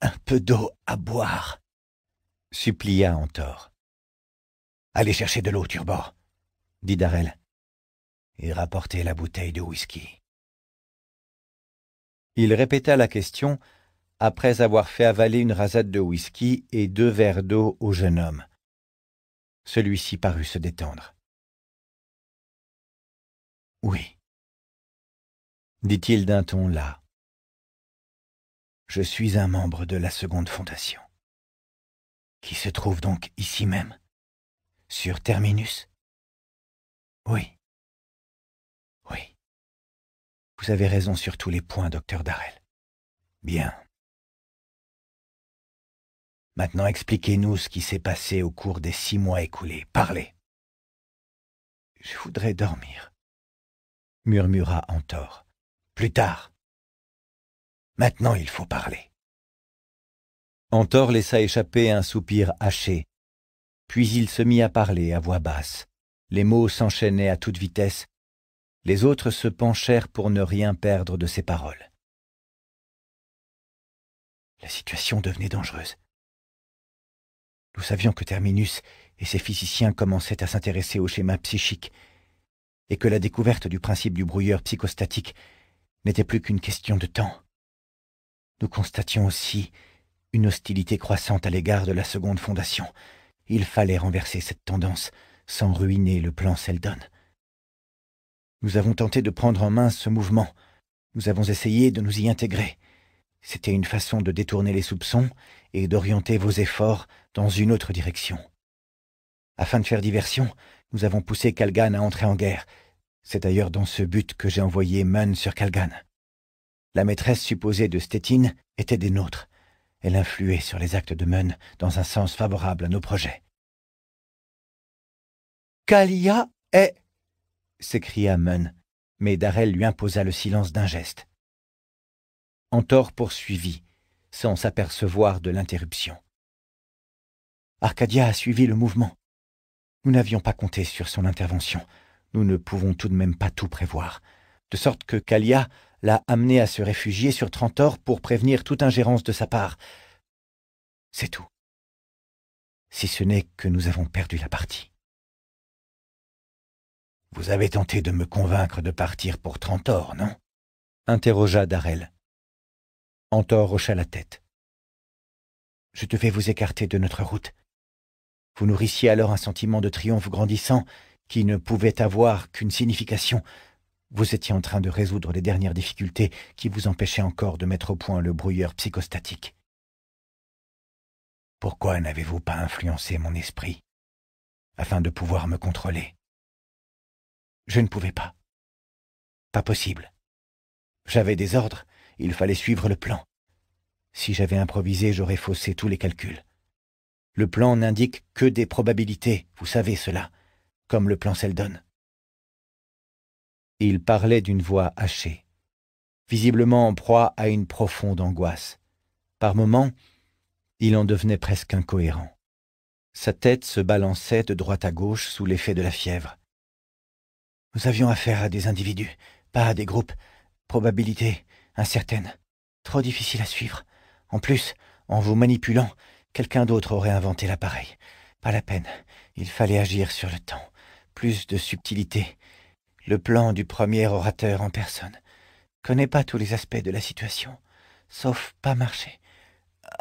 un peu d'eau à boire, supplia Antor. Allez chercher de l'eau, Turbot, dit Darrell, et rapportez la bouteille de whisky. Il répéta la question après avoir fait avaler une rasade de whisky et deux verres d'eau au jeune homme. Celui-ci parut se détendre. Oui, dit-il d'un ton là. Je suis un membre de la seconde fondation, qui se trouve donc ici même, sur Terminus. Oui. Vous avez raison sur tous les points, docteur Darrell. Bien. Maintenant, expliquez-nous ce qui s'est passé au cours des six mois écoulés. Parlez. Je voudrais dormir, murmura Antor. Plus tard. Maintenant, il faut parler. Antor laissa échapper un soupir haché, puis il se mit à parler à voix basse. Les mots s'enchaînaient à toute vitesse, les autres se penchèrent pour ne rien perdre de ses paroles. La situation devenait dangereuse. Nous savions que Terminus et ses physiciens commençaient à s'intéresser au schéma psychique, et que la découverte du principe du brouilleur psychostatique n'était plus qu'une question de temps. Nous constations aussi une hostilité croissante à l'égard de la seconde fondation. Il fallait renverser cette tendance sans ruiner le plan Seldon. Nous avons tenté de prendre en main ce mouvement. Nous avons essayé de nous y intégrer. C'était une façon de détourner les soupçons et d'orienter vos efforts dans une autre direction. Afin de faire diversion, nous avons poussé Kalgan à entrer en guerre. C'est d'ailleurs dans ce but que j'ai envoyé Mun sur Kalgan. La maîtresse supposée de Stettin était des nôtres. Elle influait sur les actes de Munn dans un sens favorable à nos projets. Kalia est s'écria Mun, mais Darrell lui imposa le silence d'un geste. Antor poursuivit, sans s'apercevoir de l'interruption. Arcadia a suivi le mouvement. Nous n'avions pas compté sur son intervention. Nous ne pouvons tout de même pas tout prévoir. De sorte que Kalia l'a amené à se réfugier sur Trentor pour prévenir toute ingérence de sa part. C'est tout. Si ce n'est que nous avons perdu la partie. Vous avez tenté de me convaincre de partir pour Trantor, non interrogea Darrell. Antor hocha la tête. Je devais vous écarter de notre route. Vous nourrissiez alors un sentiment de triomphe grandissant qui ne pouvait avoir qu'une signification. Vous étiez en train de résoudre les dernières difficultés qui vous empêchaient encore de mettre au point le brouilleur psychostatique. Pourquoi n'avez-vous pas influencé mon esprit afin de pouvoir me contrôler je ne pouvais pas. Pas possible. J'avais des ordres, il fallait suivre le plan. Si j'avais improvisé, j'aurais faussé tous les calculs. Le plan n'indique que des probabilités, vous savez cela, comme le plan Seldon. Il parlait d'une voix hachée, visiblement en proie à une profonde angoisse. Par moments, il en devenait presque incohérent. Sa tête se balançait de droite à gauche sous l'effet de la fièvre. Nous avions affaire à des individus, pas à des groupes. Probabilité incertaine. Trop difficile à suivre. En plus, en vous manipulant, quelqu'un d'autre aurait inventé l'appareil. Pas la peine. Il fallait agir sur le temps. Plus de subtilité. Le plan du premier orateur en personne. Connais pas tous les aspects de la situation. Sauf pas marcher.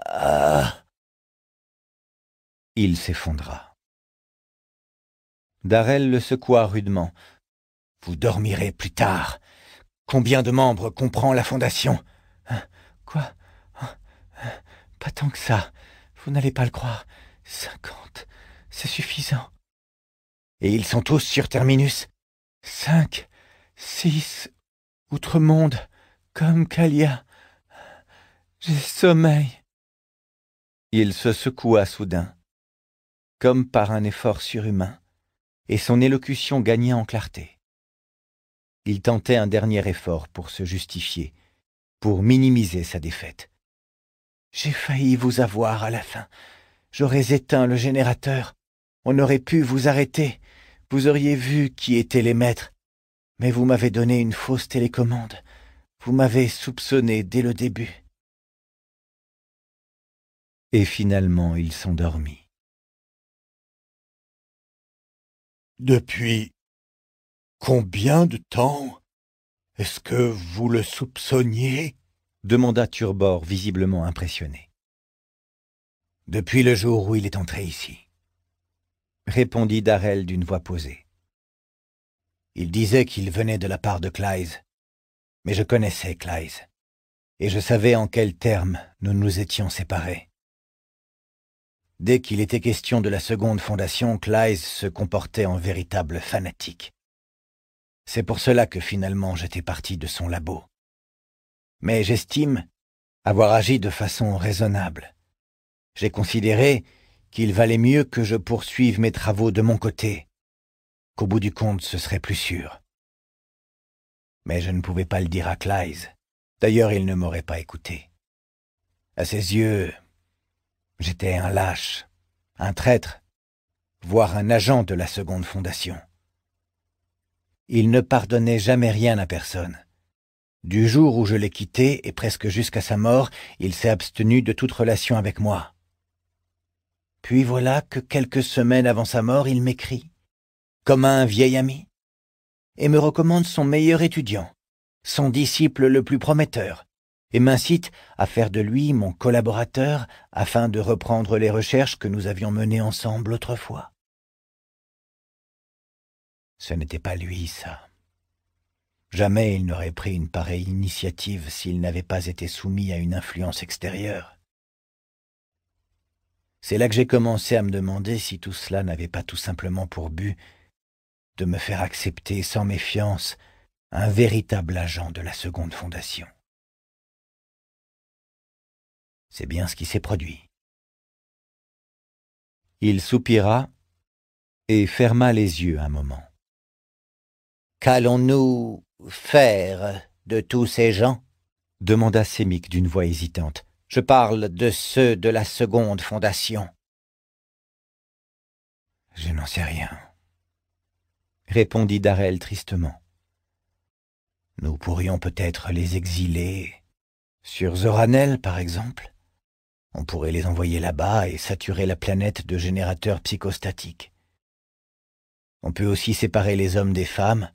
Ah. Il s'effondra. Darrell le secoua rudement, vous dormirez plus tard. Combien de membres comprend la Fondation hein? Quoi hein? Hein? Pas tant que ça. Vous n'allez pas le croire. Cinquante. C'est suffisant. Et ils sont tous sur Terminus Cinq, six, outre-monde, comme Calia. J'ai sommeil. Il se secoua soudain, comme par un effort surhumain, et son élocution gagna en clarté il tentait un dernier effort pour se justifier, pour minimiser sa défaite. J'ai failli vous avoir à la fin. J'aurais éteint le générateur. On aurait pu vous arrêter. Vous auriez vu qui étaient les maîtres. Mais vous m'avez donné une fausse télécommande. Vous m'avez soupçonné dès le début. Et finalement, il s'endormit. Depuis Combien de temps Est-ce que vous le soupçonniez demanda Turbor, visiblement impressionné. Depuis le jour où il est entré ici, répondit Darrell d'une voix posée. Il disait qu'il venait de la part de Clyse, mais je connaissais Clyse, et je savais en quels termes nous nous étions séparés. Dès qu'il était question de la seconde fondation, Clyse se comportait en véritable fanatique. C'est pour cela que finalement j'étais parti de son labo. Mais j'estime avoir agi de façon raisonnable. J'ai considéré qu'il valait mieux que je poursuive mes travaux de mon côté, qu'au bout du compte ce serait plus sûr. Mais je ne pouvais pas le dire à Clyse, D'ailleurs, il ne m'aurait pas écouté. À ses yeux, j'étais un lâche, un traître, voire un agent de la seconde fondation il ne pardonnait jamais rien à personne. Du jour où je l'ai quitté, et presque jusqu'à sa mort, il s'est abstenu de toute relation avec moi. Puis voilà que quelques semaines avant sa mort, il m'écrit, comme un vieil ami, et me recommande son meilleur étudiant, son disciple le plus prometteur, et m'incite à faire de lui mon collaborateur afin de reprendre les recherches que nous avions menées ensemble autrefois. Ce n'était pas lui, ça. Jamais il n'aurait pris une pareille initiative s'il n'avait pas été soumis à une influence extérieure. C'est là que j'ai commencé à me demander si tout cela n'avait pas tout simplement pour but de me faire accepter sans méfiance un véritable agent de la seconde fondation. C'est bien ce qui s'est produit. Il soupira et ferma les yeux un moment. Qu'allons-nous faire de tous ces gens demanda Sémic d'une voix hésitante. Je parle de ceux de la seconde fondation. Je n'en sais rien, répondit Darrel tristement. Nous pourrions peut-être les exiler. Sur Zoranel, par exemple. On pourrait les envoyer là-bas et saturer la planète de générateurs psychostatiques. On peut aussi séparer les hommes des femmes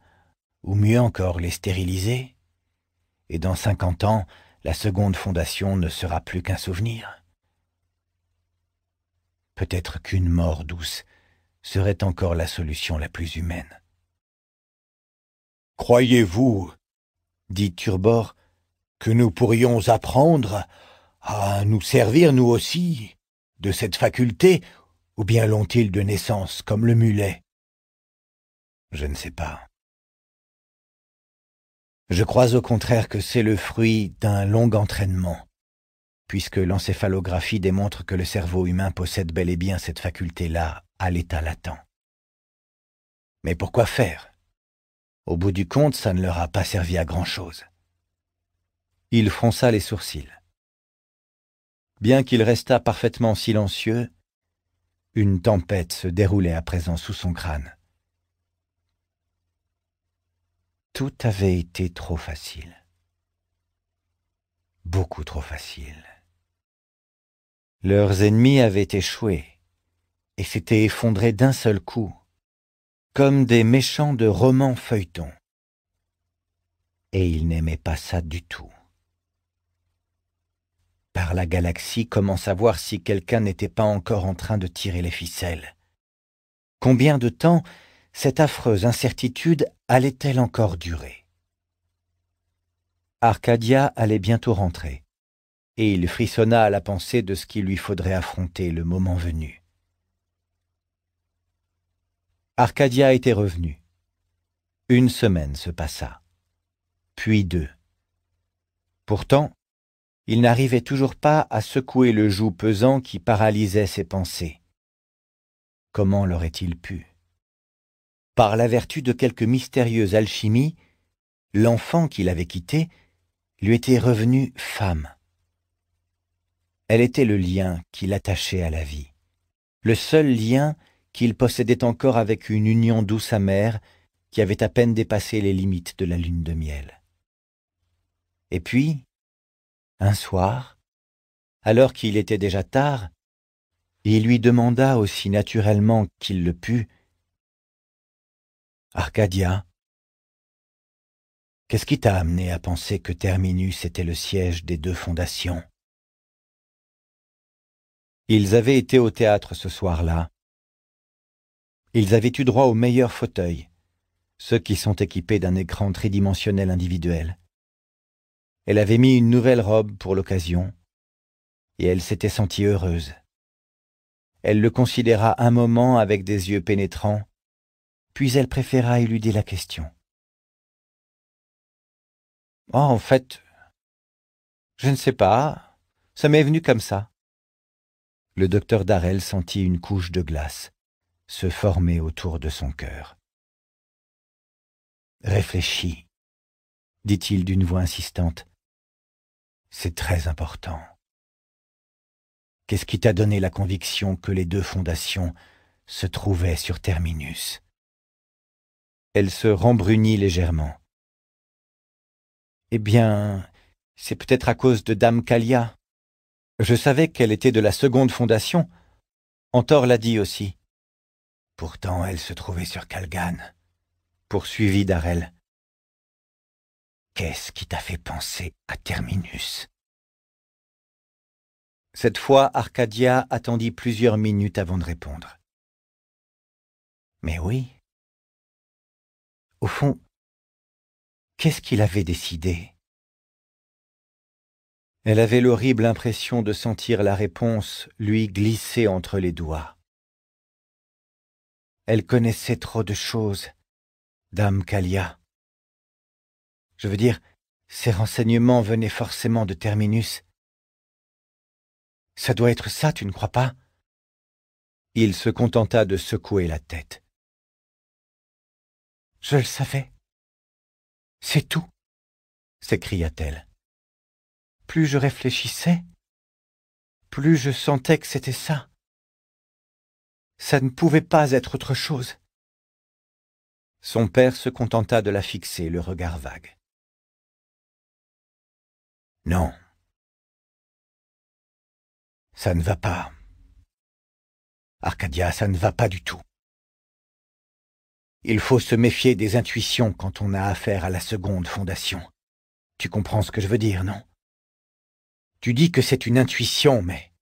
ou mieux encore les stériliser, et dans cinquante ans, la seconde fondation ne sera plus qu'un souvenir. Peut-être qu'une mort douce serait encore la solution la plus humaine. Croyez-vous, dit Turbor, que nous pourrions apprendre à nous servir nous aussi de cette faculté, ou bien l'ont-ils de naissance comme le mulet Je ne sais pas. Je crois au contraire que c'est le fruit d'un long entraînement, puisque l'encéphalographie démontre que le cerveau humain possède bel et bien cette faculté-là à l'état latent. Mais pourquoi faire Au bout du compte, ça ne leur a pas servi à grand-chose. Il fronça les sourcils. Bien qu'il restât parfaitement silencieux, une tempête se déroulait à présent sous son crâne. Tout avait été trop facile. Beaucoup trop facile. Leurs ennemis avaient échoué et s'étaient effondrés d'un seul coup, comme des méchants de romans feuilletons. Et ils n'aimaient pas ça du tout. Par la galaxie, comment savoir si quelqu'un n'était pas encore en train de tirer les ficelles Combien de temps cette affreuse incertitude allait-elle encore durer Arcadia allait bientôt rentrer, et il frissonna à la pensée de ce qu'il lui faudrait affronter le moment venu. Arcadia était revenue. Une semaine se passa, puis deux. Pourtant, il n'arrivait toujours pas à secouer le joug pesant qui paralysait ses pensées. Comment l'aurait-il pu par la vertu de quelque mystérieuse alchimie, l'enfant qu'il avait quitté lui était revenu femme. Elle était le lien qui l'attachait à la vie, le seul lien qu'il possédait encore avec une union douce amère qui avait à peine dépassé les limites de la lune de miel. Et puis, un soir, alors qu'il était déjà tard, il lui demanda aussi naturellement qu'il le put Arcadia Qu'est-ce qui t'a amené à penser que Terminus était le siège des deux fondations Ils avaient été au théâtre ce soir-là. Ils avaient eu droit aux meilleurs fauteuils, ceux qui sont équipés d'un écran tridimensionnel individuel. Elle avait mis une nouvelle robe pour l'occasion, et elle s'était sentie heureuse. Elle le considéra un moment avec des yeux pénétrants, puis elle préféra éluder la question. Oh, en fait, je ne sais pas, ça m'est venu comme ça. Le docteur Darrell sentit une couche de glace se former autour de son cœur. Réfléchis, dit-il d'une voix insistante. C'est très important. Qu'est-ce qui t'a donné la conviction que les deux fondations se trouvaient sur Terminus elle se rembrunit légèrement. Eh bien, c'est peut-être à cause de Dame Calia. Je savais qu'elle était de la seconde fondation. Antor l'a dit aussi. Pourtant, elle se trouvait sur Kalgan. poursuivit d'Arel. Qu'est-ce qui t'a fait penser à Terminus Cette fois, Arcadia attendit plusieurs minutes avant de répondre. Mais oui, au fond, qu'est-ce qu'il avait décidé Elle avait l'horrible impression de sentir la réponse lui glisser entre les doigts. Elle connaissait trop de choses, Dame Kalia. Je veux dire, ces renseignements venaient forcément de Terminus. Ça doit être ça, tu ne crois pas Il se contenta de secouer la tête. Je le savais. C'est tout, s'écria-t-elle. Plus je réfléchissais, plus je sentais que c'était ça. Ça ne pouvait pas être autre chose. Son père se contenta de la fixer, le regard vague. Non. Ça ne va pas. Arcadia, ça ne va pas du tout. Il faut se méfier des intuitions quand on a affaire à la seconde fondation. Tu comprends ce que je veux dire, non Tu dis que c'est une intuition, mais...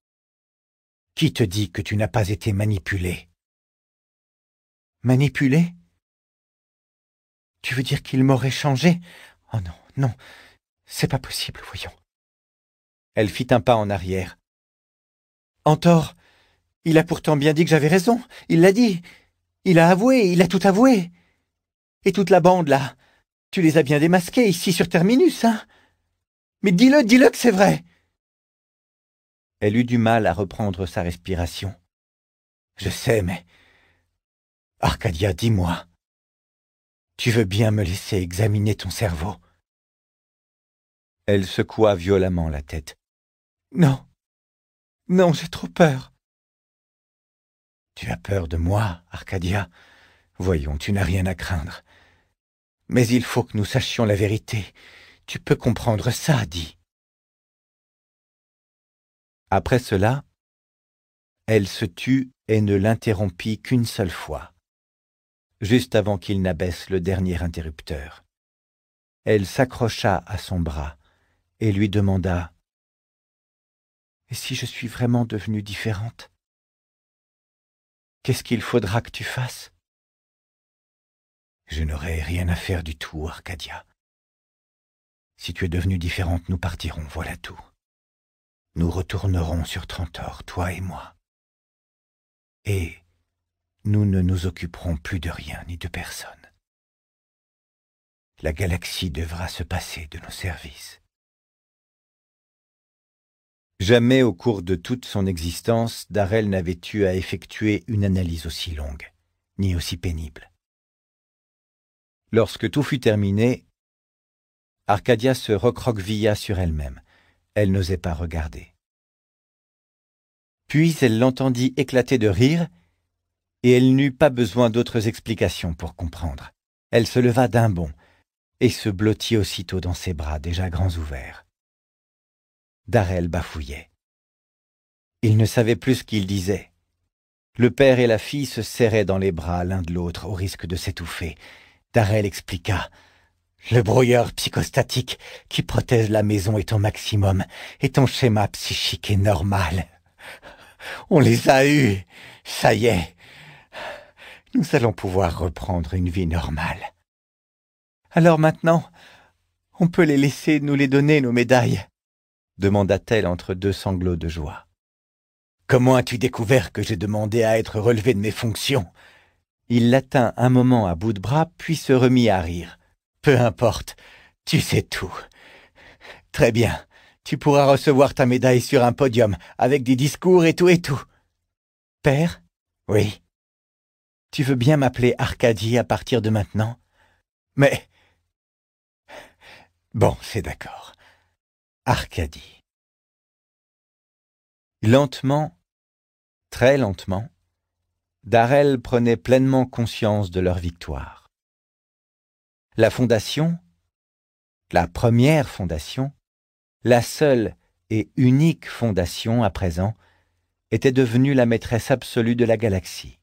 Qui te dit que tu n'as pas été manipulé Manipulé Tu veux dire qu'il m'aurait changé Oh non, non, c'est pas possible, voyons. Elle fit un pas en arrière. En tort, il a pourtant bien dit que j'avais raison, il l'a dit, il a avoué, il a tout avoué. Et toute la bande, là, tu les as bien démasqués ici sur Terminus, hein Mais dis-le, dis-le que c'est vrai Elle eut du mal à reprendre sa respiration. Je sais, mais... Arcadia, dis-moi. Tu veux bien me laisser examiner ton cerveau Elle secoua violemment la tête. Non. Non, j'ai trop peur. Tu as peur de moi, Arcadia Voyons, tu n'as rien à craindre. Mais il faut que nous sachions la vérité. Tu peux comprendre ça, dit. Après cela, elle se tut et ne l'interrompit qu'une seule fois, juste avant qu'il n'abaisse le dernier interrupteur. Elle s'accrocha à son bras et lui demanda ⁇ Et si je suis vraiment devenue différente Qu'est-ce qu'il faudra que tu fasses Je n'aurai rien à faire du tout, Arcadia. Si tu es devenue différente, nous partirons, voilà tout. Nous retournerons sur Trentor, toi et moi. Et nous ne nous occuperons plus de rien ni de personne. La galaxie devra se passer de nos services. Jamais au cours de toute son existence, Darrell n'avait eu à effectuer une analyse aussi longue, ni aussi pénible. Lorsque tout fut terminé, Arcadia se recroquevilla sur elle-même. Elle, elle n'osait pas regarder. Puis elle l'entendit éclater de rire, et elle n'eut pas besoin d'autres explications pour comprendre. Elle se leva d'un bond, et se blottit aussitôt dans ses bras déjà grands ouverts. Darel bafouillait. Il ne savait plus ce qu'il disait. Le père et la fille se serraient dans les bras l'un de l'autre au risque de s'étouffer. Darel expliqua. Le brouilleur psychostatique qui protège la maison est ton maximum, et ton schéma psychique est normal. On les a eus, ça y est. Nous allons pouvoir reprendre une vie normale. Alors maintenant, on peut les laisser nous les donner, nos médailles demanda-t-elle entre deux sanglots de joie. Comment as-tu découvert que j'ai demandé à être relevé de mes fonctions Il l'atteint un moment à bout de bras, puis se remit à rire. Peu importe, tu sais tout. Très bien, tu pourras recevoir ta médaille sur un podium, avec des discours et tout et tout. Père Oui. Tu veux bien m'appeler Arcadie à partir de maintenant Mais... Bon, c'est d'accord. Arcadie. Lentement, très lentement, Darrell prenait pleinement conscience de leur victoire. La fondation, la première fondation, la seule et unique fondation à présent, était devenue la maîtresse absolue de la galaxie.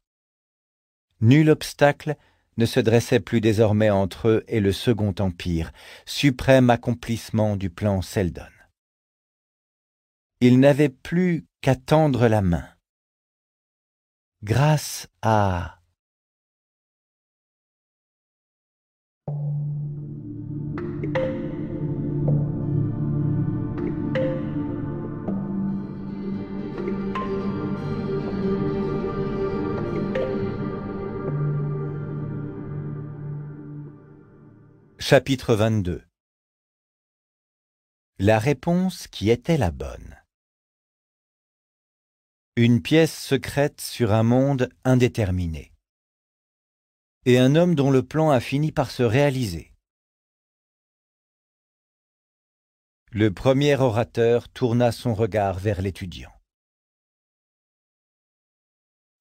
Nul obstacle ne se dressait plus désormais entre eux et le Second Empire, suprême accomplissement du plan Seldon. Ils n'avaient plus qu'à tendre la main. Grâce à Chapitre 22 La réponse qui était la bonne Une pièce secrète sur un monde indéterminé Et un homme dont le plan a fini par se réaliser Le premier orateur tourna son regard vers l'étudiant.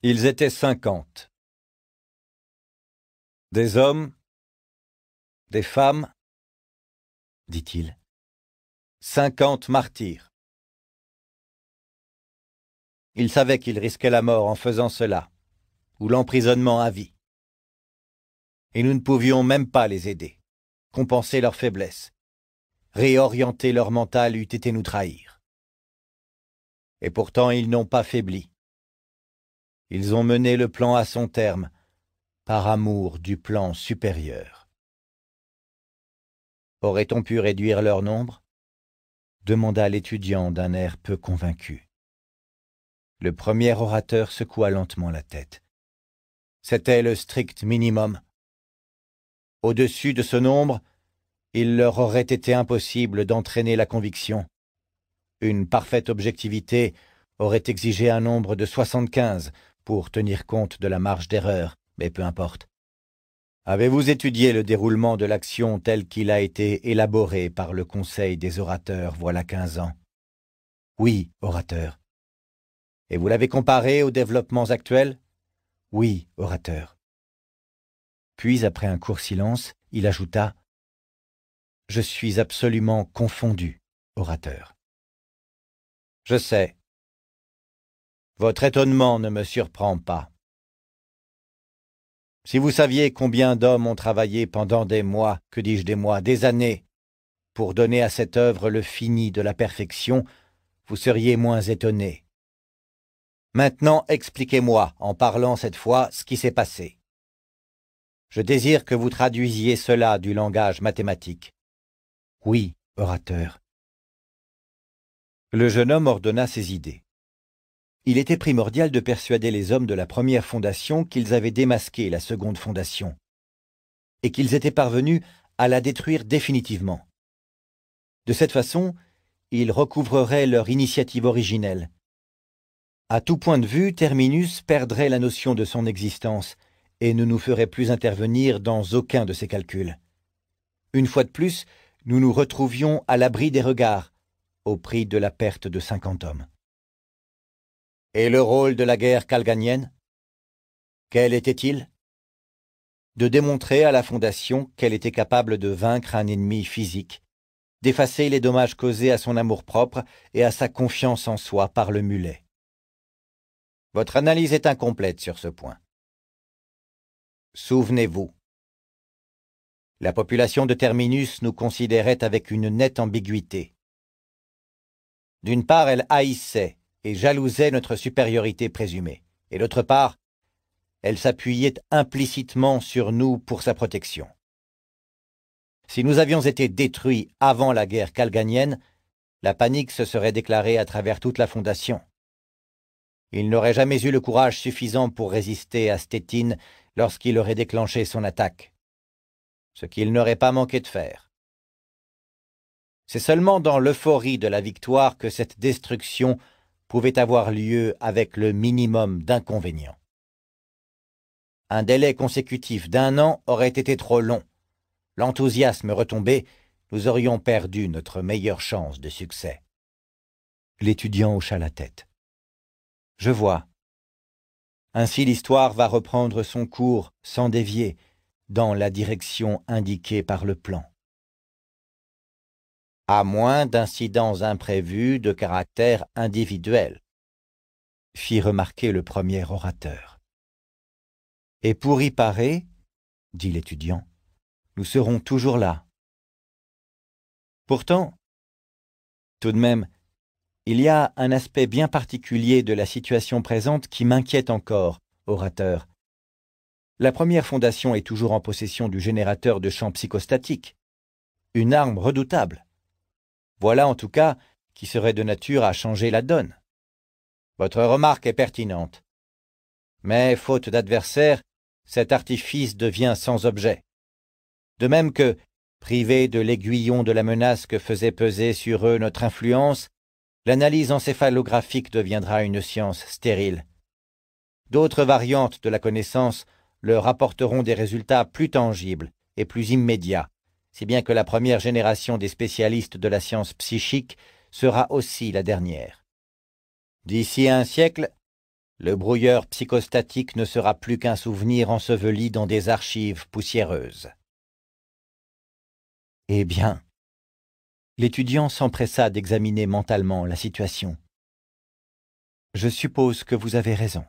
Ils étaient cinquante. Des hommes, des femmes, dit-il, cinquante martyrs. Ils savaient qu'ils risquaient la mort en faisant cela, ou l'emprisonnement à vie. Et nous ne pouvions même pas les aider, compenser leur faiblesse, réorienter leur mental eût été nous trahir. Et pourtant ils n'ont pas faibli. Ils ont mené le plan à son terme, par amour du plan supérieur. Aurait-on pu réduire leur nombre demanda l'étudiant d'un air peu convaincu. Le premier orateur secoua lentement la tête. C'était le strict minimum. Au-dessus de ce nombre, il leur aurait été impossible d'entraîner la conviction. Une parfaite objectivité aurait exigé un nombre de soixante-quinze pour tenir compte de la marge d'erreur, mais peu importe. Avez-vous étudié le déroulement de l'action tel qu'il a été élaboré par le Conseil des orateurs voilà quinze ans Oui, orateur. Et vous l'avez comparé aux développements actuels Oui, orateur. Puis, après un court silence, il ajouta Je suis absolument confondu, orateur. Je sais. Votre étonnement ne me surprend pas. Si vous saviez combien d'hommes ont travaillé pendant des mois, que dis-je des mois, des années, pour donner à cette œuvre le fini de la perfection, vous seriez moins étonné. Maintenant, expliquez-moi, en parlant cette fois, ce qui s'est passé. Je désire que vous traduisiez cela du langage mathématique. Oui, orateur. Le jeune homme ordonna ses idées il était primordial de persuader les hommes de la première fondation qu'ils avaient démasqué la seconde fondation, et qu'ils étaient parvenus à la détruire définitivement. De cette façon, ils recouvreraient leur initiative originelle. À tout point de vue, Terminus perdrait la notion de son existence et ne nous ferait plus intervenir dans aucun de ses calculs. Une fois de plus, nous nous retrouvions à l'abri des regards, au prix de la perte de cinquante hommes. Et le rôle de la guerre calganienne Quel était-il De démontrer à la Fondation qu'elle était capable de vaincre un ennemi physique, d'effacer les dommages causés à son amour-propre et à sa confiance en soi par le mulet. Votre analyse est incomplète sur ce point. Souvenez-vous. La population de Terminus nous considérait avec une nette ambiguïté. D'une part, elle haïssait, et jalousait notre supériorité présumée, et d'autre part, elle s'appuyait implicitement sur nous pour sa protection. Si nous avions été détruits avant la guerre calganienne, la panique se serait déclarée à travers toute la Fondation. Il n'aurait jamais eu le courage suffisant pour résister à Stettin lorsqu'il aurait déclenché son attaque, ce qu'il n'aurait pas manqué de faire. C'est seulement dans l'euphorie de la victoire que cette destruction pouvait avoir lieu avec le minimum d'inconvénients. Un délai consécutif d'un an aurait été trop long. L'enthousiasme retombé, nous aurions perdu notre meilleure chance de succès. L'étudiant hocha la tête. Je vois. Ainsi l'histoire va reprendre son cours sans dévier dans la direction indiquée par le plan à moins d'incidents imprévus de caractère individuel, fit remarquer le premier orateur. Et pour y parer, dit l'étudiant, nous serons toujours là. Pourtant, tout de même, il y a un aspect bien particulier de la situation présente qui m'inquiète encore, orateur. La première fondation est toujours en possession du générateur de champs psychostatiques, une arme redoutable. Voilà en tout cas qui serait de nature à changer la donne. Votre remarque est pertinente. Mais, faute d'adversaire, cet artifice devient sans objet. De même que, privé de l'aiguillon de la menace que faisait peser sur eux notre influence, l'analyse encéphalographique deviendra une science stérile. D'autres variantes de la connaissance leur apporteront des résultats plus tangibles et plus immédiats, si bien que la première génération des spécialistes de la science psychique sera aussi la dernière. D'ici un siècle, le brouilleur psychostatique ne sera plus qu'un souvenir enseveli dans des archives poussiéreuses. Eh bien, l'étudiant s'empressa d'examiner mentalement la situation. Je suppose que vous avez raison.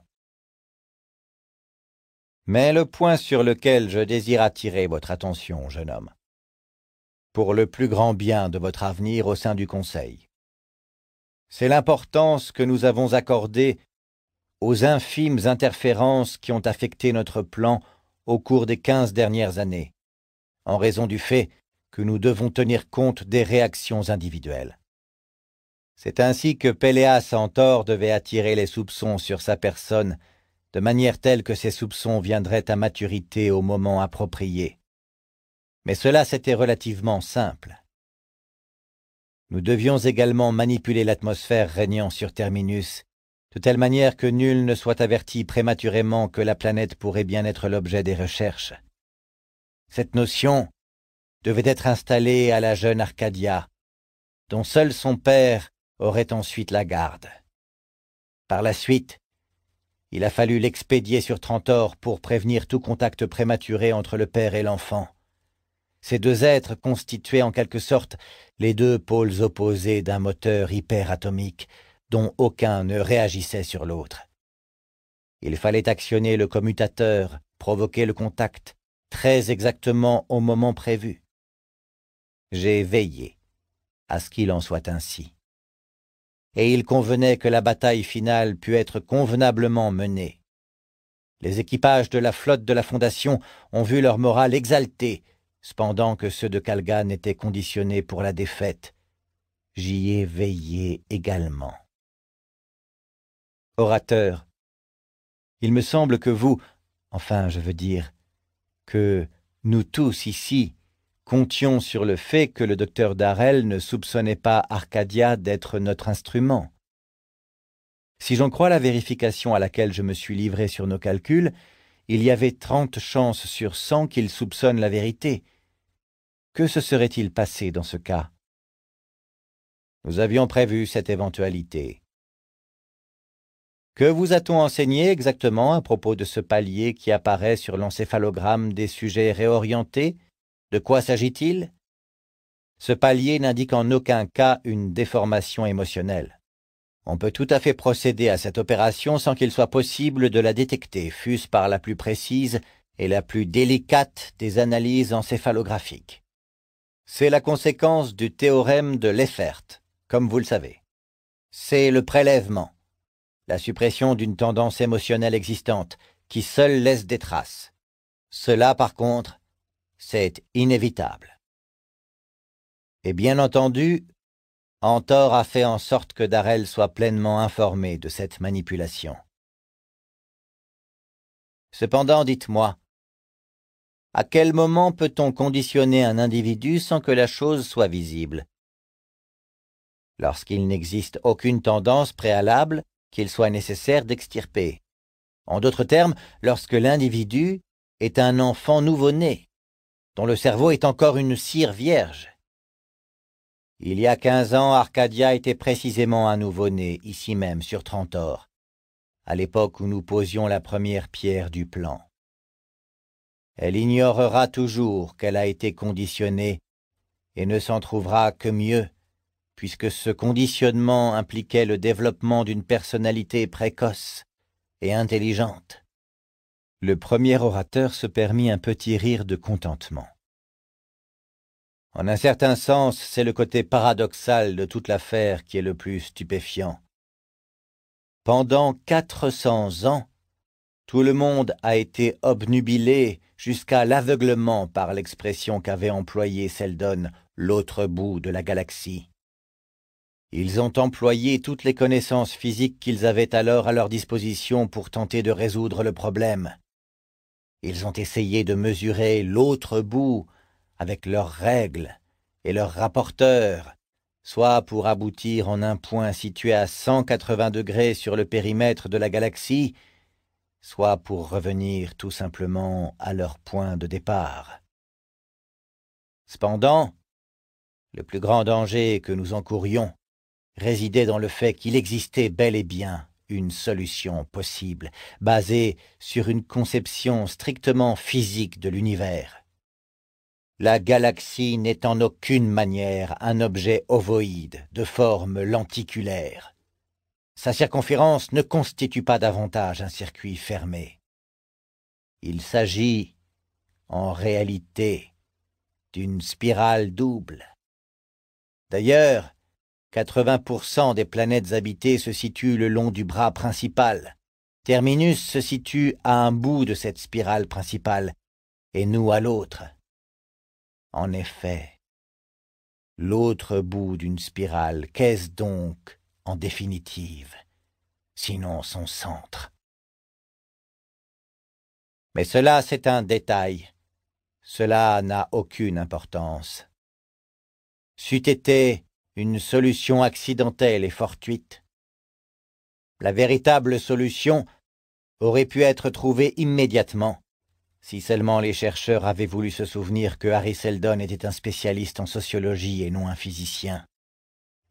Mais le point sur lequel je désire attirer votre attention, jeune homme, pour le plus grand bien de votre avenir au sein du Conseil. C'est l'importance que nous avons accordée aux infimes interférences qui ont affecté notre plan au cours des quinze dernières années, en raison du fait que nous devons tenir compte des réactions individuelles. C'est ainsi que Péléas tort devait attirer les soupçons sur sa personne, de manière telle que ces soupçons viendraient à maturité au moment approprié, mais cela c'était relativement simple. Nous devions également manipuler l'atmosphère régnant sur Terminus, de telle manière que nul ne soit averti prématurément que la planète pourrait bien être l'objet des recherches. Cette notion devait être installée à la jeune Arcadia, dont seul son père aurait ensuite la garde. Par la suite, il a fallu l'expédier sur Trentor pour prévenir tout contact prématuré entre le père et l'enfant. Ces deux êtres constituaient en quelque sorte les deux pôles opposés d'un moteur hyperatomique dont aucun ne réagissait sur l'autre. Il fallait actionner le commutateur, provoquer le contact, très exactement au moment prévu. J'ai veillé à ce qu'il en soit ainsi. Et il convenait que la bataille finale pût être convenablement menée. Les équipages de la flotte de la Fondation ont vu leur morale exaltée cependant que ceux de Calgan étaient conditionnés pour la défaite. J'y ai veillé également. Orateur, il me semble que vous, enfin je veux dire, que nous tous ici comptions sur le fait que le docteur Darrell ne soupçonnait pas Arcadia d'être notre instrument. Si j'en crois la vérification à laquelle je me suis livré sur nos calculs, il y avait trente chances sur cent qu'il soupçonne la vérité. Que se serait-il passé dans ce cas Nous avions prévu cette éventualité. Que vous a-t-on enseigné exactement à propos de ce palier qui apparaît sur l'encéphalogramme des sujets réorientés De quoi s'agit-il Ce palier n'indique en aucun cas une déformation émotionnelle. On peut tout à fait procéder à cette opération sans qu'il soit possible de la détecter, fût-ce par la plus précise et la plus délicate des analyses encéphalographiques. C'est la conséquence du théorème de Leffert, comme vous le savez. C'est le prélèvement, la suppression d'une tendance émotionnelle existante, qui seule laisse des traces. Cela, par contre, c'est inévitable. Et bien entendu, Antor a fait en sorte que Darrell soit pleinement informé de cette manipulation. Cependant, dites-moi, à quel moment peut-on conditionner un individu sans que la chose soit visible Lorsqu'il n'existe aucune tendance préalable qu'il soit nécessaire d'extirper. En d'autres termes, lorsque l'individu est un enfant nouveau-né, dont le cerveau est encore une cire vierge, il y a quinze ans, Arcadia était précisément un nouveau-né, ici même, sur Trentor, à l'époque où nous posions la première pierre du plan. Elle ignorera toujours qu'elle a été conditionnée et ne s'en trouvera que mieux, puisque ce conditionnement impliquait le développement d'une personnalité précoce et intelligente. Le premier orateur se permit un petit rire de contentement. En un certain sens, c'est le côté paradoxal de toute l'affaire qui est le plus stupéfiant. Pendant quatre cents ans, tout le monde a été obnubilé jusqu'à l'aveuglement par l'expression qu'avait employée Seldon, l'autre bout de la galaxie. Ils ont employé toutes les connaissances physiques qu'ils avaient alors à leur disposition pour tenter de résoudre le problème. Ils ont essayé de mesurer l'autre bout avec leurs règles et leurs rapporteurs, soit pour aboutir en un point situé à 180 degrés sur le périmètre de la galaxie, soit pour revenir tout simplement à leur point de départ. Cependant, le plus grand danger que nous encourions résidait dans le fait qu'il existait bel et bien une solution possible, basée sur une conception strictement physique de l'univers. La galaxie n'est en aucune manière un objet ovoïde de forme lenticulaire. Sa circonférence ne constitue pas davantage un circuit fermé. Il s'agit, en réalité, d'une spirale double. D'ailleurs, 80% des planètes habitées se situent le long du bras principal. Terminus se situe à un bout de cette spirale principale, et nous à l'autre. En effet, l'autre bout d'une spirale, qu'est-ce donc, en définitive, sinon son centre Mais cela, c'est un détail. Cela n'a aucune importance. C'eût été une solution accidentelle et fortuite. La véritable solution aurait pu être trouvée immédiatement. Si seulement les chercheurs avaient voulu se souvenir que Harry Seldon était un spécialiste en sociologie et non un physicien.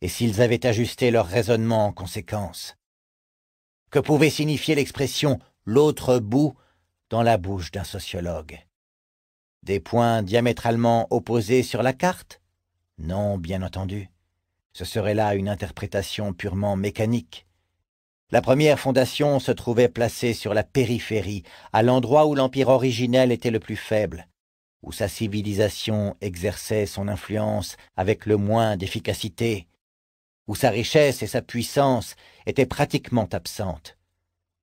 Et s'ils avaient ajusté leur raisonnement en conséquence. Que pouvait signifier l'expression l'autre bout dans la bouche d'un sociologue Des points diamétralement opposés sur la carte Non, bien entendu. Ce serait là une interprétation purement mécanique. La première fondation se trouvait placée sur la périphérie, à l'endroit où l'empire originel était le plus faible, où sa civilisation exerçait son influence avec le moins d'efficacité, où sa richesse et sa puissance étaient pratiquement absentes,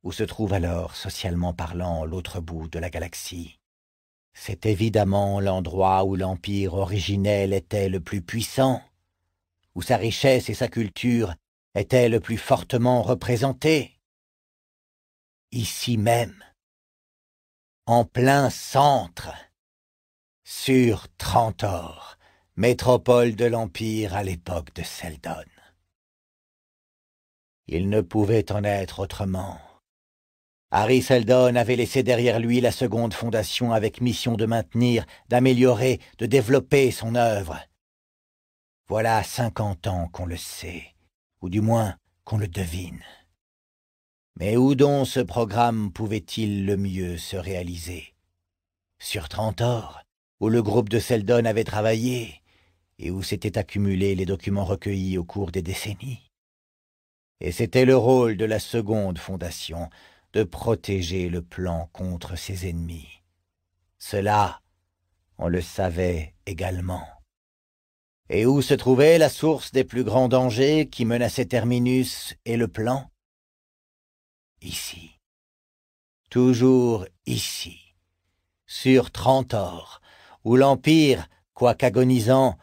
où se trouve alors, socialement parlant, l'autre bout de la galaxie. C'est évidemment l'endroit où l'empire originel était le plus puissant, où sa richesse et sa culture était le plus fortement représenté. Ici même, en plein centre, sur Trentor, métropole de l'Empire à l'époque de Seldon. Il ne pouvait en être autrement. Harry Seldon avait laissé derrière lui la seconde fondation avec mission de maintenir, d'améliorer, de développer son œuvre. Voilà cinquante ans qu'on le sait ou du moins qu'on le devine. Mais où donc ce programme pouvait-il le mieux se réaliser Sur Trentor, où le groupe de Seldon avait travaillé, et où s'étaient accumulés les documents recueillis au cours des décennies. Et c'était le rôle de la seconde fondation de protéger le plan contre ses ennemis. Cela, on le savait également et où se trouvait la source des plus grands dangers qui menaçaient Terminus et le plan Ici. Toujours ici. Sur Trentor, où l'Empire, quoique agonisant,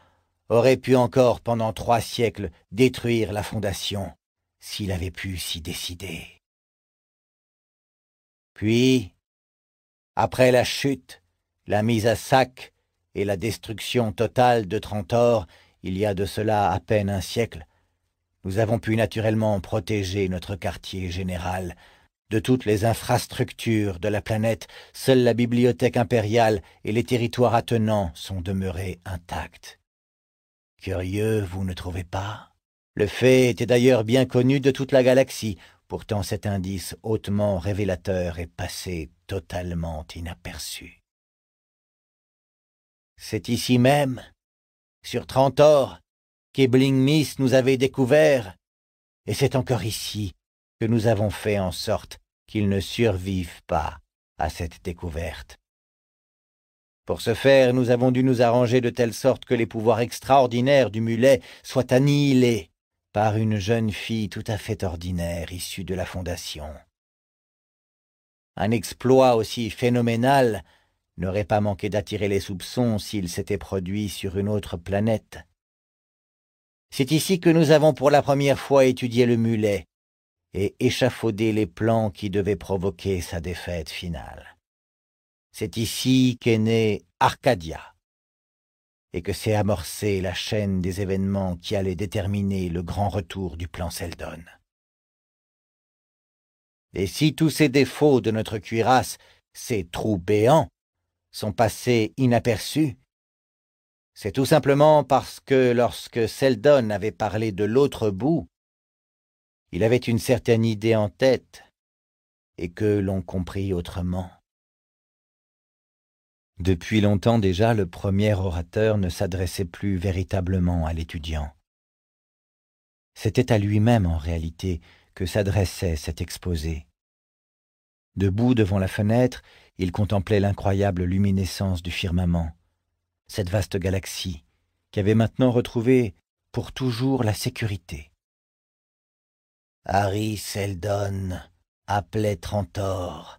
aurait pu encore pendant trois siècles détruire la Fondation, s'il avait pu s'y décider. Puis, après la chute, la mise à sac, et la destruction totale de Trentor il y a de cela à peine un siècle, nous avons pu naturellement protéger notre quartier général. De toutes les infrastructures de la planète, seule la bibliothèque impériale et les territoires attenants sont demeurés intacts. Curieux, vous ne trouvez pas Le fait était d'ailleurs bien connu de toute la galaxie, pourtant cet indice hautement révélateur est passé totalement inaperçu. C'est ici même, sur Trentor, qu'Ebling Miss nous avait découvert, et c'est encore ici que nous avons fait en sorte qu'il ne survive pas à cette découverte. Pour ce faire, nous avons dû nous arranger de telle sorte que les pouvoirs extraordinaires du mulet soient annihilés par une jeune fille tout à fait ordinaire issue de la Fondation. Un exploit aussi phénoménal n'aurait pas manqué d'attirer les soupçons s'il s'était produit sur une autre planète. C'est ici que nous avons pour la première fois étudié le mulet et échafaudé les plans qui devaient provoquer sa défaite finale. C'est ici qu'est née Arcadia et que s'est amorcée la chaîne des événements qui allait déterminer le grand retour du plan Seldon. Et si tous ces défauts de notre cuirasse, ces trous béants, son passé inaperçu, c'est tout simplement parce que lorsque Seldon avait parlé de l'autre bout, il avait une certaine idée en tête et que l'on comprit autrement. Depuis longtemps déjà, le premier orateur ne s'adressait plus véritablement à l'étudiant. C'était à lui-même en réalité que s'adressait cet exposé. Debout devant la fenêtre, il contemplait l'incroyable luminescence du firmament, cette vaste galaxie, qui avait maintenant retrouvé pour toujours la sécurité. Harry Seldon appelait Trentor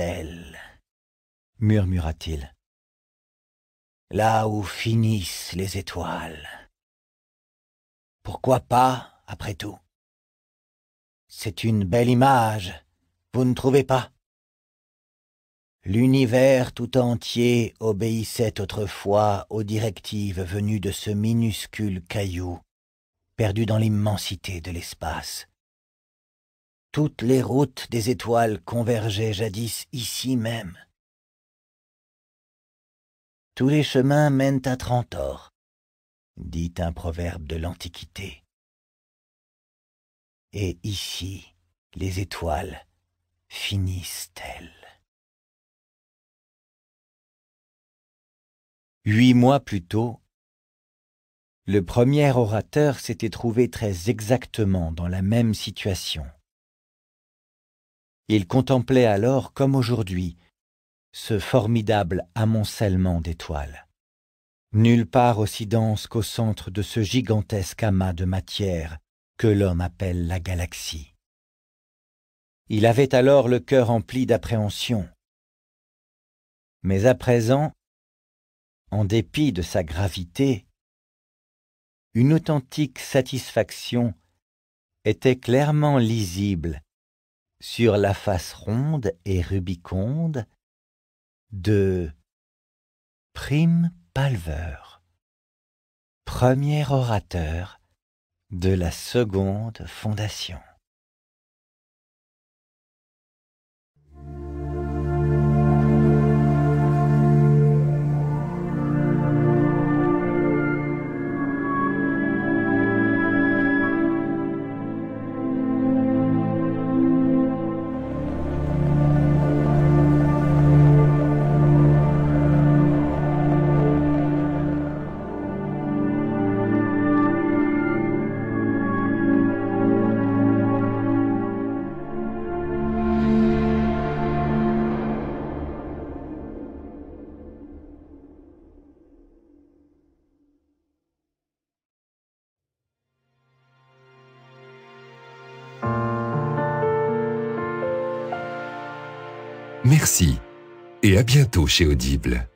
elles murmura-t-il. Là où finissent les étoiles. Pourquoi pas, après tout C'est une belle image vous ne trouvez pas L'univers tout entier obéissait autrefois aux directives venues de ce minuscule caillou, perdu dans l'immensité de l'espace. Toutes les routes des étoiles convergeaient jadis ici même. Tous les chemins mènent à Trentor », dit un proverbe de l'Antiquité. Et ici, les étoiles finissent-elles Huit mois plus tôt, le premier orateur s'était trouvé très exactement dans la même situation. Il contemplait alors, comme aujourd'hui, ce formidable amoncellement d'étoiles. Nulle part aussi dense qu'au centre de ce gigantesque amas de matière que l'homme appelle la galaxie. Il avait alors le cœur empli d'appréhension. Mais à présent, en dépit de sa gravité, une authentique satisfaction était clairement lisible sur la face ronde et rubiconde de Prime Palver, premier orateur de la seconde fondation. Merci et à bientôt chez Audible.